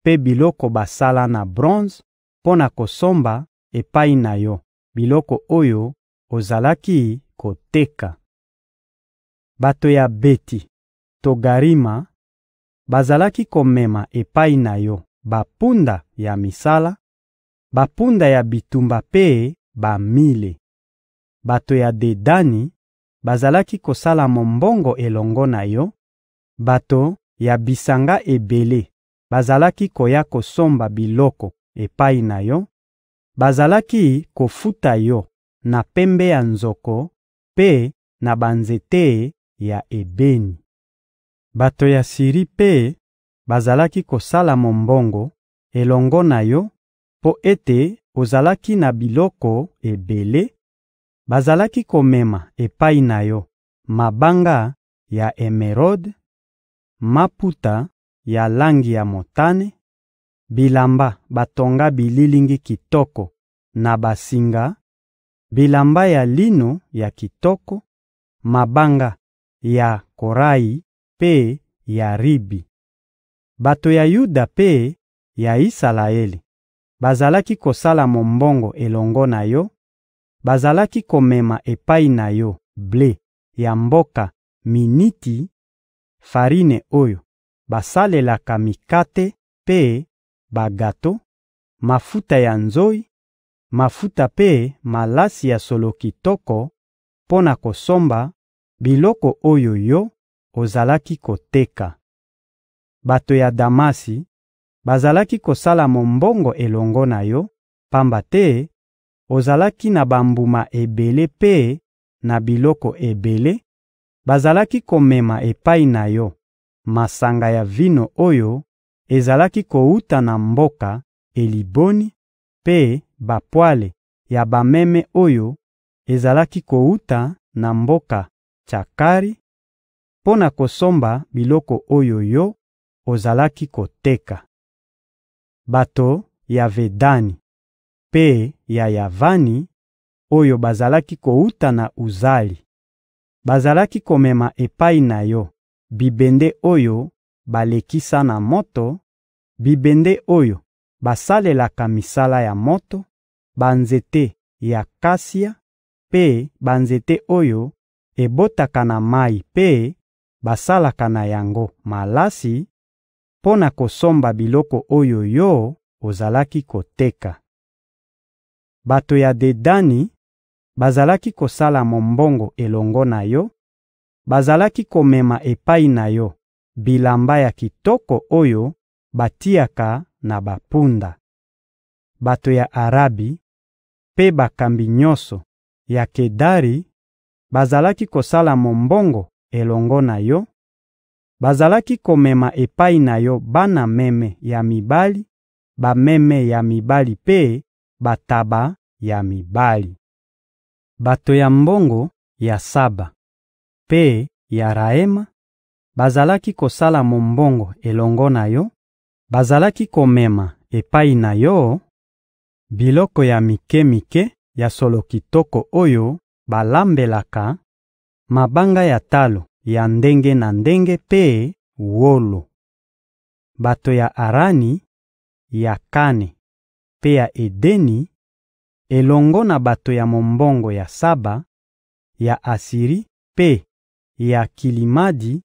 mpe biloko basala na bronze mpo na kosomba epai na yo biloko oyo ozalaki koteka. Bato ya Beti Togarima bazalaki komema epai na yo bampunda ya misala, bampunda ya bitumba mpe bamile. Bato ya Dedani bazalaki kosala mombongo elongo na yo, bato ya bisanga ebele bazalaki koya kosomba biloko epai na yo, bazalaki kofuta yo na pembe ya nzoko mpe na banzete ya ebeni. Bato ya Siri mpe bazalaki kosala mombongo elongo na yo mpo ete ozalaki na biloko ebele; bazalaki komema epai na yo mabanga ya emerode, maputa ya langi ya motane, bilamba batonga bililingi kitoko na basinga, bilamba ya lino ya kitoko, mabanga ya korayi mpe ya ribi. Bato ya Yuda mpe ya Isalaele bazalaki kosala mombongo elongo na yo, bazalaki komema epai na yo ble ya mboka Miniti, farine oyo basalelaka mikate mpe bagato, mafuta ya nzoyi, mafuta mpe malasi ya solo kitoko mpo na kosomba biloko oyo yo ozalaki koteka. Bato ya Damasi bazalaki kosala mombongo elongo na yo, pamba te ozalaki na bambuma ebele mpe na biloko ebele; bazalaki komema epai na yo masanga ya vino oyo ezalaki kowuta na mboka Eliboni, mpe bapwale ya bameme oyo ezalaki kowuta na mboka Tsakari, mpo na kosomba biloko oyo yo ozalaki koteka. Bato ya Vedani mpe ya Yavani oyo bazalaki kowuta na Uzali bazalaki komema epai na yo bibende oyo balekisa na moto, bibende oyo basalelaka misala ya moto, banzete ya kasia mpe banzete oyo ebotaka na mayi mpe basalaka na yango malasi, mpo na kosomba biloko oyo yo ozalaki koteka. Bato ya Dedani bazalaki kosala mombongo elongo na yo, bazalaki komema epai na yo bilamba ya kitoko oyo batiaka na bampunda. Bato ya Arabi mpe bakambi nyonso ya Kedari bazalaki kosala mombongo elongo na yo; bazalaki komema epai na yo bana meme ya mibali, bameme ya mibali mpe bantaba ya mibali. Bato ya mbongo ya Saba mpe ya Raema bazalaki kosala mombongo elongo na yo; Bazalaki komema epai na Yo biloko ya mike-mike ya solo kitoko oyo balambelaka: mabanga ya talo ya ndenge na ndenge mpe wolo. Bato ya Arani, ya Kane mpe ya Edeni, elongo na bato ya mombongo ya Saba, ya Asiri mpe ya Kilimadi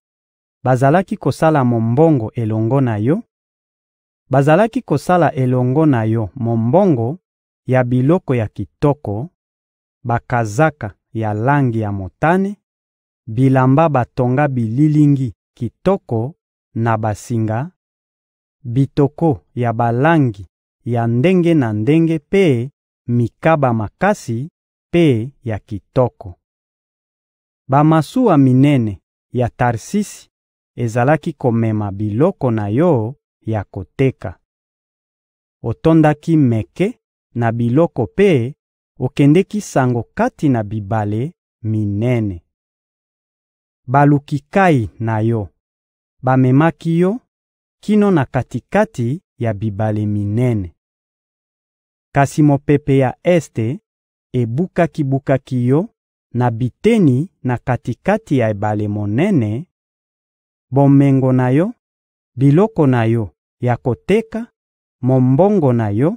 bazalaki kosala mombongo elongo na Yo Bazalaki kosala elongo na yo mombongo ya biloko ya kitoko: bakazaka ya langi ya motane, bilamba batonga bililingi kitoko na basinga, bitoko ya balangi ya ndenge na ndenge mpe mikaba makasi mpe ya kitoko. Bamasuwa minene ya Tarsisi ezalaki komema biloko na yo ya koteka. Otondaki meke na biloko mpe okendeki sango kati na bibale minene. Baluki nkayi na yo bamemaki yo kino na kati-kati ya bibale minene. Kasi mopepe ya este ebukaki-bukaki yo na biteni na kati-kati ya ebale monene; bomengo na yo, biloko na yo ya koteka mombongo na yo,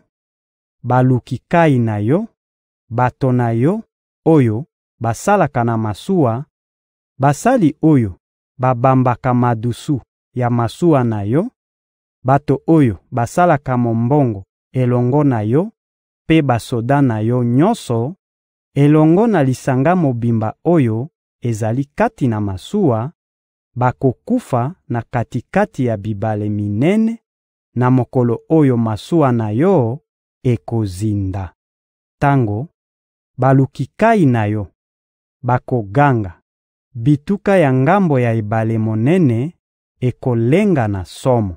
baluki nkayi na yo, bato na yo oyo basalaka na masuwa, basali oyo babambaka madusu ya masuwa na yo, bato oyo basalaka mombongo elongo na yo mpe basoda na yo nyonso, elongo na lisanga mobimba oyo ezali kati na masuwa, bakokufa na kati-kati ya bibale minene na mokolo oyo masuwa na yo ekozinda. Tango baluki nkayi na yo bakoganga, bituka ya ngambo ya ebale monene ekolenga na somo.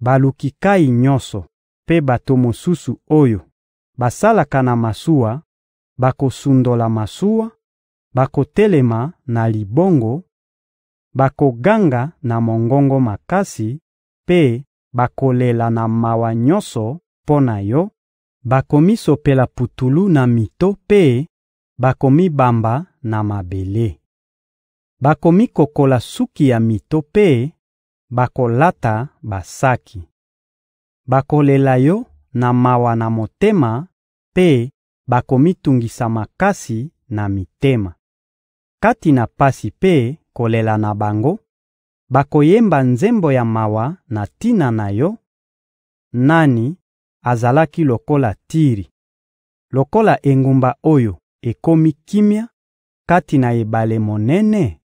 Baluki nkayi nyonso mpe bato mosusu oyo basalaka na masuwa bakosundola masuwa, bakotelema na libongo, bakoganga na mongongo makasi mpe bakolela na mawa nyonso mpo na yo, bakomisopela putulu na mito mpe bakomibamba na mabele. Bakomikokola suki ya mito mpe bakolata basaki. Bakolela yo na mawa na motema mpe bakomitungisa makasi na mitema. Kati na pasi mpe kolela na bango, bakoyemba nzembo ya mawa na tina na yo: nani azalaki lokola Tiri, lokola engumba oyo ekomi kimia kati na ebale monene?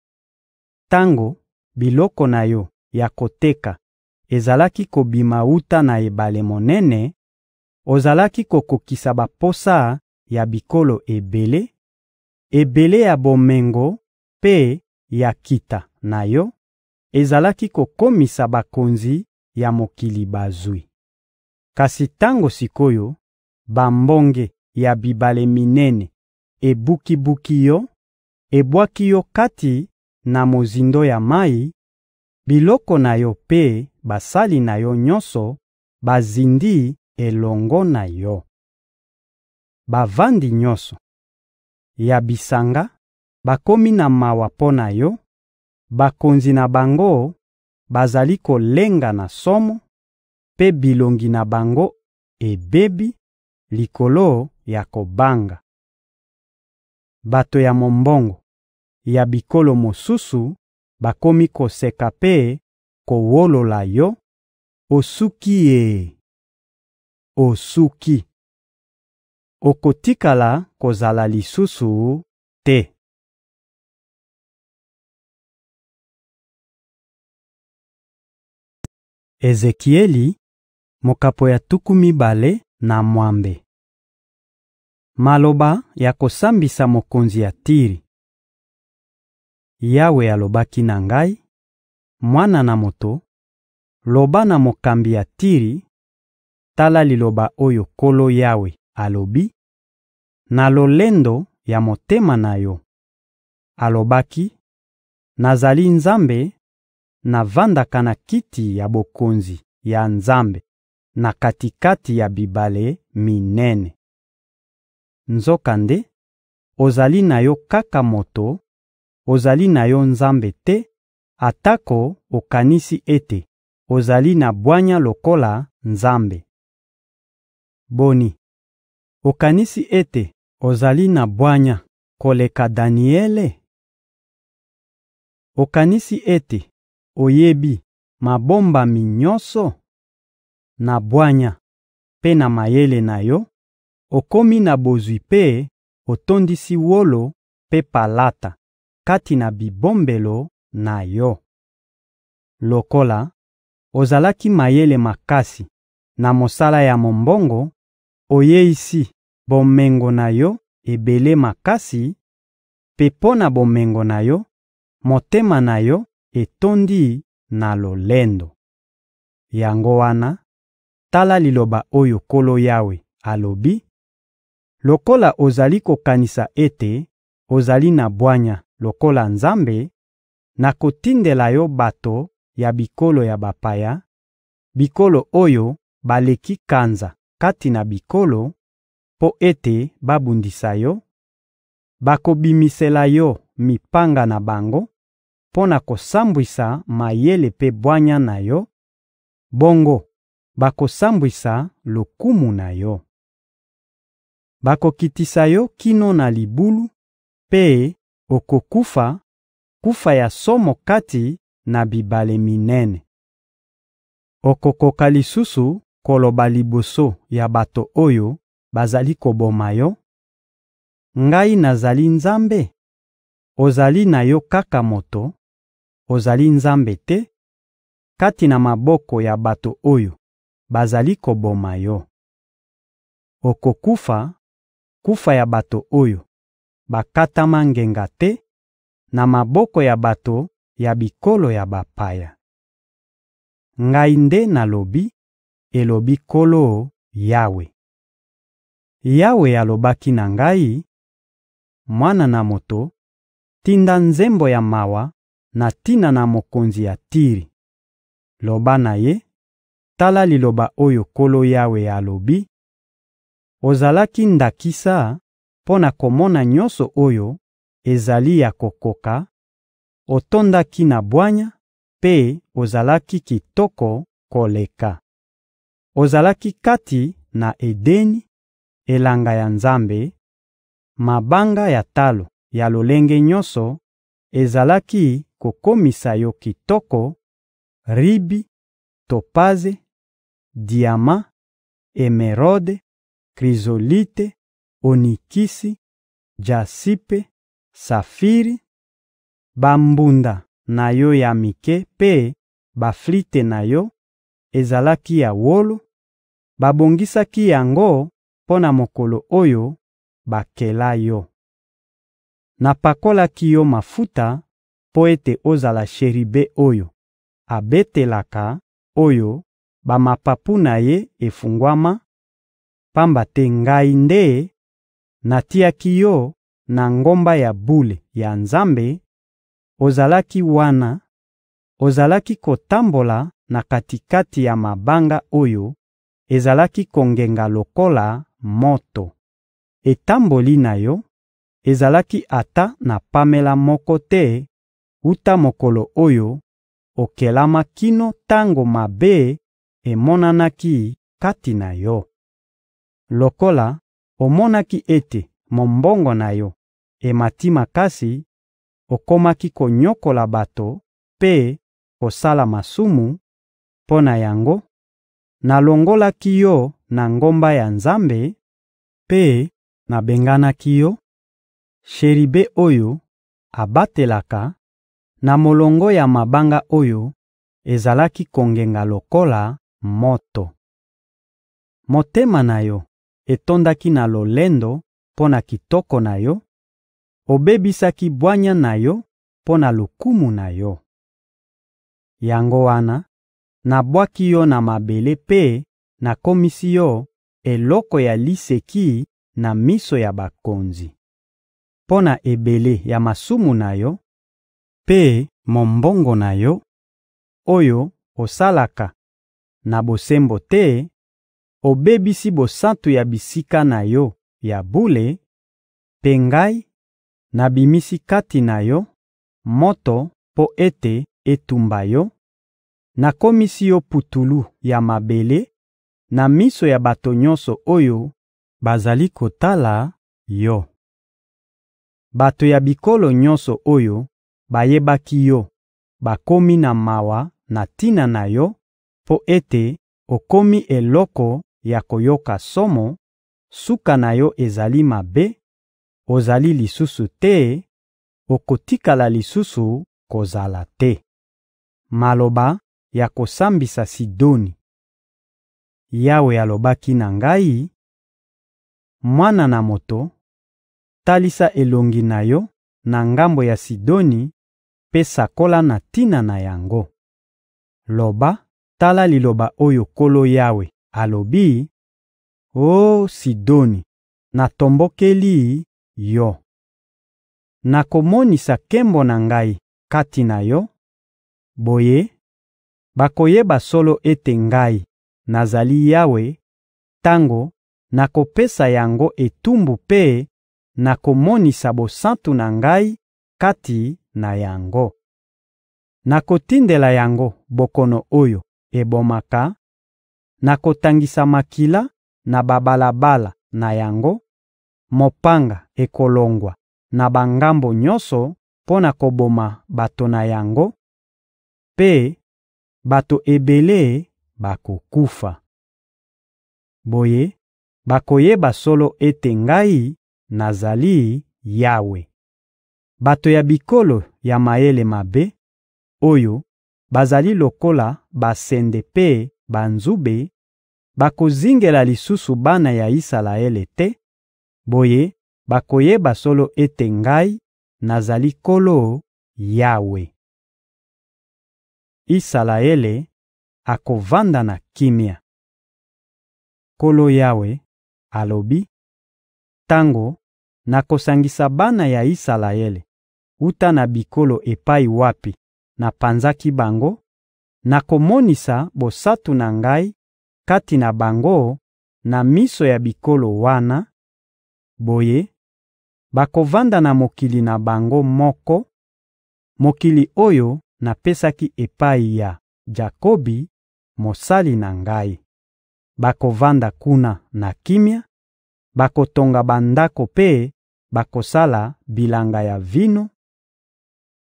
Tango biloko na yo ya koteka ezalaki kobima wuta na ebale monene, ozalaki kokokisa baposa ya bikolo ebele, ebele ya bomengo mpe ya nkita na yo ezalaki kokomisa bakonzi ya mokili bazwi. Kasi tango sik'oyo, bambonge ya bibale minene ebuki-buki yo, ebwaki yo kati na mozindo ya mayi, biloko na yo mpe basali na yo nyonso bazindi elongo na yo. Bavandi nyonso ya bisanga bakomi na mawa mpo na yo, bakonzi na bango bazali kolenga na somo, mpe bilongi na bango ebebi likolo ya kobanga. Bato ya mombongo ya bikolo mosusu bakomi koseka mpe kowolola yo: «Osuki ye! Osuki!» Okotikala kozala lisusu te. Ezekieli, mokapo ya tuku mibale na mwambe Maloba ya kosambisa mokonzi ya Tiri Yawe alobaki na ngai: «Mwana na moto, loba na mokambi ya Tiri: ‹Tala liloba oyo Nkolo Yawe alobi: Na lolendo ya motema na yo, alobaki: «Nazali nzambe navandaka na kiti ya bokonzi ya Nzambe na kati-kati ya bibale minene. Nzokande, ozali na yo kaka moto, ozali na yo Nzambe te, atako okanisi ete ozali na bwanya lokola Nzambe. Boni, okanisi ete ozali na bwanya koleka Daniele? Okanisi ete Oyebi mabombami nyonso? Na bwanya mpe na mayele na yo, okomi na bozwi mpe otondisi wolo mpe palata kati na bibombelo na yo. Lokola ozalaki mayele makasi na mosala ya mombongo, oyeisi bomengo na yo ebele makasi; mpe mpo na bomengo na yo, motema na yo etondi na lolendo. Yango wana, tala liloba oyo Nkolo Yawe alobi: Lokola ozali kokanisa ete ozali na bwanya lokola Nzambe, nakotindela yo bato ya bikolo ya bapaya, bikolo oyo baleki kanza kati na bikolo, mpo ete babundisa yo; bakobimisela yo mipanga na bango mpo na kosambwisa mayele mpe bwanya na yo, bongo bakosambwisa lokumu na yo. Bakokitisa yo kino na libulu mpe okokufa kufa ya somo kati na bibale minene. Okokoka lisusu koloba liboso ya bato oyo bazali koboma yo: «Ngai nazali Nzambe?» Ozali na yo kaka moto, ozali Nzambe te, kati na maboko ya bato oyo bazali koboma yo. Okokufa, kufa ya bato oyo bakatama ngenga te, na maboko ya bato ya bikolo ya bapaya. Ngai nde nalobi, elobi Nkolo Yawe. Yawe alobaki na ngai: «Mwana na moto, tinda nzembo ya mawa na tina na mokonzi ya Tiri. Loba na ye: ‹Tala liloba oyo Nkolo Yawe alobi: Ozalaki ndakisa mpo na komona nyonso oyo ezali ya kokoka, otondaki na bwanya mpe ozalaki kitoko koleka. Ozalaki kati na Edeni, elanga ya Nzambe; mabanga ya talo ya lolenge nyonso ezalaki kokomisa yo kitoko: ribi, topaze, diama, emerode, krizolite, onikisi, jasipe, safiri; bambunda na yo ya mike mpe baflite na yo ezalaki ya wolo; babongisaki yango mpo na mokolo oyo bakela yo. Napakolaki yo mafuta mpo ete ozala sheribe oyo abetelaka, oyo bamapapu na ye efungwama; pamba te Ngai nde natiaki yo na ngomba ya bule ya Nzambe; ozalaki wana, ozalaki kotambola na kati-kati ya mabanga oyo ezalaki kongenga lokola moto. Etamboli na yo ezalaki ata na pamela moko te wuta mokolo oyo okelama kino tango mabe emonanaki kati na yo. Lokola omonaki ete mombongo na yo emati makasi, okomaki konyokola bato mpe kosala masumu; mpo na yango, nalongolaki yo na ngomba ya Nzambe mpe nabenganaki yo, sheribe oyo abatelaka na molongo ya mabanga oyo ezalaki kongenga lokola moto. Motema na yo etondaki na lolendo mpo na kitoko na yo, obebisaki bwanya na yo mpo na lokumu na yo. Yango wana, nabwaki yo na mabele mpe nakomisi yo eloko ya liseki na miso ya bakonzi. Mpo na ebele ya masumu na yo, mpe mombongo na yo, oyo osalaka na bosembo te, obebisi bosantu ya bisika na yo ya bule; mpe Ngai, nabimisi kati na yo moto mpo ete etumba yo, nakomisi yo putulu ya mabele na miso ya bato nyonso oyo bazali kotala yo. Bato ya bikolo nyonso oyo bayebaki yo bakomi na mawa na tina na yo, mpo ete okomi eloko ya koyoka somo, suka na yo ezali mabe, ozali lisusu te, okotikala lisusu kozala te. Maloba ya kosambisa Sidoni Yawe alobaki na ngai: «Mwana na moto, talisa elongi na yo na ngambo ya Sidoni mpe sakola na tina na yango. Loba: ‹Tala liloba oyo Nkolo Yawe alobi: Oh Sidoni, natombokeli yo! Nakomonisa nkembo na Ngai kati na yo; boye, bakoyeba solo ete Ngai, nazali Yawe, tango nakopesa yango etumbu mpe nakomonisa bosantu na Ngai kati na yango. Nakotindela yango bokono oyo ebomaka, nakotangisa makila na babalabala na yango, mopanga ekolongwa na bangambo nyonso mpo na koboma bato na yango, mpe bato ebele bakokufa. Boye, bakoyeba solo ete Ngai, nazali Yawe.›» Bato ya bikolo ya mayele mabe, oyo bazali lokola basende mpe banzube, bakozingela lisusu bana ya Isalaele te; boye bakoyeba solo ete Ngai, nazali Nkolo Yawe. Isalaele akovanda na kimia Nkolo Yawe alobi: Tango nakosangisa bana ya Isalaele wuta na bikolo epai wapi napanzaki bango, nakomonisa bosantu na Ngai kati na bango na miso ya bikolo wana; boye, bakovanda na mokili na bango moko, mokili oyo napesaki epai ya Jakobi, mosali na Ngai. Bakovanda kuna na kimia, bakotonga bandako mpe bakosala bilanga ya vino,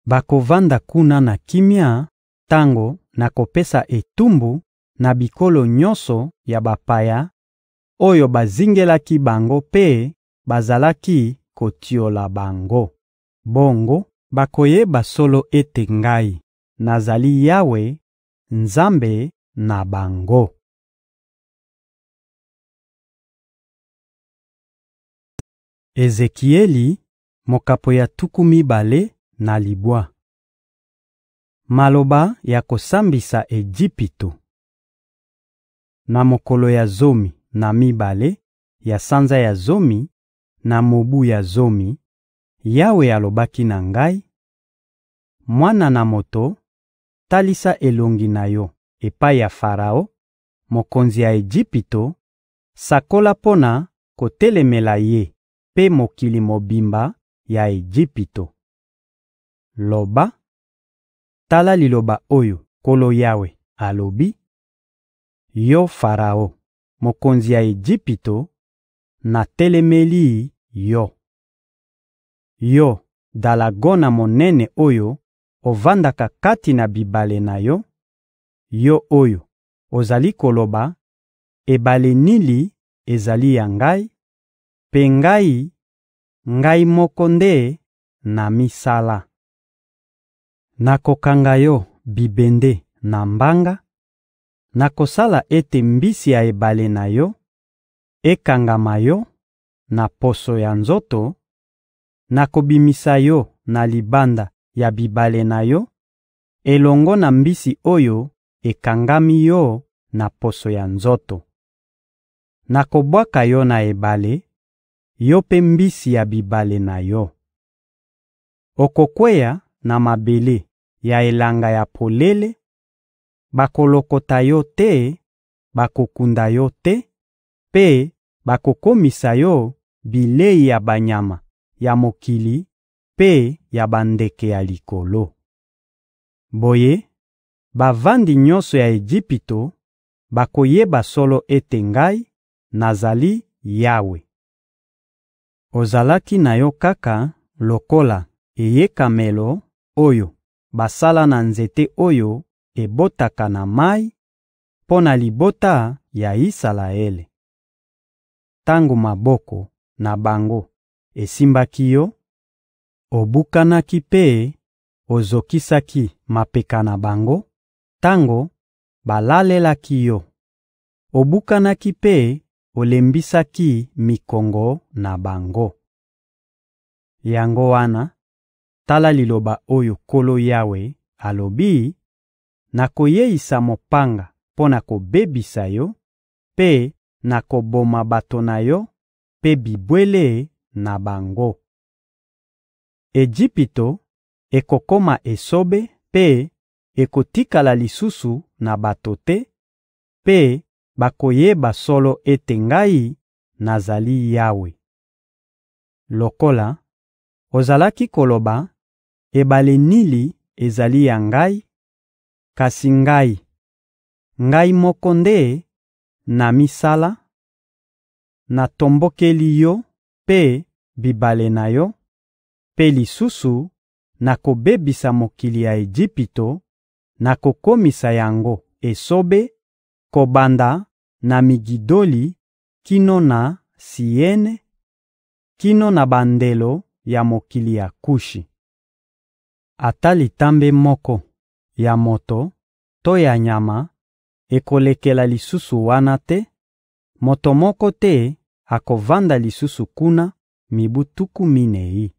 Bakovanda kuna na kimia tango nakopesa etumbu na bikolo nyonso ya bapaya oyo bazingelaki bango mpe bazalaki kotiola bango. Bongo bakoyeba solo ete Ngai, nazali Yawe, Nzambe na bango. Ezekieli, mokabo ya tuku mibale na libwa. Maloba ya kosambisa Ejipito Na mokolo ya zomi na mibale ya sanza ya zomi, na mobu ya zomi, Yawe alobaki na ngai: «Mwana na moto, talisa elongi na yo epai ya Faraon, mokonzi ya Ejipito, sakola mpo na kotelemela ye mpe mokili mobimba ya Ejipito. Loba: ‹Tala liloba oyo Nkolo Yawe alobi: Yo Faraon, mokonzi ya Ejipito, natelemeli yo! Yo dalagona monene oyo ovandaka kati na bibale na yo, yo oyo ozali koloba: «Ebale Nili ezali ya ngai,» mpe «Ngai, Ngai moko nde namisala.» Nakokanga yo bibende na mbanga, nakosala ete mbisi ya ebale na yo ekangama yo na poso ya nzoto; nakobimisa yo na libanda ya bibale na yo elongo na mbisi oyo ekangami yo na poso ya nzoto. Nakobwaka yo na ebale, yo mpe mbisi ya bibale na yo. Okokweya na mabele ya elanga ya polele; bakolokota yo te, bakokunda yo te mpe bakokomisa yo bilei ya banyama ya mokili mpe ya bandeke ya likolo. Boye, bavandi nyonso ya Ejipito bakoyeba solo ete Ngai, nazali Yawe. Ozalaki na yo kaka lokola eyekamelo oyo basala na nzete oyo ebotaka na mayi, mpo na libota ya Isalaele. Tango maboko na bango esimbaki yo, obukanaki mpe ozokisaki mapeka na bango; tango balalelaki yo, obukanaki mpe olembisaki mikongo na bango. Yango wana Tala liloba oyo Nkolo Yawe alobi: Nakoyeisa mopanga mpo na kobebisa yo, mpe nakoboma bato na yo mpe bibwele na bango. Ejipito ekokoma esobe mpe ekotikala lisusu na bato te, mpe bakoyeba solo ete Ngai, nazali Yawe. Lokola ozalaki koloba Ebale Nili ezali ya ngai, kasi Ngai, Ngai moko nde namisala; natombokeli yo mpe bibale na yo, mpe lisusu nakobebisa mokili ya Ejipito, nakokomisa yango esobe kobanda na Migidoli kino na Siene, kino na bandelo ya mokili ya Kushi. ata litambe moko ya moto to ya nyama ekolekela lisusu wana te; moto moko te akovanda lisusu kuna mibu tuku minei.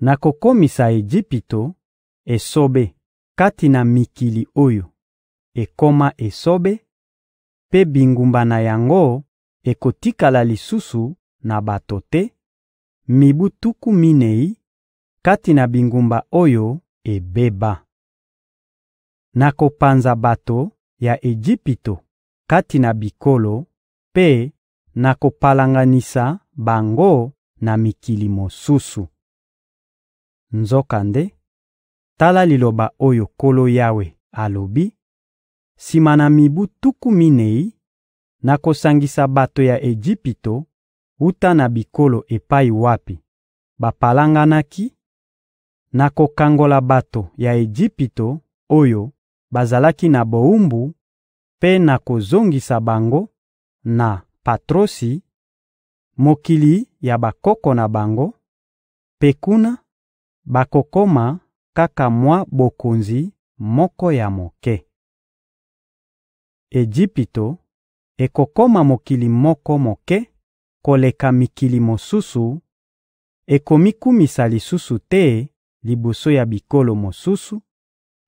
Nakokomisa Ejipito esobe kati na mikili oyo ekoma esobe, mpe bingumba na yango ekotikala lisusu na bato te, mibu tuku minei kati na bingumba oyo ebeba. Nakopanza bato ya Ejipito kati na bikolo mpe nakopalanganisa bango na mikili mosusu. Nzokande, tala liloba oyo Nkolo Yawe alobi: Sima na mibu tuku minei, nakosangisa bato ya Ejipito wuta na bikolo epai wapi bapalanganaki Nakokangola bato ya Ejipito oyo bazalaki na bowumbu mpe nakozongisa bango na Patrosi, mokili ya bakoko na bango; mpe kuna, bakokoma kaka mwa bokonzi moko ya moke. Ejipito ekokoma mokili moko moke koleka mikili mosusu, ekomikumisa lisusu te liboso ya bikolo mosusu;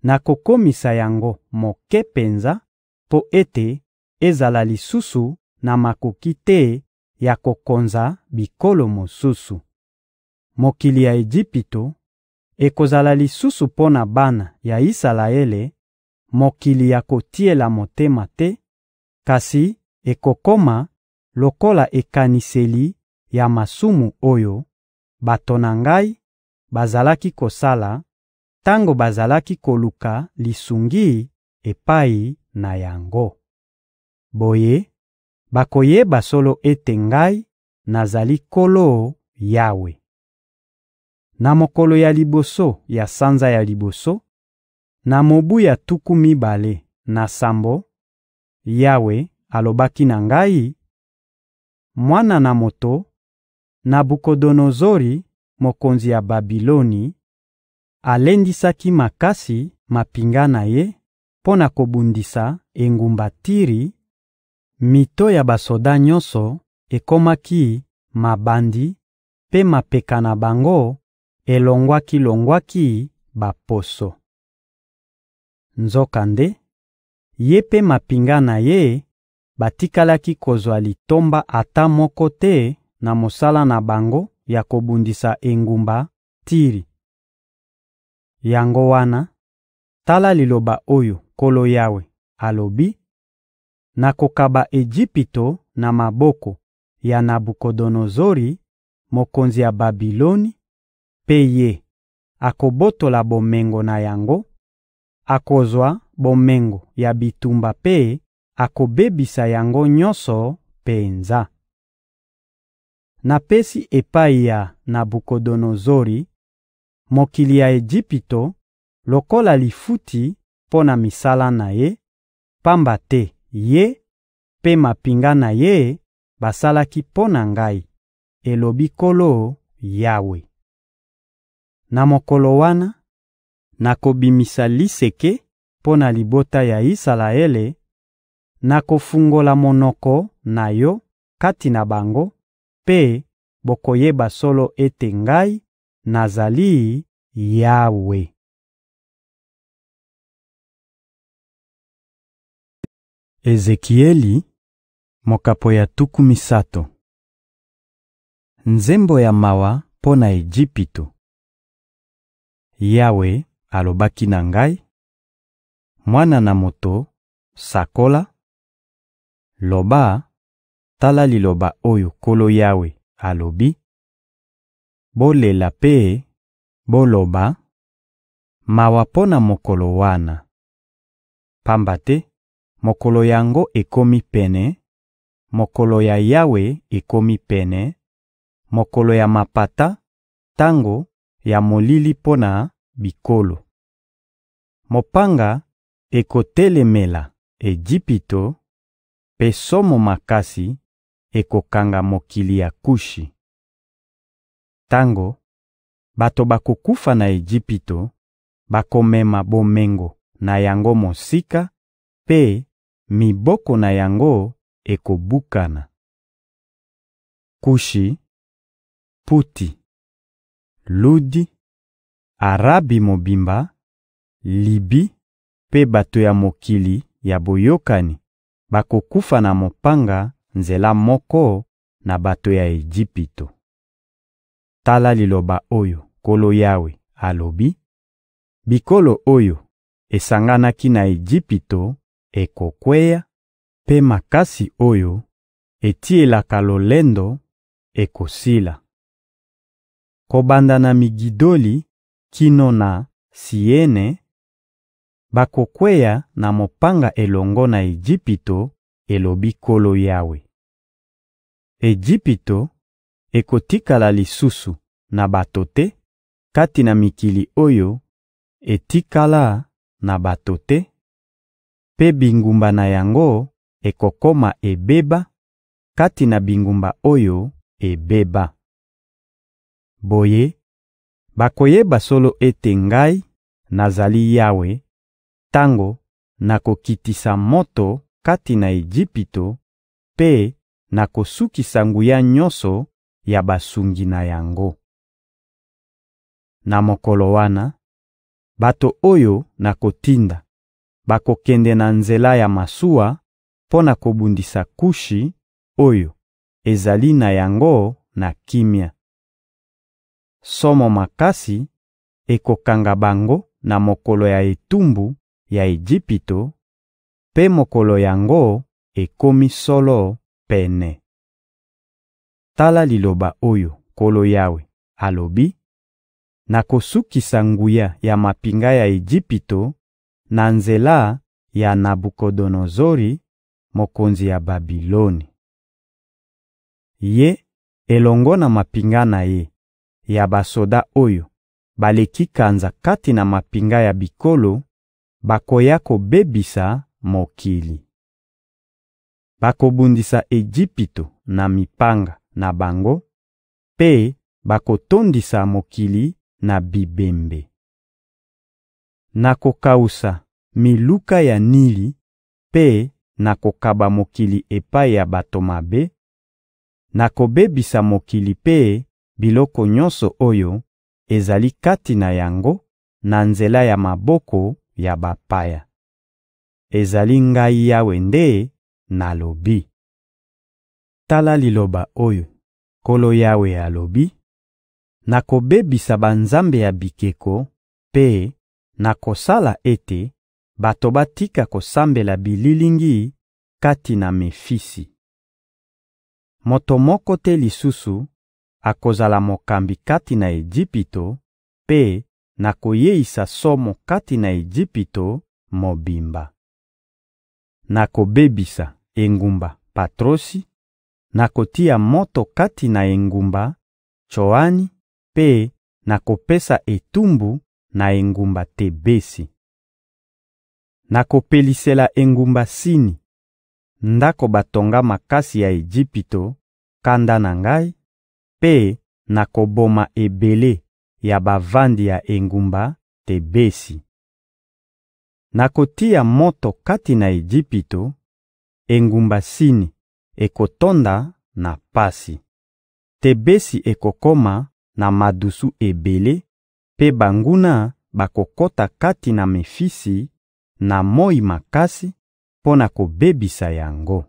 nakokomisa yango moke penza mpo ete ezala lisusu na makoki te ya kokonza bikolo mosusu. Mokili ya Ejipito ekozala lisusu mpo na bana ya Isalaele mokili ya kotiela motema te, kasi ekokoma lokola ekaniseli ya masumu oyo bato na Ngai bazalaki kosala tango bazalaki koluka lisungi epai na yango. Boye, bakoyeba solo ete Ngai, nazali Nkolo Yawe. Na mokolo ya liboso ya sanza ya liboso, na mobu ya tuku mibale na sambo, Yawe alobaki na ngai: «Mwana na moto, Nabukodonozori mokonzi ya Babiloni, alendisaki makasi mampinga na ye mpo na kobundisa engumba Tiri; mito ya basoda nyonso ekomaki mabandi mpe mapeka na bango elongwaki-longwaki baposo. Nzokande, ye mpe mampinga na ye batikalaki kozwa litomba ata moko te na mosala na bango ya kobundisa engumba Tiri. Yango wana, tala liloba oyo Nkolo Yawe alobi: Nakokaba Ejipito na maboko ya Nabukodonozori, mokonzi ya Babiloni, mpe ye akobotola bomengo na yango, akozwa bomengo ya bitumba mpe akobebisa yango nyonso penza. napesi epai ya Nabukodonozori, mokonzi ya Ejipito, lokola lifuti mpo na misala na ye, pamba te ye mpe mampinga na ye basalaki mpo na Ngai, elobi Nkolo Yawe. Na mokolo wana, nakobimisa liseke mpo na libota ya Isalaele, nakofungola monoko na yo kati na bango mpe bokoyeba solo ete Ngai, nazali Yawe.›» Ezekieli mokabo ya tuku misato Nzembo ya mawa mpo na Ejipito Yawe alobaki na ngai: «Mwana na moto, sakola, loba Tala liloba oyo Nkolo Yawe alobi: Bolela mpe boloba: «Mawa mpo na mokolo wana!» Pamba te mokolo yango ekomi pene, mokolo ya Yawe ekomi pene, mokolo ya mapata, tango ya molili mpo na bikolo. Mopanga ekotelemela Ejipito, mpe somo makasi ekokanga mokili ya Kushi. Tango bato bakokufa na Ejipito, bakomema bomengo na yango mosika, mpe miboko na yango ekobukana. Kushi, Puti, Ludi, Arabi mobimba, Libi mpe bato ya mokili ya boyokani bakokufa na mopanga nzela moko na bato ya Ejipito. Tala liloba oyo Nkolo Yawe alobi: Bikolo oyo esanganaki na Ejipito ekokweya, mpe makasi oyo etielaka lolendo ekosila. Kobanda na Migidoli kino na Siene, bakokweya na mopanga elongo na Ejipito elobi Nkolo Yawe. Ejipito ekotikala lisusu na bato te kati na mikili oyo etikala na bato te, mpe bingumba na yango ekokoma ebeba kati na bingumba oyo ebeba. Boye, bakoyeba solo ete Ngai, nazali Yawe, tango nakokitisa moto kati na Ejipito mpe nakosukisa nguya nyonso ya basungi na yango. Na mokolo wana, bato oyo nakotinda bakokende na nzela ya masuwa mpo na kobundisa Kushi oyo ezali na yango na kimia. Somo makasi ekokanga bango na mokolo ya etumbu ya Ejipito, mpe mokolo yango ekomi solo pene. Tala liloba oyo Nkolo Yawe alobi: Nakosukisa nguya ya mampinga ya Ejipito na nzela ya Nabukodonozori, mokonzi ya Babiloni. Ye elongo na mampinga na ye ya basoda oyo baleki kanza kati na mampinga ya bikolo bakoya kobebisa mokili. Bakobundisa Ejipito na mipanga na bango mpe bakotondisa mokili na bibembe. Nakokawusa miluka ya Nili mpe nakokaba mokili epai ya bato mabe; nakobebisa mokili mpe biloko nyonso oyo ezali kati na yango na nzela ya maboko ya bapaya. Ezali Ngai Yawe nde nalobi. Tala liloba oyo Nkolo Yawe alobi: Nakobebisa banzambe ya bikeko mpe nakosala ete bato batika kosambela bililingi kati na Mefisi. Moto moko te lisusu akozala mokambi kati na Ejipito, mpe nakoyeisa somo kati na Ejipito mobimba. nakobebisa engumba Patrosi, nakotia moto kati na engumba Tsoani mpe nakopesa etumbu na engumba Tebesi. Nakopelisela engumba Sini, ndako batonga makasi ya Ejipito, kanda na Ngai, mpe nakoboma ebele ya bavandi ya engumba Tebesi. Nakotia moto kati na Ejipito, engumba Sini ekotonda na pasi. Tebesi ekokoma na madusu ebele, mpe banguna bakokota kati na Mefisi na moyi makasi mpo na kobebisa yango.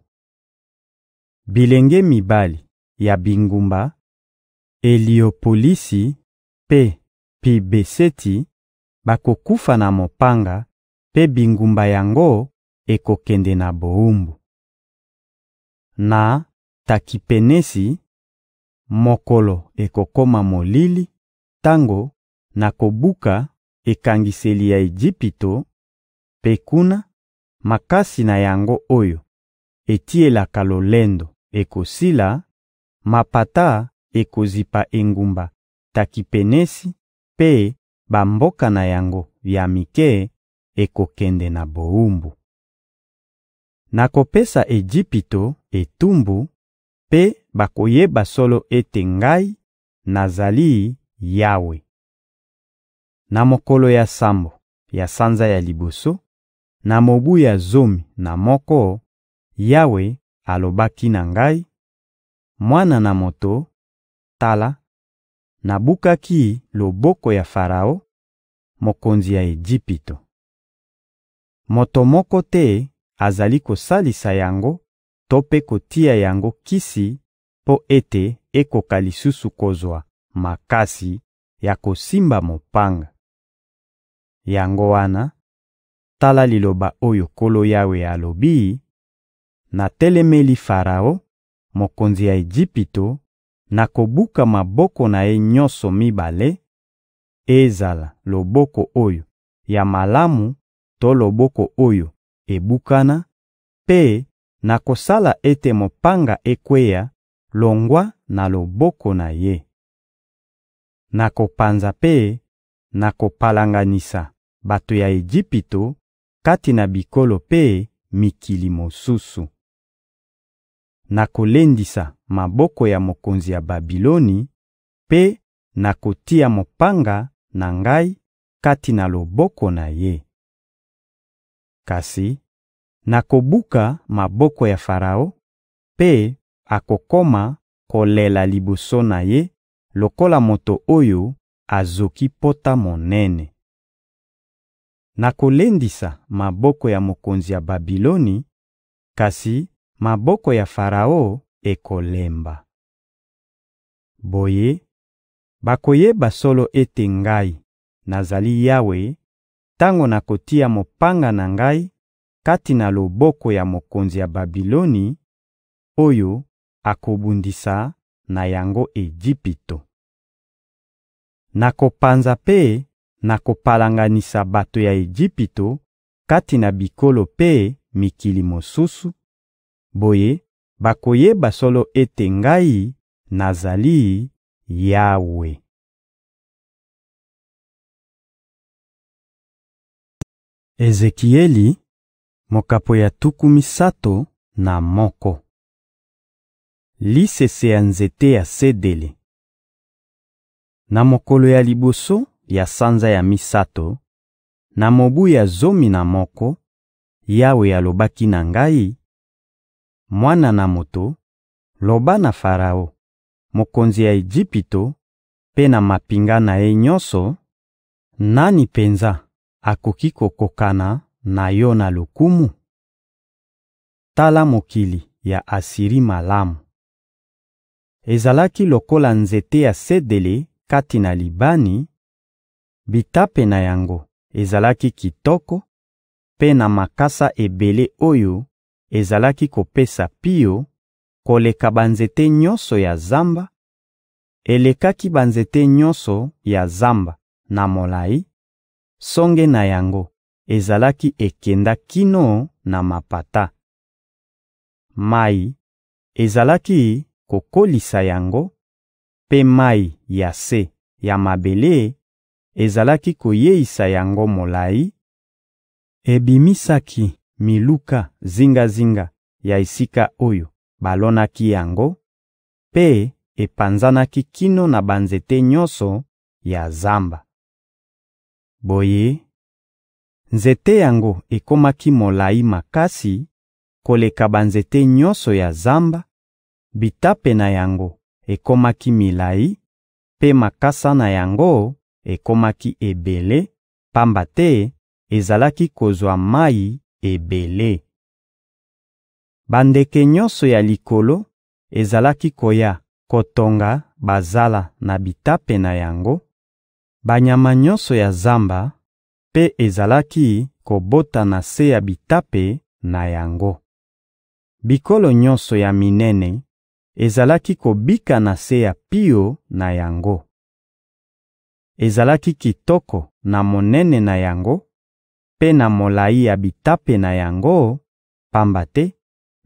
Bilenge mibali ya bingumba Eliopolisi mpe Pibeseti bakokufa na mopanga mpe bingumba yango ekokende na bowumbu. Na Takipenesi, mokolo ekokoma molili tango nakobuka ekangiseli ya Ejipito; mpe kuna, makasi na yango oyo etielaka lolendo ekosila, mapata ekozipa engumba Takipenesi mpe bamboka na yango ya mike ekokende na bowumbu. Nakopesa Ejipito etumbu, mpe bakoyeba solo ete Ngai, nazali Yawe. Na mokolo ya sambo ya sanza ya liboso, na mobu ya zomi na moko, Yawe alobaki na ngai: «Mwana na moto, tala, nabukaki loboko ya Faraon, mokonzi ya Ejipito. Moto moko te azali kosalisa yango to mpe kotia yango kisi mpo ete ekoka lisusu kozwa makasi ya kosimba mopanga. Yango wana, tala liloba oyo Nkolo Yawe alobi: Natelemeli Faraon, mokonzi ya Ejipito, nakobuka maboko na ye nyonso mibale, ezala loboko oyo ya malamu to loboko oyo ebukana, mpe nakosala ete mopanga ekweya longwa na loboko na ye. Nakopanza mpe nakopalanganisa bato ya Ejipito kati na bikolo mpe mikili mosusu. Nakolendisa maboko ya mokonzi ya Babiloni mpe nakotia mopanga na Ngai kati na loboko na ye. Kasi nakobuka maboko ya Faraon, mpe akokoma kolela liboso na ye lokola moto oyo azoki pota monene. Nakolendisa maboko ya mokonzi ya Babiloni, kasi maboko ya Faraon ekolemba. Boye, bakoyeba solo ete Ngai, nazali Yawe, tango nakotia mopanga na ngai kati na loboko ya mokonzi ya Babiloni, oyo akobundisa na yango Ejipito. Nakopanza mpe nakopalanganisa bato ya Ejipito kati na bikolo mpe mikili mosusu; boye bakoyeba solo ete Ngai, nazali Yawe.» Ezekieli, mokapo ya tuku misato na moko. Lisese ya nzete ya sedele Na mokolo ya liboso ya sanza ya misato, na mobu ya zomi na moko, Yawe alobaki na ngai: «Mwana na moto, loba na Faraon, mokonzi ya Ejipito, mpe na mampinga na ye nyonso: «Nani penza akoki kokokana na yo na lokumu? Tala mokili ya Asiri malamu! Ezalaki lokola nzete ya sedele kati na Libani; bitape na yango ezalaki kitoko, mpe na makasa ebele oyo ezalaki kopesa pio koleka banzete nyonso ya zamba; elekaki banzete nyonso ya zamba na molayi Songe na yango ezalaki ekenda kino na mapata. Mayi ezalaki kokolisa yango, mpe mayi ya se ya mabele ezalaki koyeisa yango molayi; ebimisaki miluka zingazinga ya esika oyo balonaki yango, mpe epanzanaki kino na banzete nyonso ya zamba. Boye, nzete yango ekomaki molayi makasi koleka banzete nyonso ya zamba, bitape na yango ekomaki milayi, mpe makasa na yango ekomaki ebele, pamba te ezalaki kozwa mayi ebele. Bandeke nyonso ya likolo ezalaki koya kotonga bazala na bitape na yango, Banyama nyonso ya zamba mpe ezalaki kobota na se ya bitape na yango. Bikolo nyonso ya minene ezalaki kobika na se ya pio na yango. Ezalaki kitoko na monene na yango mpe na molayi ya bitape na yango, pamba te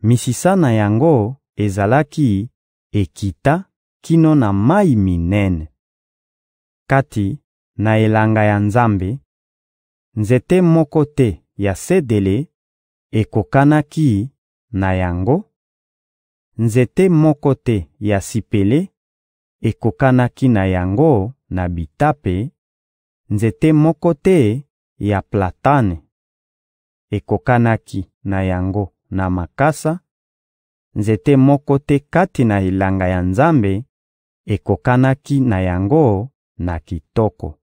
misisa na yango ezalaki ekita kino na mayi minene. Kati na elanga ya Nzambe, nzete moko te ya sedele ekokanaki na yango, nzete moko te ya sipele ekokanaki na yango na bitape, nzete moko te ya platane ekokanaki na yango na makasa, nzete moko te kati na elanga ya Nzambe ekokanaki na yango na kitoko.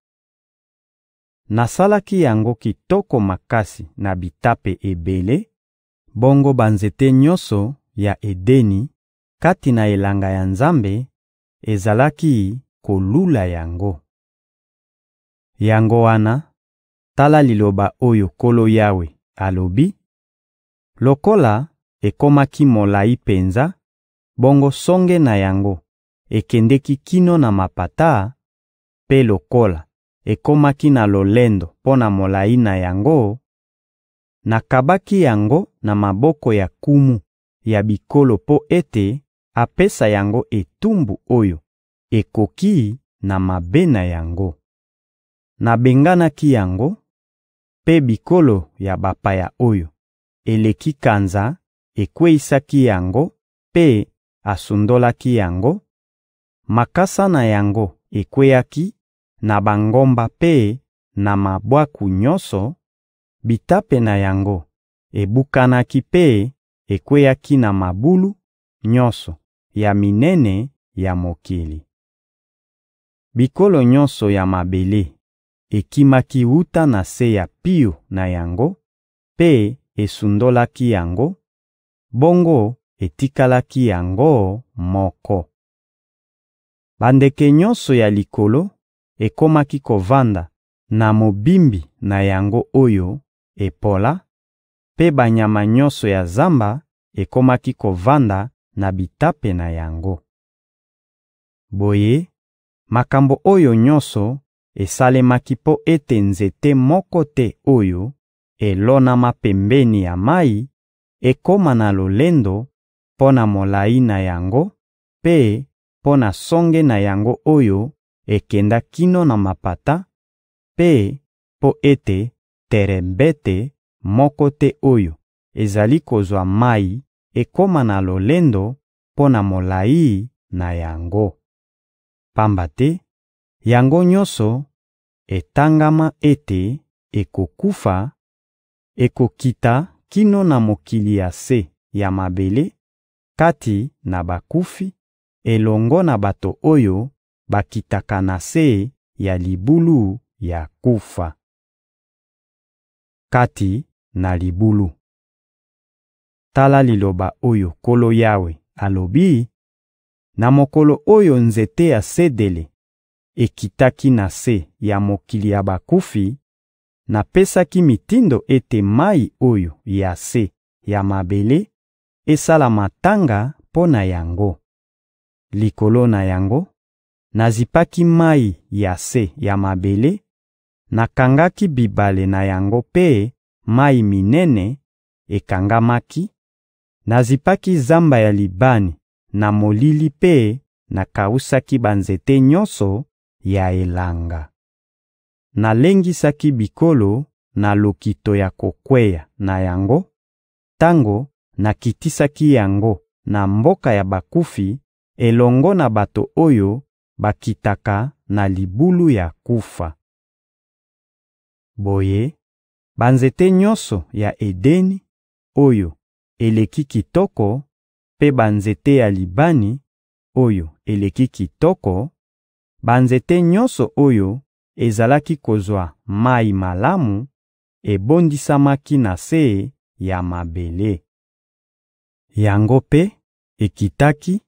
Nasalaki yango kitoko makasi na bitape ebele, bongo banzete nyonso ya Edeni, kati na elanga ya Nzambe, ezalaki kolula yango. Yango wana, tala liloba oyo Nkolo Yawe alobi: Lokola ekomaki molayi penza, bongo songe na yango ekendeki kino na mapata; mpe lokola ekomaki na lolendo mpo na molayi na yango, nakabaki yango na maboko ya nkumu ya bikolo mpo ete apesa yango etumbu oyo ekoki na mabe na yango. Nabenganaki yango, mpe bikolo ya bapaya oyo eleki kanza ekweyisaki yango mpe asundolaki yango; makasa na yango ekweyaki na bangomba mpe na mabwaku nyonso; bitape na yango ebukanaki mpe ekweyaki na mabulu nyonso ya minene ya mokili. Bikolo nyonso ya mabele ekimaki wuta na se ya pio na yango mpe esundolaki yango, bongo etikalaki yango moko. Bandeke nyonso ya likolo ekomaki kovanda na mobimbi na yango oyo epola, mpe banyama nyonso ya zamba ekomaki kovanda na bitape na yango. Boye, makambo oyo nyonso esalemaki mpo ete nzete moko te oyo elonama pembeni ya mayi ekoma na lolendo mpo na molayi na yango mpe mpo na songe na yango oyo ekenda kino na mapata; mpe mpo ete terebente moko te oyo ezali kozwa mayi ekoma na lolendo mpo na molayi na yango. Pamba te yango nyonso etangama ete ekokufa, ekokita kino na mokili ya se ya mabele, kati na bakufi, elongo na bato oyo bakitaka na se ya libulu ya kufa. Kati na libulu Tala liloba oyo Nkolo Yawe alobi: Na mokolo oyo nzete ya sedele ekitaki na se ya mokili ya bakufi, napesaki mitindo ete mayi oyo ya se ya mabele esala matanga mpo na yango. Likolo na yango, Nazipaki mayi ya se ya mabele, nakangaki bibale na yango mpe mayi minene ekangamaki; nazipaki zamba ya Libani na molili mpe nakawusaki banzete nyonso ya elanga. Nalengisaki bikolo na lokito ya kokweya na yango tango nakitisaki yango na mboka ya bakufi elongo na bato oyo bakitaka na libulu ya kufa. Boye, banzete nyonso ya Edeni oyo eleki kitoko mpe banzete ya Libani oyo eleki kitoko, banzete nyonso oyo ezalaki kozwa mayi malamu ebondisamaki na se ya mabele. Yango mpe ekitaki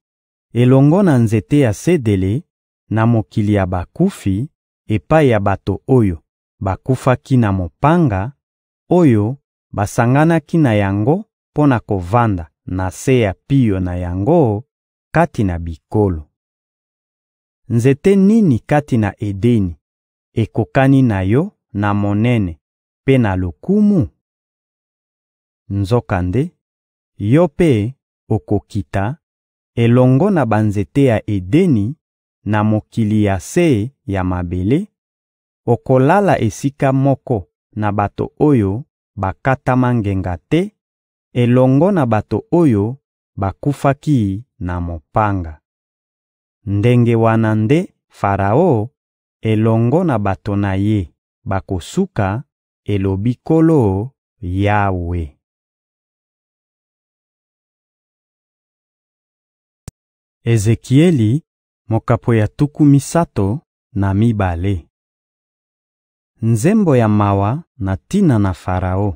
elongo na nzete ya sedele na mokili ya bakufi epai ya bato oyo bakufaki na mopanga, oyo basanganaki na yango mpo na kovanda na se ya pio na yango kati na bikolo. Nzete nini kati na Edeni ekokani na yo na monene mpe na lokumu? Nzokande, yo mpe okokita elongo na banzete ya Edeni na mokili ya se ya mabele, okolala esika moko na bato oyo bakatama ngenga te, elongo na bato oyo bakufaki na mopanga. Ndenge wana nde Faraon elongo na bato na ye bakosuka, elobi Nkolo Yawe. Ezekieli Mokabo ya tuku misato na mibale Nzembo ya mawa na tina na Faraon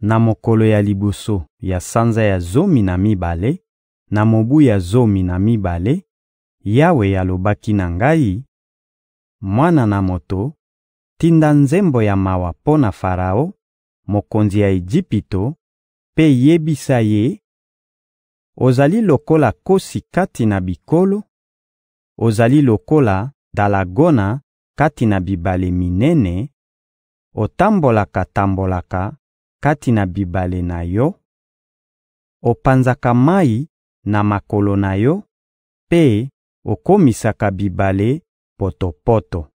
Na mokolo ya liboso ya sanza ya zomi na mibale, na mobu ya zomi na mibale, Yawe alobaki na ngai: «Mwana na moto, tinda nzembo ya mawa mpo na Faraon, mokonzi ya Ejipito, mpe yebisa ye Ozali lokola nkosi kati na bikolo, ozali lokola dalagona kati na bibale minene; otambolaka-tambolaka kati na bibale na yo, opanzaka mayi na makolo na yo mpe okomisaka bibale potopoto.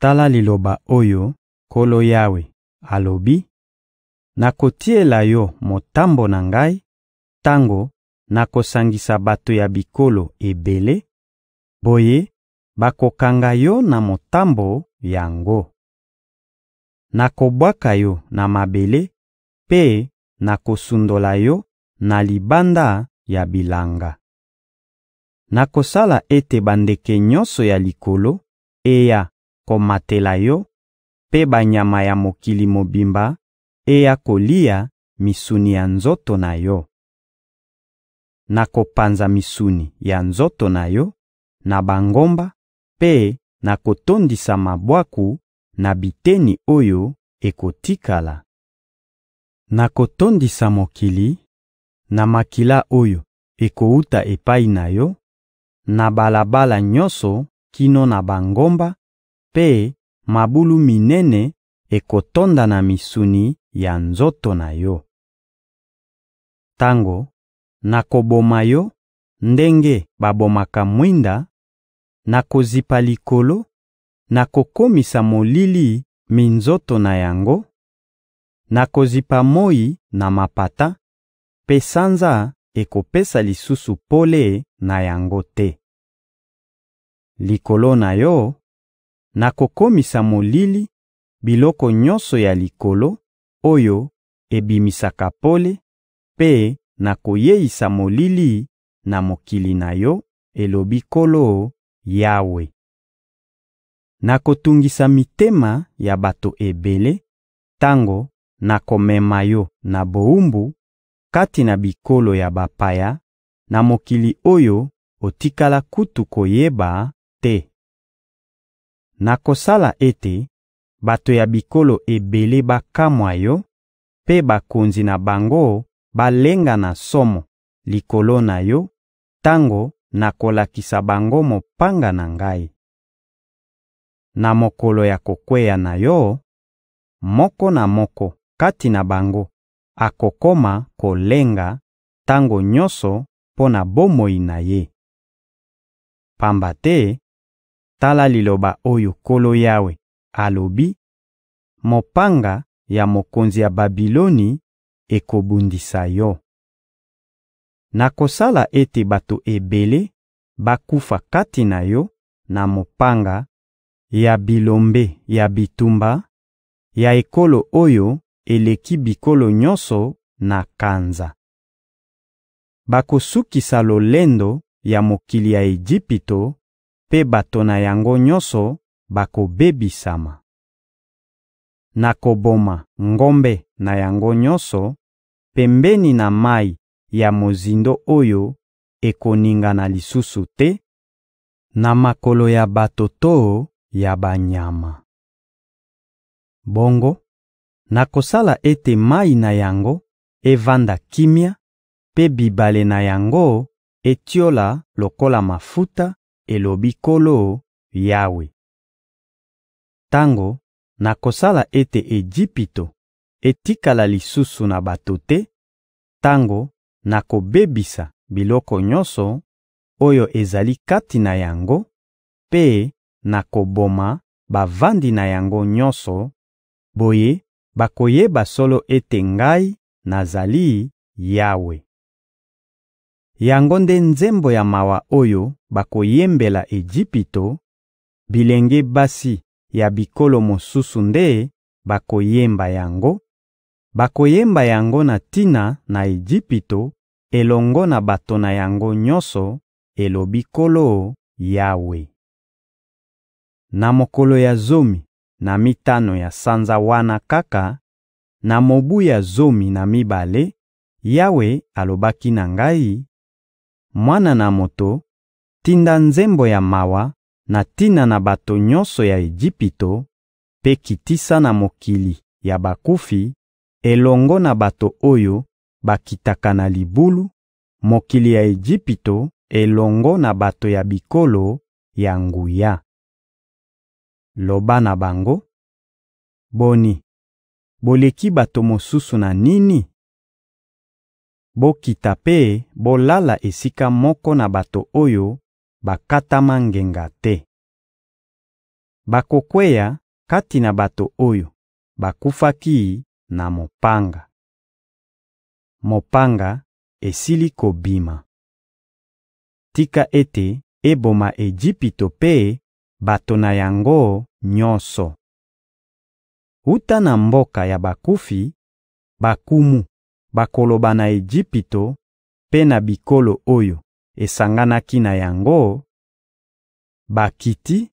Tala liloba oyo Nkolo Yawe alobi: Nakotiela yo motambo na Ngai tango nakosangisa bato ya bikolo ebele; boye bakokanga yo na motambo yango. Nakobwaka yo na mabele mpe nakosundola yo na libanda ya bilanga. Nakosala ete bandeke nyonso ya likolo eya komatela yo, mpe banyama ya mokili mobimba eya kolia misuni ya nzoto na yo. nakopanza misuni ya nzoto na yo na bangomba mpe nakotondisa mabwaku na biteni oyo ekotikala. Nakotondisa mokili, na makila oyo ekowuta epai na yo, na balabala nyonso kino na bangomba, mpe mabulu minene ekotonda na misuni ya nzoto na yo. Tango nakoboma yo ndenge babomaka mwinda, nakozipa likolo, nakokomisa molili minzoto na yango, nakozipa moyi na mapata, mpe sanza ekopesa lisusu pole na yango te. Likolo na yo, nakokomisa molili biloko nyonso ya likolo oyo ebimisaka pole mpe nakoyeisa molili na mokili na yo, elobi Nkolo Yawe. Nakotungisa mitema ya bato ebele tango nakomema yo na bowumbu, kati na bikolo ya bapaya, na mokili oyo otikala kutu koyeba te. Nakosala ete bato ya bikolo ebele bakamwa yo, mpe bakonzi na bango balenga na somo likolo na Yo tango nakolakisa bango mopanga na Ngai. Na mokolo ya kokweya na Yo, moko na moko kati na bango akokoma kolenga tango nyonso mpo na bomoi na ye. Pamba te, tala liloba oyo Nkolo Yawe alobi: mopanga ya mokonzi ya Babiloni ekobundisa yo. Nakosala ete bato ebele bakufa kati na yo na mopanga, ya bilombe ya bitumba, ya ekolo oyo eleki bikolo nyonso na kanza. Bakosukisa lolendo ya mokili ya Ejipito, mpe bato na yango nyonso bakobebisama. Nakoboma ngombe na yango nyonso, pembeni na mayi ya mozindo oyo ekoningana lisusu te, na makolo ya bato to ya banyama. Bongo, nakosala ete mayi na yango evanda kimia mpe bibale na yango etiola lokola mafuta, elobi Nkolo Yawe. Tango nakosala ete Ejipito etikala lisusu na bato te, tango nakobebisa biloko nyonso oyo ezali kati na yango mpe nakoboma bavandi na yango nyonso; boye bakoyeba solo ete Ngai nazali Yawe. Yango nde nzembo ya mawa oyo bakoyembela Ejipito, bilenge basi ya bikolo mosusu nde bakoyemba yango, Bakoyemba yango na tina na Ejipito elongo na bato na yango nyonso, elobi Nkolo Yawe. Na mokolo ya zomi na mitano ya sanza wana kaka, na mobu ya zomi na mibale, Yawe alobaki na ngai: «Mwana na moto, tinda nzembo ya mawa na tina na bato nyonso ya Ejipito mpe kitisa na mokili ya bakufi elongo na bato oyo bakitaka na libulu, mokili ya Ejipito elongo na bato ya bikolo ya nguya. Loba na bango: «Boni, boleki bato mosusu na nini? Bokita mpe bolala esika moko na bato oyo bakatama ngenga te. Bakokweya kati na bato oyo bakufaki na mopanga. Mopanga esili kobima! Tika ete eboma Ejipito mpe bato na yango nyonso! Wuta na mboka ya bakufi, bankumu bakoloba na Ejipito mpe na bikolo oyo esanganaki na yango: «Bakiti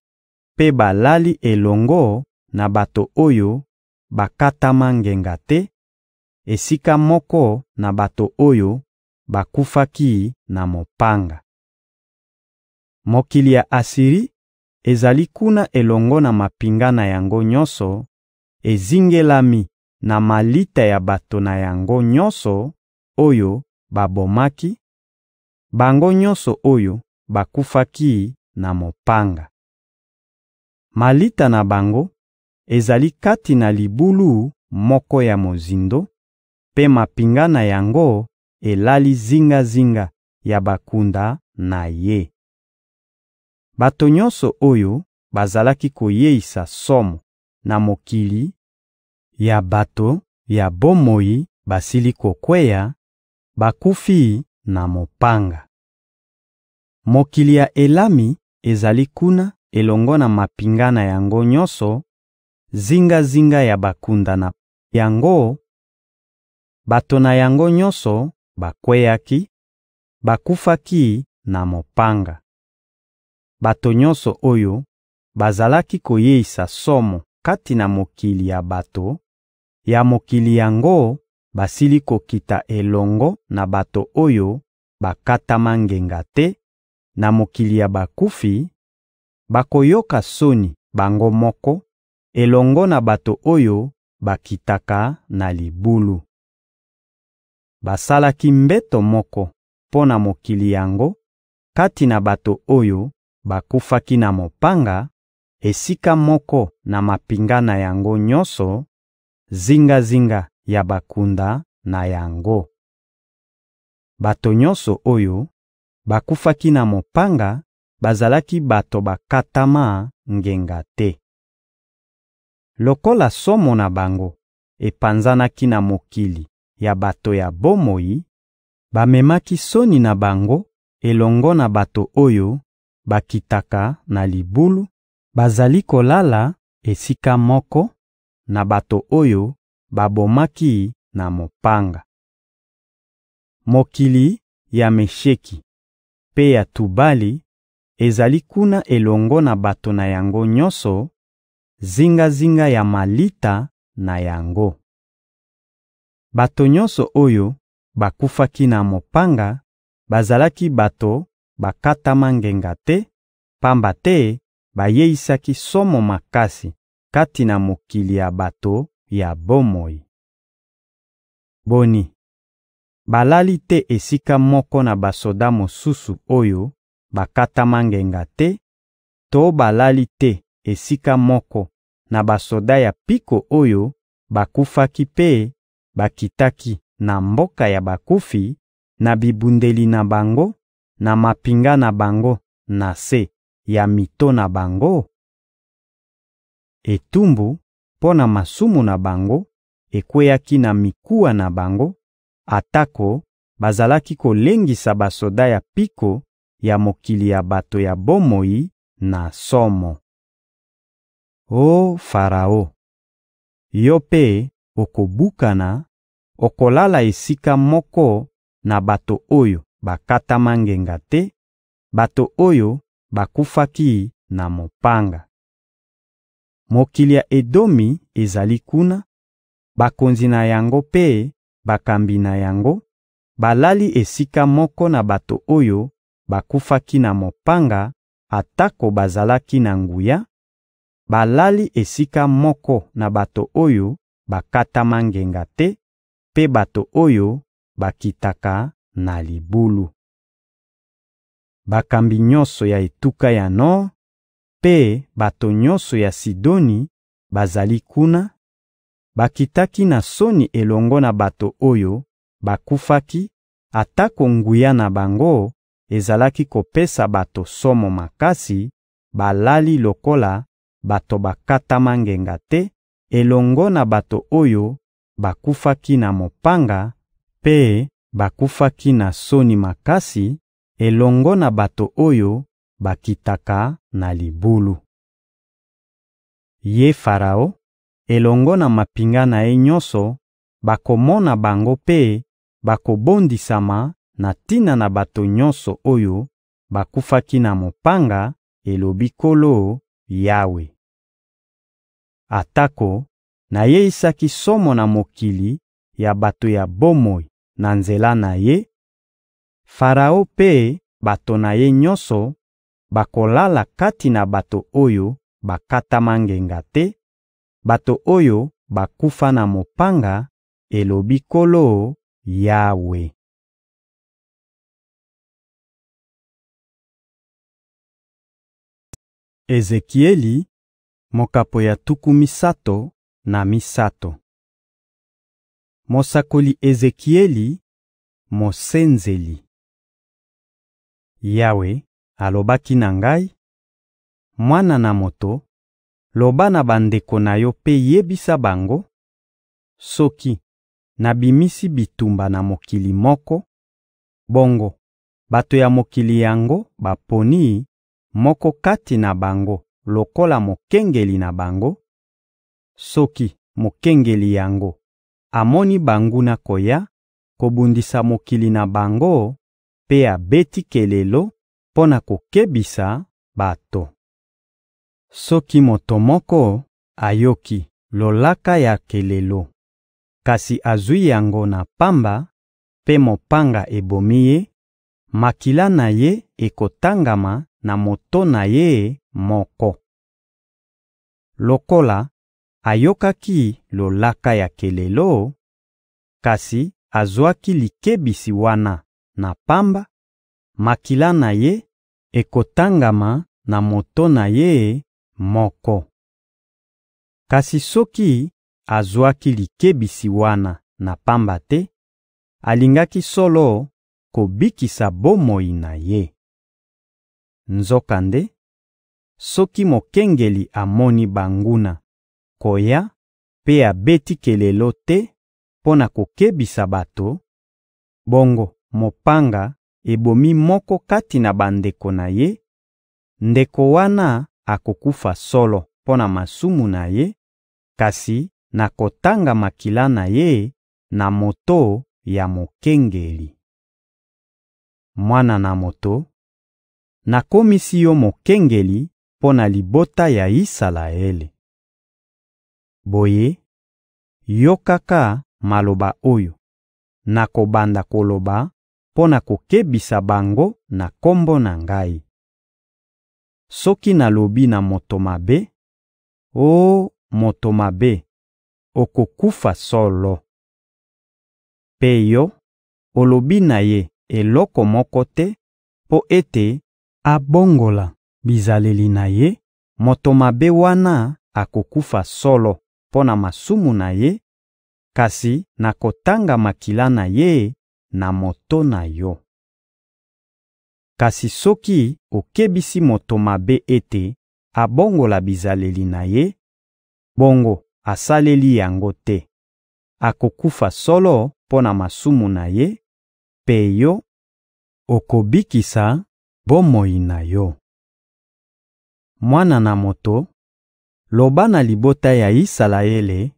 mpe balali elongo na bato oyo bakatama ngenga te, esika moko na bato oyo bakufaki na mopanga. Mokili ya Asiri ezali kuna elongo na mampinga na yango nyonso, ezingelami na malita ya bato na yango nyonso oyo babomaki, bango nyonso oyo bakufaki na mopanga. Malita na bango Ezali kati na libulu moko ya mozindo, mpe mampinga na yango elali zingazinga ya bakunda na ye. Bato nyonso oyo bazalaki koyeisa somo na mokili ya bato ya bomoi basili kokweya, bakufi na mopanga. Mokili ya Elami ezali kuna elongo na mampinga na yango nyonso zingazinga ya bakunda na yango, bato na yango nyonso bakweyaki, bakufaki na mopanga. Bato nyonso oyo bazalaki koyeisa somo kati na mokili ya bato, ya mokili yango basili kokita elongo na bato oyo bakatama ngenga te, na mokili ya bakufi, bakoyoka soni bango moko elongo na bato oyo bakitaka na libulu. Basalaki mbeto moko mpo na mokili yango kati na bato oyo bakufaki na mopanga, esika moko na mampinga na yango nyonso, zingazinga ya bakunda na yango. Bato nyonso oyo bakufaki na mopanga bazalaki bato bakatama ngenga te. Lokola somo na bango epanzanaki na mokili ya bato ya bomoi, bamemaki soni na bango elongo na bato oyo bakitaka na libulu; bazali kolala esika moko na bato oyo babomaki na mopanga. Mokili ya Mesheki mpe ya Tubali ezali kuna elongo na bato na yango nyonso zingazinga ya malita na yango. Bato nyonso oyo bakufaki na mopanga bazalaki bato bakatama ngenga te, pamba te bayeisaki somo makasi kati na mokili ya bato ya bomoi. Boni, balali te esika moko na basoda mosusu oyo bakatama ngenga te to balali te esika moko na basoda ya mpiko oyo bakufaki mpe bakitaki na mboka ya bakufi, na bibundeli na bango, na mampinga na bango na se ya mito na bango? Etumbu mpo na masumu na bango ekweyaki na mikuwa na bango, atako bazalaki kolengisa basoda ya mpiko ya mokili ya bato ya bomoi na somo. Oh Faraon, yo mpe okobukana, okolala esika moko na bato oyo bakatama ngenga te, bato oyo bakufaki na mopanga. Mokili ya Edomi ezali kuna, bakonzi na yango mpe bakambi na yango balali esika moko na bato oyo bakufaki na mopanga atako bazalaki na nguya, Balali esika moko na bato oyo bakatama ngenga te mpe bato oyo bakitaka na libulu. Bakambi nyonso ya etuka ya nor mpe bato nyonso ya Sidoni bazali kuna; bakitaki na soni elongo na bato oyo bakufaki atako nguya na bango ezalaki kopesa bato somo makasi, balali lokola bato bakatama ngenga te elongo na bato oyo bakufaki na mopanga mpe bakufaki na soni makasi elongo na bato oyo bakitaka na libulu. Ye Faraon elongo na mampinga na ye nyonso bakomona bango mpe bakobondisama na tina na bato nyonso oyo bakufaki na mopanga, elobi Nkolo Yawe. atako nayeisaki somo na mokili ya bato ya bomoi na nzela na ye, Faraon mpe bato na ye nyonso bakolala kati na bato oyo bakatama ngenga te, bato oyo bakufa na mopanga, elobi Nkolo Yawe.» Ezekieli mokapo ya tuku misato na misato. Mosakoli Ezekieli, mosenzeli Yawe alobaki na ngai: «Mwana na moto, loba na bandeko na yo mpe yebisa bango: ‹Soki nabimisi bitumba na mokili moko, bongo bato ya mokili yango baponi moko kati na bango lokola mokengeli na bango; soki mokengeli yango amoni banguna koya kobundisa mokili na bango mpe abeti kelelo mpo na kokebisa bato. Soki moto moko ayoki lolaka ya kelelo, kasi azwi yango na pamba mpe mopanga ebomi ye, makila na ye ekotangama na moto na ye moko. Lokola ayokaki lolaka ya kelelo, kasi azwaki likebisi wana na pamba, makila na ye ekotangama na moto na ye moko. Kasi soki azwaki likebisi wana na pamba te, alingaki solo kobikisa bomoi na ye. Nzokande soki mokengeli amoni banguna koya mpe abeti kelelo te mpo na kokebisa bato, bongo mopanga ebomi moko kati na bandeko na ye, ndeko wana akokufa solo mpo na masumu na ye, kasi nakotanga makila na ye na moto ya mokengeli. Mwana na moto, nakomisi yo mokengeli mpo na libota ya Isalaele. Boye, yo kaka maloba oyo nakobanda koloba mpo na kokebisa bango na Kombo na Ngai. Soki nalobi na moto mabe: «Oh moto mabe, okokufa solo!» Mpe yo olobi na ye eloko moko te mpo ete abongola bizaleli na ye, moto mabe wana akokufa solo mpo na masumu na ye, kasi nakotanga makila na ye na moto na yo. Kasi soki okebisi moto mabe ete abongola bizaleli na ye, bongo asaleli yango te, akokufa solo mpo na masumu na ye, mpe yo okobikisa bomoi na yo. «Mwana na moto, loba na libota ya Isalaele: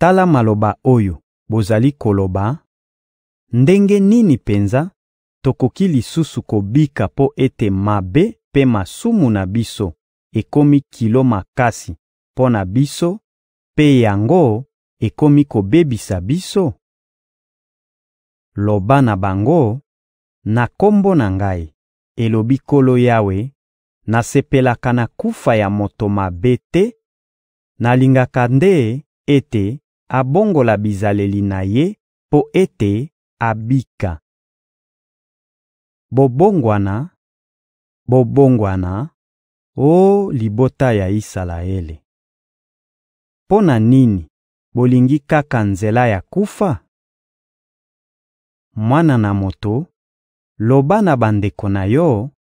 ‹Tala maloba oyo bozali koloba: Ndenge nini penza tokoki lisusu kobika mpo ete mabe mpe masumu na biso ekomi kilo makasi mpo na biso mpe yango ekomi kobebisa biso?› Loba na bango, na Kombo na Ngai, elobi Nkolo Yawe Nasepelaka na kufa ya moto mabe te, nalingaka nde ete abongola bizaleli na ye mpo ete abika. Bobongwana, bobongwana, oh libota ya Isalaele! Mpo na nini bolingi kaka nzela ya kufa? Mwana na moto, loba na bandeko na yo: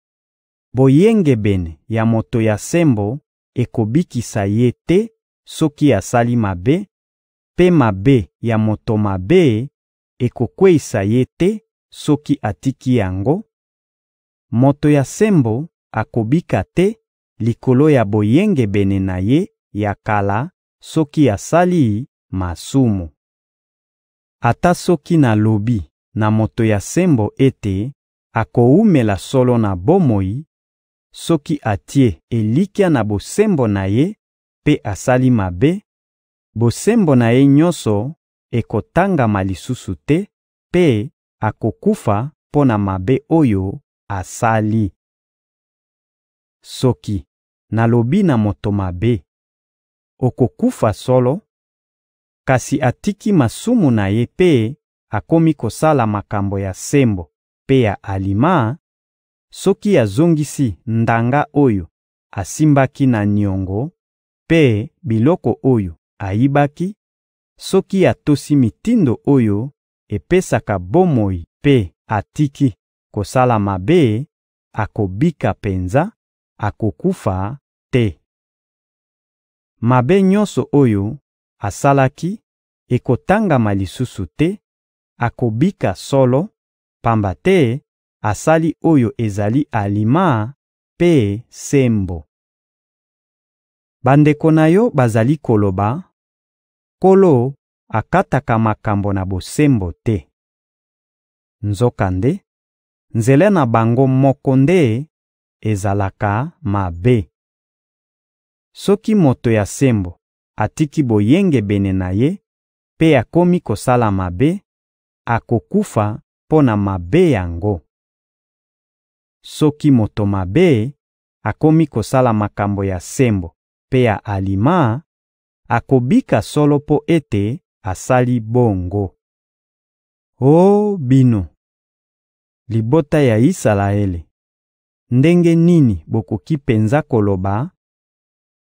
Boyengebene ya moto ya sembo ekobikisa ye te soki asali mabe, mpe mabe ya moto mabe ekokweyisa ye te soki atiki yango; moto ya sembo akobika te likolo ya boyengebene na ye ya kala soki asali masumu. Ata soki nalobi na moto ya sembo ete akowumela solo na bomoi, soki atie elikya na bosembo na ye mpe asali mabe, bosembo na ye nyonso ekotangama lisusu te mpe akokufa mpo na mabe oyo asali. Soki nalobi na moto mabe: «Okokufa solo,» kasi atiki masumu na ye mpe akomi kosala makambo ya sembo mpe ya alima, soki azongisi ndanga oyo asimbaki na niongo mpe biloko oyo ayibaki, soki atosi mitindo oyo epesaka bomoi mpe atiki kosala mabe, akobika penza, akokufa te. Mabe nyonso oyo asalaki ekotangama lisusu te, akobika solo, pamba te asali oyo ezali alima mpe sembo. Bandeko na yo bazali koloba: «Nkolo akataka makambo na bosembo te.» Nzokande, nzela na bango moko nde ezalaka mabe. Soki moto ya sembo atiki boyengebene na ye mpe akomi kosala mabe, akokufa mpo na mabe yango. Soki moto mabe akomi kosala makambo ya sembo mpe ya alima, akobika solo mpo ete asali bongo. Oh bino, libota ya Isalaele, ndenge nini bokoki penza koloba: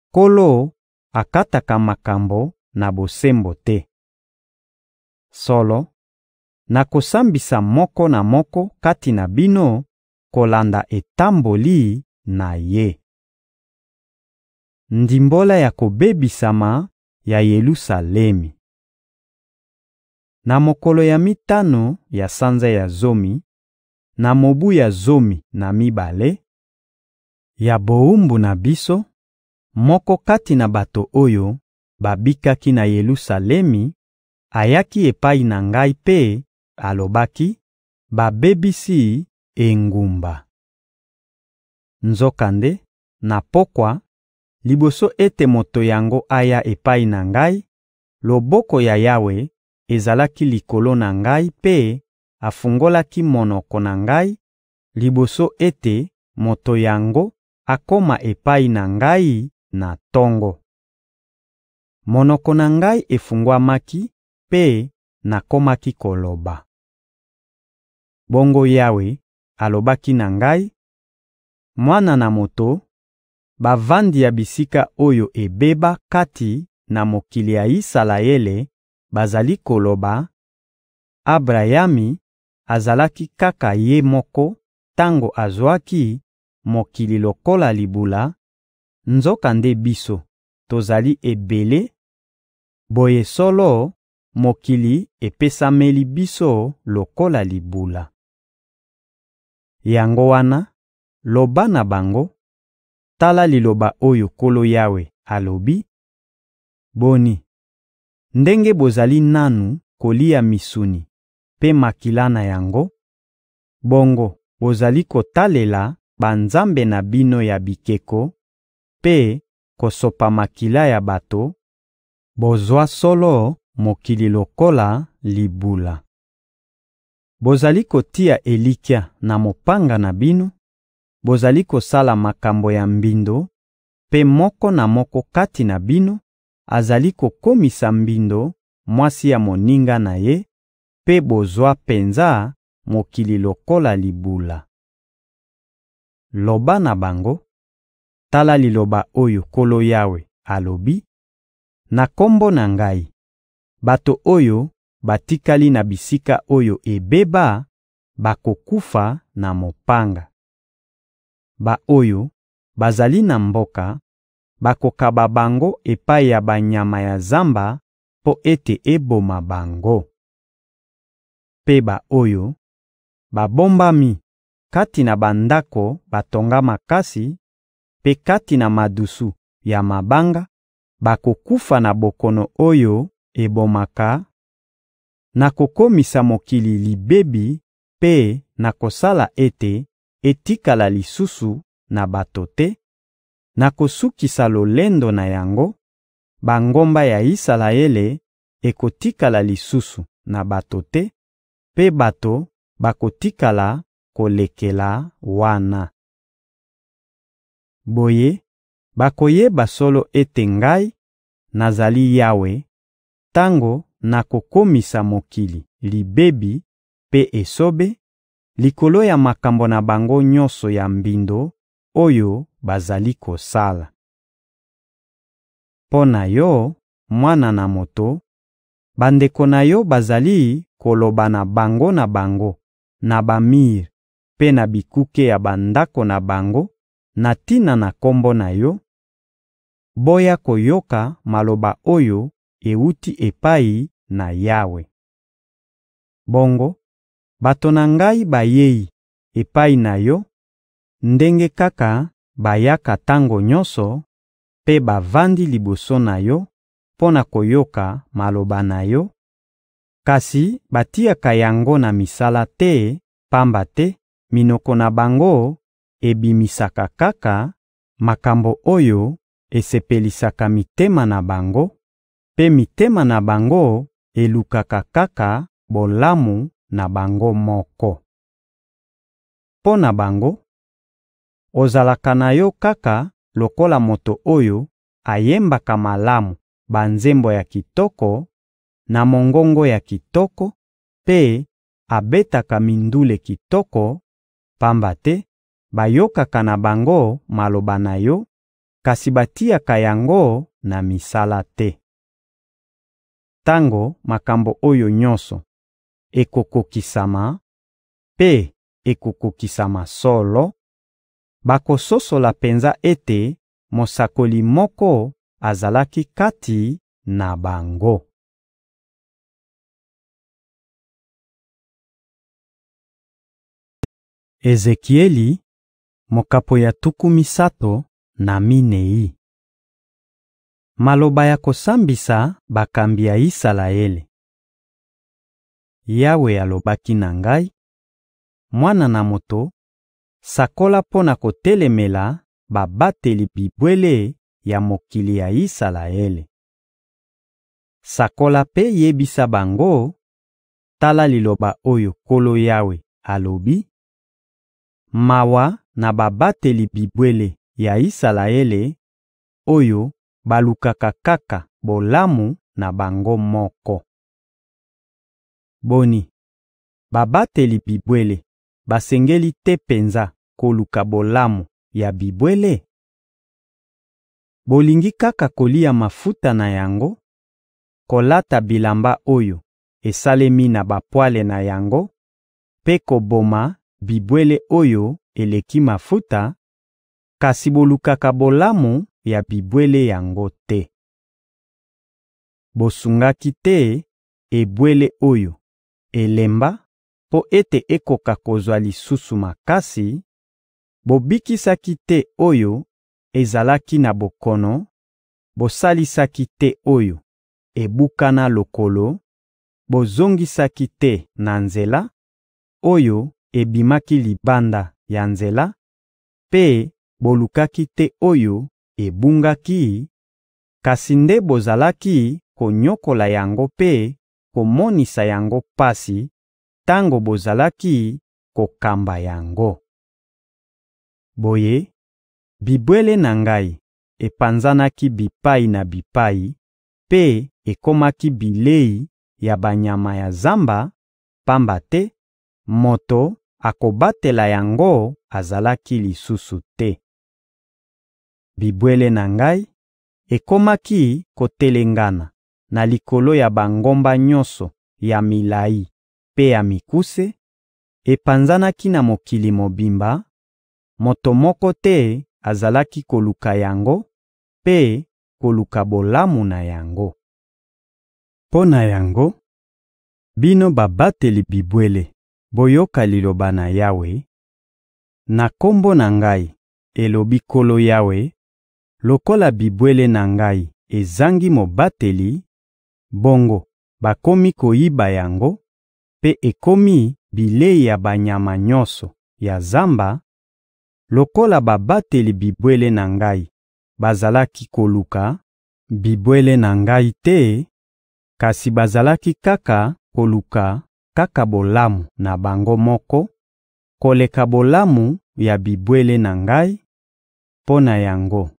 «Nkolo akataka makambo na bosembo te!» Solo, nakosambisa moko na moko kati na bino kolanda etamboli na ye. Ndimbola ya kobebisama ya Yelusalemi Na mokolo ya mitano ya sanza ya zomi, na mobu ya zomi na mibale ya bowumbu na biso, moko kati na bato oyo babikaki na Yelusalemi ayaki epai na ngai mpe alobaki: «Babebisi engumba. Nzokande na pokwa, liboso ete moto yango aya epai na ngai, loboko ya Yawe ezalaki likolo na ngai mpe afungolaki monoko na ngai liboso ete moto yango akoma epai na ngai na tongo. Monoko na ngai efungwamaki mpe nakomaki koloba. Bongo Yawe alobaki na ngai: «Mwana na moto, bavandi ya bisika oyo ebeba kati na mokili ya Isalaele bazali koloba: ‹Abrayami azalaki kaka ye moko tango azwaki mokili lokola libula, nzokande biso tozali ebele; boye solo, mokili epesameli biso lokola libula.›» Yango wana, loba na bango: ‹Tala liloba oyo Nkolo Yawe alobi: Boni, ndenge bozali nanu kolia misuni mpe makila na yango, bongo bozali kotalela banzambe na bino ya bikeko mpe kosopa makila ya bato, bozwa solo mokili lokola libula. Bozali kotia elikya na mopanga na bino, bozali kosala makambo ya mbindo, mpe moko na moko kati na bino azali kokomisa mbindo mwasi ya moninga na ye, mpe bozwa penza mokili lokola libula. Loba na bango: ‹Tala liloba oyo Nkolo Yawe alobi: Na Kombo na Ngai, bato oyo batikali na bisika oyo ebeba bakokufa na mopanga. Ba-oyo bazali na mboka bakokaba bango epai ya banyama ya zamba mpo ete eboma bango. Mpe ba-oyo babombami kati na bandako batonga makasi mpe kati na madusu ya mabanga bakokufa na bokono oyo ebomaka Nakokomisa mokili libebi mpe nakosala ete etikala lisusu na bato te; nakosukisa lolendo na yango, bangomba ya Isalaele ekotikala lisusu na bato te, mpe bato bakotikala kolekela wana. Boye, bakoyeba solo ete Ngai, nazali Yawe, tango nakokomisa mokili libebi mpe esobe, likolo ya makambo na bango nyonso ya mbindo oyo bazali kosala. Mpo na yo, mwana na moto, bandeko na yo bazali kolobana bango na bango na bamir mpe na bikuke ya bandako na bango na tina na Kombo na yo: «Boya koyoka maloba oyo ewuti epai na Yawe. Bongo bato na Ngai bayei epai na Yo ndenge kaka bayaka tango nyonso mpe bavandi liboso na Yo mpo na koyoka maloba na Yo, kasi batiaka yango na misala te, pamba te minoko na bango ebimisaka kaka makambo oyo esepelisaka mitema na bango mpe mitema na bango elukaka kaka bolamu na bango moko. Mpo na bango, ozalaka na yo kaka lokola moto oyo ayembaka malamu banzembo ya kitoko, na mongongo ya kitoko, mpe abetaka mindule kitoko, pamba te bayokaka na bango maloba na yo, kasi batiaka yango na misala te. Tango makambo oyo nyonso ekokokisama, mpe ekokokisama solo, bakososola penza ete mosakoli moko azalaki kati na bango. Ezekieli, mokapo ya tuku misato na minei Maloba ya kosambisa bakambi ya Isalaele Yawe alobaki na ngai: «Mwana na moto, sakola mpo na kotelemela babateli bibwele ya mokili ya Isalaele. Sakola mpe yebisa bango: ‹Tala liloba oyo Nkolo Yawe alobi: Mawa na babateli bibwele ya Isalaele, oyo balukaka kaka bolamu na bango moko. Boni, babateli bibwele basengeli te penza koluka bolamu ya bibwele? Bolingi kaka kolia mafuta na yango, kolata bilamba oyo esalemi na bapwale na yango mpe koboma bibwele oyo eleki mafuta, kasi bolukaka bolamu ya bibwele yango te. Bosungaki te ebwele oyo elemba mpo ete ekoka kozwa lisusu makasi, bobikisaki te oyo ezalaki na bokono, bosalisaki te oyo ebukana lokolo, bozongisaki te na nzela oyo ebimaki libanda ya nzela, mpe bolukaki te oyo ebungaki, kasi nde bozalaki konyokola yango mpe komonisa yango pasi tango bozalaki kokamba yango. Boye, bibwele na ngai epanzanaki bipai na bipai mpe ekomaki bilei ya banyama ya zamba, pamba te moto akobatela yango azalaki lisusu te. Bibwele na ngai ekomaki kotelengana na likolo ya bangomba nyonso ya milayi mpe ya mikuse; epanzanaki na mokili mobimba, moto moko te azalaki koluka yango mpe koluka bolamu na yango. Mpo na yango, bino babateli bibwele, boyoka Liloba na Yawe: Na Kombo na Ngai, elobi Nkolo Yawe, Lokola bibwele na ngai ezangi mobateli, bongo bakomi koyiba yango mpe ekomi bilei ya banyama nyonso ya zamba; lokola babateli bibwele na ngai bazalaki koluka bibwele na ngai te, kasi bazalaki kaka koluka kaka bolamu na bango moko, koleka bolamu ya bibwele na ngai; mpo na yango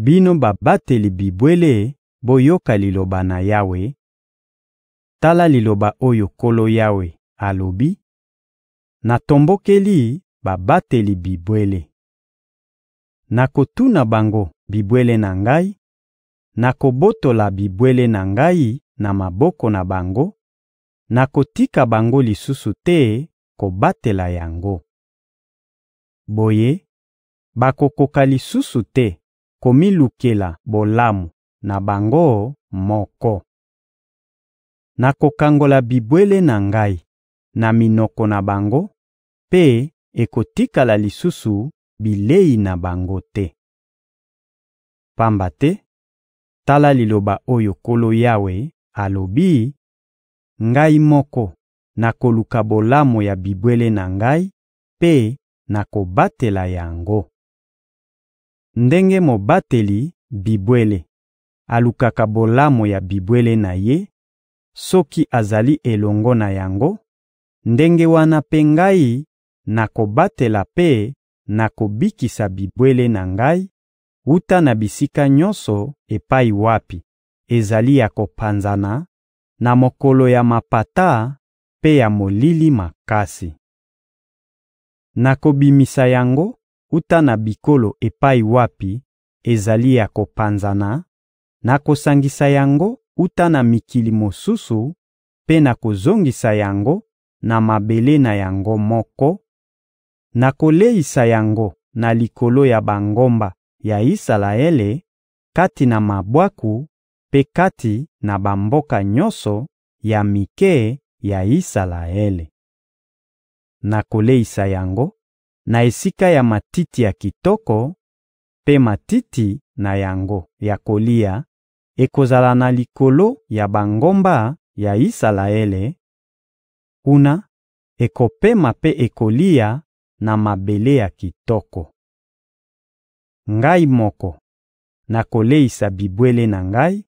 Bino babateli bibwele, boyoka Liloba na Yawe! Tala liloba oyo Nkolo Yawe alobi: «Natombokeli babateli bibwele. Nakotuna bango bibwele na Ngai, nakobotola bibwele na Ngai na maboko na bango, nakotika bango lisusu te kobatela yango. Boye, bakokoka lisusu te komilukela bolamu na bango moko. Nakokangola bibwele na Ngai na minoko na bango, mpe ekotikala lisusu bilei na bango te. Pamba te, tala liloba oyo Nkolo Yawe alobi: Ngai moko nakoluka bolamu ya bibwele na Ngai mpe nakobatela yango. Ndenge mobateli bibwele alukaka bolamu ya bibwele na ye soki azali elongo na yango, ndenge wana mpe Ngai nakobatela mpe nakobikisa bibwele na Ngai wuta na bisika nyonso epai wapi ezali ya kopanzana, na mokolo ya mapata mpe ya molili makasi. Nakobimisa yango Wuta na bikolo epai wapi ezali ya kopanzana, nakosangisa yango wuta na mikili mosusu mpe nakozongisa yango na mabele na yango moko; nakoleisa yango na likolo ya bangomba ya Isalaele, kati na mabwaku mpe kati na bamboka nyonso ya mike ya Isalaele. Nakoleisa yango na esika ya matiti ya kitoko, mpe matiti na yango ya kolia ekozala na likolo ya bangomba ya Isalaele; kuna, ekopema mpe ekolia na mabele ya kitoko. Ngai moko nakoleisa bibwele na Ngai,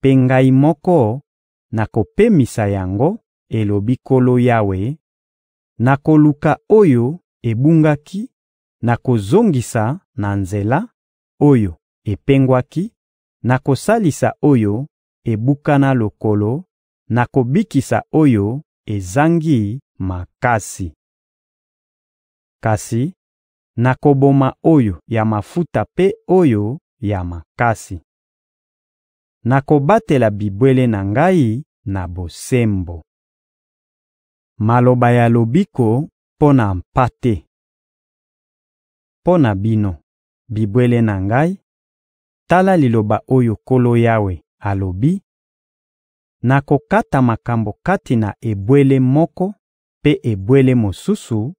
mpe Ngai moko nakopemisa yango, elobi Nkolo Yawe; nakoluka oyo ebungaki na kozongisa na nzela oyo epengwaki, na kosalisa oyo ebukana lokolo, na kobikisa oyo ezangi makasi. Kasi nakoboma oyo ya mafuta mpe oyo ya makasi. Nakobatela bibwele na Ngai na bosembo. Maloba ya lobiko mpo na mpate. Mpo na bino, bibwele na ngai, tala liloba oyo Nkolo Yawe alobi: Nakokata makambo kati na ebwele moko mpe ebwele mosusu,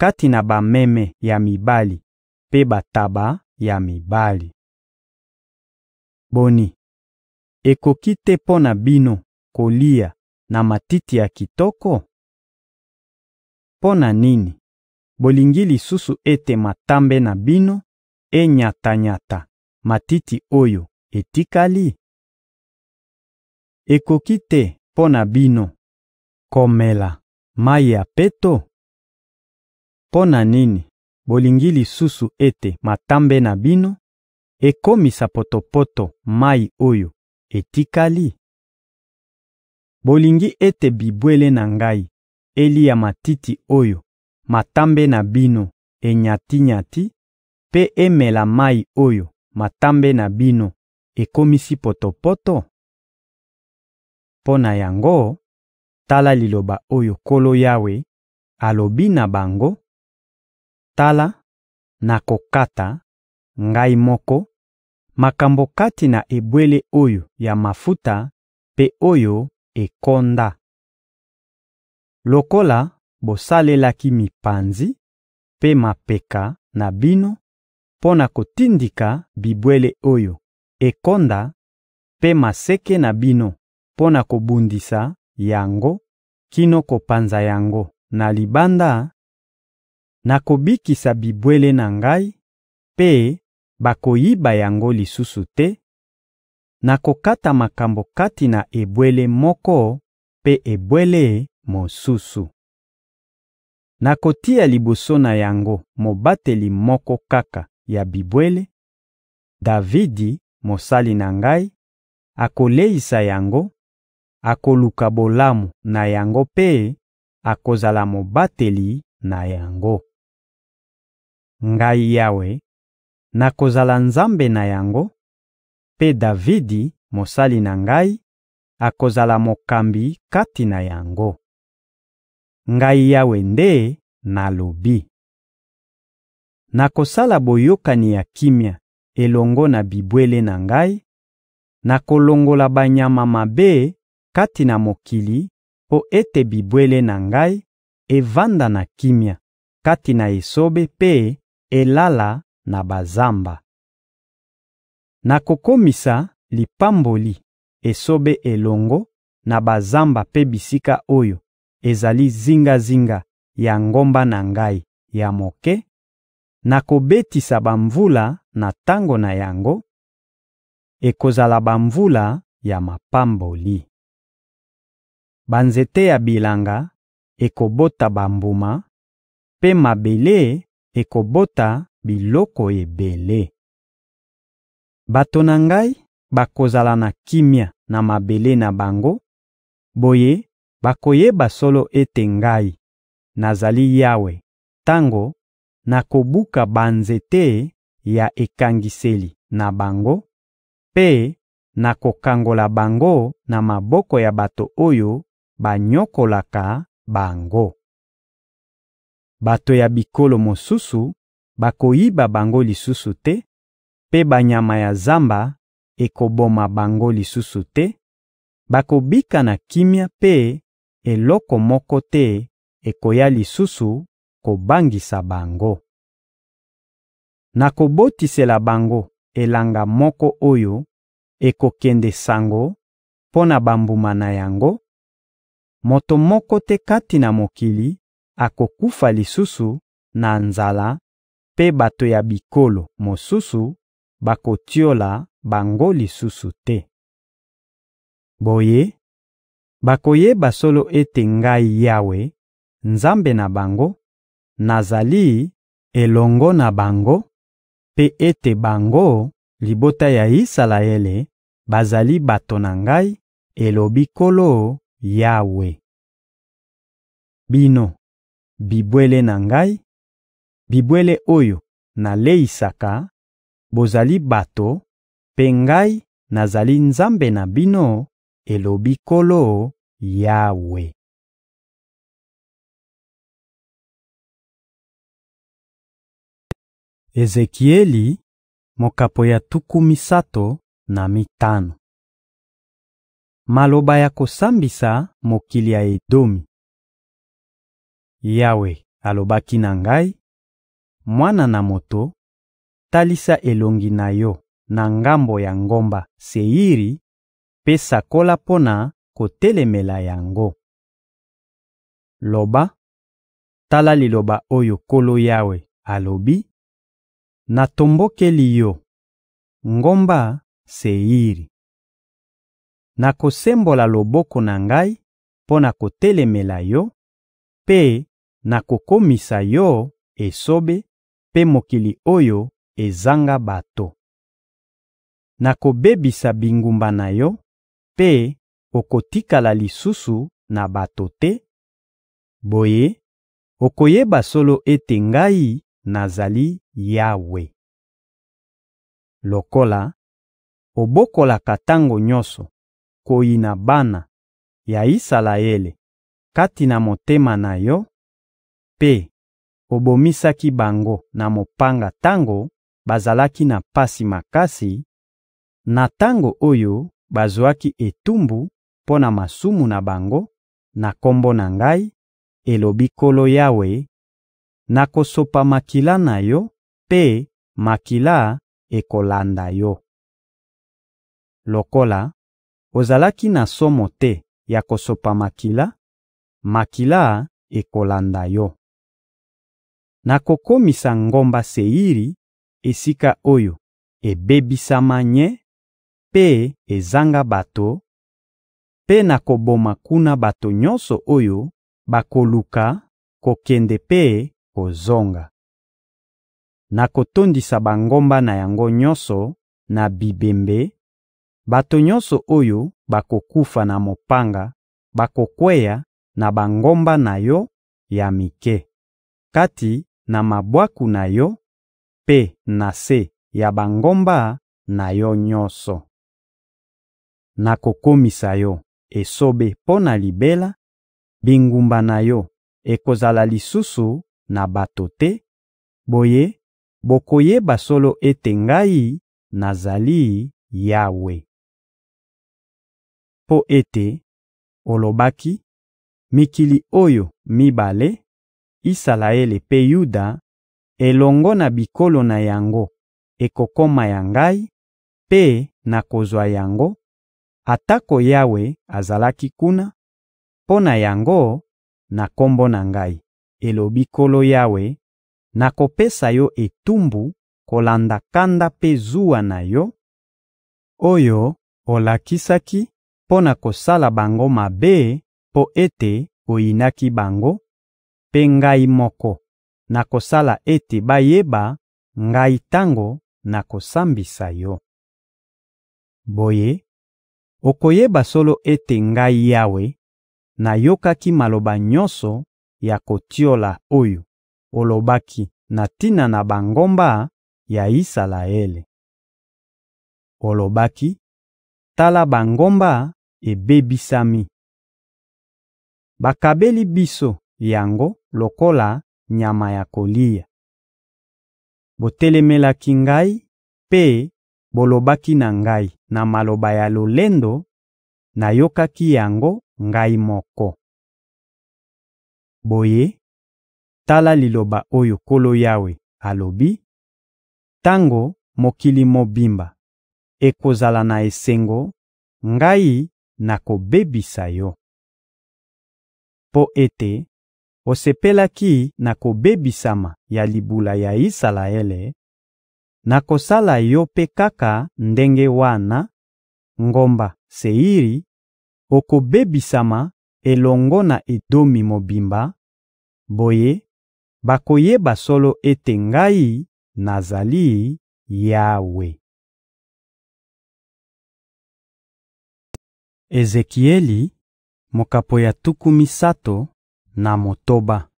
kati na bameme ya mibali mpe bantaba ya mibali. Boni, ekoki te mpo na bino kolia na matiti ya kitoko? Mpo na nini bolingi lisusu ete matambe na bino enyata-nyata matiti oyo etikali? Ekoki te mpo na bino komela mayi ya peto? Mpo na nini bolingi lisusu ete matambe na bino ekomisa potopoto mayi oyo etikali? Bolingi ete bibwele na ngai eli ya matiti oyo matambe na bino enyati-nyati, mpe emela mayi oyo matambe na bino ekomisi potopoto? Mpo na yango, tala liloba oyo Nkolo Yawe alobi na bango: Tala, nakokata, Ngai moko, makambo kati na ebwele oyo ya mafuta mpe oyo ekonda. Lokola bosalelaki mipanzi mpe mapeka na bino mpo na kotindika bibwele oyo ekonda mpe maseke na bino mpo na kobundisa yango kino kopanza yango na libanda, nakobikisa bibwele na Ngai, mpe bakoyiba yango lisusu te; nakokata makambo kati na ebwele moko mpe ebwele mosusu. Nakotia liboso na yango mobateli moko kaka ya bibwele: Davidi, mosali na Ngai, akoleisa yango, akoluka bolamu na yango mpe akozala mobateli na yango. Ngai Yawe, nakozala Nzambe na yango, mpe Davidi, mosali na Ngai, akozala mokambi kati na yango. Ngai Yawe nde nalobi. Nakosala boyokani ya kimia elongo na bibwele na Ngai, nakolongola banyama mabe kati na mokili mpo ete bibwele na Ngai evanda na kimia kati na esobe mpe elala na bazamba. Nakokomisa lipamboli esobe elongo na bazamba mpe bisika oyo ezali zingazinga ya ngomba na Ngai ya moke, nakobetisa bamvula na tango na yango; ekozala bamvula ya mapamboli. Banzete ya bilanga ekobota bambuma, mpe mabele ekobota biloko ebele. Bato na Ngai bakozala na kimia na mabele na bango; boye Bakoyeba solo ete Ngai, nazali Yawe tango nakobuka banzete ya ekangiseli na bango mpe nakokangola bango na maboko ya bato oyo banyokolaka bango. Bato ya bikolo mosusu bakoyiba bango lisusu te, mpe banyama ya zamba ekoboma bango lisusu te; bakobika na kimia mpe eloko moko te ekoya lisusu kobangisa bango. Nakobotisela bango elanga moko oyo ekokende sango mpo na bambuma na yango; moto moko te kati na mokili akokufa lisusu na nzala mpe bato ya bikolo mosusu bakotiola bango lisusu te. Boye Bakoyeba solo ete Ngai Yawe, Nzambe na bango, nazali elongo na bango, mpe ete bango, libota ya Isalaele, bazali bato na Ngai, elobi Nkolo Yawe. Bino, bibwele na Ngai, bibwele oyo naleisaka, bozali bato, mpe Ngai, nazali Nzambe na bino, elobi Nkolo Yawe. Ezekieli mokapo ya tuku misato na mitano Maloba ya kosambisa mokili ya Edomi Yawe alobaki na ngai: «Mwana na moto, talisa elongi na yo na ngambo ya ngomba Seiri mpe sakola mpo na kotelemela yango. Loba: ‹Tala liloba oyo Nkolo Yawe alobi: Natombokeli yo, ngomba Seiri. Nakosembola loboko na Ngai mpo na kotelemela yo mpe nakokomisa yo esobe mpe mokili oyo ezanga bato. Nakobebisa bingumba na yo mpe okotikala lisusu na bato te; boye, okoyeba solo ete Ngai nazali Yawe. Lokola obokolaka tango nyonso koyina bana ya Isalaele kati na motema na yo, mpe obomisaki bango na mopanga tango bazalaki na pasi makasi, na tango oyo bazwaki etumbu mpo na masumu na bango, na Kombo na Ngai, elobi Nkolo Yawe; nakosopa makila na yo, mpe makila ekolanda yo. Lokola ozalaki na somo te ya kosopa makila, makila ekolanda yo. Nakokomisa ngomba Seiri esika oyo ebebisama nye mpe ezanga bato; mpe nakoboma kuna bato nyonso oyo bakoluka kokende mpe kozonga. Nakotondisa bangomba na yango nyonso na bibembe; bato nyonso oyo bakokufa na mopanga bakokweya na bangomba na yo ya mike, kati na mabwaku na yo mpe na se ya bangomba na yo nyonso. nakokomisa yo esobe mpo na libela, bingumba na yo ekozala lisusu na bato te; boye bokoyeba solo ete Ngai, nazali Yawe. Mpo ete olobaki: «Mikili oyo mibale, Isalaele mpe Yuda, elongo na bikolo na yango ekokoma ya Ngai, mpe nakozwa yango atako Yawe azalaki kuna; mpo na yango, na Kombo na Ngai, elobi Nkolo Yawe, nakopesa yo etumbu kolanda kanda mpe zuwa na yo, oyo olakisaki mpo na kosala bango mabe mpo ete oyinaki bango; mpe Ngai moko nakosala ete bayeba Ngai tango nakosambisa yo. Boye Okoyeba solo ete Ngai Yawe, nayokaki maloba nyonso ya kotiola oyo olobaki na tina na bangomba ya Isalaele. Olobaki: «Tala bangomba ebebisami.» Bakabeli biso yango lokola nyama ya kolia. Botelemelaki Ngai mpe bolobaki na ngai na maloba ya lolendo; nayokaki yango ngai moko. Boye, tala liloba oyo Nkolo Yawe alobi: Tango mokili mobimba ekozala na esengo, Ngai nakobebisa yo. Mpo ete osepelaki na kobebisama ya libula ya Isalaele, Nakosala yo mpe kaka ndenge wana: ngomba Seiri ekobebisama elongo na Edomi mobimba; boye, bakoyeba solo ete Ngai, nazali Yawe.›» Ezekieli mokabo ya tuku misato na motoba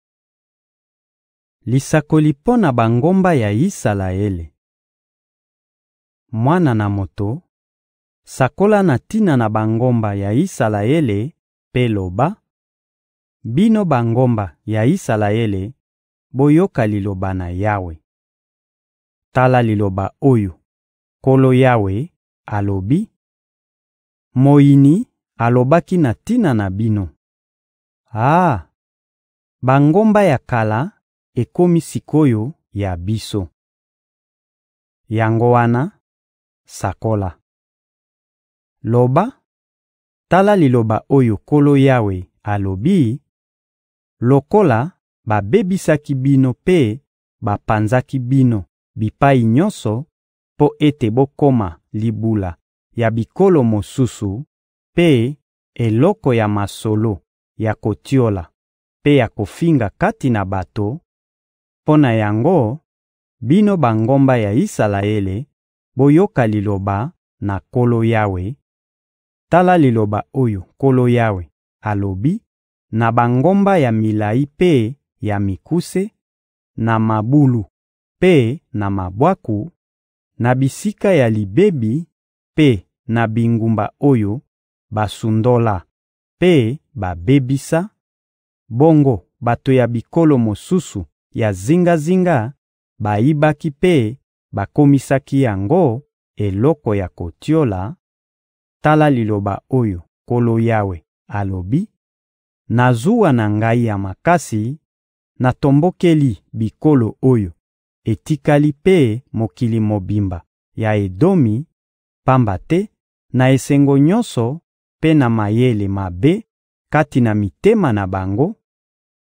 Lisakoli mpo na bangomba ya Isalaele «Mwana na moto, sakola na tina na bangomba ya Isalaele mpe loba: «Bino bangomba ya Isalaele, boyoka Liloba na Yawe! Tala liloba oyo Nkolo Yawe alobi: Moyini alobaki na tina na bino: «Ah! Bangomba ya kala ekomi sik'oyo ya biso.» Yango wana Sakola Loba: Tala liloba oyo Nkolo Yawe alobi: Lokola babebisaki bino mpe bapanzaki bino bipai nyonso mpo ete bokoma libula ya bikolo mosusu mpe eloko ya masolo ya kotiola mpe ya kofinga kati na bato, mpo na yango, bino bangomba ya Isalaele, Boyoka liloba na Nkolo Yawe: Tala liloba oyo Nkolo Yawe alobi: Na bangomba ya milayi mpe ya mikuse, na mabulu mpe na mabwaku, na bisika ya libebi mpe na bingumba oyo basundola mpe babebisa, bongo bato ya bikolo mosusu ya zingazinga bayibaki mpe bakomisaki yango eloko ya kotiola: «Tala liloba oyo Nkolo Yawe alobi: Na zuwa na ngai ya makasi, natombokeli bikolo oyo etikali mpe mokili mobimba ya Edomi, pamba te na esengo nyonso mpe na mayele mabe kati na mitema na bango,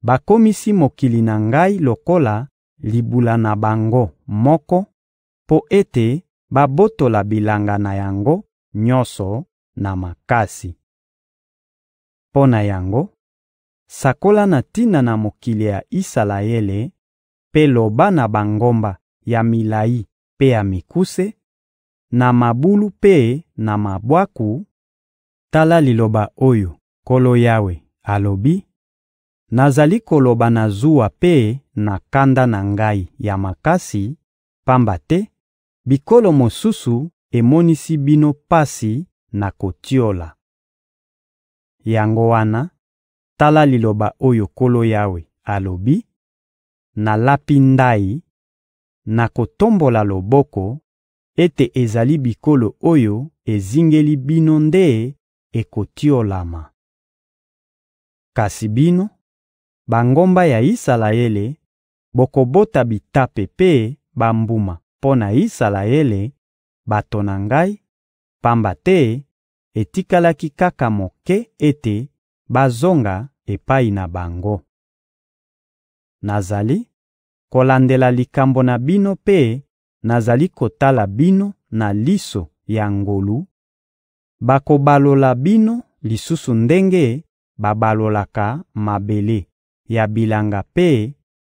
bakomisi mokili na ngai lokola libula na bango moko mpo ete babotola bilanga na yango nyonso na makasi. Mpo na yango, sakola na tina na mokili ya Isalaele mpe loba na bangomba ya milayi mpe ya mikuse, na mabulu mpe na mabwaku: ‹Tala liloba oyo Nkolo Yawe alobi: Nazali koloba na zuwa mpe na kanda na Ngai ya makasi, pamba te Bikolo mosusu emonisi bino pasi na kotiola. Yango wana, tala liloba oyo Nkolo Yawe alobi: Nalapi ndayi, nakotombola loboko, ete ezali bikolo oyo ezingeli bino nde ekotiolama. Kasi bino, bangomba ya Isalaele, bokobota bitape mpe bambuma mpo na Isalaele, bato na Ngai, pamba te etikalaki kaka moke ete bazonga epai na bango. Nazali kolandela likambo na bino mpe nazali kotala bino na liso ya ngolu; bakobalola bino lisusu ndenge babalolaka mabele ya bilanga mpe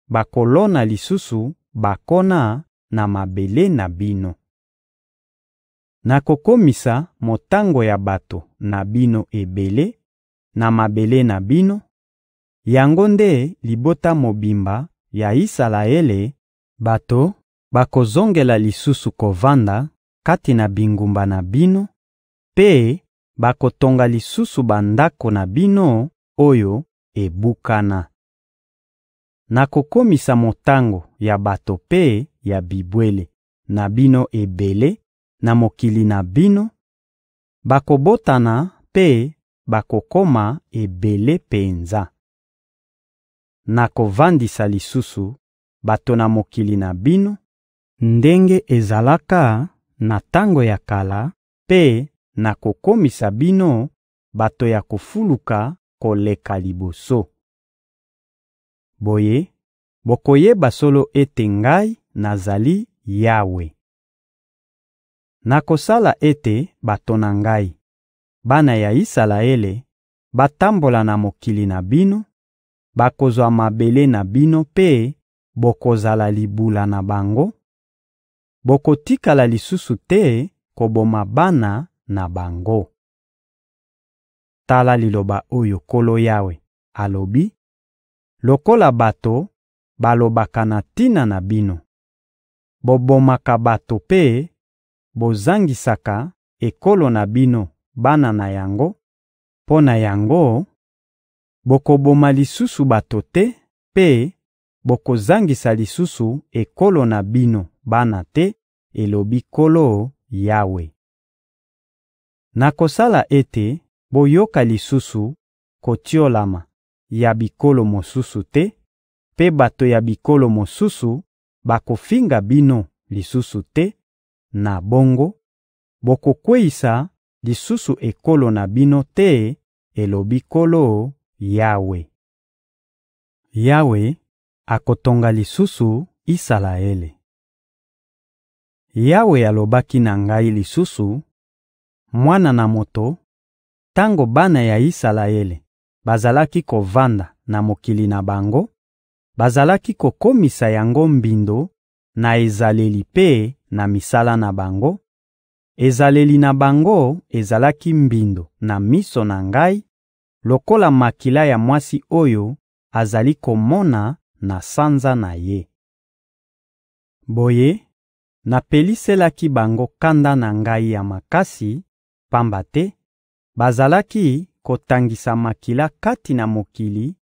bakolona lisusu bakona na mabele na bino. Nakokomisa motango ya bato na bino ebele, na mabele na bino; yango nde libota mobimba ya Isalaele, bato bakozongela lisusu kovanda kati na bingumba na bino mpe bakotonga lisusu bandako na bino oyo ebukana. Nakokomisa motango ya bato mpe ya bibwele na bino ebele na mokili na bino; bakobotana mpe bakokoma ebele penza. Nakovandisa lisusu bato na mokili na bino, ndenge ezalaka na tango ya kala, mpe nakokomisa bino bato ya kofuluka koleka liboso. Boye, bokoyeba solo ete Ngai, Nazali Yawe. Nakosala ete bato na Ngai, bana ya Isalaele, batambola na mokili na bino, bakozwa mabele na bino mpe bokozala libula na bango; bokotikala lisusu te koboma bana na bango. Tala liloba oyo Nkolo Yawe alobi: Lokola bato balobaka na tina na bino bobomaka bato mpe bozangisaka ekolo na bino bana na yango; mpo na yango, bokoboma lisusu bato te mpe bokozangisa lisusu ekolo na bino bana te, elobi Nkolo Yawe. Nakosala ete boyoka lisusu kotiolama ya bikolo mosusu te, mpe bato ya bikolo mosusu bakofinga bino lisusu te; na bongo, bokokweyisa lisusu ekolo na bino te, elobi Nkolo Yawe. Yawe akotonga lisusu Isalaele Yawe alobaki na ngai lisusu: «Mwana na moto, tango bana ya Isalaele bazalaki kovanda na mokili na bango, Bazalaki kokomisa yango mbindo na ezaleli mpe na misala na bango; ezaleli na bango ezalaki mbindo na miso na Ngai, lokola makila ya mwasi oyo azali komona na sanza na ye. Boye, napeliselaki bango kanda na Ngai ya makasi, pamba te bazalaki kotangisa makila kati na mokili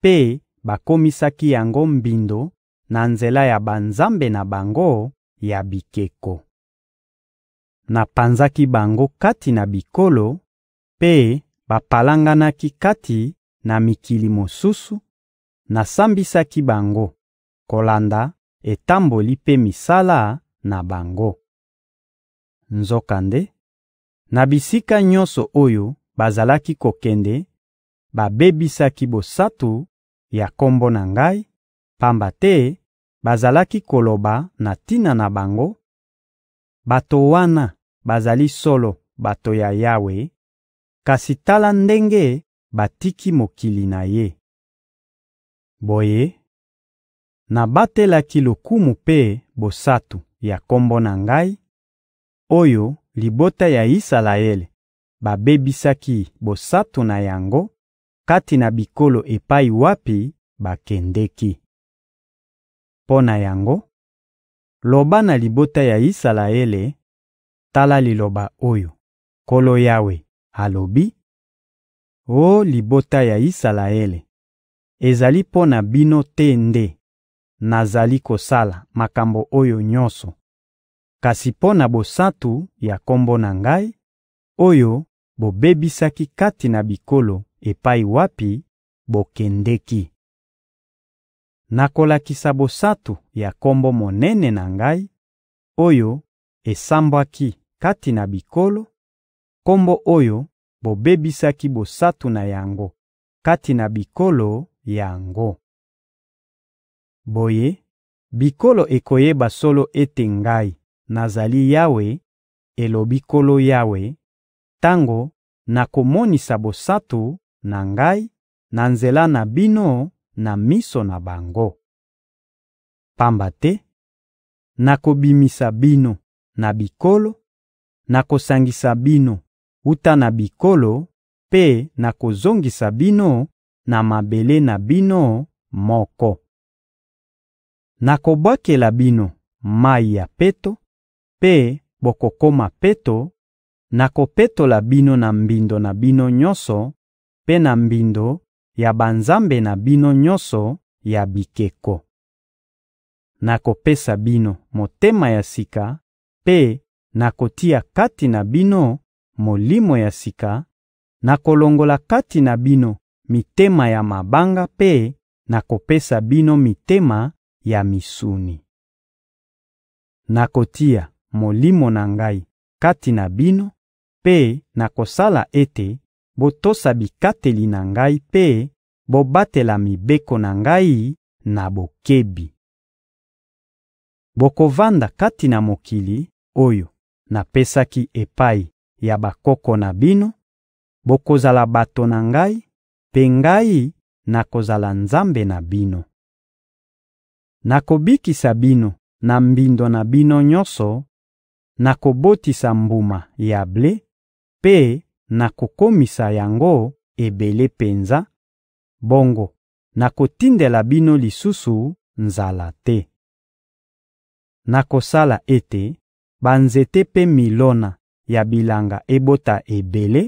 mpe bakomisaki yango mbindo na nzela ya banzambe na bango ya bikeko. Napanzaki bango kati na bikolo, mpe bapalanganaki kati na mikili mosusu; nasambisaki bango kolanda etamboli mpe misala na bango. Nzokande, na bisika nyonso oyo bazalaki kokende, babebisaki bosantu ya Kombo na Ngai, pamba te bazalaki koloba na tina na bango: «Bato wana bazali solo bato ya Yawe, kasi tala ndenge batiki mokili na Ye.» Boye, nabatelaki lokumu mpe bosantu ya Kombo na Ngai, oyo libota ya Isalaele babebisaki bosantu na yango kati na bikolo epai wapi bakendeki. Mpo na yango, loba na libota ya Isalaele: ‘Tala liloba oyo Nkolo Yawe alobi: Oh libota ya Isalaele, ezali mpo na bino te nde nazali kosala makambo oyo nyonso, kasi mpo na bosantu ya Kombo na Ngai, oyo bobebisaki kati na bikolo epai wapi bokendeki. Nakolakisa bosantu ya Kombo monene na Ngai, oyo esambwaki kati na bikolo, Kombo oyo bobebisaki bosantu na yango kati na bikolo yango. Boye, bikolo ekoyeba solo ete Ngai nazali Yawe, elobi Nkolo Yawe, tango nakomonisa bosantu na ngai na nzela na bino na miso na bango. Pamba te nakobimisa bino na bikolo, nakosangisa bino wuta na bikolo mpe nakozongisa bino na mabele na bino moko. Nakobwakela bino mayi ya peto, mpe bokokoma peto; nakopetola bino na mbindo na bino nyonso mpe na mbindo ya banzambe na bino nyonso ya bikeko. Nakopesa bino motema ya sika mpe nakotia kati na bino molimo ya sika, nakolongola kati na bino mitema ya mabanga mpe nakopesa bino mitema ya misuni. Nakotia molimo na ngai kati na bino mpe nakosala ete botosa bikateli na Ngai mpe bobatela mibeko na Ngai na bokebi. Bokovanda kati na mokili oyo napesaki epai ya bakoko na bino, bokozala bato na Ngai, mpe Ngai nakozala Nzambe na bino. Nakobikisa bino na mbindo na bino nyonso, nakobotisa mbuma ya ble mpe nakokomisa yango ebele penza, bongo nakotindela bino lisusu nzala te. Nakosala ete banzete mpe milona ya bilanga ebota ebele,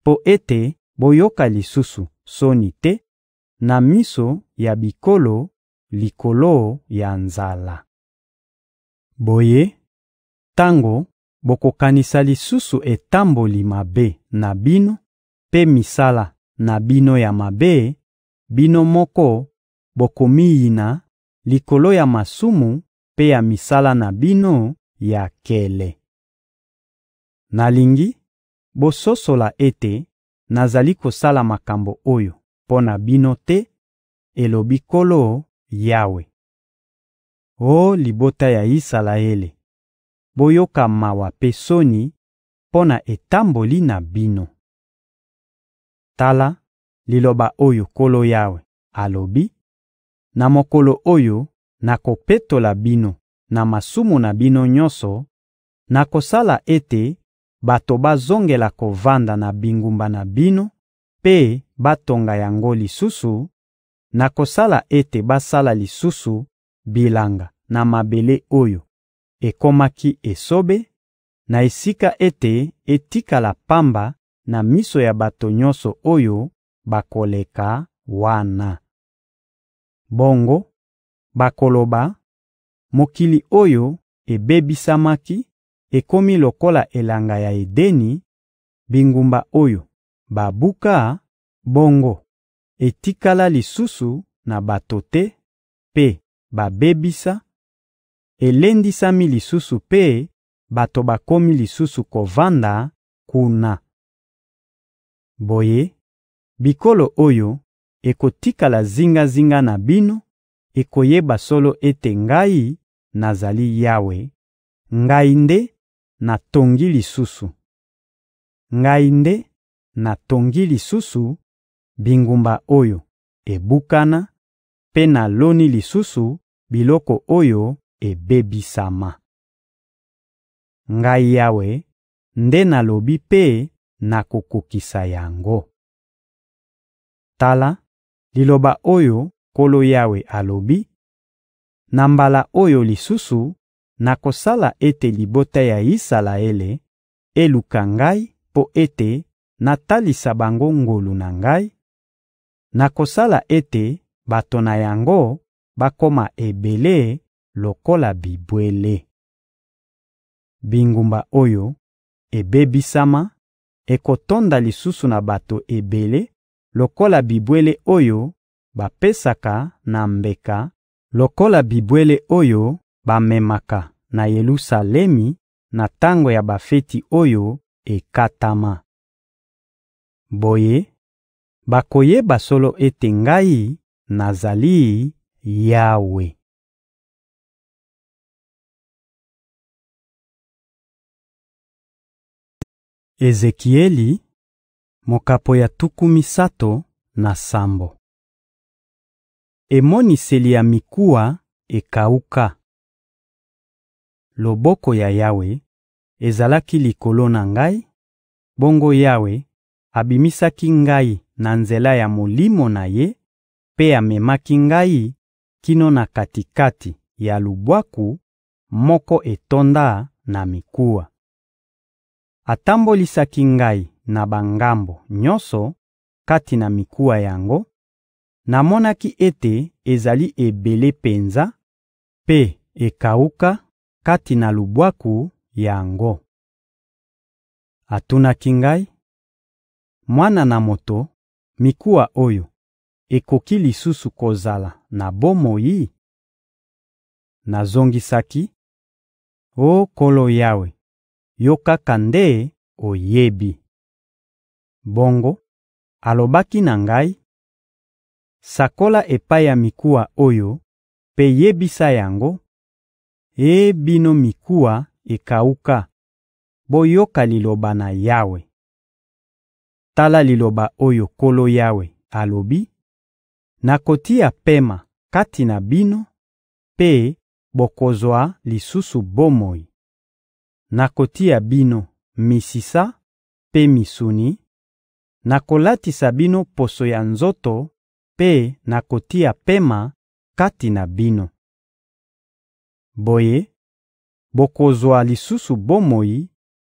mpo ete boyoka lisusu soni te na miso ya bikolo likolo ya nzala. Boye, tango bokokanisa lisusu etamboli mabe na bino mpe misala na bino ya mabe; bino moko bokomiyina likolo ya masumu mpe ya misala na bino ya nkele. Nalingi bososola ete nazali kosala makambo oyo mpo na bino te, elobi Nkolo Yawe. Oh libota ya Isalaele! boyoka mawa mpe soni mpo na etamboli na bino. Tala liloba oyo Nkolo Yawe alobi: Na mokolo oyo nakopetola bino na masumu na bino nyonso, nakosala ete bato bazongela kovanda na bingumba na bino mpe batonga yango lisusu; nakosala ete basala lisusu bilanga na mabele oyo ekomaki esobe, na esika ete etikala pamba na miso ya bato nyonso oyo bakoleka wana. Bongo bakoloba: ‘Mokili oyo ebebisamaki ekomi lokola elanga ya Edeni, bingumba oyo babuka, bongo etikala lisusu na bato te mpe babebisa elendisami lisusu mpe bato bakomi lisusu kovanda kuna. Boye, bikolo oyo ekotikala zingazinga na bino ekoyeba solo ete Ngai nazali Yawe, Ngai nde natongi lisusu. Ngai nde natongi lisusu bingumba oyo ebukana, mpe naloni lisusu biloko oyo ebebisama. Ngai Yawe nde nalobi mpe nakokokisa yango. Tala liloba oyo Nkolo Yawe alobi: Na mbala oyo lisusu, nakosala ete libota ya Isalaele eluka Ngai mpo ete natalisa bango ngolu na Ngai; nakosala ete bato na yango bakoma ebele lokola bibwele. Bingumba oyo ebebisama ekotonda lisusu na bato ebele lokola bibwele oyo bapesaka na mbeka, lokola bibwele oyo bamemaka na Yelusalemi na tango ya bafeti oyo ekatama. Boye, bakoyeba solo ete Ngai, nazali Yawe.» Ezekieli, mokapo ya tuku misato na sambo. Emoniseli ya mikuwa ekawuka Loboko ya Yawe ezalaki likolo na ngai, bongo Yawe abimisaki ngai na nzela ya Molimo na Ye mpe amemaki ngai kino na kati-kati ya lubwaku moko etonda na mikuwa. atambolisaki ngai na bangambo nyonso kati na mikuwa yango; namonaki ete ezali ebele penza mpe ekawuka kati na lubwaku yango. Atunaki ngai: — Mwana na moto, mikuwa oyo ekoki lisusu kozala na bomoi? Nazongisaki: — Oh Nkolo Yawe! yo kaka nde oyebi. Bongo alobaki na ngai: «Sakola epai ya mikuwa oyo mpe yebisa yango: «Eh bino mikuwa ekawuka, boyoka Liloba na Yawe! Tala liloba oyo Nkolo Yawe alobi: Nakotia pema kati na bino, mpe bokozwa lisusu bomoi. Nakotia bino misisa mpe misuni, nakolatisa bino poso ya nzoto mpe nakotia pema kati na bino. Boye, bokozwa lisusu bomoi,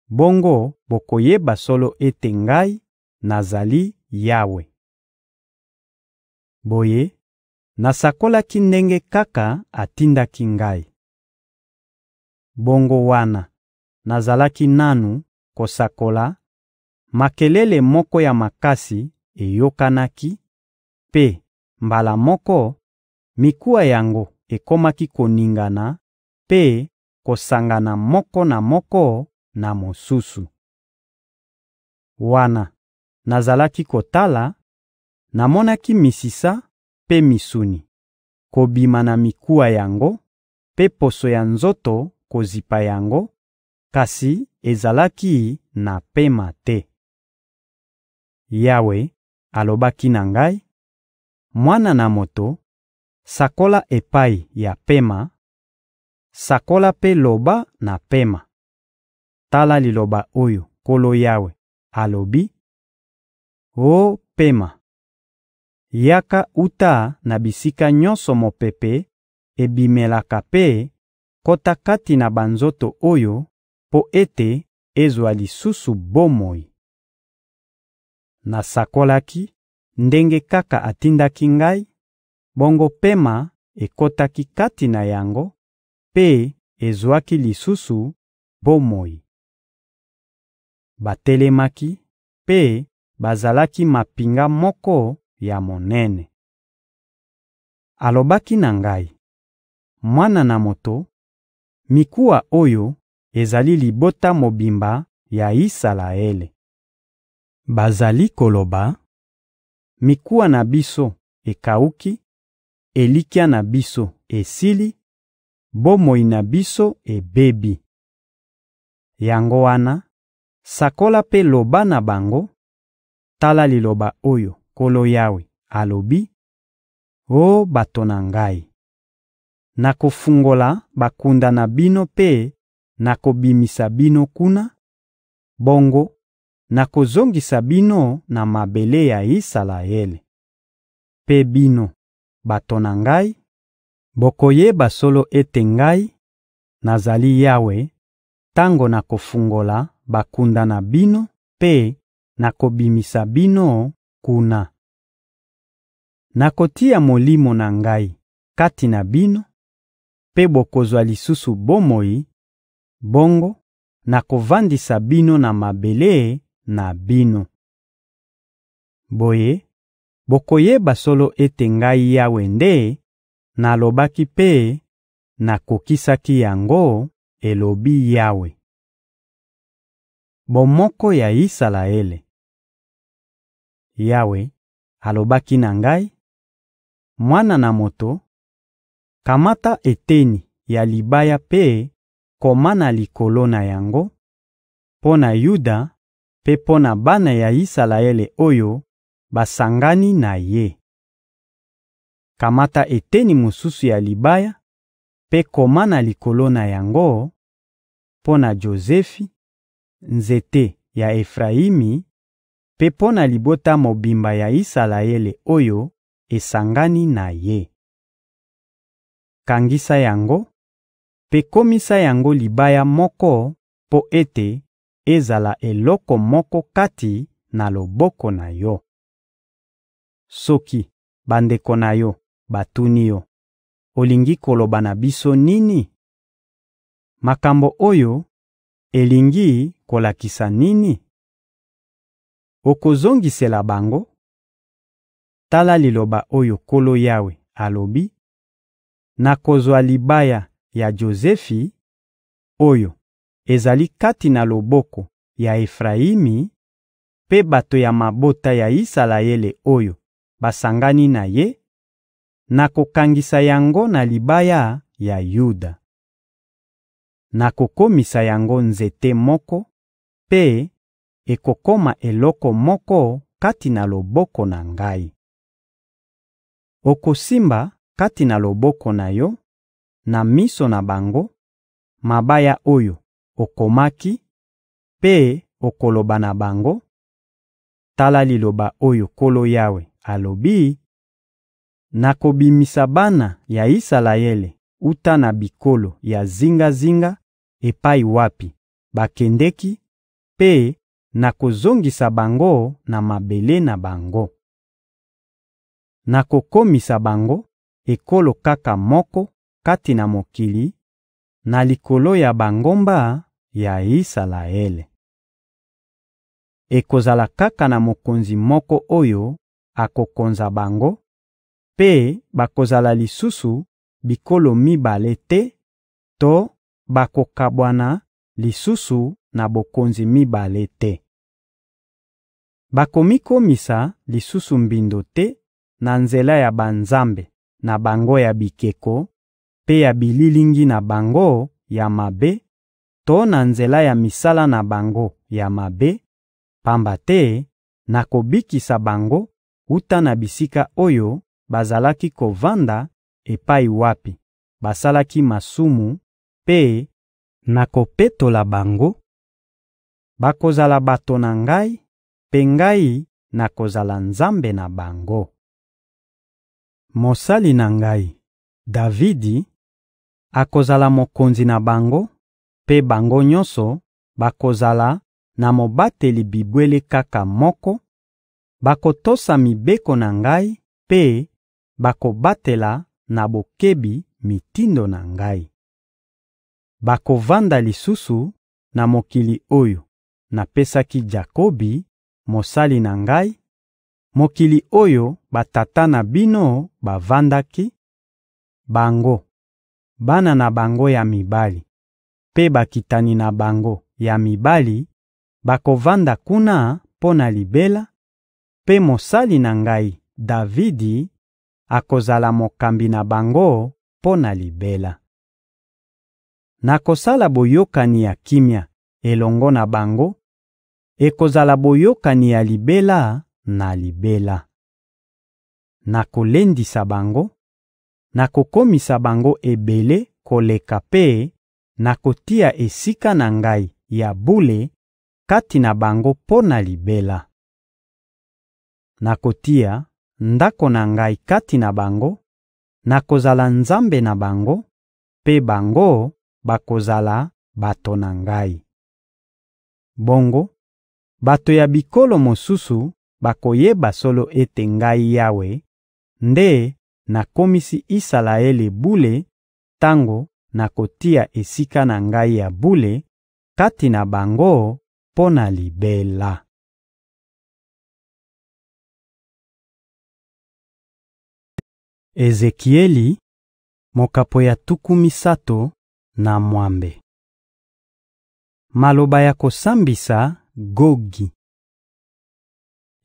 bongo bokoyeba solo ete Ngai, nazali Yawe. Boye, nasakolaki ndenge kaka atindaki Ngai. Bongo wana nazalaki nanu kosakola, makelele moko ya makasi eyokanaki; mpe, mbala moko, mikuwa yango ekomaki koningana mpe kosangana moko na moko na mosusu. Wana nazalaki kotala, namonaki misisa mpe misuni kobima na mikuwa yango, mpe poso ya nzoto kozipa yango, kasi ezalaki na pema te. Yawe alobaki na ngai: «Mwana na moto, sakola epai ya pema, sakola mpe loba na pema: ‹Tala liloba oyo Nkolo Yawe alobi: Oh pema, yaka wuta na bisika nyonso mopepe ebimelaka mpe kota kati na banzoto oyo mpo ete ezwa lisusu bomoi. Nasakolaki ndenge kaka atindaki ngai, bongo pema ekotaki kati na yango mpe ezwaki lisusu bomoi. Batelemaki mpe bazalaki mampinga moko ya monene. Alobaki na ngai: «Mwana na moto, mikuwa oyo ezali libota mobimba ya Isalaele. Bazali koloba: «Mikuwa na biso ekawuki, elikya na biso esili, bomoi na biso ebebi.» Yango wana, sakola mpe loba na bango: «Tala liloba oyo Nkolo Yawe alobi: Oh bato na Ngai! Nakofungola bakunda na bino mpe nakobimisa bino kuna, bongo nakozongisa bino na mabele ya Isalaele. Mpe bino, bato na Ngai, bokoyeba solo ete Ngai, nazali Yawe, tango nakofungola bakunda na bino mpe nakobimisa bino kuna. Nakotia Molimo na Ngai kati na bino, mpe bokozwa lisusu bomoi Bongo nakovandisa bino na mabele na bino. Boye, bokoyeba solo ete Ngai Yawe nde nalobaki mpe nakokisaki yango, elobi Yawe. Bomoko ya Isalaele Yawe alobaki na ngai: «Mwana na moto, kamata eteni ya libaya mpe Koma na likolo na yango, mpo na Yuda mpe mpo na bana ya Isalaele oyo basangani na ye. Kamata eteni mosusu ya libaya mpe koma na likolo na yango: mpo na Jozefi, nzete ya Efrayimi, mpe mpo na libota mobimba ya Isalaele oyo esangani na ye. Kangisa yango mpe komisa yango libaya moko mpo ete ezala eloko moko kati na loboko na yo. Soki bandeko na yo batuni yo: «Olingi koloba na biso nini?» Makambo oyo elingi kolakisa nini? Okozongisela bango: «Tala liloba oyo Nkolo Yawe alobi: Nakozwa libaya ya Jozefi, oyo ezali kati na loboko ya Efrayimi, mpe bato ya mabota ya Isalaele oyo basangani na ye, nakokangisa yango na libaya ya Yuda. Nakokomisa yango nzete moko, mpe ekokoma eloko moko kati na loboko na Ngai. Okosimba kati na loboko na yo na miso na bango, mabaya oyo okomaki, mpe okoloba na bango: ‹Tala liloba oyo Nkolo Yawe alobi: Nakobimisa bana ya Isalaele wuta na bikolo ya zingazinga epai wapi bakendeki mpe nakozongisa bango na mabele na bango. Nakokomisa bango ekolo kaka moko kati na mokili, na likolo ya bangomba ya Isalaele. Ekozala kaka na mokonzi moko oyo akokonza bango, mpe bakozala lisusu bikolo mibale te to bakokabwana lisusu na bokonzi mibale te. Bakomikomisa lisusu mbindo te na nzela ya banzambe na bango ya bikeko mpe ya bililingi na bango ya mabe to na nzela ya misala na bango ya mabe, pamba te nakobikisa bango wuta na bisika oyo bazalaki kovanda epai wapi basalaki masumu mpe nakopetola bango; bakozala bato na Ngai, mpe Ngai nakozala Nzambe na bango. Mosali na Ngai, Davidi, Akozala mokonzi na bango, mpe bango nyonso bakozala na mobateli bibwele kaka moko; bakotosa mibeko na Ngai mpe bakobatela na bokebi mitindo na Ngai. Bakovanda lisusu na mokili oyo napesaki Jakobi, mosali na Ngai, mokili oyo batata na bino bavandaki; bango bana na bango ya mibali mpe bakitani na bango ya mibali bakovanda kuna mpo na libela; mpe mosali na Ngai, Davidi, akozala mokambi na bango mpo na libela. Nakosala boyokani ya kimia elongo na bango; ekozala boyokani ya libela na libela. Nakolendisa bango, nakokomisa bango ebele koleka mpe nakotia Esika na Ngai ya bule kati na bango mpo na libela. Nakotia Ndako na Ngai kati na bango, nakozala Nzambe na bango, mpe bango bakozala bato na Ngai. Bongo, bato ya bikolo mosusu bakoyeba solo ete Ngai Yawe nde nakomisi Isalaele bule tango nakotia Esika na Ngai ya bule kati na bango mpo na libela. Ezekieli, mokapo ya tuku misato na mwambe Maloba ya kosambisa Gogi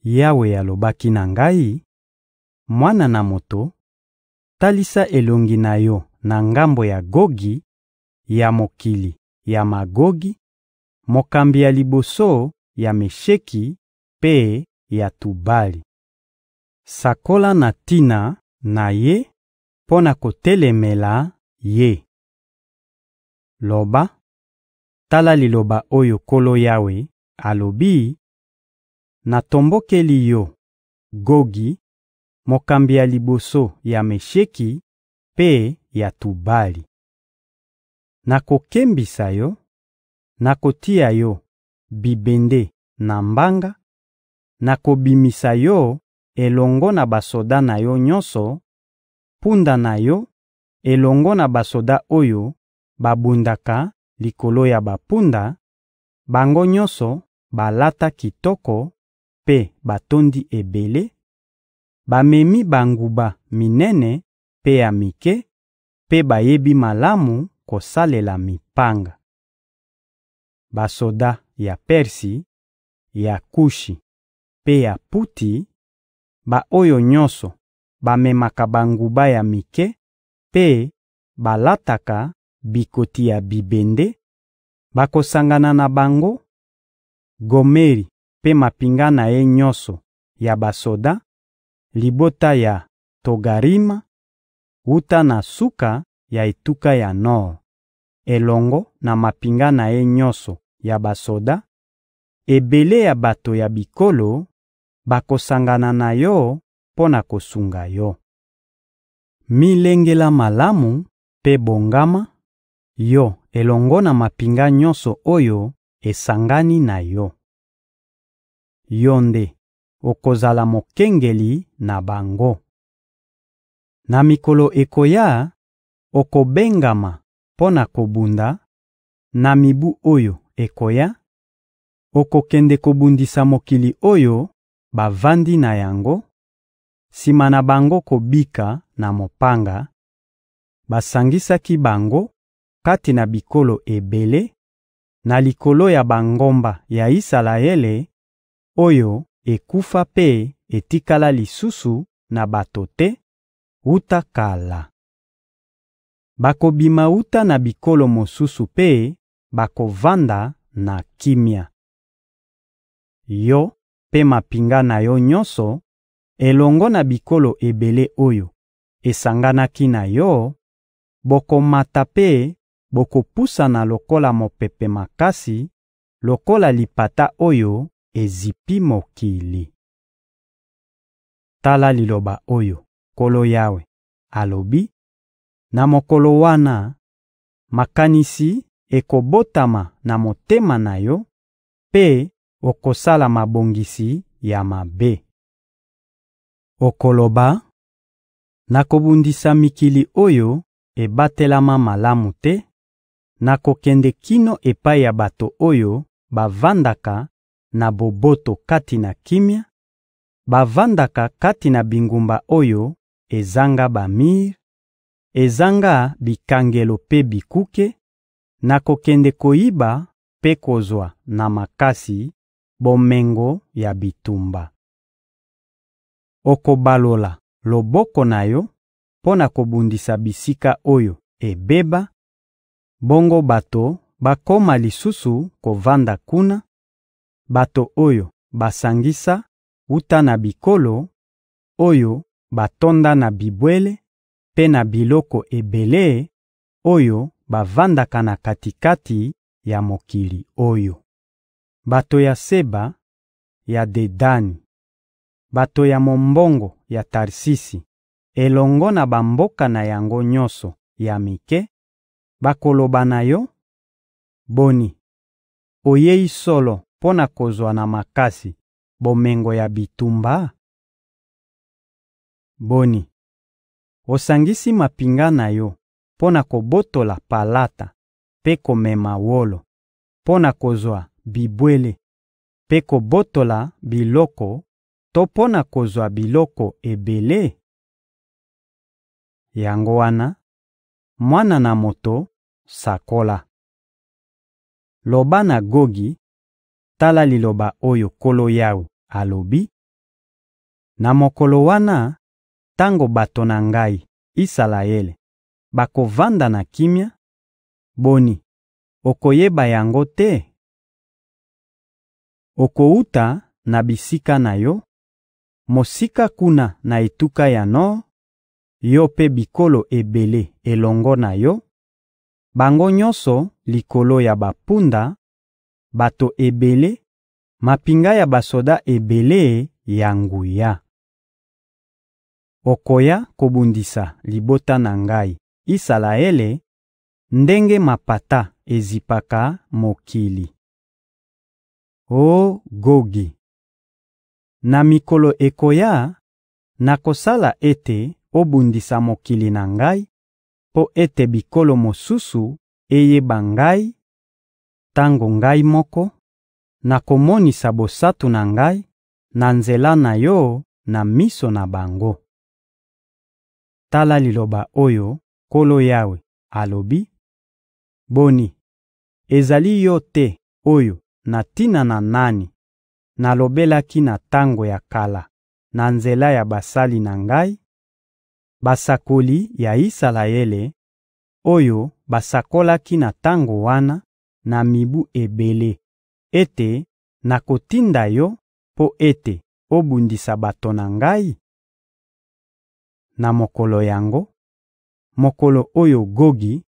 Yawe alobaki na ngai: «Mwana na moto, talisa elongi na yo na ngambo ya Gogi, ya mokili ya Magogi, mokambi ya liboso ya Mesheki mpe ya Tubali. Sakola na tina na ye mpo na kotelemela ye. Loba: Tala liloba oyo Nkolo Yawe alobi: Natombokeli yo, Gogi, mokambi ya liboso ya Mesheki mpe ya Tubali. Nakokembisa yo, nakotia yo bibende na mbanga, nakobimisa yo elongo na basoda na yo nyonso, mpunda na yo elongo na basoda oyo babundaka likolo ya bampunda, bango nyonso balata kitoko mpe batondi ebele, Bamemi banguba minene mpe ya mike, mpe bayebi malamu kosalela mipanga. Basoda ya Persi, ya Kushi mpe ya Puti, ba-oyo nyonso bamemaka banguba ya mike mpe balataka bikoti ya bibende, bakosangana na bango; Gomeri mpe mampinga na ye nyonso ya basoda libota ya Togarima, wuta na suka ya etuka ya nor, elongo na mampinga na ye nyonso ya basoda; ebele ya bato ya bikolo bakosangana na yo mpo na kosunga yo. Milengela malamu mpe bongama, yo elongo na mampinga nyonso oyo esangani na yo. Yo nde okozala mokengeli na bango. Na mikolo ekoya, okobengama mpo na kobunda; na mibu oyo ekoya, okokende kobundisa mokili oyo bavandi na yango, sima na bango kobika na mopanga; basangisaki bango kati na bikolo ebele, na likolo ya bangomba ya Isalaele, oyo ekufa mpe etikala lisusu na bato te, wuta kala. Bakobima wuta na bikolo mosusu mpe bakovanda na kimia. Yo mpe mampinga na yo nyonso, elongo na bikolo ebele oyo esanganaki na yo, bokomata mpe bokopusana lokola mopepe makasi, lokola lipata oyo ezipi mokili. Tala liloba oyo Nkolo Yawe alobi: Na mokolo wana, makanisi ekobotama na motema na yo, mpe okosala mabongisi ya mabe. Okoloba: «Nakobundisa mikili oyo ebatelama malamu te, nakokende kino epai ya bato oyo bavandaka na boboto kati na kimia, bavandaka kati na bingumba oyo ezanga bamir, ezanga bikangelo mpe bikuke, na kokende koyiba mpe kozwa na makasi bomengo ya bitumba. Okobalola loboko na yo mpo na kobundisa bisika oyo ebeba, bongo bato bakoma lisusu kovanda kuna bato oyo basangisa wuta na bikolo, oyo batonda na bibwele mpe na biloko ebele, oyo bavandaka na kati-kati ya mokili oyo. Bato ya Seba, ya Dedani, bato ya mombongo ya Tarsisi elongo na bamboka na yango nyonso ya mike bakoloba na yo: «Boni, oyei solo mpo na kozwa na makasi bomengo ya bitumba? Boni, osangisi mampinga na yo mpo na kobotola palata mpe komema wolo, mpo na kozwa bibwele mpe kobotola biloko to mpo na kozwa biloko ebele? Yango wana, mwana na moto, sakola! Loba na Gogi Tala liloba oyo Nkolo Yawe alobi: Na mokolo wana, tango bato na Ngai, Isalaele, bakovanda na kimia, boni, okoyeba yango te? Okowuta na bisika na yo, mosika kuna na etuka ya nor, yo mpe bikolo ebele elongo na yo, bango nyonso likolo ya bampunda bato ebele, mampinga ya basoda ebele ya nguya. Okoya kobundisa libota na Ngai, Isalaele, ndenge mapata ezipaka mokili. Oh Gogi! Na mikolo ekoya, nakosala ete obundisa mokili na Ngai, mpo ete bikolo mosusu eyeba Ngai tango Ngai moko nakomonisa bosantu na Ngai na nzela na yo na miso na bango. Tala liloba oyo Nkolo Yawe alobi: Boni, ezali yo te oyo na tina na nani nalobelaki na tango ya kala na nzela ya basali na Ngai, basakoli ya Isalaele, oyo basakolaki na tango wana na mibu ebele ete nakotinda yo mpo ete obundisa bato na Ngai? Na mokolo yango, mokolo oyo Gogi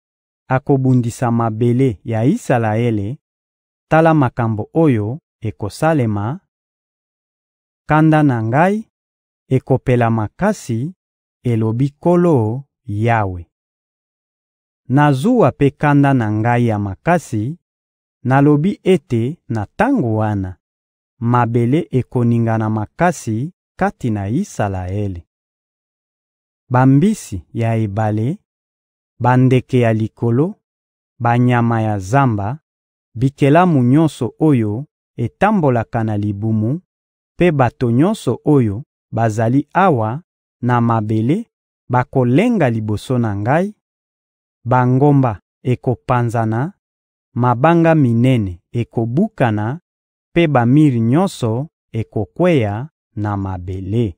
akobundisa mabele ya Isalaele, tala makambo oyo ekosalema: «Kanda na Ngai ekopela makasi,» elobi Nkolo Yawe. Nazuwa mpe kanda na Ngai ya makasi Nalobi ete na tango wana, mabele ekoningana makasi kati na Isalaele. Bambisi ya ebale, bandeke ya likolo, banyama ya zamba, bikelamu nyonso oyo etambolaka na libumu, mpe bato nyonso oyo bazali awa na mabele bakolenga liboso na Ngai; bangomba ekopanzana mabanga minene ekobukana, mpe bamir nyonso ekokweya na mabele.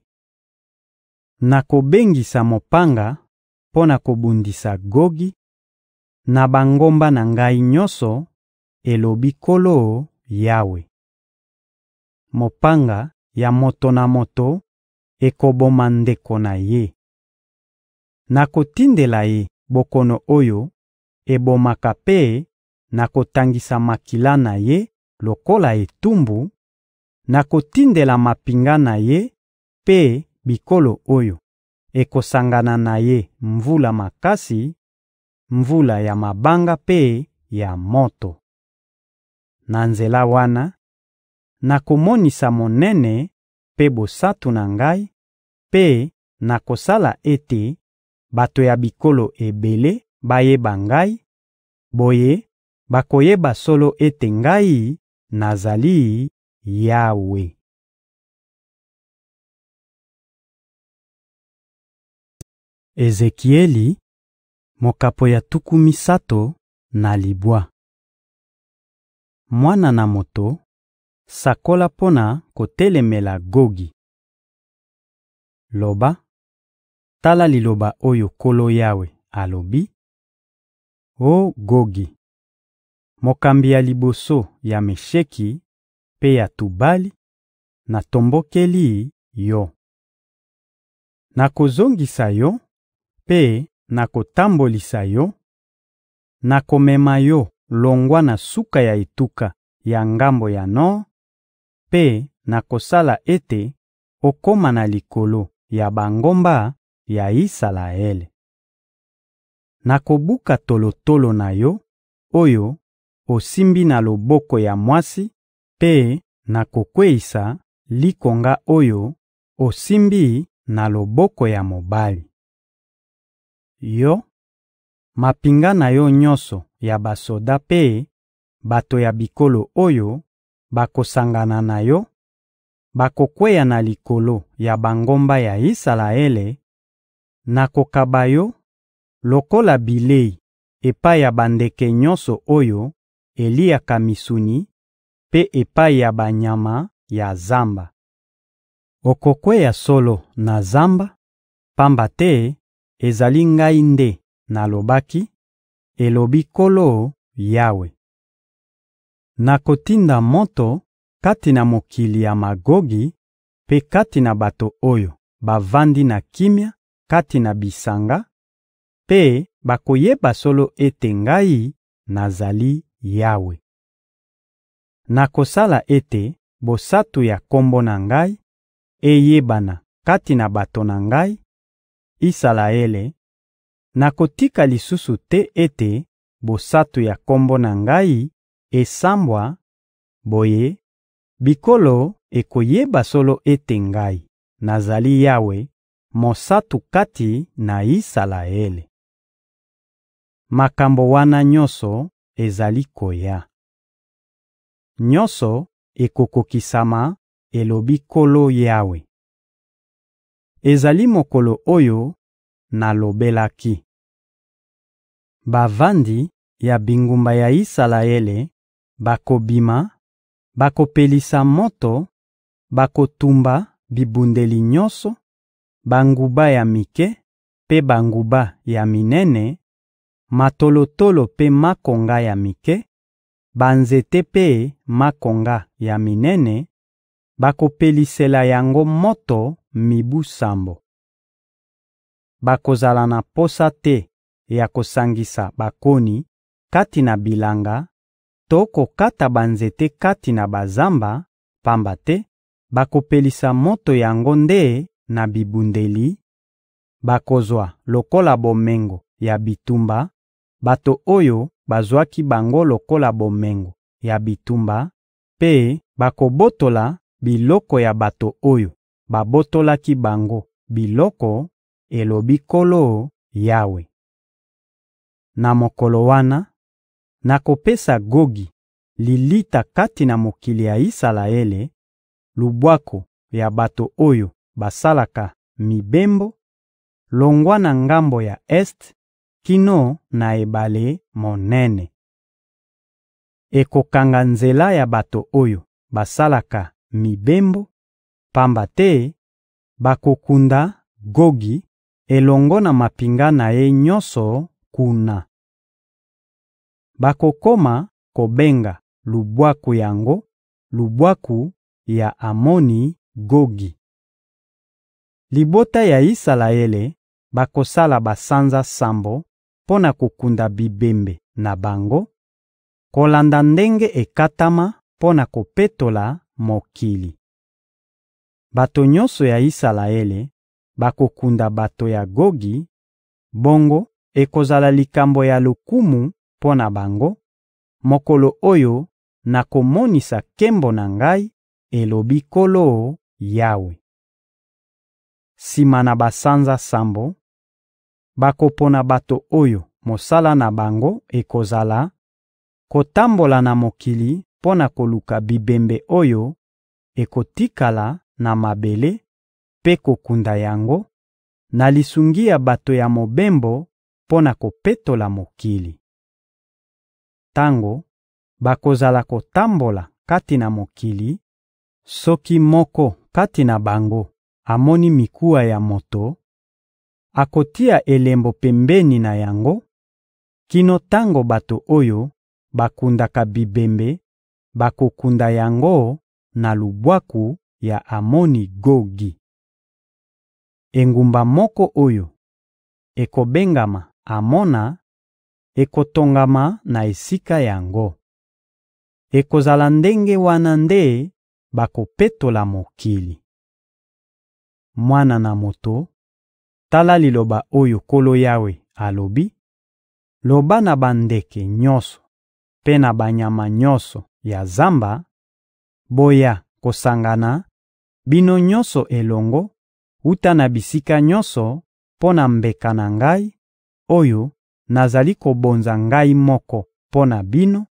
Nakobengisa mopanga mpo na kobundisa Gogi, na bangomba na Ngai nyonso, elobi Nkolo Yawe. Mopanga ya moto na moto ekoboma ndeko na ye. Nakotindela ye bokono oyo ebomaka mpe nakotangisa makila na ye lokola etumbu, nakotindela mampinga na ye mpe bikolo oyo ekosangana na ye mvula makasi, mvula ya mabanga mpe ya moto. Na nzela wana, nakomonisa monene mpe bosantu na Ngai, mpe nakosala ete bato ya bikolo ebele bayeba Ngai; boye Bakoyeba solo ete Ngai, nazali Yawe. Ezekieli, mokapo ya tuku misato na libwa Mwana na moto, sakola mpo na kotelemela Gogi. Loba: Tala liloba oyo Nkolo Yawe alobi: Oh Gogi, Mokambi ya liboso ya Mesheki mpe ya Tubali, natombokeli yo. Nakozongisa yo mpe nakotambolisa yo; nakomema yo longwa na suka ya etuka ya ngambo ya nor mpe nakosala ete okoma na likolo ya bangomba ya Isalaele. Nakobuka tolotolo na yo, oyo osimbi na loboko ya mwasi mpe nakokweyisa likonga oyo osimbi na loboko ya mobali. Yo, mampinga na yo nyonso ya basoda mpe bato ya bikolo oyo bakosangana na yo, bakokweya na likolo ya bangomba ya Isalaele; nakokaba yo lokola bilei epai ya bandeke nyonso oyo eliaka misuni mpe epai ya banyama ya zamba. Okokweya solo na zamba, pamba te ezali Ngai nde nalobaki, elobi Nkolo Yawe. Nakotinda moto kati na mokili ya Magogi mpe kati na bato oyo bavandi na kimia kati na bisanga, mpe bakoyeba solo ete Ngai nazali Yawe. Nakosala ete bosantu ya Kombo na Ngai eyebana kati na bato na Ngai, Isalaele; nakotika lisusu te ete bosantu ya Kombo na Ngai esambwa; boye, bikolo ekoyeba solo ete Ngai, nazali Yawe, Mosantu kati na Isalaele. Makambo wana nyonso ezali koya. Nyonso ekokokisama, elobi Nkolo Yawe. Ezali mokolo oyo nalobelaki. Bavandi ya bingumba ya Isalaele bakobima, bakopelisa moto, bakotumba bibundeli nyonso, banguba ya mike mpe banguba ya minene matolotolo mpe makonga ya mike, banzete mpe makonga ya minene; bakopelisela yango moto mibu sambo. Bakozala na posa te ya kosangisa bakoni kati na bilanga to kokata banzete kati na bazamba, pamba te bakopelisa moto yango nde na bibundeli; bakozwa lokola bomengo ya bitumba bato oyo bazwaki bango lokola bomengo ya bitumba, mpe bakobotola biloko ya bato oyo babotolaki bango biloko, elobi Nkolo Yawe. Na mokolo wana, nakopesa Gogi lilita kati na mokili ya Isalaele, lubwaku ya bato oyo basalaka mibembo, longwa na ngambo ya este kino na ebale monene. Ekokanga nzela ya bato oyo basalaka mibembo, pamba te bakokunda Gogi elongo na mampinga na ye nyonso kuna. Bakokoma kobenga lubwaku yango «lubwaku ya Amoni Gogi.» Libota ya Isalaele bakosala basanza sambo mpo na kokunda bibembe na bango, kolanda ndenge ekatama mpo na kopetola mokili. Bato nyonso ya Isalaele bakokunda bato ya Gogi, bongo ekozala likambo ya lokumu mpo na bango, mokolo oyo nakomonisa nkembo na Ngai, elobi Nkolo Yawe. Sima na basanza sambo, Bakopona bato oyo mosala na bango ekozala: kotambola na mokili mpo na koluka bibembe oyo ekotikala na mabele mpe kokunda yango, na lisungi ya bato ya mobembo mpo na kopetola mokili. Tango bakozala kotambola kati na mokili, soki moko kati na bango amoni mikuwa ya moto, akotia elembo pembeni na yango kino tango bato oyo bakundaka bibembe bakokunda yango na lubwaku ya Amoni Gogi. Engumba moko oyo ekobengama Amona ekotongama na esika yango. Ekozala ndenge wana nde bakopetola mokili. Mwana na moto, Tala liloba oyo Nkolo Yawe alobi: Loba na bandeke nyonso mpe na banyama nyonso ya zamba: «Boya kosangana, bino nyonso elongo, wuta na bisika nyonso, mpo na mbeka na Ngai, oyo nazali kobonza Ngai moko mpo na bino,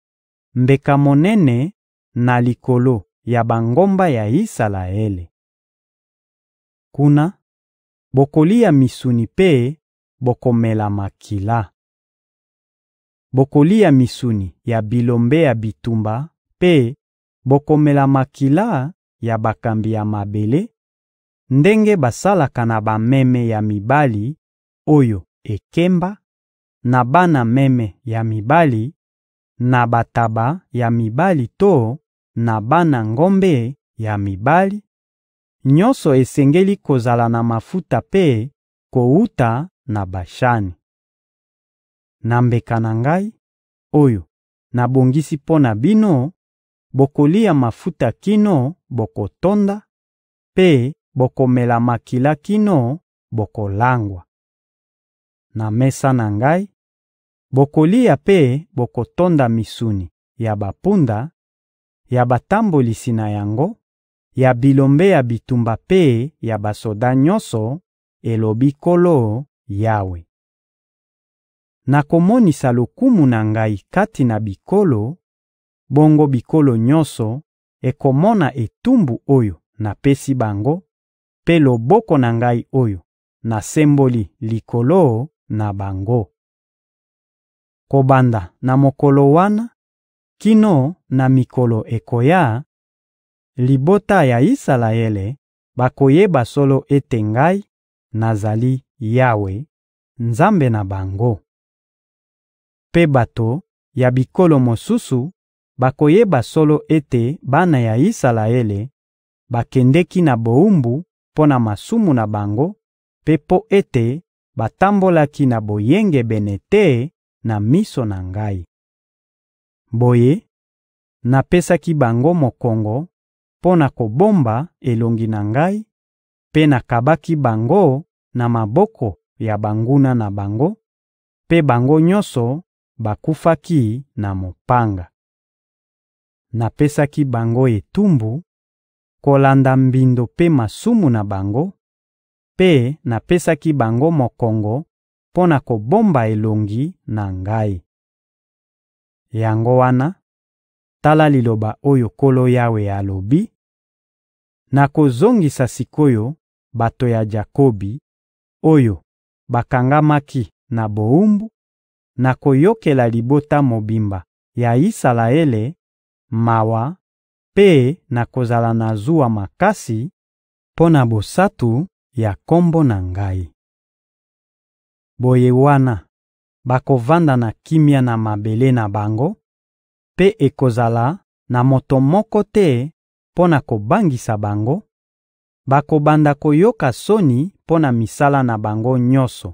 mbeka monene na likolo ya bangomba ya Isalaele.» Kuna Bokolia misuni mpe bokomela makila. Bokolia misuni ya bilombe ya bitumba mpe bokomela makila ya bakambi ya mabele, ndenge basalaka na bameme ya mibali oyo ekemba, na bana meme ya mibali, na bantaba ya mibali to na bana ngombe ya mibali, Nyonso esengeli kozala na mafuta mpe kowuta na Bashani. Na mbeka na ngai, oyo nabongisi mpo na bino, bokolia mafuta kino bokotonda, mpe bokomela makila kino bokolangwa. Na mesa na ngai, bokolia mpe bokotonda misuni ya bampunda, ya batambolisi na yango, ya bilombe ya bitumba mpe ya basoda nyonso, elobi Nkolo Yawe. Nakomonisa lokumu na Ngai kati na bikolo, bongo bikolo nyonso ekomona etumbu oyo napesi bango, mpe loboko na Ngai oyo nasemboli likolo na bango. Kobanda na mokolo wana kino na mikolo ekoya, Libota ya Isalaele bakoyeba solo ete Ngai, nazali Yawe, Nzambe na bango. Mpe bato ya bikolo mosusu bakoyeba solo ete bana ya Isalaele bakendeki na bowumbu mpo na masumu na bango mpe mpo ete batambolaki na boyengebene te na miso na Ngai. Boye, napesaki bango mokongo mpo na kobomba elongi na ngai, mpe nakabaki bango na maboko ya banguna na bango, mpe bango nyonso bakufaki na mopanga. Napesaki bango etumbu kolanda mbindo mpe masumu na bango, mpe napesaki bango mokongo mpo na kobomba elongi na Ngai. Yango wana, tala liloba oyo Nkolo Yawe alobi: Nakozongisa sik'oyo bato ya Jakobi, oyo bakangamaki na bowumbu; nakoyokela libota mobimba ya Isalaele mawa mpe nakozala na zuwa makasi mpo na bosantu ya Kombo na Ngai. Boye wana bakovanda na kimia na mabele na bango, mpe ekozala na moto moko te mpo na kobangisa bango, bakobanda koyoka soni mpo na misala na bango nyonso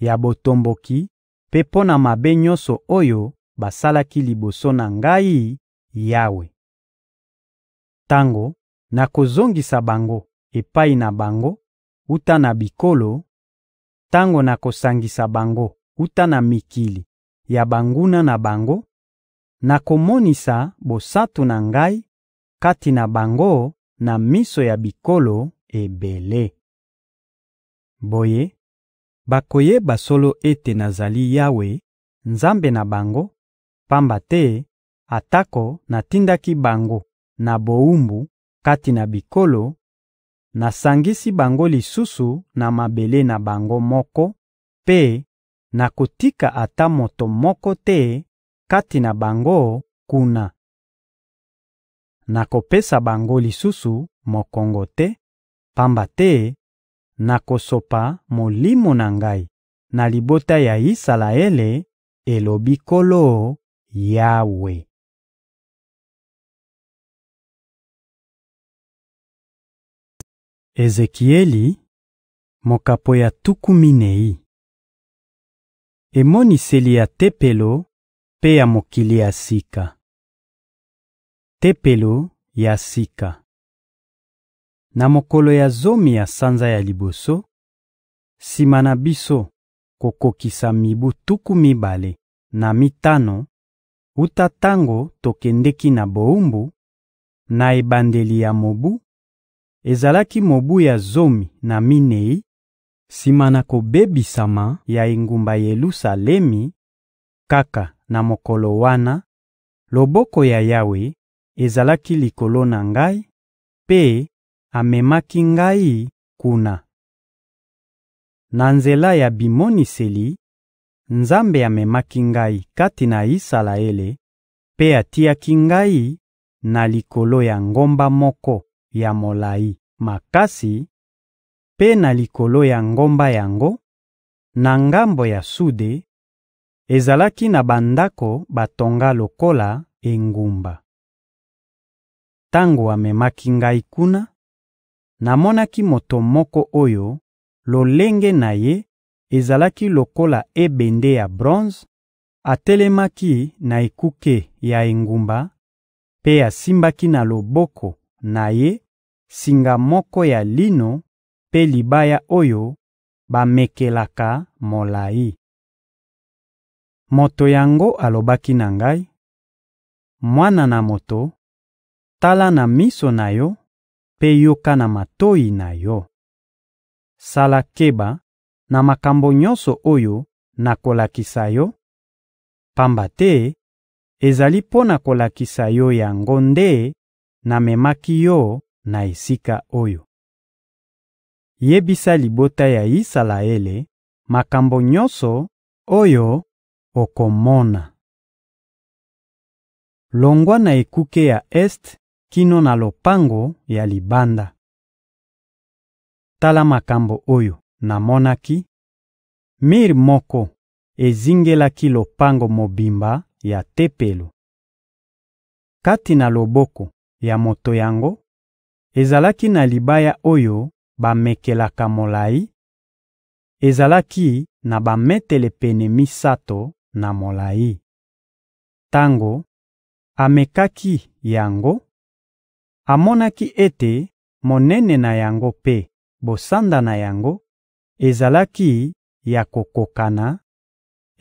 ya botomboki mpe mpo na mabe nyonso oyo basalaki liboso na Ngai, Yawe. Tango nakozongisa bango epai na bango wuta na bikolo, tango nakosangisa bango wuta na mikili ya banguna na bango, nakomonisa bosantu na Ngai kati na bango na miso ya bikolo ebele. Boye, bakoyeba solo ete nazali Yawe, Nzambe na bango, pamba te atako natindaki bango na bowumbu kati na bikolo, nasangisi bango lisusu na mabele na bango moko mpe nakotika ata moto moko te kati na bango kuna. nakopesa bango lisusu mokongo te, pamba te nakosopa Molimo na Ngai na libota ya Isalaele, elobi Nkolo Yawe.›» Ezekieli, mokapo ya tuku minei emoniseli ya Tempelo mpe ya mokili ya sika Tempelo ya sika Na mokolo ya zomi ya sanza ya liboso, sima na biso kokokisa mibu tuku mibale na mitano wuta tango tokendeki na bowumbu, na ebandeli ya mobu, ezalaki mobu ya zomi na minei sima na kobebisama ya engumba Yelusalemi; kaka na mokolo wana, loboko ya Yawe ezalaki likolo na ngai, mpe amemaki ngai kuna. Na nzela ya bimoniseli, Nzambe amemaki ngai kati na Isalaele mpe atiaki ngai na likolo ya ngomba moko ya molayi makasi; mpe na likolo ya ngomba yango, na ngambo ya sude, ezalaki na bandako batonga lokola engumba. Tango amemaki ngai kuna, namonaki moto moko oyo lolenge na ye ezalaki lokola ebende ya bronze; atelemaki na ekuke ya engumba mpe asimbaki na loboko na ye singa moko ya lino mpe libaya oyo bamekelaka molayi. Moto yango alobaki na ngai: «Mwana na moto, Tala na miso na yo mpe yoka na matoyi na yo. Sala keba na makambo nyonso oyo nakolakisa yo, pamba te ezali mpo na kolakisa yo yango nde namemaki yo na esika oyo. Yebisa libota ya Isalaele makambo nyonso oyo okomona. Longwa na ekuke ya este kino na lopango ya libanda. Tala makambo oyo namonaki: mir moko ezingelaki lopango mobimba ya Tempelo. Kati na loboko ya moto yango, ezalaki na libaya oyo bamekelaka molayi: ezalaki na bametele pene misato na molayi. Tango amekaki yango, amonaki ete monene na yango mpe bosanda na yango ezalaki ya kokokana: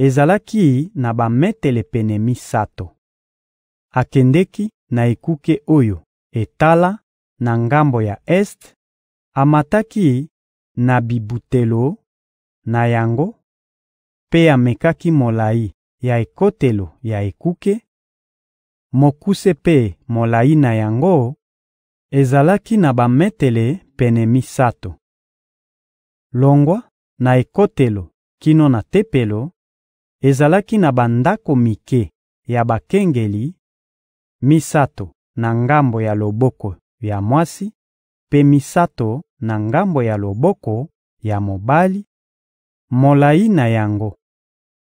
ezalaki na bametele pene misato. Akendeki na ekuke oyo etala na ngambo ya este, amataki na bibutelo na yango mpe amekaki molayi ya ekotelo ya ekuke; mokuse mpe molayi na yango Ezalaki na bametele pene misato. Longwa na ekotelo kino na Tempelo, ezalaki na bandako mike ya bakengeli: misato na ngambo ya loboko ya mwasi mpe misato na ngambo ya loboko ya mobali; molayi na yango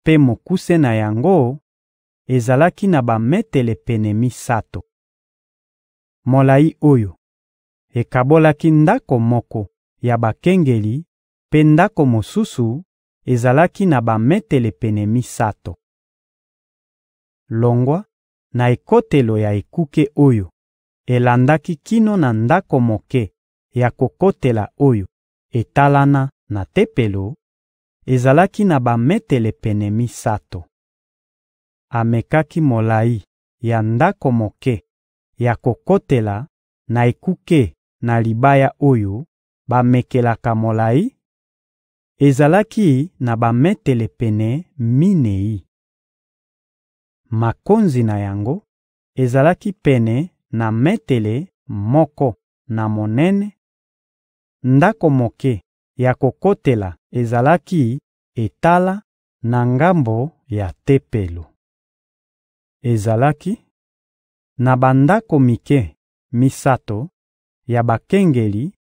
mpe mokuse na yango ezalaki na bametele pene misato. Molayi oyo Ekabolaki ndako moko ya bakengeli, mpe ndako mosusu ezalaki na bametele pene misato. Longwa na ekotelo ya ekuke oyo elandaki kino na ndako moke ya kokotela oyo etalana na Tempelo, ezalaki na bametele pene misato. Amekaki molayi ya ndako moke ya kokotela na ekuke na libaya oyo bamekelaka molayi: ezalaki na bametele pene minei. Makonzi na yango ezalaki pene na metele moko na monene; ndako moke ya kokotela ezalaki etala na ngambo ya Tempelo. Ezalaki na bandako mike misato ya bakengeli,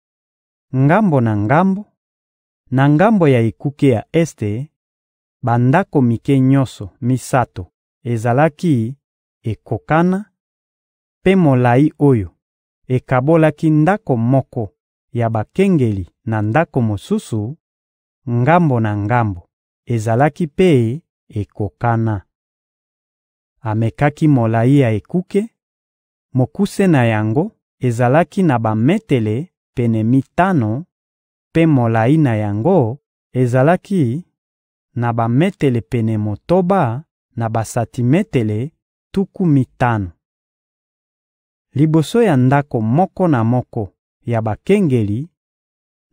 ngambo na ngambo, na ngambo ya ekuke ya este, bandako mike nyonso misato ezalaki ekokana, mpe molayi oyo ekabolaki ndako moko ya bakengeli na ndako mosusu, ngambo na ngambo, ezalaki mpe ekokana. Amekaki molayi ya ekuke, mokuse na yango ezalaki na bametele pene mitano, mpe molayi na yango ezalaki na bametele pene motoba na basantimetele tuku mitano. Liboso ya ndako moko na moko ya bakengeli,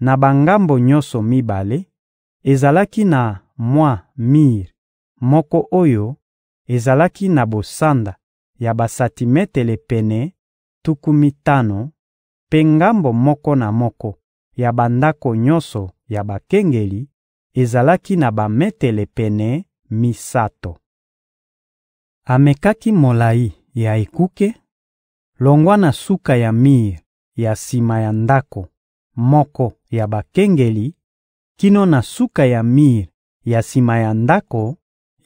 na bangambo nyonso mibale, ezalaki na mwa mir moko oyo ezalaki na bosanda ya basantimetele pene tuku mitano mpe ngambo moko na moko ya bandako nyonso ya bakengeli ezalaki na bametele pene misato. Amekaki molayi ya ekuke, longwa na suka ya mir ya sima ya ndako moko ya bakengeli kino na suka ya mir ya sima ya ndako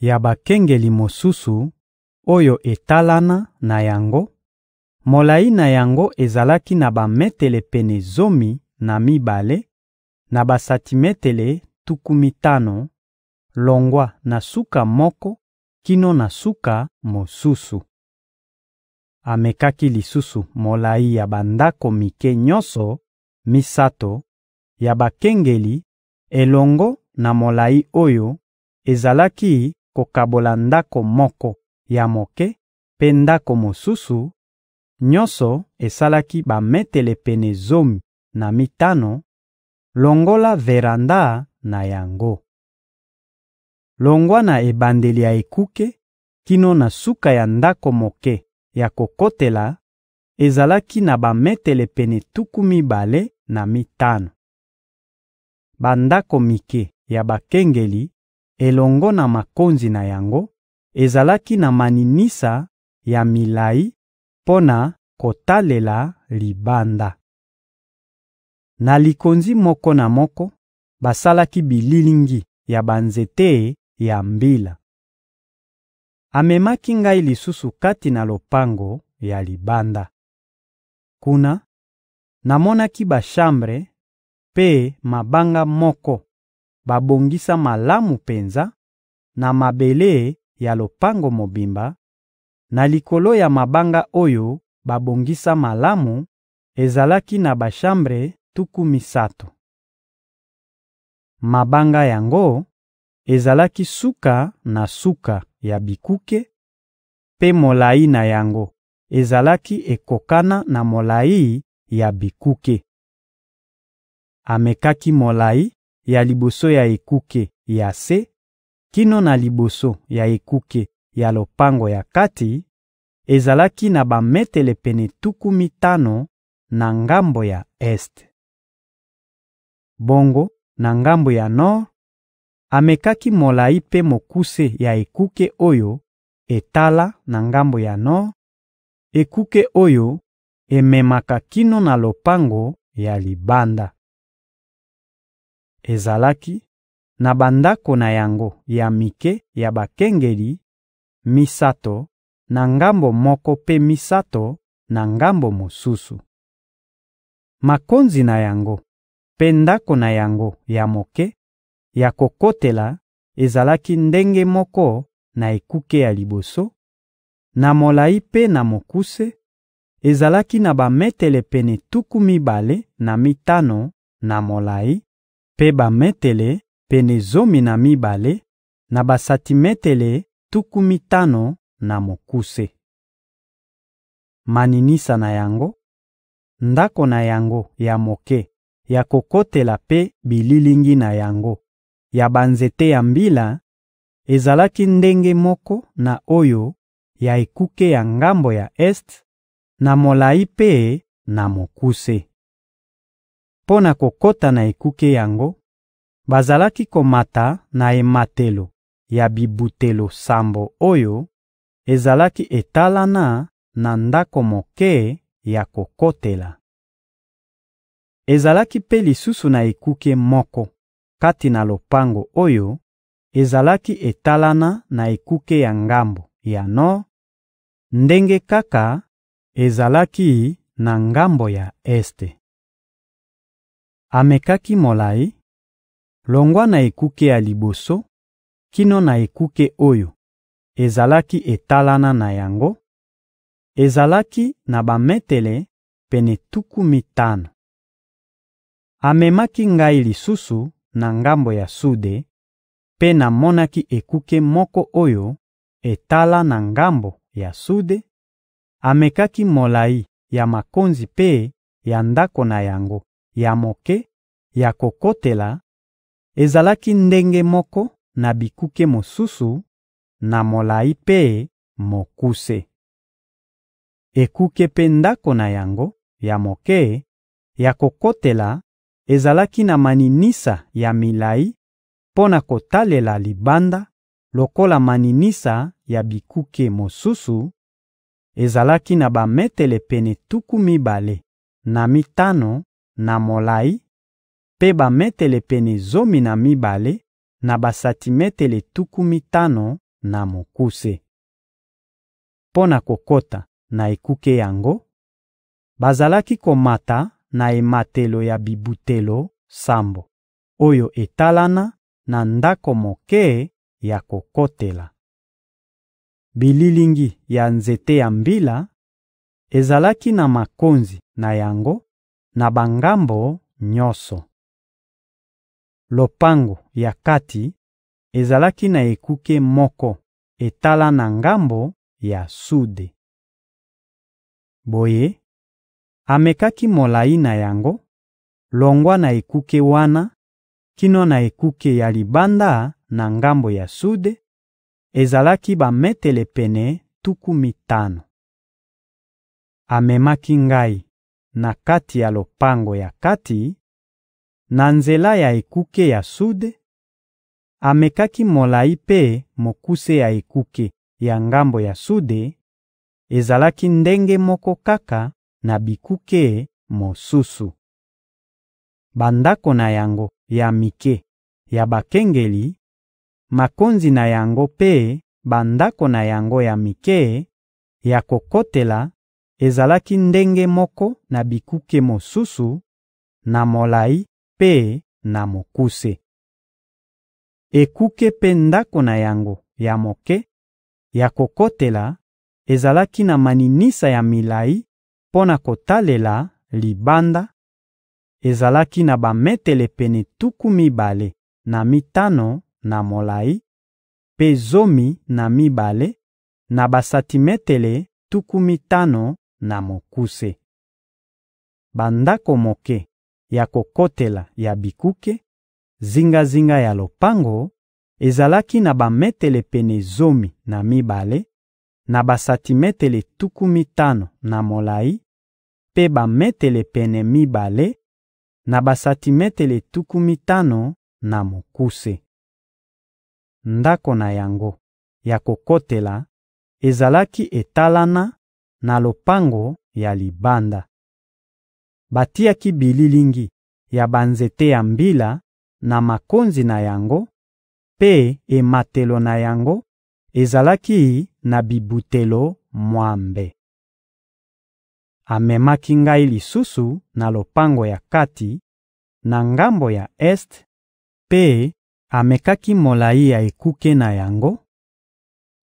ya bakengeli mosusu oyo etalana na yango Molayi na yango ezalaki na bametele pene zomi na mibale na basantimetele tuku mitano, longwa na suka moko kino na suka mosusu. Amekaki lisusu molayi ya bandako mike nyonso misato ya bakengeli elongo na molayi oyo ezalaki kokabola ndako moko ya moke mpe ndako mosusu Nyonso esalaki bametele pene zomi na mitano, longola veranda na yango. Longwa na ebandeli ya ekuke kino na suka ya ndako moke ya kokotela, ezalaki na bametele pene tuku mibale na mitano. Bandako mike ya bakengeli elongo na makonzi na yango ezalaki na maninisa ya milayi mpo na kotalela libanda. Na likonzi moko na moko, basalaki bililingi ya banzete ya mbila. Amemaki ngai lisusu kati na lopango ya libanda. Kuna, namonaki bashambre mpe mabanga moko babongisa malamu penza, na mabele ya lopango mobimba, Na likolo ya mabanga oyo babongisa malamu, ezalaki na bashambre tuku misato. Mabanga yango ezalaki suka na suka ya bikuke, mpe molayi na yango ezalaki ekokana na molayi ya bikuke. Amekaki molayi ya liboso ya ekuke ya se kino na liboso ya ekuke ya lopango ya kati ezalaki na bametele pene tuku mitano na ngambo ya este. Bongo na ngambo ya nor, amekaki molayi mpe mokuse ya ekuke oyo etala na ngambo ya nor, ekuke oyo ememaka kino na lopango ya libanda. Ezalaki na bandako na yango ya mike ya bakengeli misato na ngambo moko mpe misato na ngambo mosusu. Makonzi na yango mpe ndako na yango ya moke ya kokotela ezalaki ndenge moko na ekuke ya liboso, na molayi mpe na mokuse; ezalaki na bametele pene tuku mibale na mitano na molayi mpe bametele pene zomi na mibale na basantimetele tuku mitano na mokuse. Maninisa na yango, ndako na yango ya moke ya kokotela mpe bililingi na yango ya banzete ya mbila ezalaki ndenge moko na oyo ya ekuke ya ngambo ya este, na molayi mpe na mokuse. Mpo na kokota na ekuke yango, bazalaki komata na ematelo ya bibutelo sambo oyo ezalaki etalana na ndako moke ya kokotela. Ezalaki mpe lisusu na ekuke moko kati na lopango oyo ezalaki etalana na ekuke ya ngambo ya nor, ndenge kaka ezalaki na ngambo ya este. Amekaki molayi, longwa na ekuke ya liboso kino na ekuke oyo ezalaki etalana na yango: ezalaki na bametele pene tuku mitano. Amemaki ngai lisusu na ngambo ya sude, mpe namonaki ekuke moko oyo etala na ngambo ya sude; amekaki molayi ya makonzi mpe ya ndako na yango ya moke ya kokotela: ezalaki ndenge moko na bikuke mosusu, na molayi mpe mokuse. Ekuke mpe ndako na yango ya moke ya kokotela ezalaki na maninisa ya milayi mpo na kotalela libanda lokola maninisa ya bikuke mosusu; ezalaki na bametele pene tuku mibale na mitano na molayi mpe bametele pene zomi na mibale na basantimetele tuku mitano na mokuse. Mpo na kokota na ekuke yango, bazalaki komata na ematelo ya bibutelo sambo oyo etalana na ndako moke ya kokotela. Bililingi ya nzete ya mbila ezalaki na makonzi na yango na bangambo nyonso. Lopango ya kati ezalaki na ekuke moko etala na ngambo ya sude. Boye, amekaki molayi na yango, longwa na ekuke wana kino na ekuke ya libanda na ngambo ya sude; ezalaki bametele pene tuku mitano. Amemaki ngai na kati ya lopango ya kati Na nzela ya ekuke ya sude, amekaki molayi mpe mokuse ya ekuke ya ngambo ya sude: ezalaki ndenge moko kaka na bikuke mosusu. Bandako na yango ya mike ya bakengeli, makonzi na yango mpe bandako na yango ya mike ya kokotela ezalaki ndenge moko na bikuke mosusu, na molayi mpe na mokuse. Ekuke mpe ndako na yango ya moke ya kokotela ezalaki na maninisa ya milayi mpo na kotalela libanda; ezalaki na bametele pene tuku mibale na mitano na molayi, mpe zomi na mibale na basantimetele tuku mitano na mokuse. Bandako moke ya kokotela ya bikuke, zingazinga ya lopango, ezalaki na bametele pene zomi na mibale, na basantimetele tuku mitano na molayi, mpe bametele pene mibale, na basantimetele tuku mitano na mokuse. Ndako na yango ya kokotela ezalaki etalana na lopango ya libanda. Batiaki bililingi ya banzete ya mbila na makonzi na yango, mpe ematelo na yango ezalaki na bibutelo mwambe. Amemaki ngai lisusu na lopango ya kati, na ngambo ya este, mpe amekaki molayi ya ekuke na yango: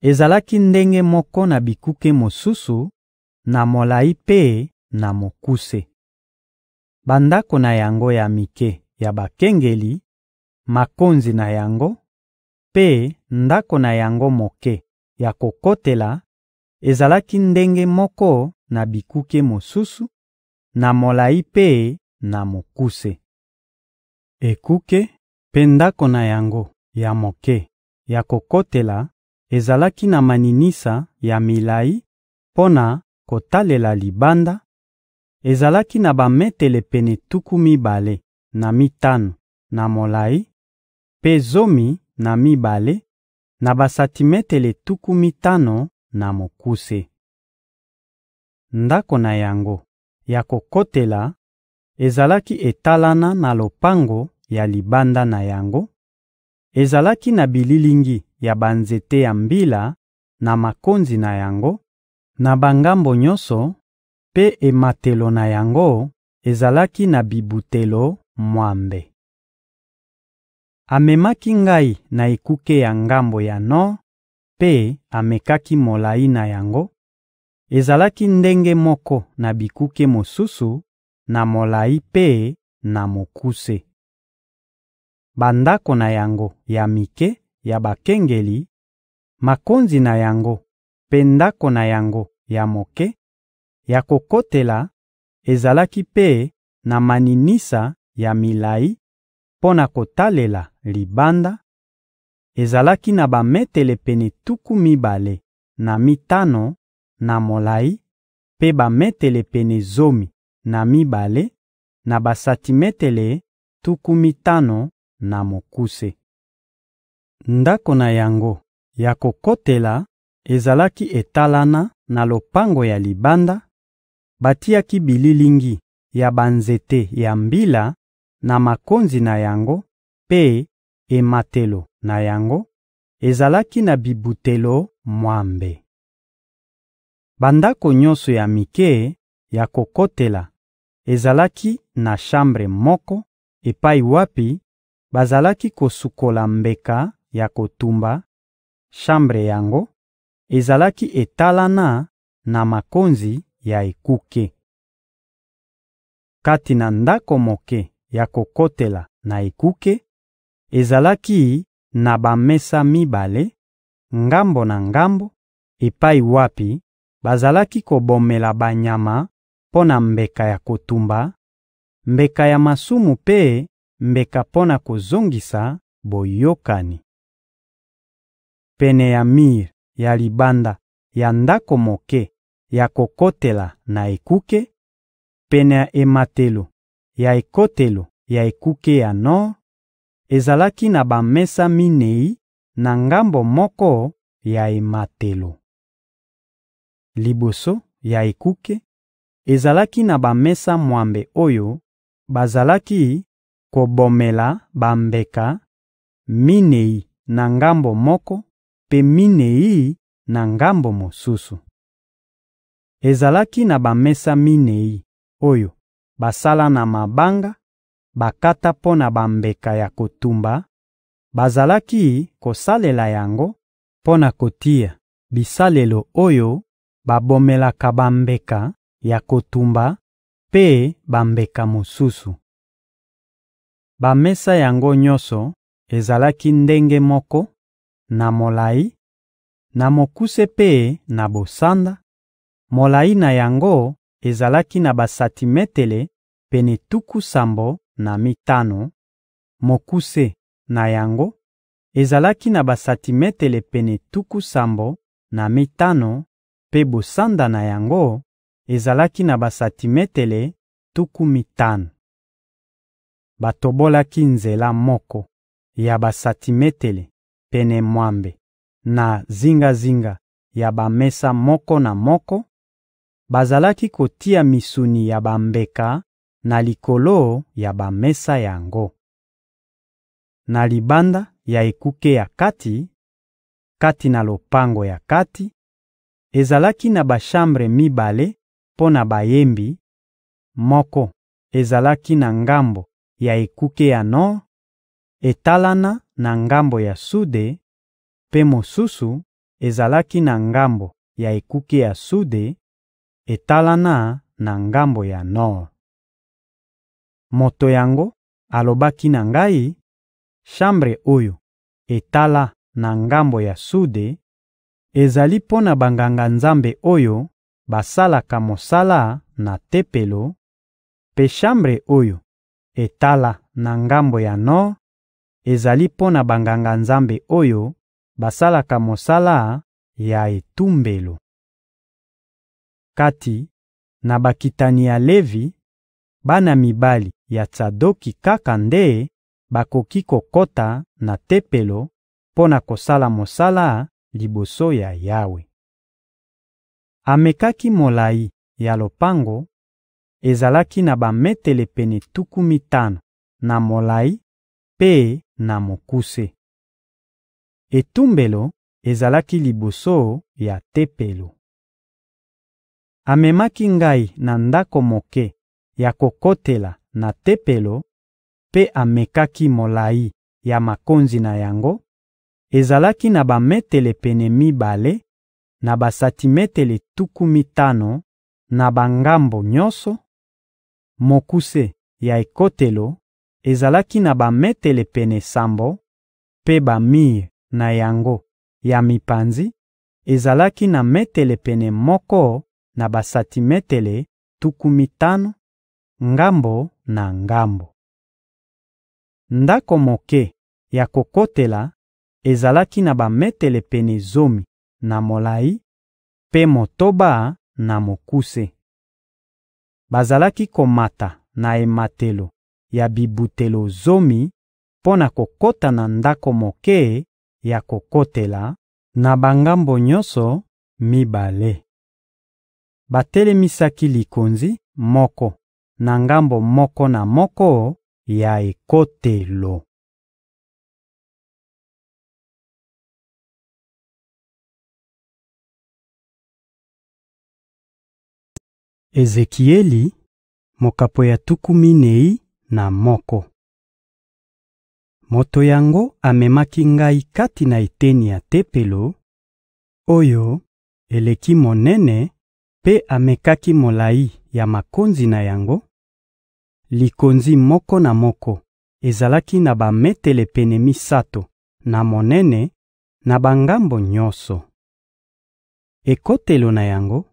ezalaki ndenge moko na bikuke mosusu, na molayi mpe na mokuse. bandako na yango ya mike ya bakengeli, makonzi na yango mpe ndako na yango moke ya kokotela ezalaki ndenge moko na bikuke mosusu, na molayi mpe na mokuse. Ekuke mpe ndako na yango ya moke ya kokotela ezalaki na maninisa ya milayi mpo na kotalela libanda Ezalaki na bametele pene tuku mibale na mitano na molayi mpe zomi na mibale na basantimetele tuku mitano na mokuse. Ndako na yango ya kokotela ezalaki etalana na lopango ya libanda na yango; ezalaki na bililingi ya banzete ya mbila na makonzi na yango, na bangambo nyonso mpe ematelo na yango ezalaki na bibutelo mwambe. Amemaki ngai na ekuke ya ngambo ya nor mpe amekaki molayi na yango: ezalaki ndenge moko na bikuke mosusu, na molayi mpe na mokuse. Bandako na yango ya mike ya bakengeli, makonzi na yango mpe ndako na yango ya moke ya kokotela ezalaki mpe na maninisa ya milayi mpo na kotalela libanda: ezalaki na bametele pene tuku mibale na mitano na molayi mpe bametele pene zomi na mibale na basantimetele tuku mitano na mokuse. Ndako na yango ya kokotela ezalaki etalana na lopango ya libanda Batiaki bililingi ya banzete ya mbila na makonzi na yango, mpe ematelo na yango ezalaki na bibutelo mwambe. Bandako nyonso ya mike ya kokotela ezalaki na shambre moko epai wapi bazalaki kosukola mbeka ya kotumba; shambre yango ezalaki etalana na makonzi ya ekuke. Kati na ndako moke ya kokotela na ekuke, ezalaki na bamesa mibale, ngambo na ngambo, epai wapi bazalaki kobomela banyama mpo na mbeka ya kotumba, mbeka ya masumu mpe mbeka mpo na kozongisa boyokani. Pene ya mir ya libanda ya ndako moke ya kokotela na ekuke, pene ya ematelo ya ekotelo ya ekuke ya nor, ezalaki na bamesa minei na ngambo moko ya ematelo. Liboso ya ekuke, ezalaki na bamesa mwambe oyo bazalaki kobomela bambeka minei na ngambo moko mpe minei na ngambo mosusu. Ezalaki na bamesa minei oyo basala na mabanga bakata mpo na bambeka ya kotumba; bazalaki kosalela yango mpo na kotia bisalelo oyo babomelaka bambeka ya kotumba mpe bambeka mosusu. Bamesa yango nyonso ezalaki ndenge moko, na molayi, na mokuse mpe na bosanda, Molayi na yango ezalaki na basantimetele pene tuku sambo na mitano; mokuse na yango ezalaki na basantimetele pene tuku sambo na mitano mpe bosanda na yango ezalaki na basantimetele tuku mitano. Batobolaki nzela moko ya basantimetele pene mwambe na zingazinga ya bamesa moko na moko Bazalaki kotia misuni ya bambeka na likolo ya bamesa yango. Na libanda ya ekuke ya kati, kati na lopango ya kati, ezalaki na bashambre mibale mpo na bayembi: moko ezalaki na ngambo ya ekuke ya nor etalana na ngambo ya sude, mpe mosusu ezalaki na ngambo ya ekuke ya sude etalana na ngambo ya nor. Moto yango alobaki na ngai: «Shambre oyo etala na ngambo ya sude ezali mpo na Banganga-Nzambe oyo basalaka mosala na Tempelo, mpe shambre oyo etala na ngambo ya nor ezali mpo na Banganga-Nzambe oyo basalaka mosala ya etumbelo.» Kati na bakitani ya Levi, bana mibali ya Tsadoki kaka nde bakoki kokota na Tempelo mpo na kosala mosala liboso ya Yawe. Amekaki molayi ya lopango: ezalaki na bametele pene tuku mitano na molayi mpe na mokuse. Etumbelo ezalaki liboso ya Tempelo. Amemaki ngai na ndako moke ya kokotela na Tempelo mpe amekaki molayi ya makonzi na yango: ezalaki na bametele pene mibale na basantimetele tuku mitano na bangambo nyonso; mokuse ya ekotelo ezalaki na bametele pene sambo, mpe bamir na yango ya mipanzi ezalaki na metele pene moko na basantimetele tuku mitano, ngambo na ngambo. Ndako moke ya kokotela ezalaki na bametele pene zomi na molayi mpe motoba na mokuse. Bazalaki komata na ematelo ya bibutelo zomi mpo na kokota na ndako moke ya kokotela, na bangambo nyonso mibale. Batelemisaki likonzi moko na ngambo moko na moko ya ekotelo. Ezekieli mokabo ya tuku minei na moko Moto yango amemaki ngai kati na eteni ya Tempelo, oyo eleki monene mpe amekaki molayi ya makonzi na yango: likonzi moko na moko ezalaki na bametele pene misato na monene na bangambo nyonso. Ekotelo na yango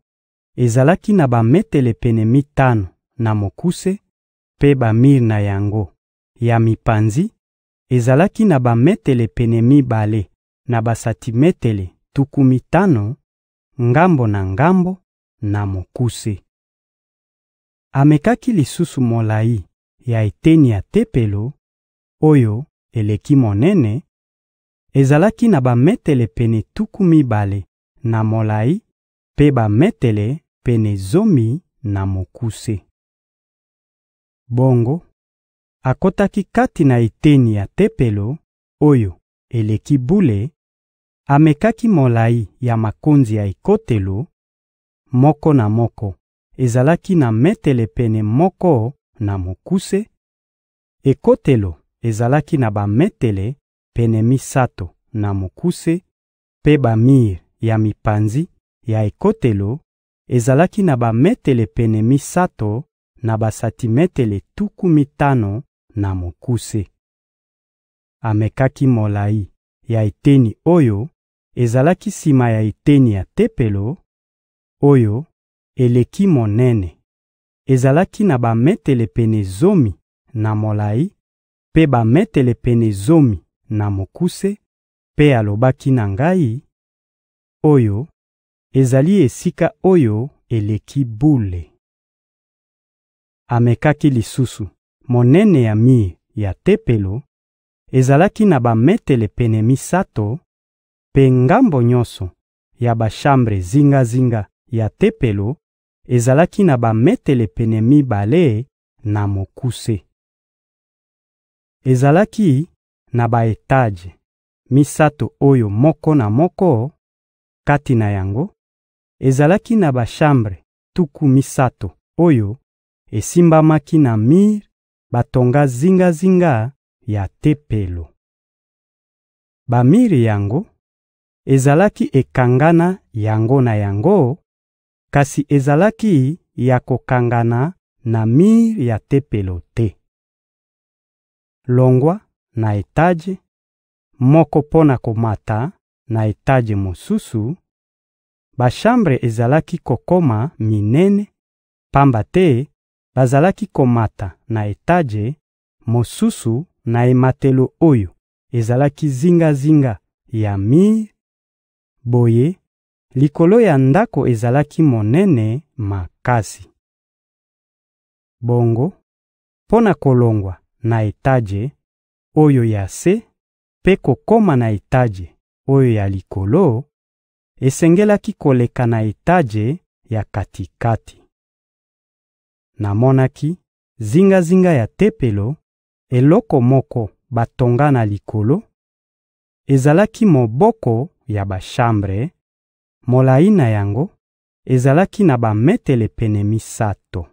ezalaki na bametele pene mitano na mokuse, mpe bamir na yango ya mipanzi ezalaki na bametele pene mibale na basantimetele tuku mitano, ngambo na ngambo, na mokuse. Amekaki lisusu molayi ya eteni ya Tempelo, oyo eleki monene: ezalaki na bametele pene tuku mibale na molayi mpe bametele pene zomi na mokuse. Bongo, akotaki kati na eteni ya Tempelo, oyo eleki bule, amekaki molayi ya makonzi ya ekotelo: moko na moko ezalaki na metele pene moko na mokuse; ekotelo ezalaki na bametele pene misato na mokuse, mpe bamir ya mipanzi ya ekotelo ezalaki na bametele pene misato na basantimetele tuku mitano na mokuse. Amekaki molayi ya eteni oyo ezalaki sima ya eteni ya Tempelo oyo eleki monene ezalaki na bametele pene zomi na molayi mpe bametele pene zomi na mokuse; mpe alobaki na ngai: «Oyo ezali Esika-Oyo-Eleki-Bule.» Amekaki lisusu monene ya mir ya Tempelo: ezalaki na bametele pene misato, mpe ngambo nyonso ya bashambre zingazinga ya Tempelo ezalaki na bametele pene mibale na mokuse. Ezalaki na ba-etaje misato oyo moko na moko, kati na yango, ezalaki na bashambre tuku misato oyo esimbamaki na mir batonga zingazinga ya Tempelo. Bamir yango ezalaki ekangana yango na yango kasi ezalaki ya kokangana na mir ya Tempelo te. Longwa na etaje moko mpo na komata na etaje mosusu, bashambre ezalaki kokoma minene, pamba te bazalaki komata na etaje mosusu na ematelo oyo ezalaki zingazinga ya mir; boye Likolo ya ndako ezalaki monene makasi. Bongo, mpo na kolongwa na etaje oyo ya se mpe kokoma na etaje oyo ya likolo, esengelaki koleka na etaje ya kati-kati. Namonaki zingazinga ya Tempelo, eloko moko batonga na likolo: ezalaki moboko ya bashambre Molayi na yango ezalaki na bametele pene misato.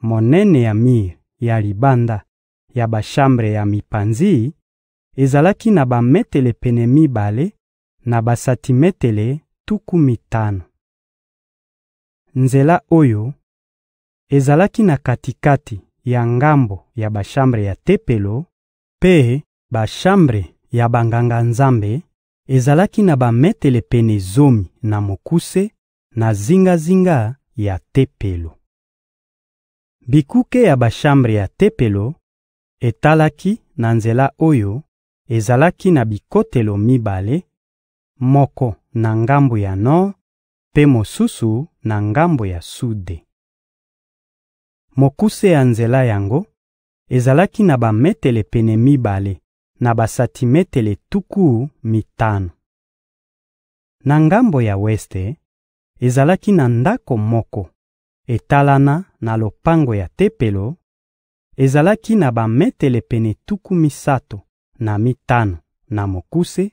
Monene ya mir ya libanda ya bashambre ya mipanzi ezalaki na bametele pene mibale na basantimetele tuku mitano. Nzela oyo ezalaki na kati-kati ya ngambo ya bashambre ya Tempelo mpe bashambre ya Banganga-Nzambe Ezalaki na bametele pene zomi na mokuse na zingazinga ya Tempelo. Bikuke ya bashambre ya Tempelo etalaki na nzela oyo ezalaki na bikotelo mibale: moko na ngambo ya nor mpe mosusu na ngambo ya sude. Mokuse ya nzela yango ezalaki na bametele pene mibale na basantimetele tuku mitano. Na ngambo ya weste, ezalaki na ndako moko etalana na lopango ya Tempelo; ezalaki na bametele pene tuku misato na mitano na mokuse;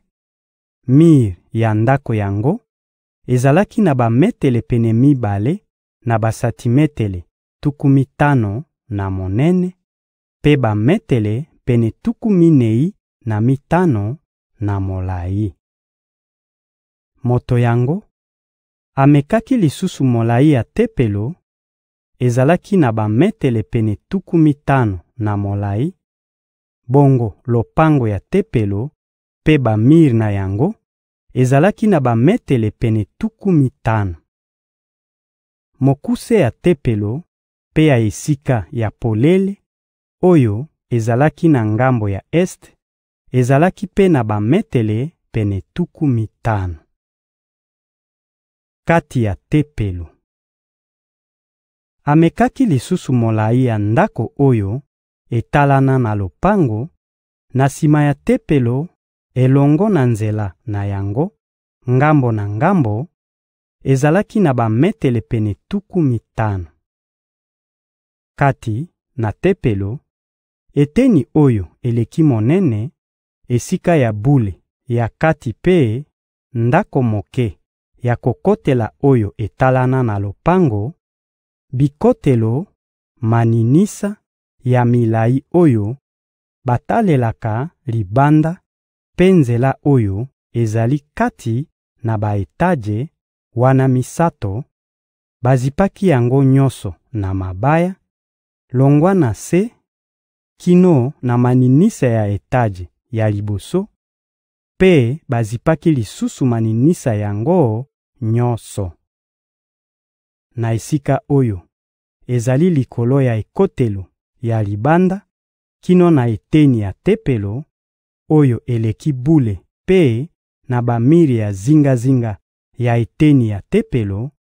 mir ya ndako yango ezalaki na bametele pene mibale na basantimetele tuku mitano na monene, mpe bametele pene tuku minei na mitano na molayi. Moto yango amekaki lisusu molayi ya Tempelo: ezalaki na bametele pene tuku mitano na molayi; bongo lopango ya Tempelo mpe bamir na yango ezalaki na bametele pene tuku mitano. Mokuse ya Tempelo mpe ya esika ya polele, oyo ezalaki na ngambo ya este Ezalaki mpe na bametele pene tuku mitano. Kati ya Tempelo Amekaki lisusu molayi ya ndako oyo etalana na lopango, na sima ya Tempelo elongo na nzela na yango, ngambo na ngambo, ezalaki na bametele pene tuku mitano. Kati na Tempelo, eteni oyo eleki monene Esika ya bule ya kati mpe ndako moke ya kokotela oyo etalana na lopango, bikotelo maninisa ya milayi oyo batalelaka libanda mpe nzela oyo ezali kati na ba-etaje wana misato; bazipaki yango nyonso na mabaya, longwa na se kino na maninisa ya etaje ya liboso, mpe bazipaki lisusu maninisa yango nyonso. Na esika oyo ezali likolo ya ekotelo ya libanda kino na eteni ya Tempelo, oyo eleki bule mpe na bamir ya zingazinga ya eteni ya Tempelo,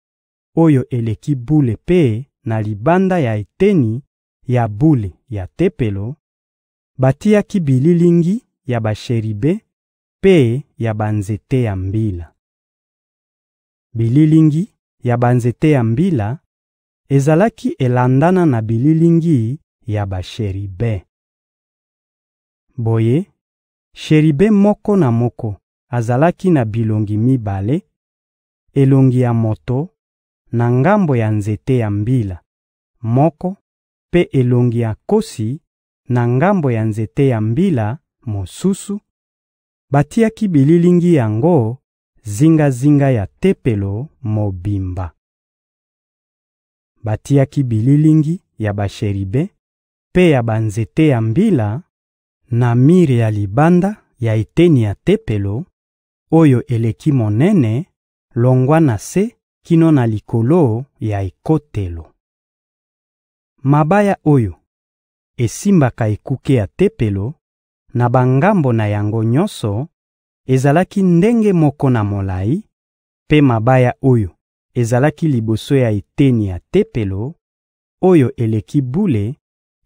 oyo eleki bule mpe na libanda ya eteni ya bule ya Tempelo, batiaki bililingi ya basheribe mpe ya banzete ya mbila. Bililingi ya banzete ya mbila ezalaki elandana na bililingi ya basheribe. Boye, sheribe moko na moko azalaki na bilongi mibale: elongi ya moto, na ngambo ya nzete ya mbila moko mpe elongi ya nkosi, na ngambo ya nzete ya mbila mosusu, batiaki bililingi yango zingazinga ya Tempelo mobimba. Batiaki bililingi ya basheribe mpe ya banzete ya mbila na mir ya libanda ya eteni ya Tempelo, oyo eleki monene longwa na se kino na likolo ya ekotelo. Mabaya oyo esimbaka ekuke ya Tempelo na bangambo na yango nyonso, ezalaki ndenge moko na molayi; mpe mabaya oyo ezalaki liboso ya eteni ya Tempelo, oyo eleki bule,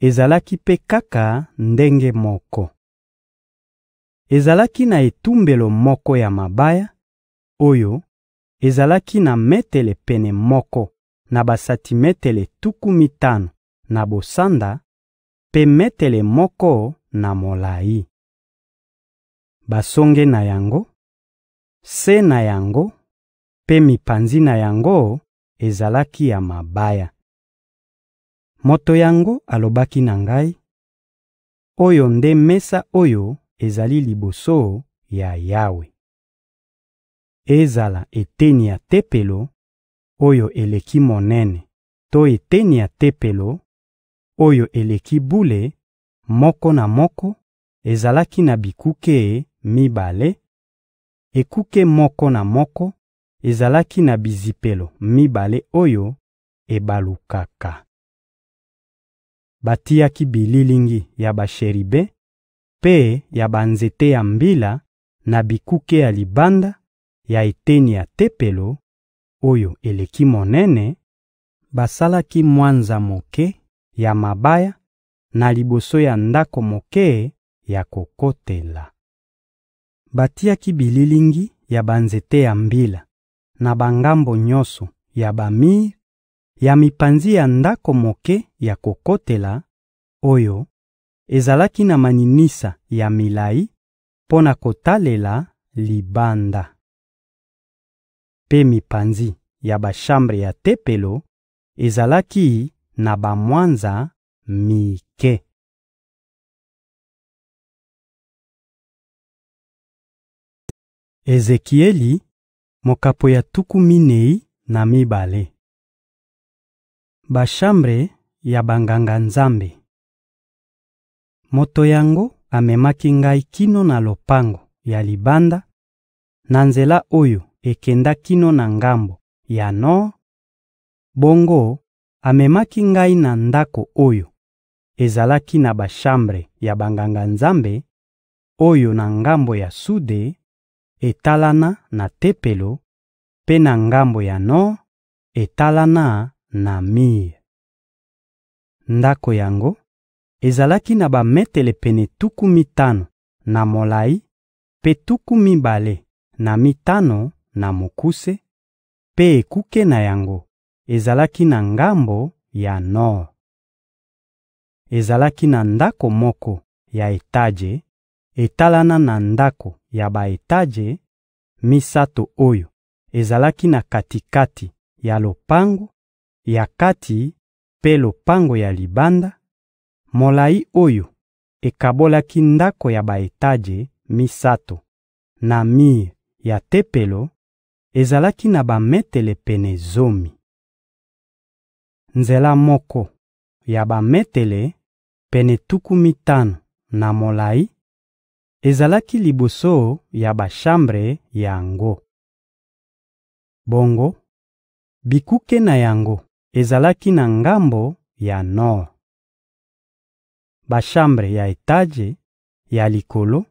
ezalaki mpe kaka ndenge moko. Ezalaki na etumbelo moko ya mabaya, oyo ezalaki na metele pene moko na basantimetele tuku mitano na bosanda mpe metele moko na molayi. Basonge na yango, se na yango mpe mipanzi na yango ezalaki ya mabaya. Moto yango alobaki na ngai: «Oyo nde mesa oyo ezali liboso ya Yawe. Ezala eteni ya Tempelo oyo eleki monene to eteni ya Tempelo oyo eleki bule, moko na moko ezalaki na bikuke mibale: ekuke moko na moko ezalaki na bizipelo mibale oyo ebalukaka. Batiaki bililingi ya basheribe mpe ya banzete ya mbila na bikuke ya libanda ya eteni ya Tempelo, oyo eleki monene; basalaki mwanza moke ya mabaya na liboso ya ndako moke ya kokotela. Batiaki bililingi ya banzete ya mbila na bangambo nyonso ya bamir ya mipanzi ya ndako moke ya kokotela, oyo ezalaki na maninisa ya milayi mpo na kotalela libanda. Mpe mipanzi ya bashambre ya Tempelo ezalaki na bamwanza mike. Ezekieli, mokapo ya tuku minei na mibale Bashambre ya Banganga-Nzambe Moto yango amemaki ngai kino na lopango ya libanda, na nzela oyo ekenda kino na ngambo ya nor, bongo Amemaki ngai na ndako oyo ezalaki na bashambre ya Banganga-Nzambe, oyo na ngambo ya sude, etalana na Tempelo, mpe na ngambo ya nor, etalana na mir. Ndako yango ezalaki na bametele pene tuku mitano na molayi mpe tuku mibale na mitano na mokuse, mpe ekuke na yango ezalaki na ngambo ya nor. Ezalaki na ndako moko ya etaje etalana na ndako ya ba-etaje misato oyo ezalaki na kati-kati ya lopango ya kati mpe lopango ya libanda, molayi oyo ekabolaki ndako ya ba-etaje misato na mir ya Tempelo ezalaki na bametele pene zomi. nzela moko ya bametele pene tuku mitano na molayi ezalaki liboso ya bashambre yango. Bongo, bikuke na yango ezalaki na ngambo ya nor. Bashambre ya etaje ya likolo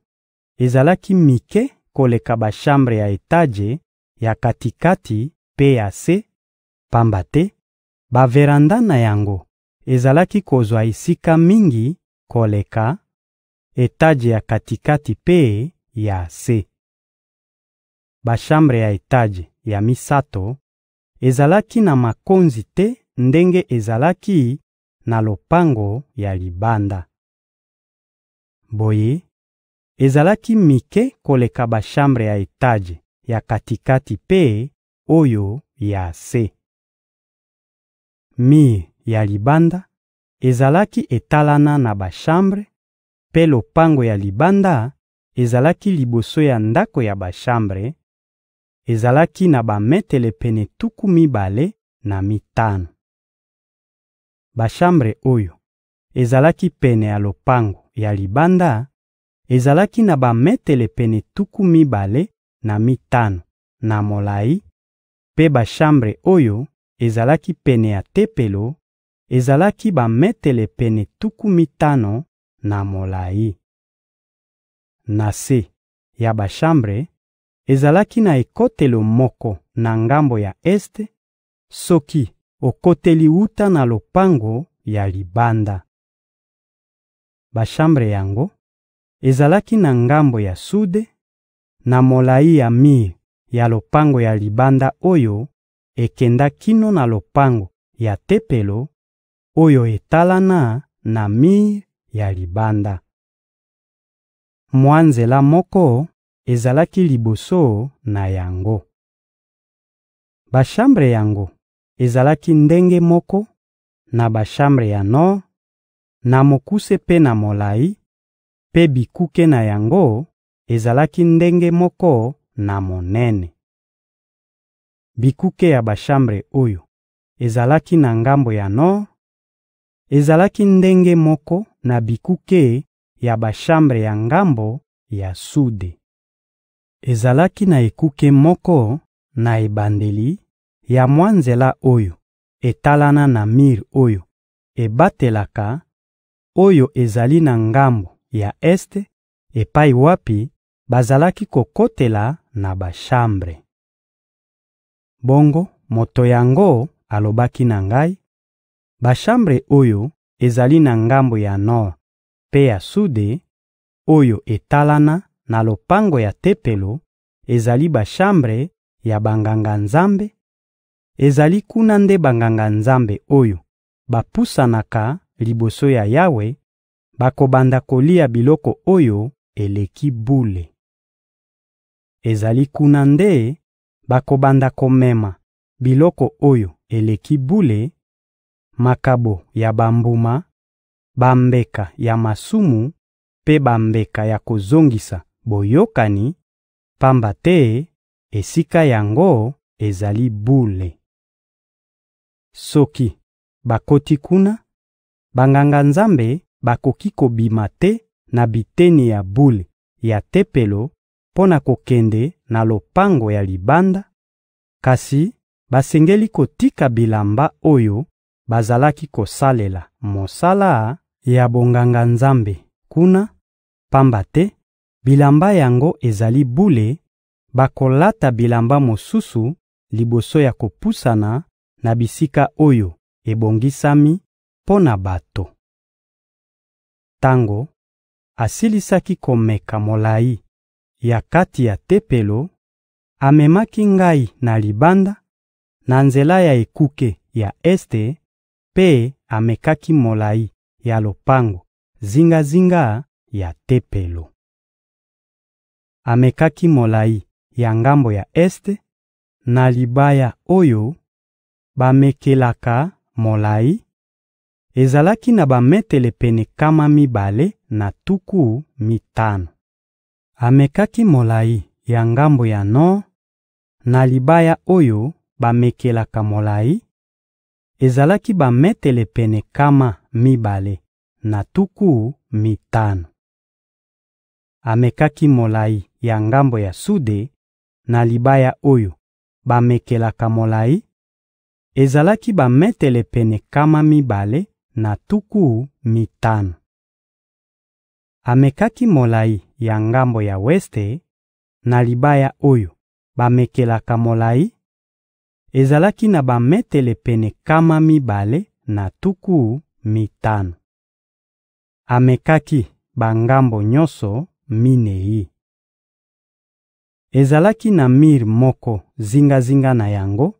ezalaki mike koleka bashambre ya etaje ya katikati mpe ya se, pamba te Baveranda na yango ezalaki kozwa esika mingi koleka etaje ya kati-kati mpe ya se. Bashambre ya etaje ya misato ezalaki na makonzi te ndenge ezalaki na lopango ya libanda. Boye, ezalaki mike koleka bashambre ya etaje ya kati-kati mpe oyo ya se. mir ya libanda ezalaki etalana na bashambre, mpe lopango ya libanda ezalaki liboso ya ndako ya bashambre; ezalaki na bametele pene tuku mibale na mitano. Bashambre oyo ezalaki pene ya lopango ya libanda ezalaki na bametele pene tuku mibale na mitano na molayi, mpe bashambre oyo ezalaki pene ya Tempelo, ezalaki bametele pene tuku mitano na molayi. Na se ya bashambre, ezalaki na ekotelo moko na ngambo ya este soki okoteli wuta na lopango ya libanda. Bashambre yango ezalaki na ngambo ya sude, na molayi ya mir ya lopango ya libanda oyo ekenda kino na lopango ya Tempelo, oyo etalana na mir ya libanda. Mwa nzela moko ezalaki liboso na yango. Bashambre yango ezalaki ndenge moko na bashambre ya nor, na mokuse mpe na molayi, mpe bikuke na yango ezalaki ndenge moko na monene. Bikuke ya bashambre oyo ezalaki na ngambo ya nor ezalaki ndenge moko na bikuke ya bashambre ya ngambo ya sude. Ezalaki na ekuke moko na ebandeli ya mwa nzela oyo etalana na mir oyo ebatelaka, oyo ezali na ngambo ya este epai wapi bazalaki kokotela na bashambre. Bongo moto yango alobaki na ngai: «Bashambre oyo ezali na ngambo ya nor mpe ya sude, oyo etalana na lopango ya Tempelo, ezali bashambre ya Banganga-Nzambe; ezali kuna nde Banganga-Nzambe oyo bapusanaka liboso ya Yawe bakobanda kolia biloko oyo eleki bule. Ezali kuna nde Bakobanda komema biloko oyo eleki bule: makabo ya bambuma, bambeka ya masumu mpe bambeka ya kozongisa boyokani, pamba te esika yango ezali bule. Soki bakoti kuna, Banganga-Nzambe bakoki kobima te na biteni ya bule ya Tempelo mpo na kokende na lopango ya libanda, kasi basengeli kotika bilamba oyo bazalaki kosalela mosala ya bonganga-Nzambe kuna, pamba te bilamba yango ezali bule, bakolata bilamba mosusu liboso ya kopusana na bisika oyo ebongisami mpo na bato. Tango asilisaki komeka molayi ya kati ya Tempelo, amemaki ngai na libanda, na nzela ya ekuke ya este mpe amekaki molayi ya lopango zingazinga ya Tempelo. Amekaki molayi ya ngambo ya este, na libaya oyo bamekelaka molayi; ezalaki na bametele pene nkama mibale na tuku mitano. Amekaki molayi ya ngambo ya nor na libaya oyo bamekelaka molayi: ezalaki bametele pene nkama mibale na tuku mitano. Amekaki molayi ya ngambo ya sude na libaya oyo bamekelaka molayi: ezalaki bametele pene nkama mibale na tuku mitano. Amekaki molayi ya ngambo ya weste, na libaya oyo bamekelaka molayi, ezalaki na bametele pene nkama mibale na tuku mitano. Amekaki bangambo nyonso minei. Ezalaki na mir moko zingazinga na yango,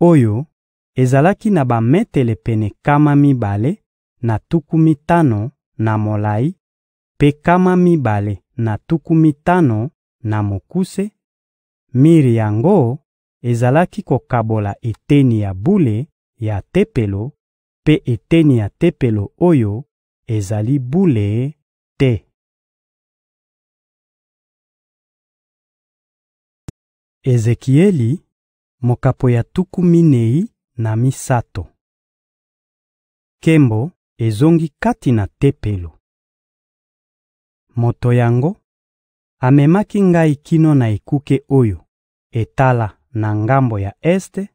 oyo ezalaki na bametele pene nkama mibale na tuku mitano na molayi mpe nkama mibale na tuku mitano na mokuse; mir yango ezalaki kokabola eteni ya bule ya Tempelo, mpe eteni ya Tempelo oyo ezali bule te. Ezekieli mokabo ya tuku minei na misato Nkembo ezongi kati na Tempelo moto yango amemaki ngai kino na ekuke oyo etala na ngambo ya este,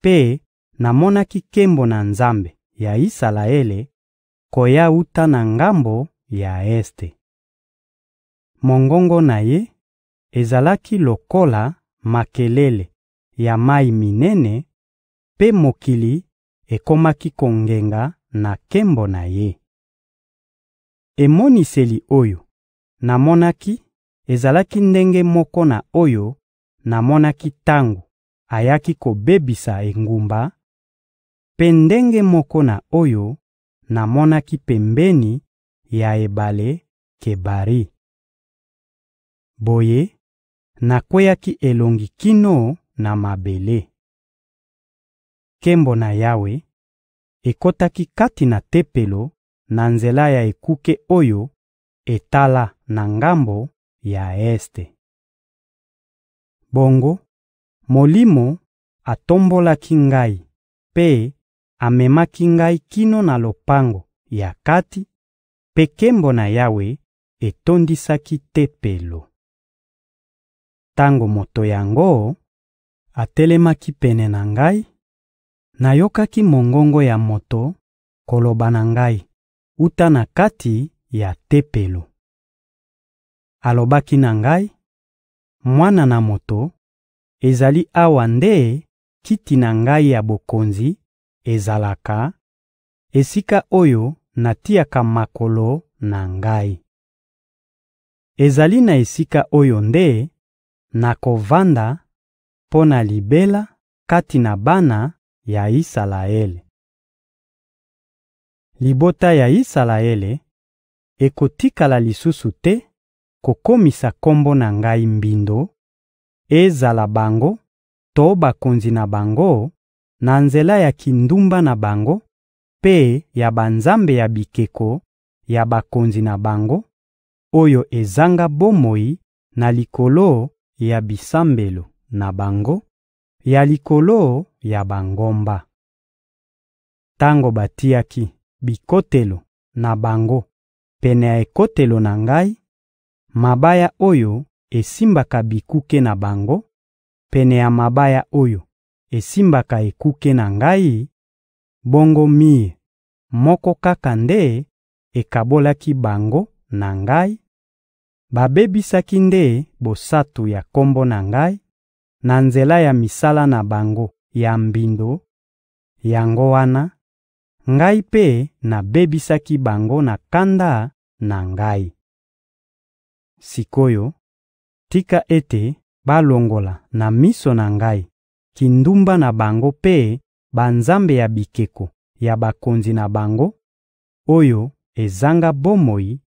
mpe namonaki nkembo na Nzambe ya Isalaele koya wuta na ngambo ya este. Mongongo na ye ezalaki lokola makelele ya mayi minene, mpe mokili ekomaki kongenga na nkembo na ye. Emoniseli oyo namonaki ezalaki ndenge moko na oyo namonaki tango ayaki kobebisa engumba, mpe ndenge moko na oyo namonaki pembeni ya ebale Kebari. Boye, nakweyaki elongi kino na mabele. Nkembo na Yawe ekotaki kati na Tempelo na nzela ya ekuke oyo etala na ngambo ya este. Bongo Molimo atombolaki ngai mpe amemaki ngai kino na lopango ya kati, mpe nkembo na Yawe etondisaki Tempelo. Tango moto yango atelemaki pene na ngai, nayokaki mongongo ya moto koloba na ngai wuta na kati ya Tempelo. Alobaki na ngai: «Mwana na moto, ezali awa nde kiti na ngai ya bokonzi ezalaka, esika oyo natiaka makolo na ngai. Ezali na esika oyo nde nakovanda mpo na libela kati na bana ya Isalaele. Libota ya Isalaele Ekotikala lisusu te kokomisa Kombo na Ngai mbindo, ezala bango to bakonzi na bango, na nzela ya kindumba na bango mpe ya banzambe ya bikeko ya bakonzi na bango, oyo ezanga bomoi na likolo ya bisambelo na bango, ya likolo ya bangomba. Tango batiaki bikotelo na bango Pene ya ekotelo na ngai, mabaya oyo esimbaka bikuke na bango; pene ya mabaya oyo esimbaka ekuke na ngai, bongo mir moko kaka nde ekabolaki bango na ngai; babebisaki nde bosantu ya Kombo na Ngai, na nzela ya misala na bango ya mbindo; yango wana, Ngai mpe nabebisaki bango na kanda na ngai. Sik'oyo, tika ete balongola na miso na ngai kindumba na bango mpe banzambe ya bikeko ya bakonzi na bango, oyo ezanga bomoi,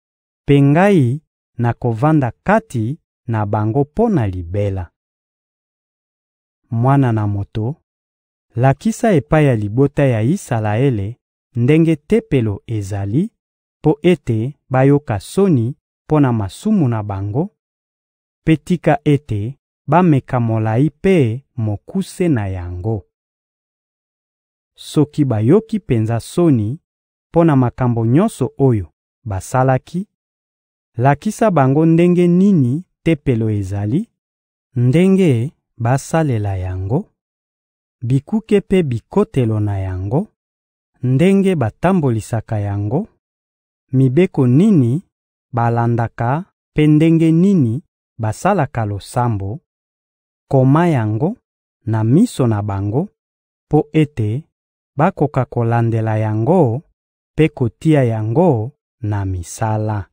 mpe ngai nakovanda kati na bango mpo na libela. Mwana na moto, lakisa epai ya libota ya Isalaele ndenge Tempelo ezali mpo ete bayoka soni mpo na masumu na bango; mpe tika ete bameka molayi mpe mokuse na yango. Soki bayoki penza soni mpo na makambo nyonso oyo basalaki, lakisa bango ndenge nini Tempelo ezali, ndenge basalela yango, bikuke mpe bikotelo na yango, ndenge batambolisaka yango mibeko nini balandaka mpe ndenge nini basalaka losambo; koma yango na miso na bango, mpo ete bakoka kolandela yango mpe kotia yango na misala.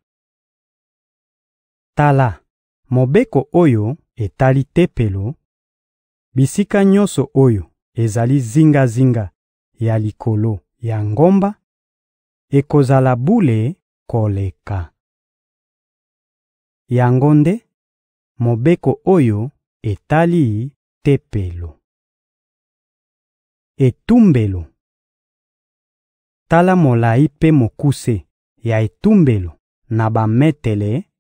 Tala mobeko oyo etali Tempelo: bisika nyonso oyo ezali zingazinga ya likolo ya ngomba Ekozala bule koleka. Yango nde mobeko oyo etali Tempelo. Etumbelo Tala molayi mpe mokuse ya etumbelo na bametele: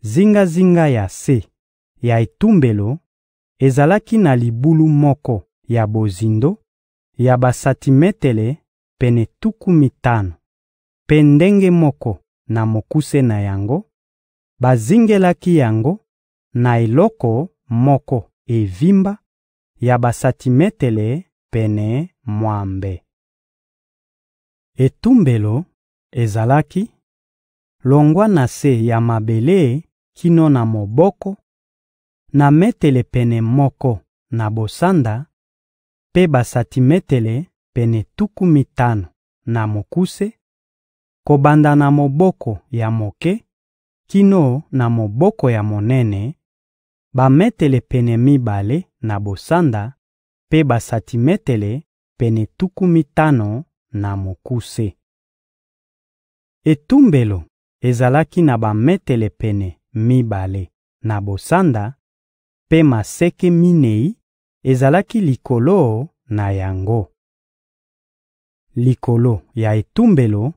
zingazinga ya se ya etumbelo ezalaki na libulu moko ya bozindo ya basantimetele pene tuku mitano. mpe ndenge moko na mokuse na yango, bazingelaki yango na eloko moko evimba ya basantimetele pene mwambe. Etumbelo ezalaki longwa na se ya mabele kino na moboko, na metele pene moko na bosanda, mpe basantimetele pene tuku mitano na mokuse, kobanda na moboko ya moke kino na moboko ya monene: bametele pene mibale na bosanda mpe basantimetele pene tuku mitano na mokuse. Etumbelo ezalaki na bametele pene mibale na bosanda, mpe maseke minei ezalaki likolo na yango. Likolo ya etumbelo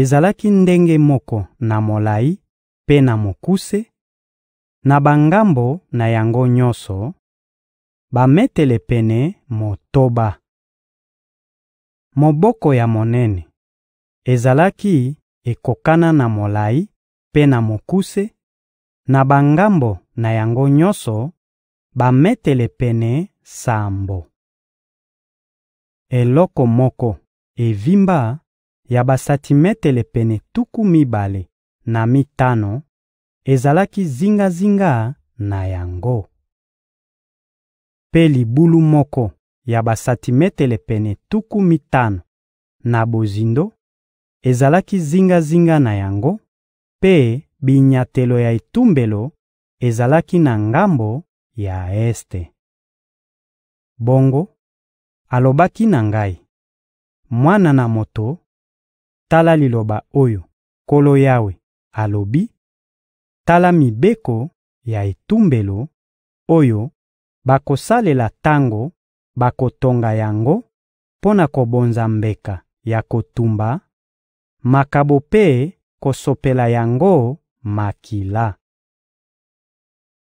ezalaki ndenge moko na molayi mpe na mokuse, na bangambo na yango nyonso: bametele pene motoba. Moboko ya monene ezalaki ekokana na molayi mpe na mokuse, na bangambo na yango nyonso: bametele pene sambo. Eloko moko evimba ya basantimetele pene tuku mibale na mitano ezalaki zingazinga na yango. Mpe libulu moko ya basantimetele pene tuku mitano na bozindo ezalaki zingazinga na yango, mpe binyatelo ya etumbelo ezalaki na ngambo ya este. Bongo, alobaki na ngai: «Mwana na moto, Tala liloba oyo Nkolo Yawe alobi: Tala mibeko ya etumbelo oyo bakosalela tango bakotonga yango mpo na kobonza mbeka ya kotumba, makabo mpe kosopela yango makila.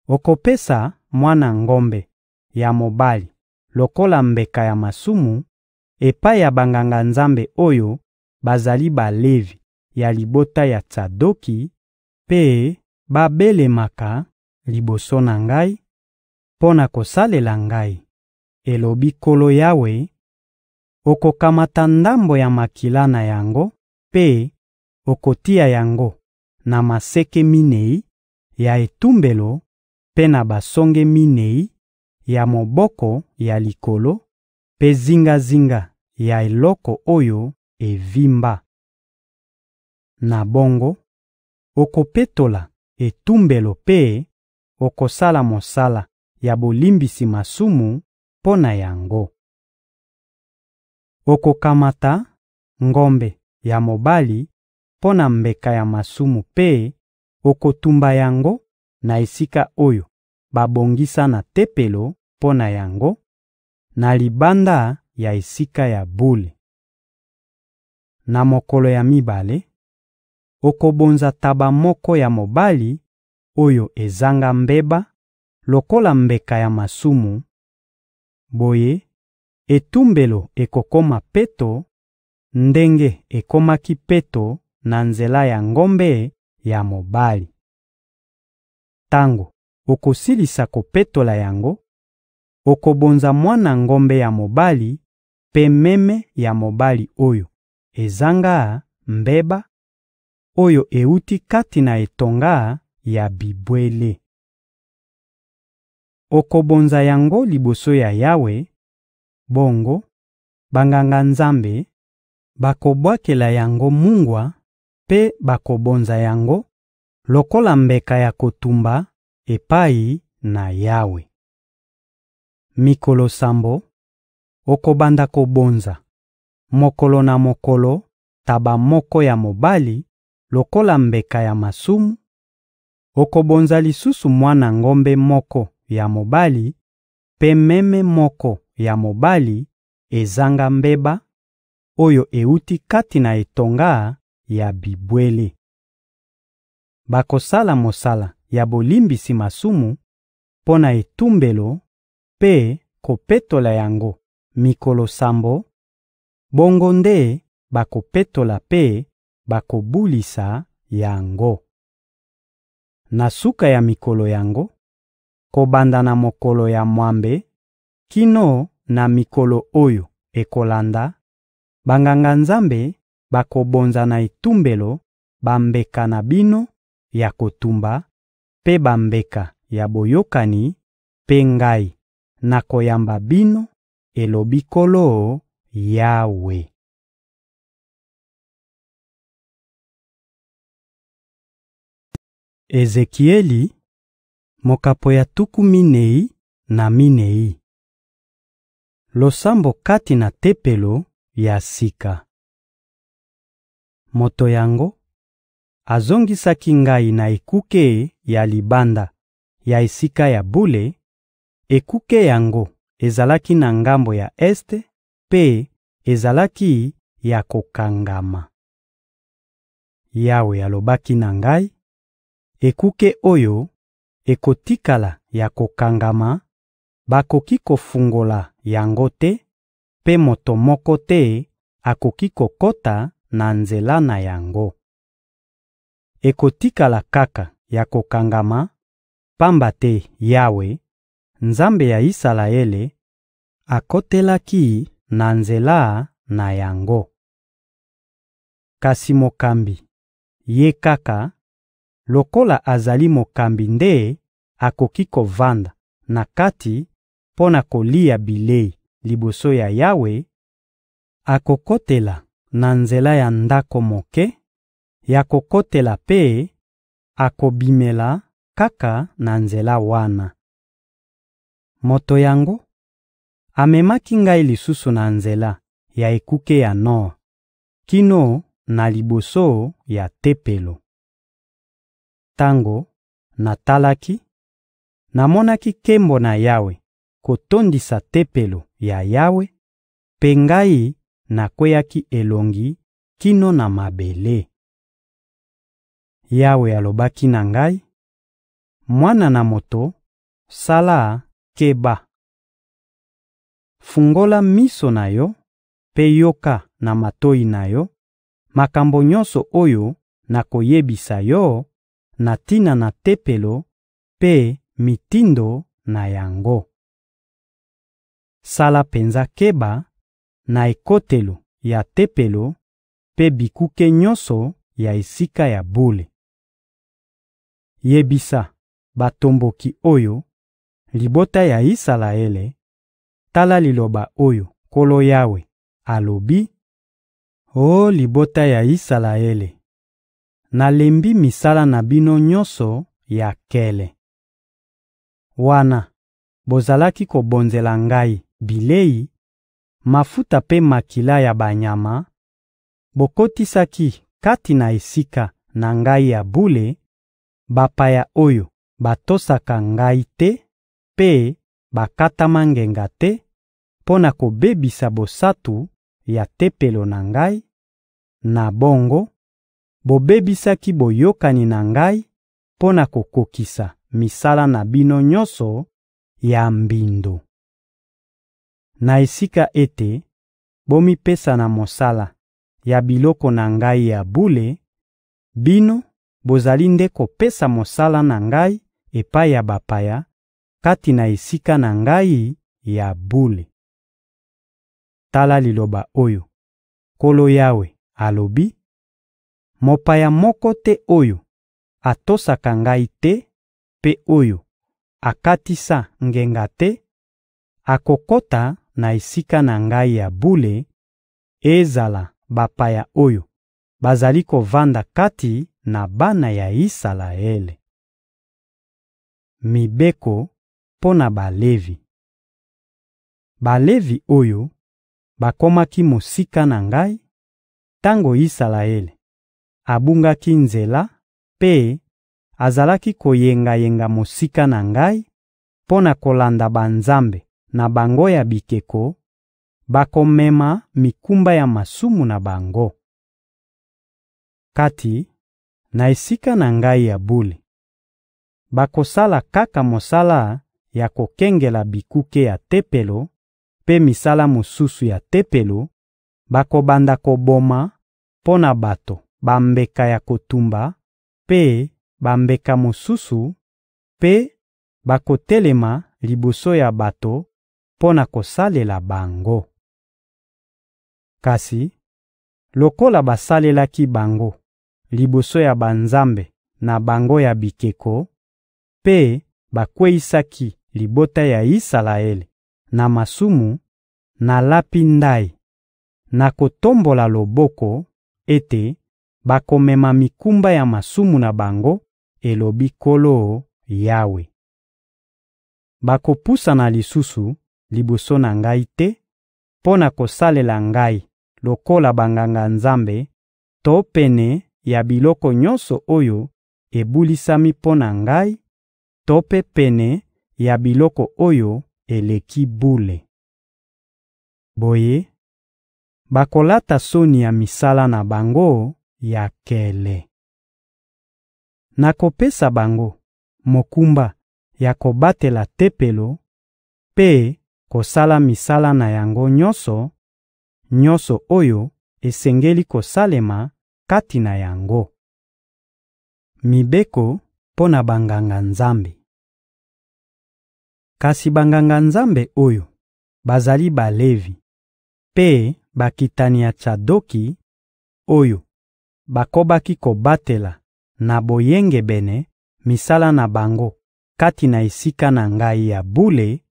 Okopesa mwana ngombe ya mobali lokola mbeka ya masumu epai ya Banganga-Nzambe oyo bazali Balevi ya libota ya Tsadoki mpe babelemaka liboso na Ngai mpo na kosalela Ngai, elobi Nkolo Yawe; okokamata ndambo ya makila na yango mpe okotia yango na maseke minei ya etumbelo mpe na basonge minei ya moboko ya likolo; mpe zingazinga ya eloko oyo evimba. Na bongo, okopetola etumbelo mpe okosala mosala ya bolimbisi masumu mpo na yango. Okokamata ngombe ya mobali mpo na mbeka ya masumu mpe okotumba yango na esika oyo babongisa na Tempelo mpo na yango, na libanda ya Esika ya bule. na mokolo ya mibale, okobonza ntaba moko ya mobali oyo ezanga mbeba lokola mbeka ya masumu; boye, etumbelo ekokoma peto, ndenge ekomaki peto na nzela ya ngombe ya mobali. Tango okosilisa kopetola yango, okobonza mwana ngombe ya mobali mpe meme ya mobali oyo ezanga mbeba oyo ewuti kati na etonga ya bibwele. Okobonza yango liboso ya Yawe; bongo Banganga-Nzambe bakobwakela yango mungwa mpe bakobonza yango lokola mbeka ya kotumba epai na Yawe. Mikolo sambo, okobanda kobonza Mokolo na mokolo, ntaba moko ya mobali lokola mbeka ya masumu; okobonza lisusu mwana ngombe moko ya mobali mpe meme moko ya mobali ezanga mbeba, oyo ewuti kati na etonga ya bibwele. Bakosala mosala ya bolimbisi masumu mpo na etumbelo mpe kopetola yango mikolo sambo Bongo nde bakopetola mpe bakobulisa yango. Na suka ya mikolo yango, kobanda na mokolo ya mwambe kino na mikolo oyo ekolanda, Banganga-Nzambe bakobonza na etumbelo bambeka na bino ya kotumba mpe bambeka ya boyokani; mpe Ngai, nakoyamba bino, elobi Nkolo Yawe. Ezekieli, mokapo ya tuku minei na minei. Losambo kati na Tempelo ya sika Moto yango azongisaki ngai na ekuke ya libanda ya Esika ya bule; ekuke yango ezalaki na ngambo ya este mpe ezalaki ya kokangama. Yawe alobaki na ngai: «Ekuke oyo ekotikala ya kokangama, bakoki kofungola yango te, mpe moto moko te akoki kokota na nzela na yango. Ekotikala kaka ya kokangama, pamba te Yawe, Nzambe ya Isalaele, akotelaki na nzela na yango. Kasi mokambi, ye kaka, lokola azali mokambi nde akoki kovanda na kati mpo na kolia bilei liboso ya Yawe, akokotela na nzela ya ndako moke ya kokotela mpe akobimela kaka na nzela wana. Moto yango Amemaki ngai lisusu na nzela ya ekuke ya nor kino na liboso ya Tempelo. Tango natalaki, namonaki nkembo na Yawe kotondisa Tempelo ya Yawe, mpe ngai nakweyaki elongi kino na mabele. Yawe alobaki na ngai: «Mwana na moto, sala keba.» Fungola miso na yo mpe yoka na matoyi na yo makambo nyonso oyo nakoyebisa yo na tina na Tempelo mpe mitindo na yango. Sala penza keba na ekotelo ya Tempelo mpe bikuke nyonso ya Esika ya bule. Yebisa batomboki oyo, libota ya Isalaele, Tala liloba oyo Nkolo Yawe alobi: Oh libota ya Isalaele, nalembi misala na bino nyonso ya nkele. Wana bozalaki kobonzela Ngai bilei, mafuta mpe makila ya banyama, bokotisaki kati na Esika na Ngai ya bule bapaya oyo batosaka Ngai te mpe bakatama ngenga te mpo na kobebisa bosantu ya Tempelo na Ngai; na bongo, bobebisaki boyokani na Ngai mpo na kokokisa misala na bino nyonso ya mbindo. Na esika ete bomipesa na mosala ya biloko na Ngai ya bule, bino bozali nde kopesa mosala na Ngai epai ya bapaya, kati na Esika na Ngai ya bule. Tala liloba oyo Nkolo Yawe alobi: Mopaya moko te oyo atosaka Ngai te mpe oyo akatisa ngenga te akokota na Esika na Ngai ya bule, ezala bapaya oyo bazali kovanda kati na bana ya Isalaele. Mibeko mpo na Balevi. Balevi oyo bakomaki mosika na Ngai, tango Isalaele abungaki nzela mpe azalaki koyengayenga mosika na Ngai mpo na kolanda banzambe na bango ya bikeko, bakomema mikumba ya masumu na bango. Kati na Esika na Ngai ya bule, bakosala kaka mosala ya kokengela bikuke ya Tempelo mpe misala mosusu ya Tempelo, bakobanda koboma mpo na bato bambeka ya kotumba mpe bambeka mosusu, mpe bakotelema liboso ya bato mpo na kosalela bango. Kasi lokola basalelaki bango liboso ya banzambe na bango ya bikeko mpe bakweyisaki libota ya Isalaele na masumu, nalapi ndayi na kotombola loboko ete bakomema mikumba ya masumu na bango, elobi Nkolo Yawe. Bakopusana lisusu liboso na Ngai te mpo na kosalela Ngai lokola Banganga-Nzambe to pene ya biloko nyonso oyo ebulisami mpo na Ngai to mpe pene ya biloko oyo eleki bule. Boye, bakolata soni ya misala na bango ya nkele. Nakopesa bango mokumba ya kobatela Tempelo mpe kosala misala na yango nyonso, nyonso oyo esengeli kosalema kati na yango. Mibeko mpo na Banganga-Nzambe Kasi Banganga-Nzambe oyo bazali Balevi mpe bakitani ya Tsadoki, oyo bakobaki kobatela na boyengebene misala na bango kati na Esika na Ngai ya bule,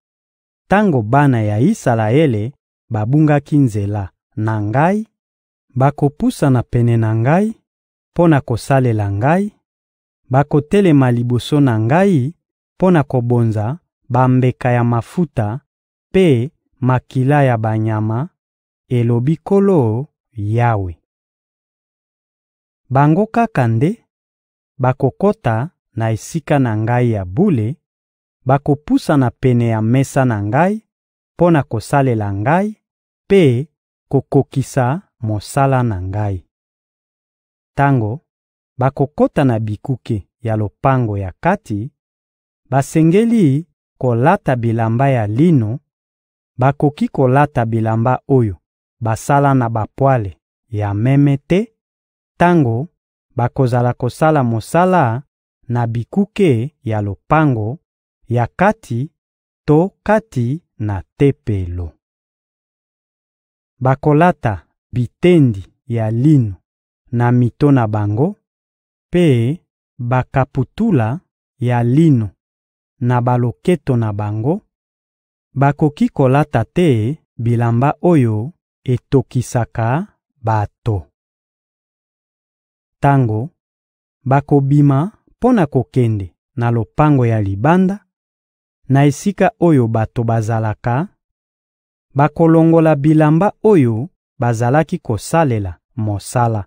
tango bana ya Isalaele babungaki nzela na Ngai, bakopusana pene na Ngai mpo na kosalela Ngai; bakotelema liboso na Ngai mpo na kobonza bambeka ya mafuta mpe makila ya banyama, elobi Nkolo Yawe. Bango kaka nde bakokota na Esika na Ngai ya bule, bakopusana pene ya mesa na Ngai mpo na kosalela Ngai mpe kokokisa mosala na Ngai. Tango bakokota na bikuke ya lopango ya kati, basengeli kolata bilamba ya lino, bakoki kolata bilamba oyo basala na bapwale ya meme te tango bakozala kosala mosala na bikuke ya lopango ya kati to kati na Tempelo. Bakolata bitendi ya lino na mito na bango mpe bakaputula ya lino na baloketo na bango; bakoki kolata te bilamba oyo etokisaka bato. Tango bakobima mpo na kokende na lopango ya libanda, na esika oyo bato bazalaka, bakolongola bilamba oyo bazalaki kosalela mosala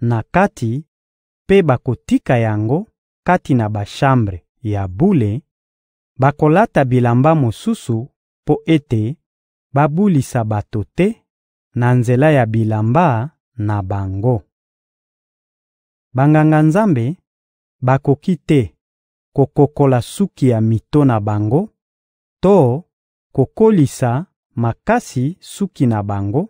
na kati mpe bakotika yango kati na bashambre ya bule Bakolata bilamba mosusu mpo ete babulisa bato te na nzela ya bilamba na bango. Banganga-Nzambe bakoki te kokokola suki ya mito na bango to kokolisa makasi suki na bango,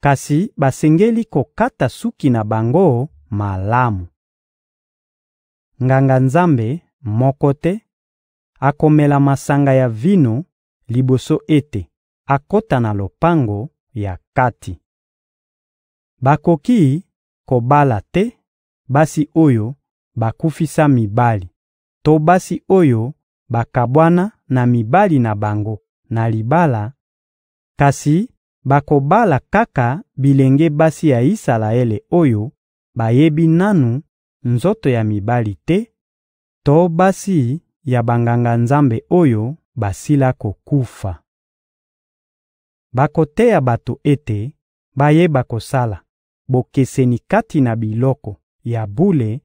kasi basengeli kokata suki na bango malamu. Nganga-Nzambe moko te akomela masanga ya vino liboso ete akota na lopango ya kati. Bakoki kobala te basi oyo bakufisa mibali to basi oyo bakabwana na mibali na bango na libala, kasi bakobala kaka bilenge basi ya Isalaele oyo bayebi nanu nzoto ya mibali te to basi ya Banganga-Nzambe oyo basila kokufa. Bakoteya bato ete bayeba kosala bokeseni kati na biloko ya bule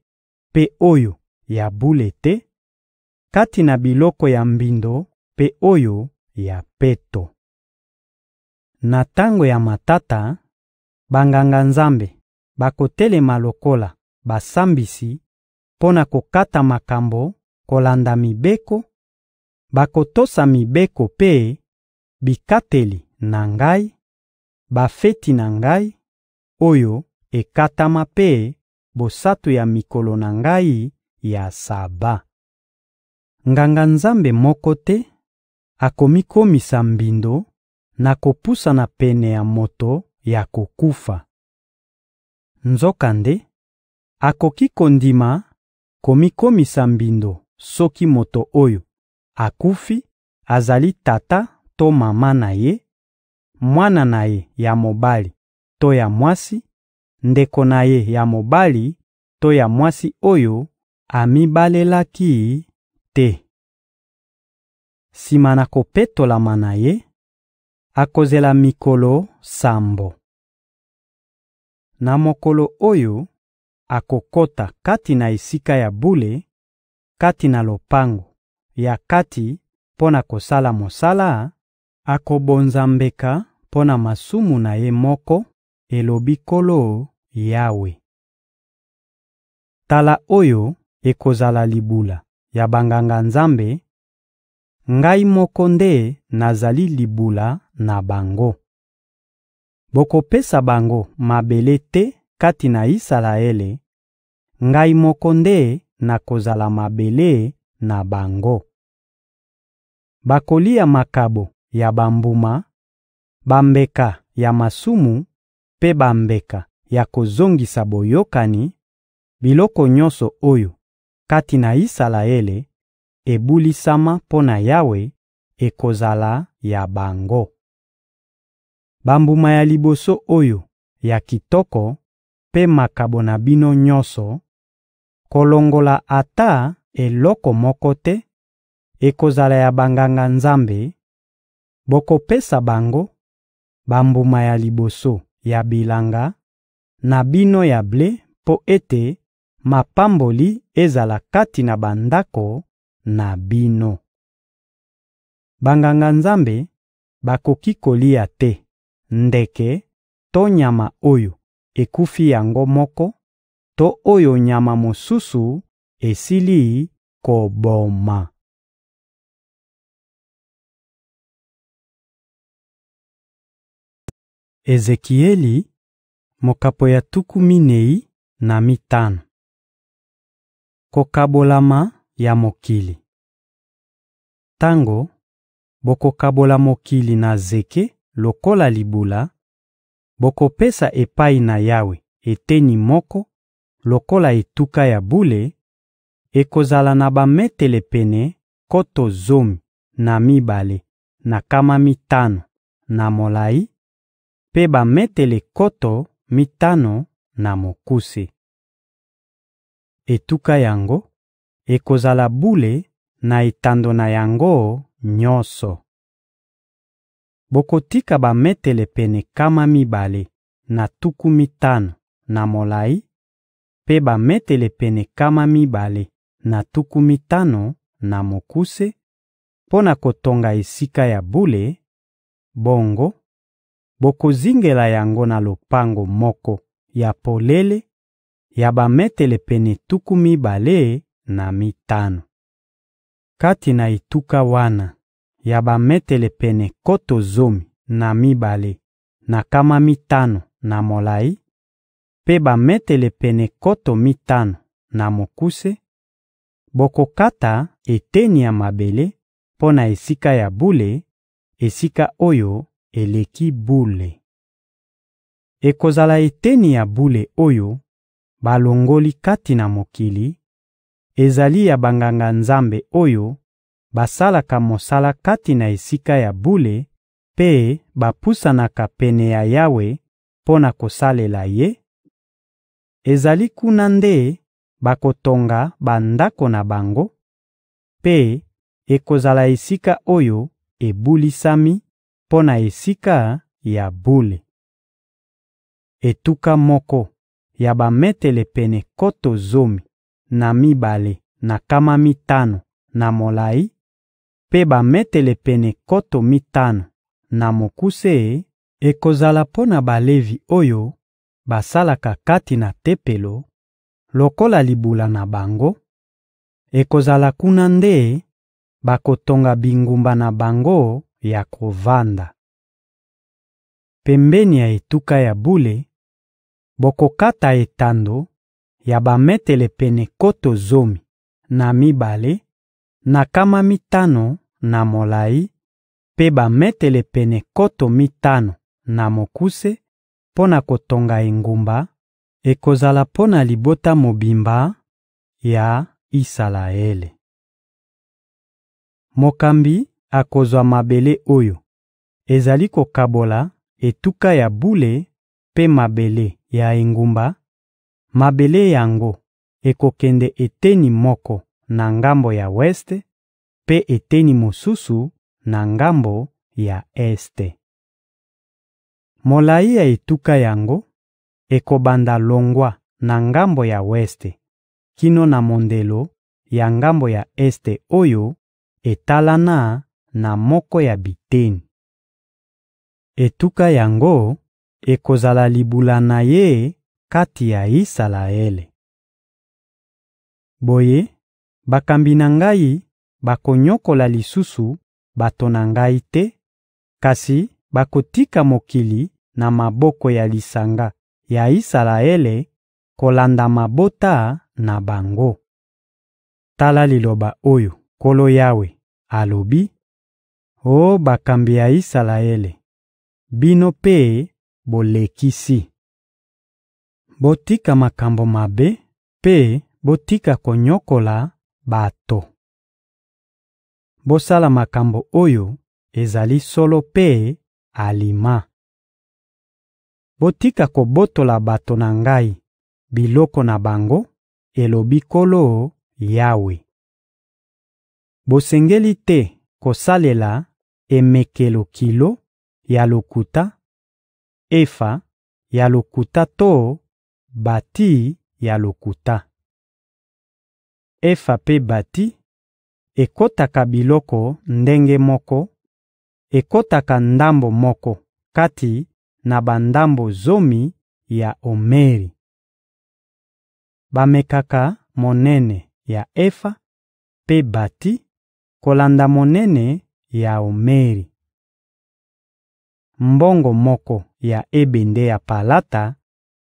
mpe oyo ya bule te, kati na biloko ya mbindo mpe oyo ya peto. Na tango ya matata, Banganga-Nzambe bakotelema lokola basambisi mpo na kokata makambo kolanda mibeko, bakotosa mibeko mpe bikateli na Ngai, bafeti na Ngai, oyo ekatama mpe bosantu ya mikolo na Ngai ya Saba. Nganga-nzambe moko te akomikomisa mbindo na kopusana pene ya moto ya kokufa. Nzokande, akoki kondima komikomisa mbindo soki moto oyo akufi azali tata to mama na ye, mwana na ye ya mobali to ya mwasi, ndeko na ye ya mobali to ya mwasi oyo amibalelaki te. Sima na kopetolama na ye, akozela mikolo sambo. Na mokolo oyo akokota kati na Esika ya bule, kati na lopango ya kati mpo na kosala mosala, akobonza mbeka mpo na masumu na ye moko, elobi Nkolo Yawe. Tala oyo ekozala libula ya Banganga-Nzambe: Ngai moko nde nazali libula na bango. Bokopesa bango mabele te kati na Isalaele; Ngai moko nde na kozala mabele na bango. Bakolia makabo ya bambuma, bambeka ya masumu mpe bambeka ya kozongisa boyokani, biloko nyonso oyo kati na Isalaele ebulisama mpo na Yawe ekozala ya bango. Bambuma ya liboso oyo ya kitoko mpe makabo na bino nyonso kolongola ata eloko moko te; ekozala ya Banganga-Nzambe; bokopesa bango bambuma ya liboso ya bilanga na bino ya ble mpo ete mapamboli ezala kati na bandako na bino. Banganga-Nzambe bakoki kolia te ndeke to nyama oyo ekufi yango moko to oyo nyama mosusu esili koboma. Ezekieli, mokapo ya tuku minei na mitano Kokabolama ya mokili Tango bokokabola mokili na zeke lokola libula, bokopesa epai na Yawe eteni moko lokola etuka ya bule, ekozala na bametele pene nkoto zomi na mibale na nkama mitano na molayi mpe bametele nkoto mitano na mokuse. Etuka yango ekozala bule na etando na yango nyonso. Bokotika bametele pene nkama mibale na tuku mitano na molayi mpe bametele pene nkama mibale na tuku mitano na mokuse, mpo na kotonga Esika ya bule; bongo, bokozingela yango na lopango moko ya polele ya bametele pene tuku mibale na mitano. Kati na etuka wana ya bametele pene nkoto zomi na mibale na nkama mitano na molayi, mpe bametele pene nkoto mitano na mokuse; bokokata eteni ya mabele mpo na Esika ya bule, Esika oyo eleki bule. Ekozala eteni ya bule oyo balongoli kati na mokili; ezali ya Banganga-Nzambe oyo basalaka mosala kati na Esika ya bule mpe bapusanaka pene ya Yawe mpo na kosalela Ye, Ezali kuna nde bakotonga bandako na bango; mpe ekozala esika oyo ebulisami mpo na Esika ya bule. Etuka moko ya bametele pene nkoto zomi na mibale na nkama mitano na molayi mpe bametele pene nkoto mitano na mokuse ekozala mpo na Balevi oyo basalaka kati na Tempelo lokola libula na bango; ekozala kuna nde bakotonga bingumba na bango ya kovanda. Pembeni ya etuka ya bule, bokokata etando ya bametele pene nkoto zomi na mibale na nkama mitano na molayi mpe bametele pene nkoto mitano na mokuse mpo na kotonga engumba ekozala mpo na libota mobimba ya Isalaele. Mokambi akozwa mabele oyo ezali kokabola etuka ya bule mpe mabele ya engumba; mabele yango ekokende eteni moko na ngambo ya weste, mpe eteni mosusu na ngambo ya este. Molayi ya etuka yango ekobanda longwa na ngambo ya weste kino na mondelo ya ngambo ya este oyo etalana na moko ya biteni. Etuka yango ekozala libula na ye kati ya Isalaele. Boye, bakambi na Ngai bakonyokola lisusu bato na Ngai te, kasi Bakotika mokili na maboko ya lisanga ya Isalaele kolanda mabota na bango. Tala liloba oyo Nkolo Yawe alobi: Oh bakambi ya Isalaele, bino mpe bolekisi! Botika makambo mabe mpe botika konyokola bato! Bosala makambo oyo ezali solo mpe alima. Botika kobotola bato na Ngai biloko na bango, elobi Nkolo Yawe. Bosengeli te kosalela emekelo kilo ya lokuta, efa ya lokuta to bati ya lokuta. Efa mpe bati ekotaka biloko ndenge moko ekotaka ndambo moko kati na bandambo zomi ya omeri. Bamekaka monene ya efa mpe bati kolanda monene ya omeri. Mbongo moko ya ebende ya palata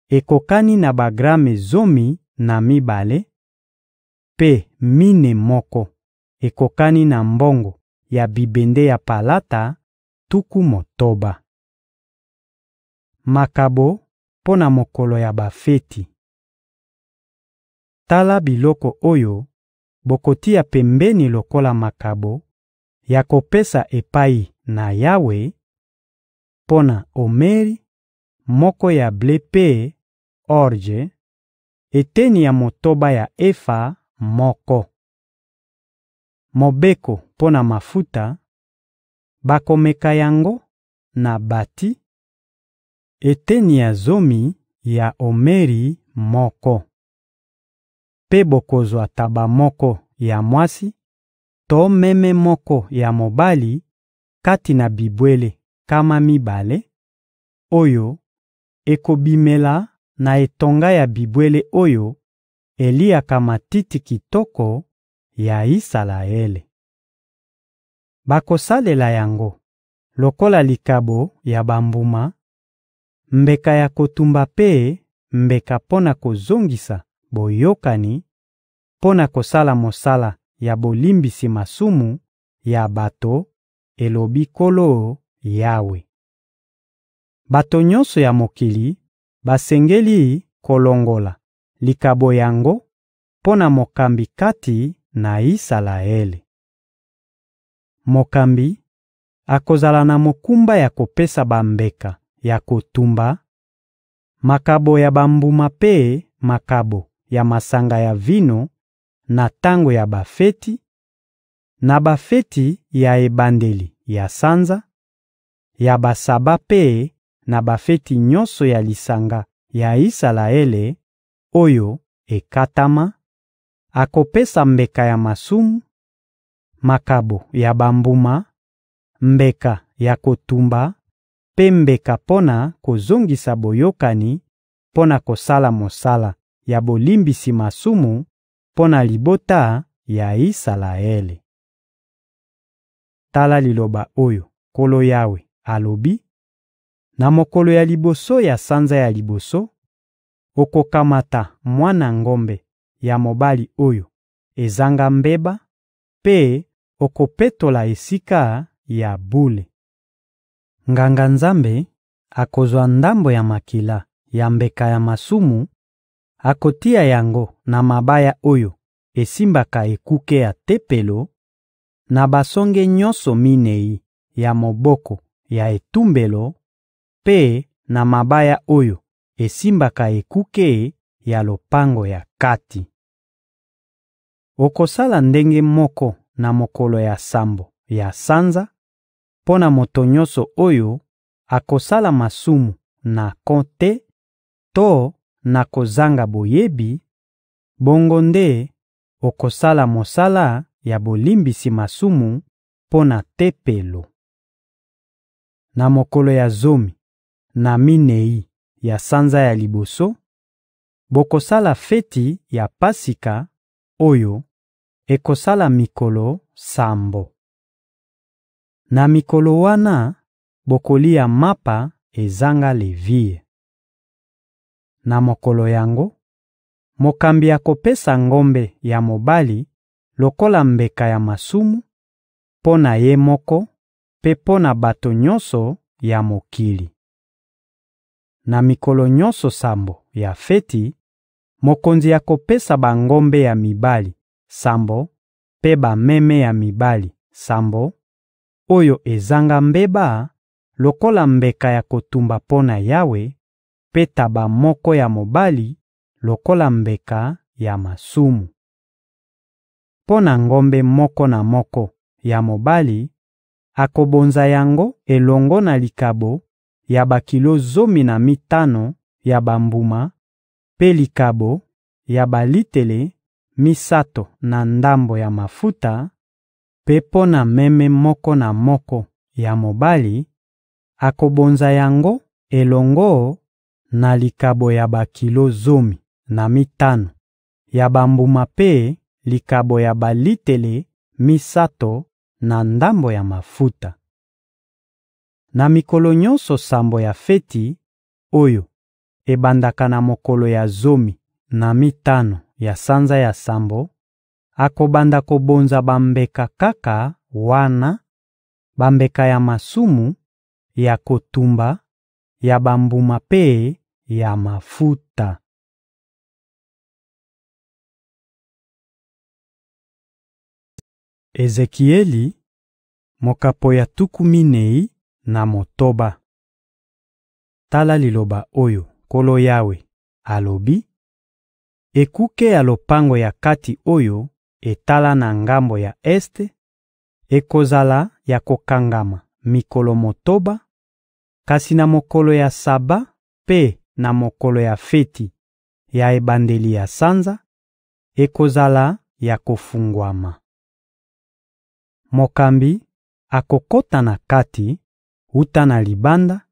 ekokani na bagrame zomi na mibale, mpe mine moko ekokani na mbongo ya bibende ya palata tuku motoba. Makabo mpo na mokolo ya bafeti Tala biloko oyo bokotia pembeni lokola makabo ya kopesa epai na Yawe: mpo na omeri, moko ya ble mpe orje, eteni ya motoba ya efa moko. Mobeko mpo na mafuta: bakomeka yango na bati eteni ya zomi ya omeri moko. Mpe bokozwa ntaba moko ya mwasi to meme moko ya mobali kati na bibwele nkama mibale, oyo ekobimela na etonga ya bibwele oyo eliaka matiti kitoko ya Isalaele. Bakosalela yango lokola likabo ya bambuma, mbeka ya kotumba mpe mbeka mpo na kozongisa boyokani, mpo na kosala mosala ya bolimbisi masumu ya bato, elobi Nkolo Yawe. Bato nyonso ya mokili basengeli kolongola likabo yango mpo na mokambi kati na Isalaele. Mokambi akozala na mokumba ya kopesa bambeka ya kotumba, makabo ya bambuma mpe makabo ya masanga ya vino na tango ya bafeti, na bafeti ya ebandeli ya sanza, ya basaba mpe na bafeti nyonso ya lisanga ya Isalaele oyo ekatama, Akopesa mbeka ya masumu, makabo ya bambuma, mbeka ya kotumba mpe mbeka mpo na kozongisa boyokani mpo na kosala mosala ya bolimbisi masumu mpo na libota ya Isalaele. Tala liloba oyo Nkolo Yawe alobi: Na mokolo ya liboso ya sanza ya liboso, okokamata mwana ngombe ya mobali oyo ezanga mbeba, mpe okopetola Esika ya bule. Nganga-Nzambe akozwa ndambo ya makila ya mbeka ya masumu, akotia yango na mabaya oyo esimbaka ekuke ya Tempelo, na basonge nyonso minei ya moboko ya etumbelo mpe na mabaya oyo esimbaka ekuke ya lopango ya kati. Okosala ndenge moko na mokolo ya sambo ya sanza mpo na moto nyonso oyo akosala masumu na nko te to na kozanga boyebi, bongo nde okosala mosala ya bolimbisi masumu mpo na Tempelo. Na mokolo ya zomi na minei ya sanza ya liboso, Bokosala feti ya Pasika oyo ekosala mikolo sambo. Na mikolo wana, bokolia mapa ezanga levire. Na mokolo yango, mokambi akopesa ngombe ya mobali lokola mbeka ya masumu, mpo na ye moko mpe mpo na bato nyonso ya mokili. Na mikolo nyonso sambo ya feti, mokonzi akopesa bangombe ya mibali sambo mpe bameme ya mibali sambo, oyo ezanga mbeba lokola mbeka ya kotumba mpo na Yawe, mpe ntaba moko ya mobali lokola mbeka ya masumu. Mpo na ngombe moko na moko ya mobali, akobonza yango elongo na likabo ya bakilo zomi na mitano ya bambuma mpe likabo ya balitele misato na ndambo ya mafuta; mpe mpo na meme moko na moko ya mobali, akobonza yango elongo na likabo ya bakilo zomi na mitano ya bambuma mpe likabo ya balitele misato na ndambo ya mafuta. Na mikolo nyonso sambo ya feti oyo ebandaka na mokolo ya zomi na mitano ya sanza ya sambo, akobanda kobonza bambeka kaka wana: bambeka ya masumu, ya kotumba, ya bambuma mpe ya mafuta. Ezekieli, mokapo ya tuku minei na motoba Tala liloba oyo Nkolo Yawe alobi: Ekuke ya lopango ya kati oyo etala na ngambo ya este ekozala ya kokangama mikolo motoba; kasi na mokolo ya Saba mpe na mokolo ya feti ya ebandeli ya sanza, ekozala ya kofungwama. Mokambi akokota na kati, wuta na libanda,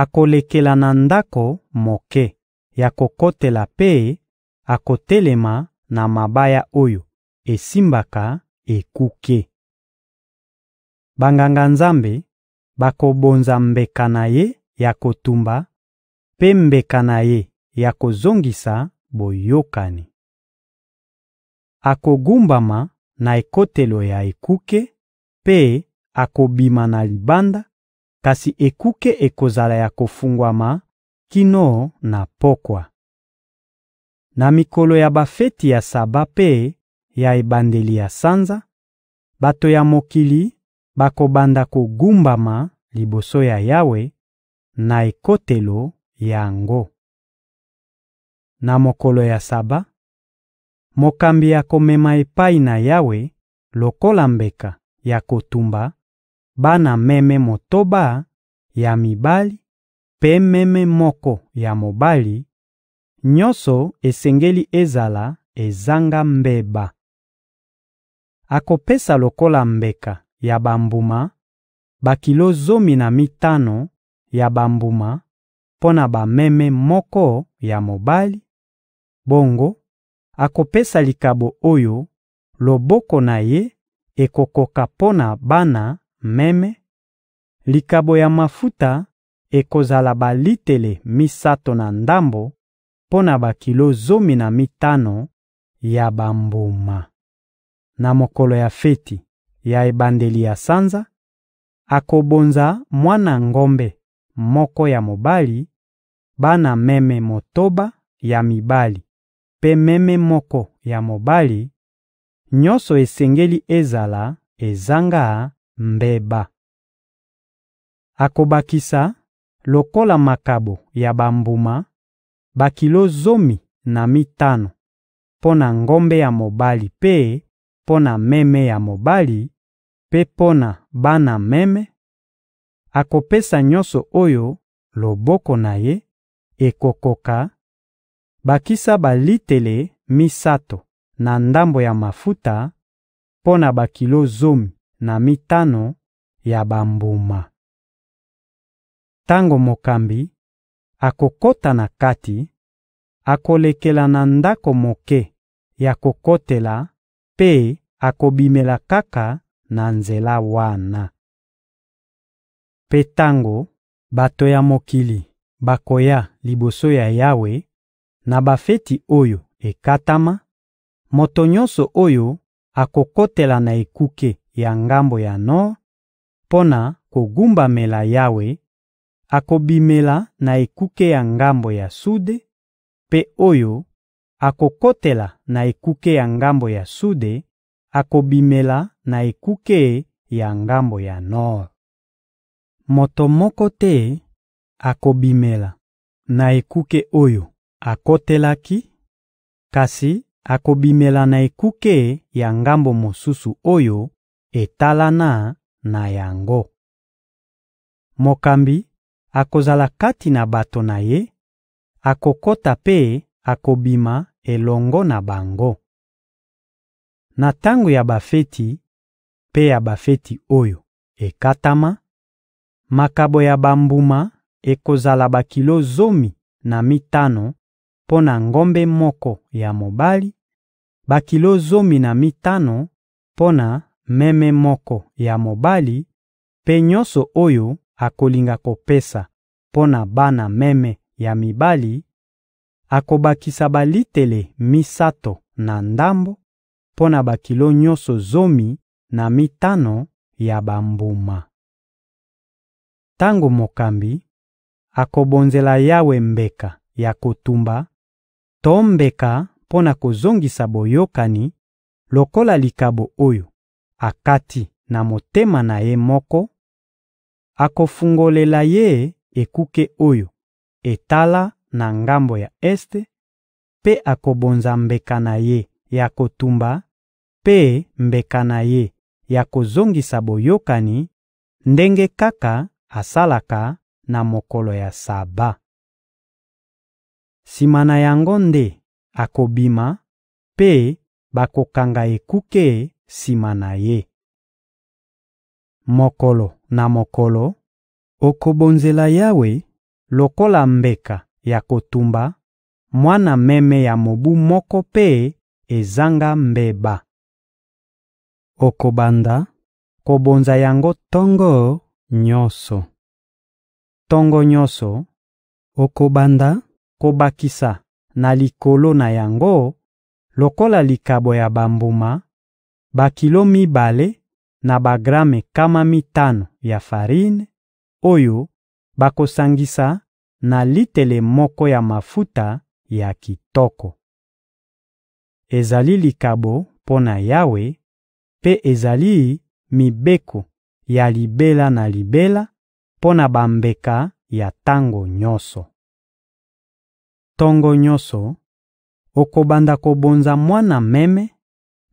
akolekela na ndako moke ya kokotela mpe akotelema na mabaya oyo esimbaka ekuke. Banganga-Nzambe bakobonza mbeka na ye ya kotumba mpe mbeka na ye ya kozongisa boyokani. Akogumbama na ekotelo ya ekuke mpe akobima na libanda kasi ekuke ekozala ya kofungwama kino na pokwa. Na mikolo ya bafeti ya Saba mpe ya ebandeli ya sanza, bato ya mokili bakobanda kogumbama liboso ya Yawe, na ekotelo yango. Na mokolo ya Saba, mokambi akomema epai na Yawe lokola mbeka ya kotumba bana meme motoba ya mibali mpe meme moko ya mobali; nyonso esengeli ezala ezanga mbeba. Akopesa lokola mbeka ya bambuma bakilo zomi na mitano ya bambuma mpo na bameme moko ya mobali; bongo akopesa likabo oyo loboko na ye ekokoka mpo na bana meme: likabo ya mafuta ekozala balitele misato na ndambo mpo na bakilo zomi na mitano ya bambuma. Na mokolo ya feti ya ebandeli ya sanza, akobonza mwana ngombe moko ya mobali, bana meme motoba ya mibali mpe meme moko ya mobali; nyonso esengeli ezala ezanga mbeba. Akobakisa lokola makabo ya bambuma bakilo zomi na mitano mpo na ngombe ya mobali mpe mpo na meme ya mobali, mpe mpo na bana meme; akopesa nyonso oyo loboko na ye ekokoka: bakisa balitele misato na ndambo ya mafuta mpo na bakilo zomi na mitano ya bambuma. Tango mokambi akokota na kati, akolekela na ndako moke ya kokotela mpe akobimela kaka na nzela wana. Mpe tango bato ya mokili bakoya liboso ya Yawe na bafeti oyo ekatama, moto nyonso oyo akokotela na ekuke ya ngambo ya nor mpo na kogumbamela Yawe akobimela na ekuke ya ngambo ya sude, mpe oyo akokotela na ekuke ya ngambo ya sude akobimela na ekuke ya ngambo ya nor. Moto moko te akobimela na ekuke oyo akotelaki, kasi akobimela na ekuke ya ngambo mosusu oyo etalana na yango. Mokambi akozala kati na bato na ye, akokota mpe akobima elongo na bango. Na tango ya bafeti mpe ya bafeti oyo ekatama, makabo ya bambuma ekozala bakilo zomi na mitano mpo na ngombe moko ya mobali, bakilo zomi na mitano mpo na meme moko ya mobali, mpe nyonso oyo akolinga kopesa mpo na bana meme ya mibali akobakisa balitele misato na ndambo mpo na bakilo nyonso zomi na mitano ya bambuma. Tango mokambi akobonzela Yawe mbeka ya kotumba to mbeka mpo na kozongisa boyokani, lokola likabo oyo akati na motema na ye moko, akofungolela ye ekuke oyo etala na ngambo ya este, mpe akobonza mbeka na ye ya kotumba mpe mbeka na ye ya kozongisa boyokani, ndenge kaka asalaka na mokolo ya Saba. Sima na yango nde akobima, mpe bakokanga ekuke sima na ye. Mokolo na mokolo, okobonzela Yawe lokola mbeka ya kotumba mwana meme ya mobu moko mpe ezanga mbeba. Okobanda kobonza yango tongo nyonso. Tongo nyonso, okobanda kobakisa na likolo na yango lokola likabo ya bambuma bakilo mibale na bagrame nkama mitano ya farine, oyo bakosangisa na litele moko ya mafuta ya kitoko. Ezali likabo mpo na Yawe, mpe ezali mibeko ya libela na libela mpo na bambeka ya tango nyonso. Tongo nyonso, okobanda kobonza mwana meme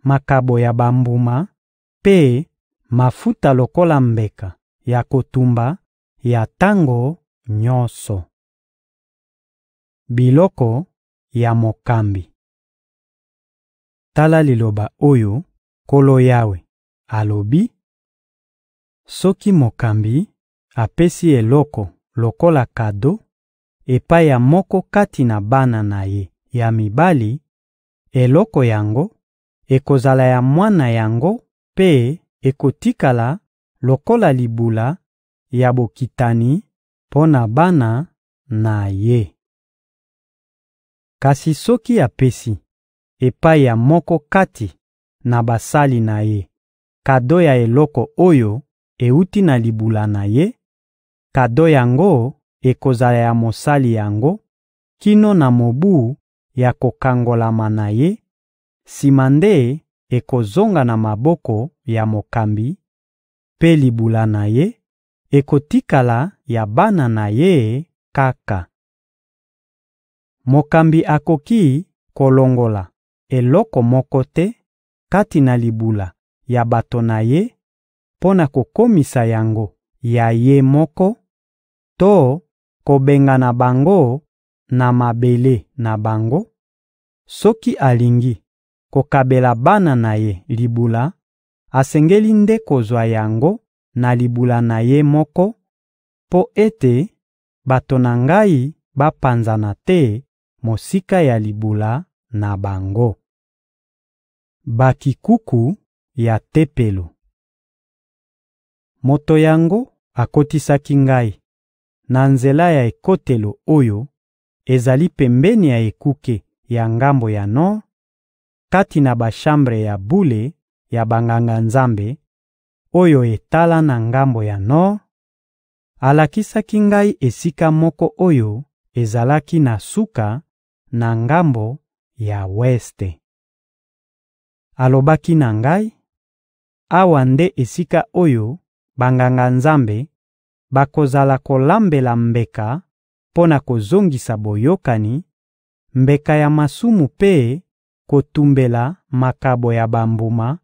makabo ya bambuma mpe mafuta lokola mbeka ya kotumba ya tango nyonso. Biloko ya mokambi Tala liloba oyo Nkolo Yawe alobi: Soki mokambi apesi eloko lokola kado epai ya moko kati na bana na ye ya mibali, eloko yango ekozala ya mwana yango mpe ekotikala lokola libula ya bokitani mpo na bana na ye. Kasi soki apesi epai ya moko kati na basali na ye kado ya eloko oyo ewuti na libula na ye, kado yango ekozala ya mosali yango kino na mobu ya kokangolama na ye sima nde ekozonga na maboko ya mokambi, mpe libula na ye ekotikala ya bana na ye kaka. Mokambi akoki kolongola eloko moko te kati na libula ya bato na ye mpo na kokomisa yango ya ye moko to kobengana bango na mabele na bango, soki alingi Kokabela bana na ye libula, asengeli nde kozwa yango na libula na ye moko, mpo ete bato na Ngai bapanzana te mosika ya libula na bango. Bakikuku ya Tempelo Moto yango akotisaki Ngai na nzela ya ekotelo oyo ezali pembeni ya ekuke ya ngambo ya nor kati na bashambre ya bule ya Banganga-Nzambe, oyo etala na ngambo ya nor, alakisaki ngai esika moko oyo ezalaki na suka, na ngambo ya weste. Alobaki na ngai: «Awa nde esika oyo Banganga-Nzambe bakozala kolambela mbeka mpo na kozongisa boyokani, mbeka ya masumu mpe kotumbela makabo ya bambuma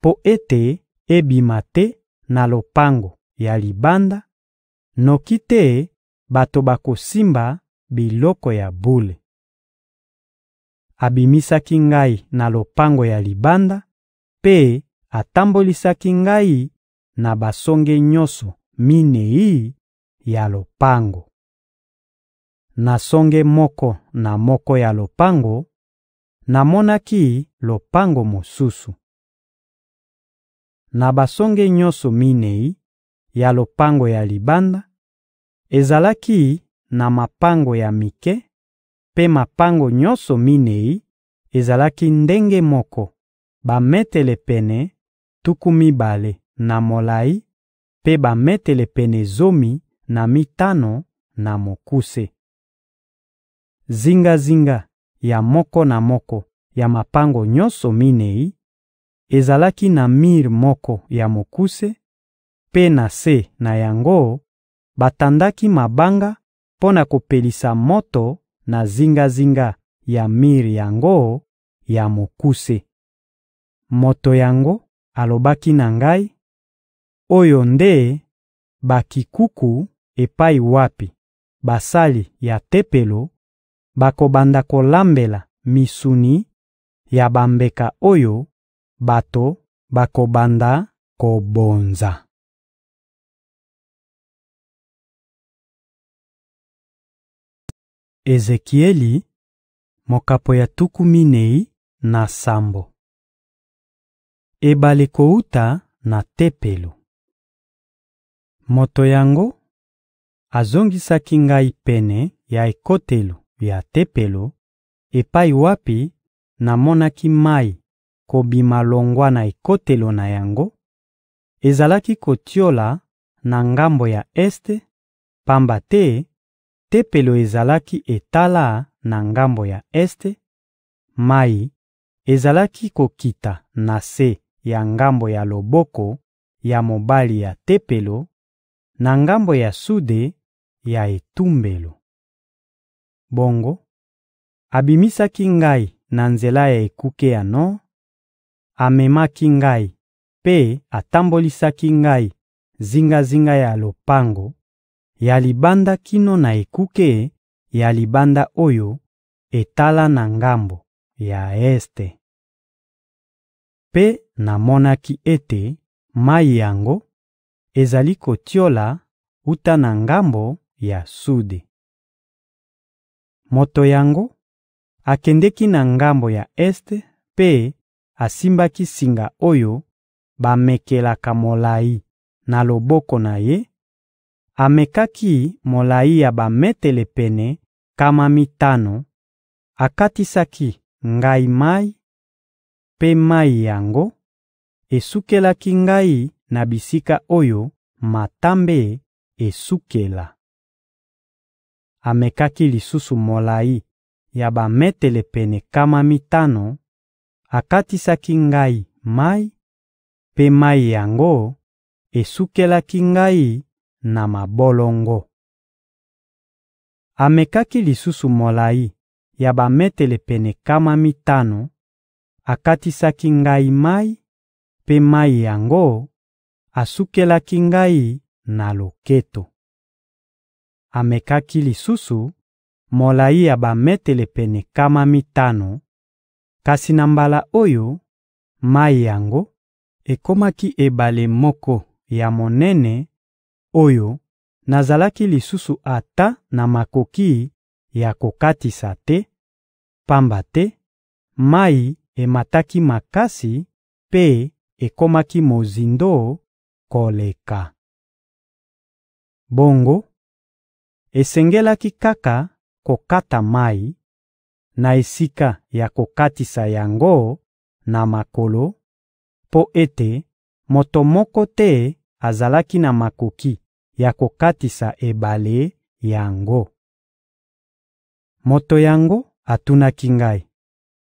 mpo ete ebima te na lopango ya libanda, noki te bato bakosimba biloko ya bule. Abimisaki ngai na lopango ya libanda mpe atambolisaki ngai na basonge nyonso minei ya lopango. Na songe moko na moko ya lopango, Namonaki lopango mosusu. Na basonge nyonso minei ya lopango ya libanda, ezalaki na mapango ya mike, mpe mapango nyonso minei ezalaki ndenge moko: bametele pene tuku mibale na molayi mpe bametele pene zomi na mitano na mokuse. Zingazinga ya moko na moko ya mapango nyonso minei ezalaki na mir moko ya mokuse, mpe na se na yango, batandaki mabanga mpo na kopelisa moto na zingazinga ya mir yango ya mokuse. Moto yango alobaki na ngai: «Oyo nde bakikuku epai wapi basali ya Tempelo Bakobanda kolambela misuni ya bambeka oyo bato bakobanda kobonza. Ezekieli, mokapo ya tuku minei na sambo Ebale kowuta na Tempelo Moto yango azongisaki ngai pene ya ekotelo ya Tempelo, epai wapi namonaki mayi kobima longwa na ekotelo na yango, ezalaki kotiola na ngambo ya este, pamba te Tempelo ezalaki etala na ngambo ya este; mayi ezalaki kokita na se ya ngambo ya loboko ya mobali ya Tempelo, na ngambo ya sude ya etumbelo. Bongo, abimisaki ngai na nzela ya ekuke ya nor, amemaki ngai mpe atambolisaki ngai zingazinga ya lopango ya libanda kino na ekuke ya libanda oyo etala na ngambo ya este. Mpe namonaki ete mayi yango ezali kotiola wuta na ngambo ya sude. Moto yango akendeki na ngambo ya este mpe asimbaki singa oyo bamekelaka molayi na loboko na ye; amekaki molayi ya bametele pene nkama mitano, akatisaki ngai mayi, mpe mayi yango esukelaki ngai na bisika oyo matambe esukela. amekaki lisusu molayi ya bametele pene nkama mitano; akatisaki ngai mayi, mpe mayi yango esukelaki ngai na mabolongo. Amekaki lisusu molayi ya bametele pene nkama mitano; akatisaki ngai mayi, mpe mayi yango asukelaki ngai na loketo. Amekaki lisusu molayi ya bametele pene nkama mitano, kasi na mbala oyo, mayi yango ekomaki ebale moko ya monene oyo nazalaki lisusu ata na makoki ya kokatisa te, pamba te mayi emataki makasi mpe ekomaki mozindo koleka. Bongo Esengelaki kaka kokata mayi na esika ya kokatisa yango na makolo, mpo ete moto moko te azalaki na makoki ya kokatisa ebale yango. Moto yango atunaki ngai: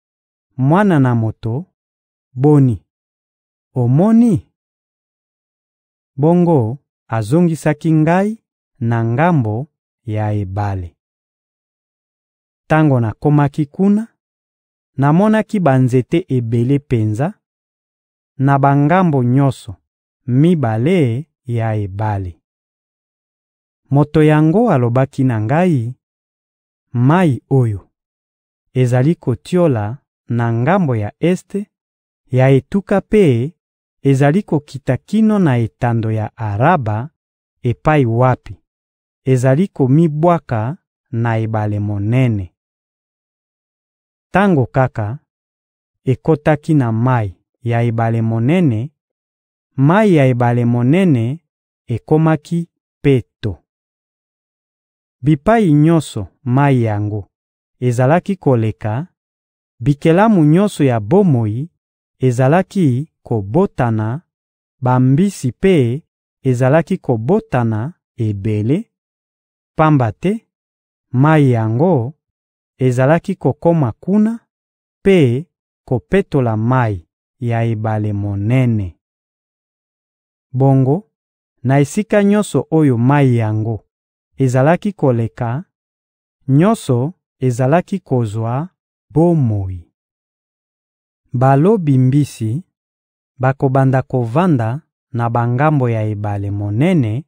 — Mwana na moto, boni, omoni? Bongo azongisaki ngai na ngambo ya ebale. Tango nakomaki kuna, namonaki banzete ebele penza, na bangambo nyonso mibale ya ebale. Moto yango alobaki na ngai: «Mayi oyo ezali kotiola na ngambo ya este ya etuka mpe ezali kokita kino na etando ya Araba epai wapi ezali komibwaka na ebale monene. Tango kaka ekotaki na mayi ya ebale monene, mayi ya ebale monene ekomaki peto. Bipai nyonso mayi yango ezalaki koleka, bikelamu nyonso ya bomoi ezalaki kobotana, bambisi mpe ezalaki kobotana ebele, pamba te mayi yango ezalaki kokoma kuna mpe kopetola mayi ya ebale monene. Bongo, na esika nyonso oyo mayi yango ezalaki koleka, nyonso ezalaki kozwa bomoi. Balobi mbisi bakobanda kovanda na bangambo ya ebale monene,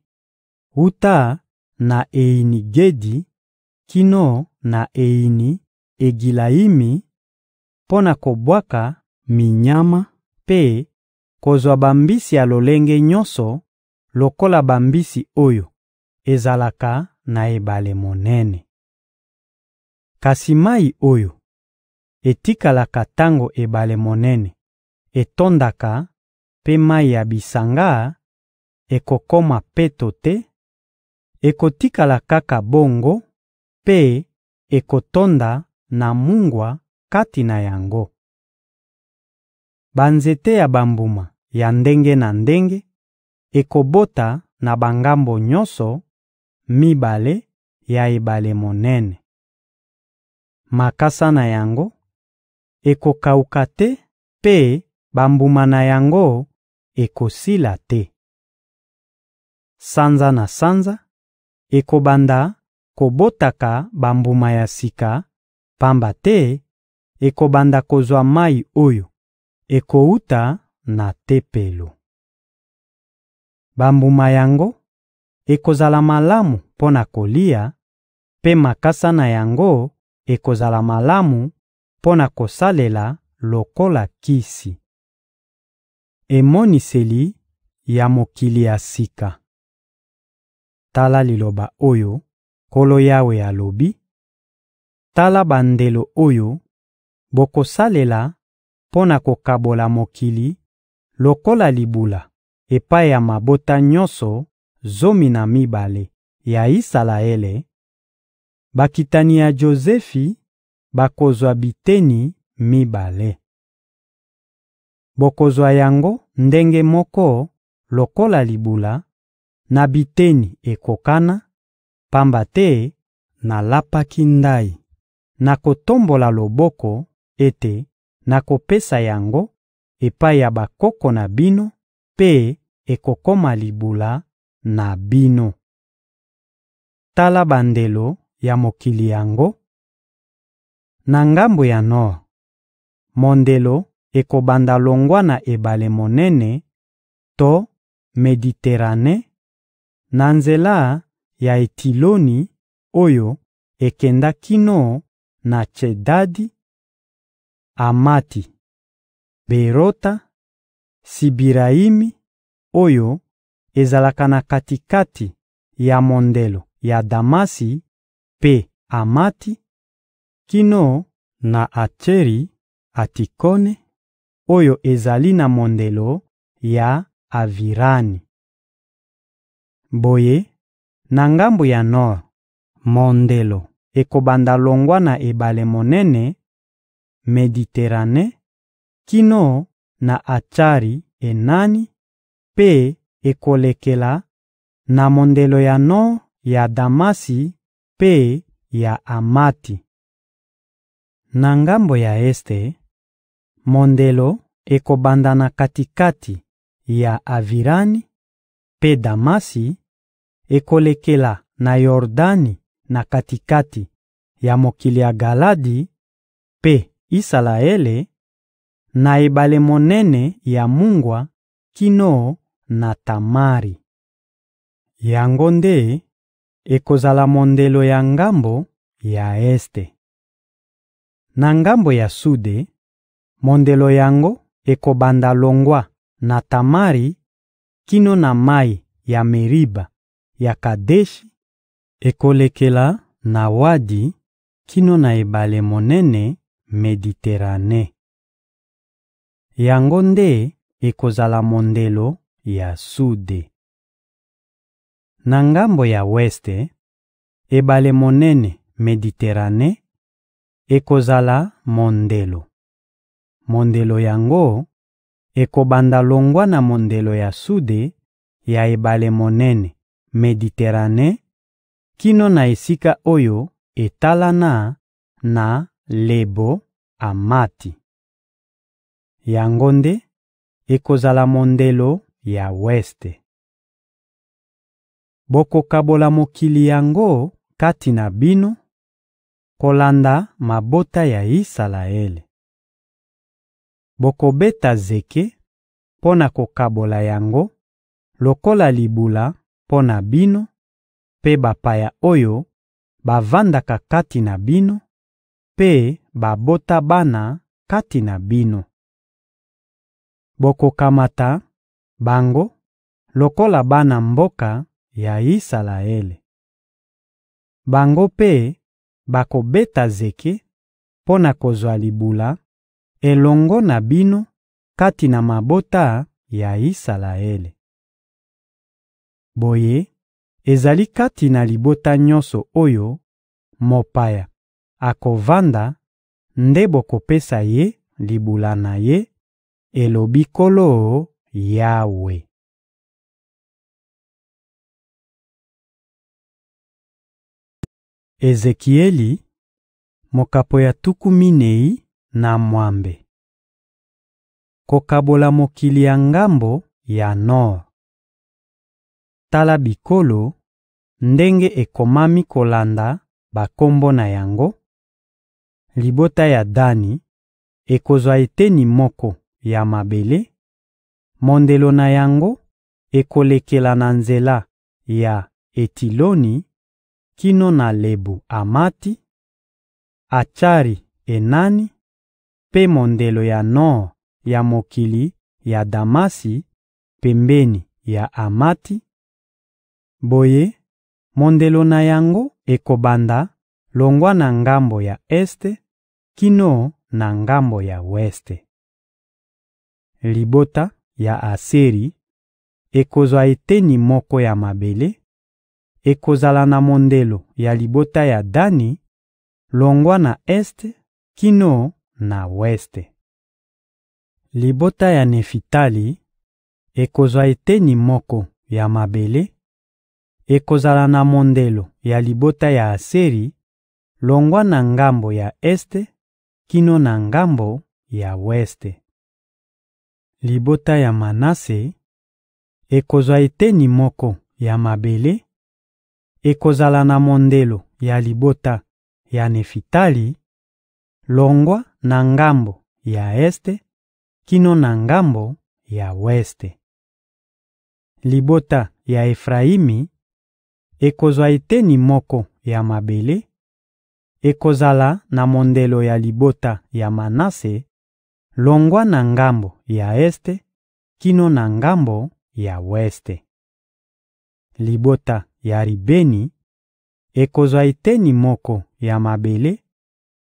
wuta na Eyini-Gedi kino na Eyini-Egilayimi, mpo na kobwaka minyama mpe kozwa bambisi ya lolenge nyonso lokola bambisi oyo ezalaka na ebale monene. Kasi mayi oyo etikalaka tango ebale monene etondaka mpe mayi ya bisanga ekokoma peto te Ekotikala kaka bongo mpe ekotonda na mungwa kati na yango. Banzete ya bambuma ya ndenge na ndenge ekobota na bangambo nyonso mibale ya ebale monene. Makasa na yango ekokawuka te mpe bambuma na yango ekosila te. Sanza na sanza ekobanda kobotaka bambuma ya sika, pamba te ekobanda kozwa mayi oyo ekowuta na Tempelo. Bambuma yango ekozala malamu mpo na kolia, mpe makasa na yango ekozala malamu mpo na kosalela lokola kisi. Emoniseli ya mokili ya sika Tala liloba oyo Nkolo Yawe alobi: Tala bandelo oyo bokosalela mpo na kokabola mokili lokola libula epai ya mabota nyonso zomi na mibale ya Isalaele: Bakitani ya Jozefi bakozwa biteni mibale. Bokozwa yango ndenge moko lokola libula na biteni ekokana, pamba te nalapaki ndayi na kotombola loboko ete nakopesa yango epai ya bakoko na bino mpe ekokoma libula na bino. Tala bandelo ya mokili yango: Na ngambo ya nor, mondelo ekobanda longwa na ebale monene to Mediterane na nzela ya Etiloni oyo ekenda kino na Tsedadi, Amati, Berota, Sibirayimi oyo ezalaka na kati-kati ya mondelo ya Damasi mpe Amati, kino na Atseri Atikone oyo ezali na mondelo ya Avirani. Boye, na ngambo ya nor, mondelo ekobanda longwa na ebale monene, Mediterane, kino na Atsari-Enani mpe ekolekela na mondelo ya nor ya Damasi mpe ya Amati. Na ngambo ya este, mondelo ekobanda na kati-kati ya Avirani mpe Damasi ekolekela na Yordani na kati-kati ya mokili ya Galadi mpe Isalaele, na ebale monene ya mungwa kino na Tamari. Yango nde ekozala mondelo ya ngambo ya este. Na ngambo ya sude, mondelo yango ekobanda longwa na Tamari kino na mayi ya Meriba ya Kadeshi ekolekela na Wadi kino na ebale monene Mediterane. Yango nde ekozala mondelo ya sude. Na ngambo ya weste, ebale monene Mediterane ekozala mondelo. Mondelo yango ekobanda longwa na mondelo ya sude ya ebale monene Mediterane kino na esika oyo etalana na Lebo-Amati. Yango nde ekozala mondelo ya weste. Bokokabola mokili yango kati na bino kolanda mabota ya Isalaele. Bokobeta zeke mpo na kokabola yango lokola libula mpo na bino mpe bapaya oyo bavandaka kati na bino mpe babota bana kati na bino. Bokokamata bango lokola bana mboka ya Isalaele. Bango mpe bakobeta zeke mpo na kozwa libula elongo na bino kati na mabota ya Isalaele. Boye, ezali kati na libota nyonso oyo mopaya akovanda nde bokopesa ye libula na ye, elobi Nkolo Yawe. Ezekieli, mokapo ya tuku minei na mwambe Kokabola mokili ya ngambo ya nor Tala bikolo ndenge ekomami kolanda bakombo na yango: libota ya Dani ekozwa eteni moko ya mabele; mondelo na yango ekolekela na nzela ya Etiloni kino na Lebo-Amati, Atsari-Enani mpe mondelo ya nor ya mokili ya Damasi, pembeni ya Amati; Boye, mondelo na yango ekobanda longwa na ngambo ya este kino na ngambo ya weste. Libota ya Aseri ekozwa eteni moko ya mabele: ekozala na mondelo ya libota ya Dani longwa na este kino na weste. Libota ya Nefitali ekozwa eteni moko ya mabele: Ekozala na mondelo ya libota ya Aseri, longwa na ngambo ya este kino na ngambo ya weste. Libota ya Manase ekozwa eteni moko ya mabele; ekozala na mondelo ya libota ya Nefitali, longwa na ngambo ya este kino na ngambo ya weste. Libota ya Efrayimi ekozwa eteni moko ya mabele: ekozala na mondelo ya libota ya Manase, longwa na ngambo ya este kino na ngambo ya weste. Libota ya Ribeni ekozwa eteni moko ya mabele: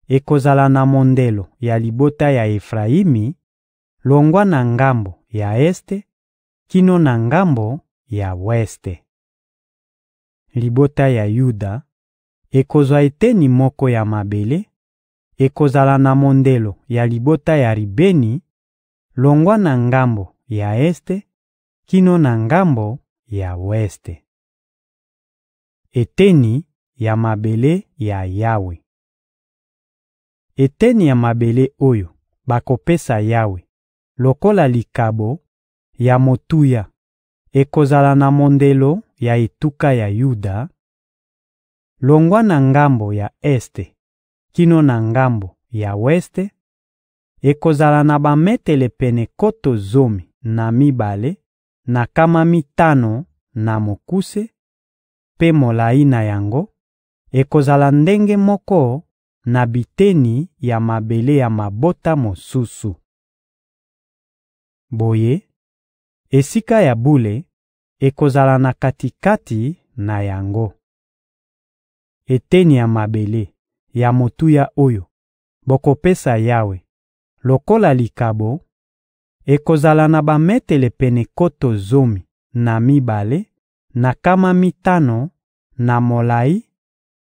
ekozala na mondelo ya libota ya Efrayimi, longwa na ngambo ya este kino na ngambo ya weste. Libota ya Yuda ekozwa eteni moko ya mabele: ekozala na mondelo ya libota ya Ribeni, longwa na ngambo ya este kino na ngambo ya weste. Eteni ya mabele ya Yawe Eteni ya mabele oyo bakopesa Yawe lokola likabo ya motuya ekozala na mondelo ya etuka ya Yuda, longwa na ngambo ya este kino na ngambo ya weste, ekozala na bametele pene nkoto zomi na mibale na nkama mitano na mokuse, mpe molayi na yango ekozala ndenge moko na biteni ya mabele ya mabota mosusu. Boye, Esika ya bule ekozala na kati-kati na yango. Eteni ya mabele ya motuya oyo bokopesa Yawe lokola likabo ekozala na bametele pene nkoto zomi na mibale na nkama mitano na molayi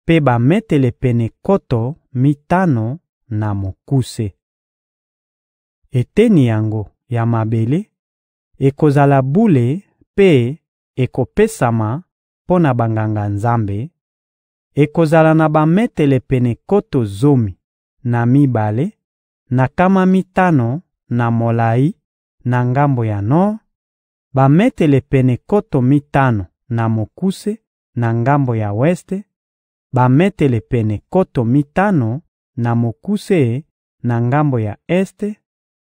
mpe bametele pene nkoto mitano na mokuse. Eteni yango ya mabele ekozala bule mpe ekopesama mpo na Banganga-Nzambe: ekozala na bametele pene nkoto zomi na mibale na nkama mitano na molayi na ngambo ya nor, bametele pene nkoto mitano na mokuse na ngambo ya weste, bametele pene nkoto mitano na mokuse na ngambo ya este,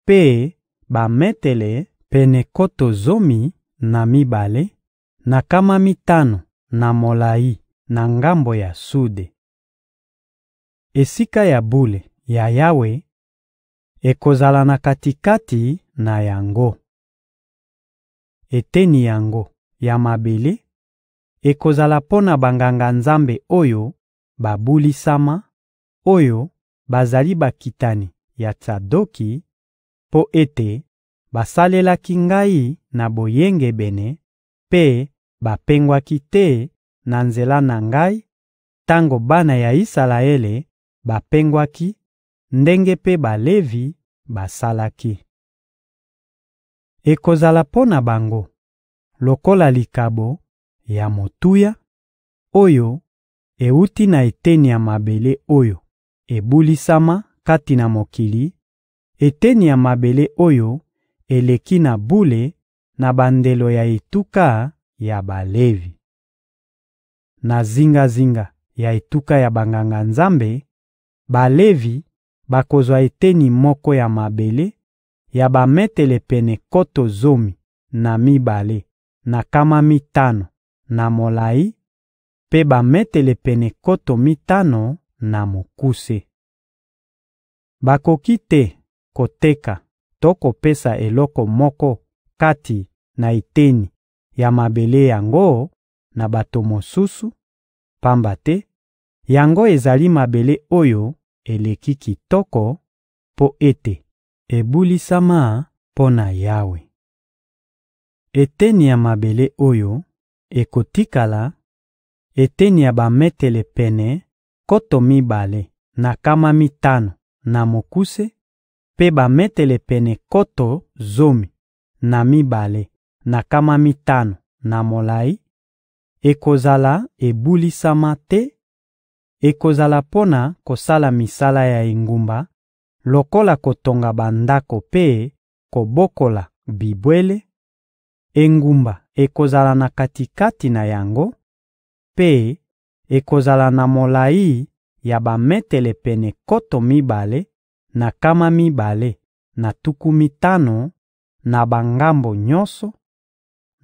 mpe bametele pene nkoto zomi na mibale na nkama mitano na molayi na ngambo ya sude. Esika ya bule ya Yawe ekozala na kati-kati na yango. Eteni yango ya mabele ekozala mpo na Banganga-Nzambe oyo babulisama, oyo bazali bakitani ya Tsadoki, mpo ete basalelaki Ngai na boyengebene mpe Bapengwaki te na nzela na Ngai tango bana ya Isalaele bapengwaki, ndenge mpe Balevi basalaki. Ekozala mpo na bango lokola likabo ya motuya, oyo ewuti na eteni ya mabele oyo ebulisama kati na mokili, eteni ya mabele oyo eleki na bule na bandelo ya etuka ya Balevi. Na zingazinga ya etuka ya Banganga-Nzambe, Balevi bakozwa eteni moko ya mabele ya bametele pene nkoto zomi na mibale na nkama mitano na molayi mpe bametele pene nkoto mitano na mokuse. Bakoki te koteka to kopesa eloko moko kati na eteni ya mabele yango na bato mosusu, pamba te yango ezali mabele oyo eleki kitoko mpo ete ebulisama mpo na Yawe. Eteni ya mabele oyo ekotikala eteni ya bametele pene nkoto mibale na nkama mitano na mokuse mpe bametele pene nkoto zomi na mibale na nkama mitano na molayi; ekozala ebulisama te, ekozala mpo na kosala misala ya engumba lokola kotonga bandako mpe kobokola bibwele; engumba ekozala na kati-kati na yango, mpe ekozala na molayi ya bametele pene nkoto mibale na nkama mibale na tuku mitano, na bangambo nyonso,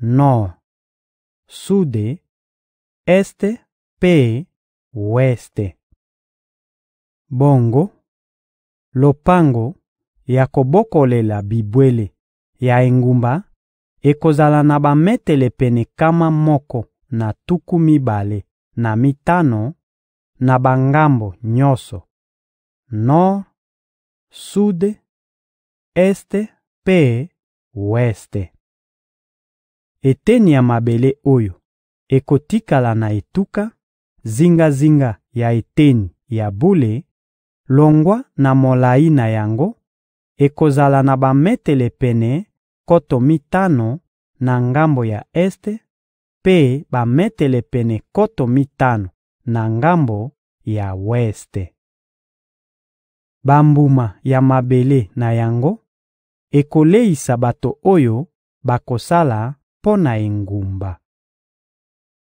nor, sude, este mpe weste. Bongo, lopango ya kobokolela bibwele ya engumba ekozala na bametele pene nkama moko na tuku mibale na mitano na bangambo nyonso: nor, sude, este mpe weste. Eteni ya mabele oyo ekotikala na etuka, zingazinga ya eteni ya bule, longwa na molayi na yango, ekozala na bametele pene nkoto mitano na ngambo ya este mpe bametele pene nkoto mitano na ngambo ya weste. Bambuma ya mabele na yango ekoleisa bato oyo bakosala mpo na engumba.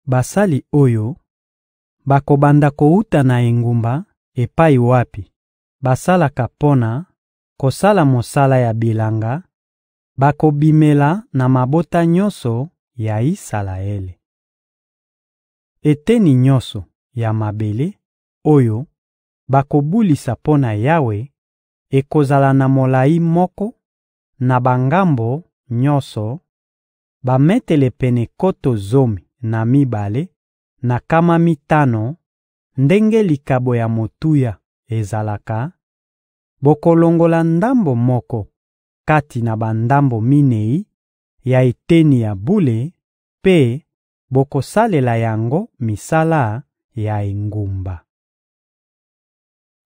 Basali oyo bakobanda kowuta na engumba epai wapi basalaka mpo na kosala mosala ya bilanga bakobimela na mabota nyonso ya Isalaele. Eteni nyonso ya mabele oyo bakobulisa mpo na Yawe ekozala na molayi moko na bangambo nyonso bametele pene nkoto zomi na mibale na nkama mitano, ndenge likabo ya motuya ezalaka; bokolongola ndambo moko kati na bandambo minei ya eteni ya bule mpe bokosalela yango misala ya engumba.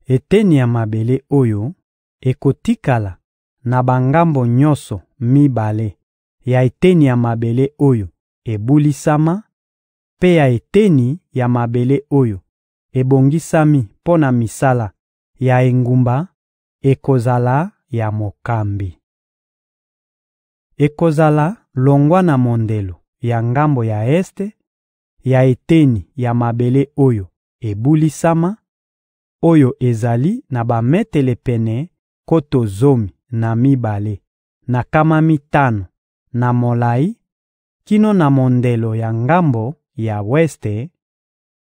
Eteni ya mabele oyo ekotikala na bangambo nyonso mibale ya eteni ya mabele oyo ebulisama mpe ya eteni ya mabele oyo ebongisami mpo na misala ya engumba ekozala ya mokambi. Ekozala longwa na mondelo ya ngambo ya este ya eteni ya mabele oyo ebulisama, oyo ezali na bametele pene nkoto zomi na mibale na nkama mitano na molayi kino na mondelo ya ngambo ya weste,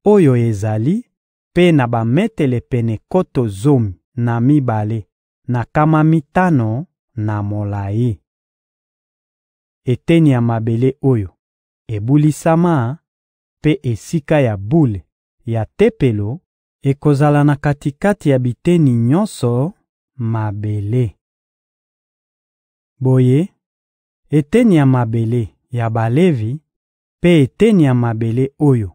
oyo ezali mpe na bametele pene nkoto zomi na mibale na nkama mitano na molayi. Eteni ya mabele oyo ebulisama mpe esika ya bule ya Tempelo ekozala na kati-kati ya biteni nyonso mabele. Boye eteni ya mabele ya Balevi mpe eteni ya mabele oyo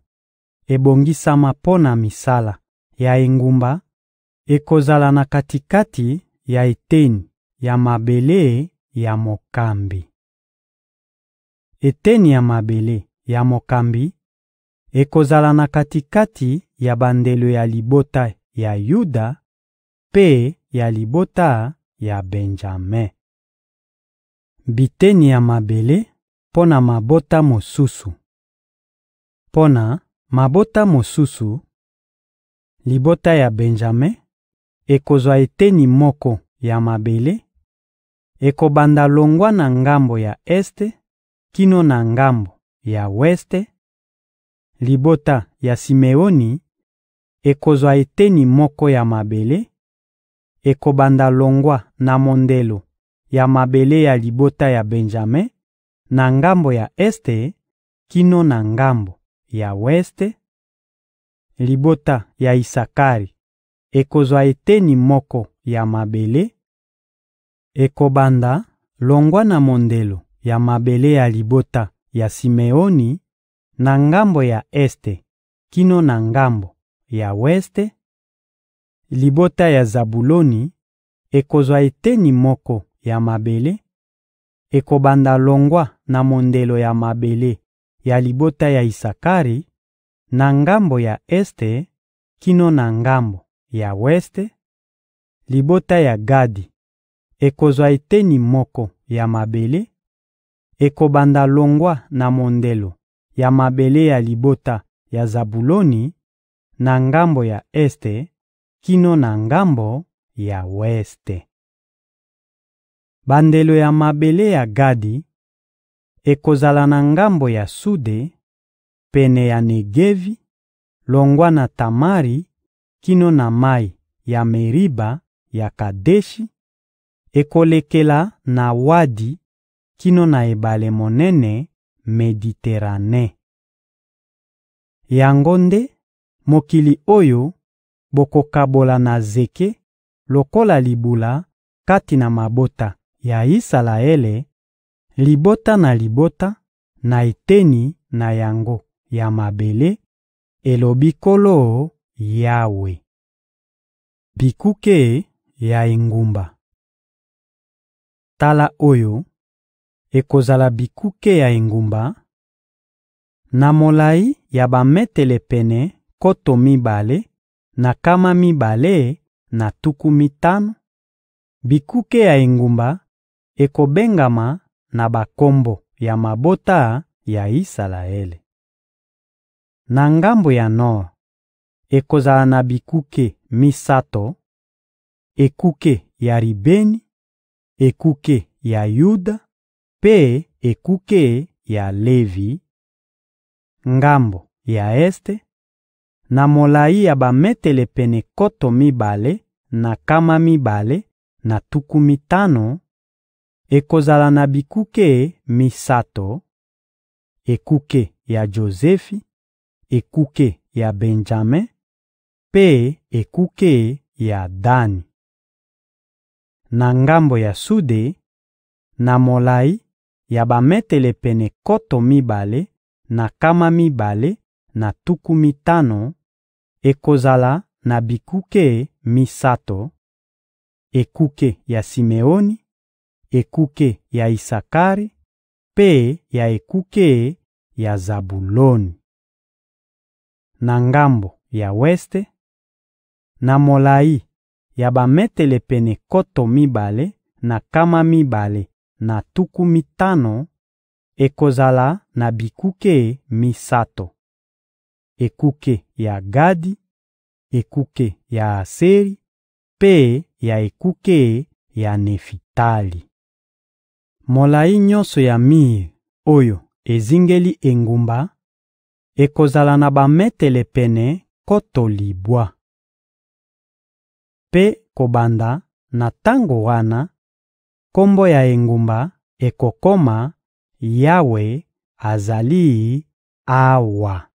ebongisama mpo na misala ya engumba ekozala na kati-kati ya eteni ya mabele ya mokambi. Eteni ya mabele ya mokambi ekozala na kati-kati ya bandelo ya libota ya Yuda mpe ya libota ya Benjame. biteni ya mabele mpo na mabota mosusu. Mpo na mabota mosusu, libota ya Benjame ekozwa eteni moko ya mabele, ekobanda longwa na ngambo ya este kino na ngambo ya weste; libota ya Simeoni ekozwa eteni moko ya mabele, ekobanda longwa na mondelo ya mabele ya libota ya Benjame, na ngambo ya este kino na ngambo ya weste; libota ya Isakari ekozwa eteni moko ya mabele, ekobanda longwa na mondelo ya mabele ya libota ya Simeoni, na ngambo ya este kino na ngambo ya weste; libota ya Zabuloni ekozwa eteni moko ya mabele ekobanda longwa na mondelo ya mabele ya libota ya Isakari, na ngambo ya este kino na ngambo ya weste; libota ya Gadi ekozwa eteni moko ya mabele, ekobanda longwa na mondelo ya mabele ya libota ya Zabuloni, na ngambo ya este kino na ngambo ya weste. Bandelo ya mabele ya Gadi ekozala na ngambo ya sude, pene ya Negevi, longwa na Tamari kino na mayi ya Meriba ya Kadeshi; ekolekela na Wadi kino na ebale monene Mediterane. Yango nde mokili oyo bokokabola na zeke lokola libula kati na mabota ya Isalaele, libota na libota, na eteni na yango ya mabele, elobi Nkolo Yawe. Bikuke ya engumba Tala oyo ekozala bikuke ya engumba: na molayi ya bametele pene nkoto mibale na nkama mibale na tuku mitano, bikuke ya engumba ekobengama na bakombo ya mabota ya Isalaele. Na ngambo ya nor, ekozala na bikuke misato: ekuke ya Ribeni, ekuke ya Yuda mpe ekuke ya Levi; ngambo ya este, na molayi ya bametele pene nkoto mibale na nkama mibale na tuku mitano Ekozala na bikuke misato: ekuke ya Jozefi, ekuke ya Benjame mpe ekuke ya Dani. Na ngambo ya sude, na molayi ya bametele pene nkoto mibale na nkama mibale na tuku mitano, ekozala na bikuke misato: ekuke ya Simeoni, ekuke ya Isakari mpe ya ekuke ya Zabuloni. Na ngambo ya weste, na molayi ya bametele pene nkoto mibale na nkama mibale na tuku mitano, ekozala na bikuke misato: ekuke ya Gadi, ekuke ya Aseri mpe ya ekuke ya Nefitali. Molayi nyonso ya mir oyo ezingeli engumba ekozala na bametele pene nkoto libwa. Mpe kobanda na tango wana, kombo ya engumba ekokoma: Yawe azali awa.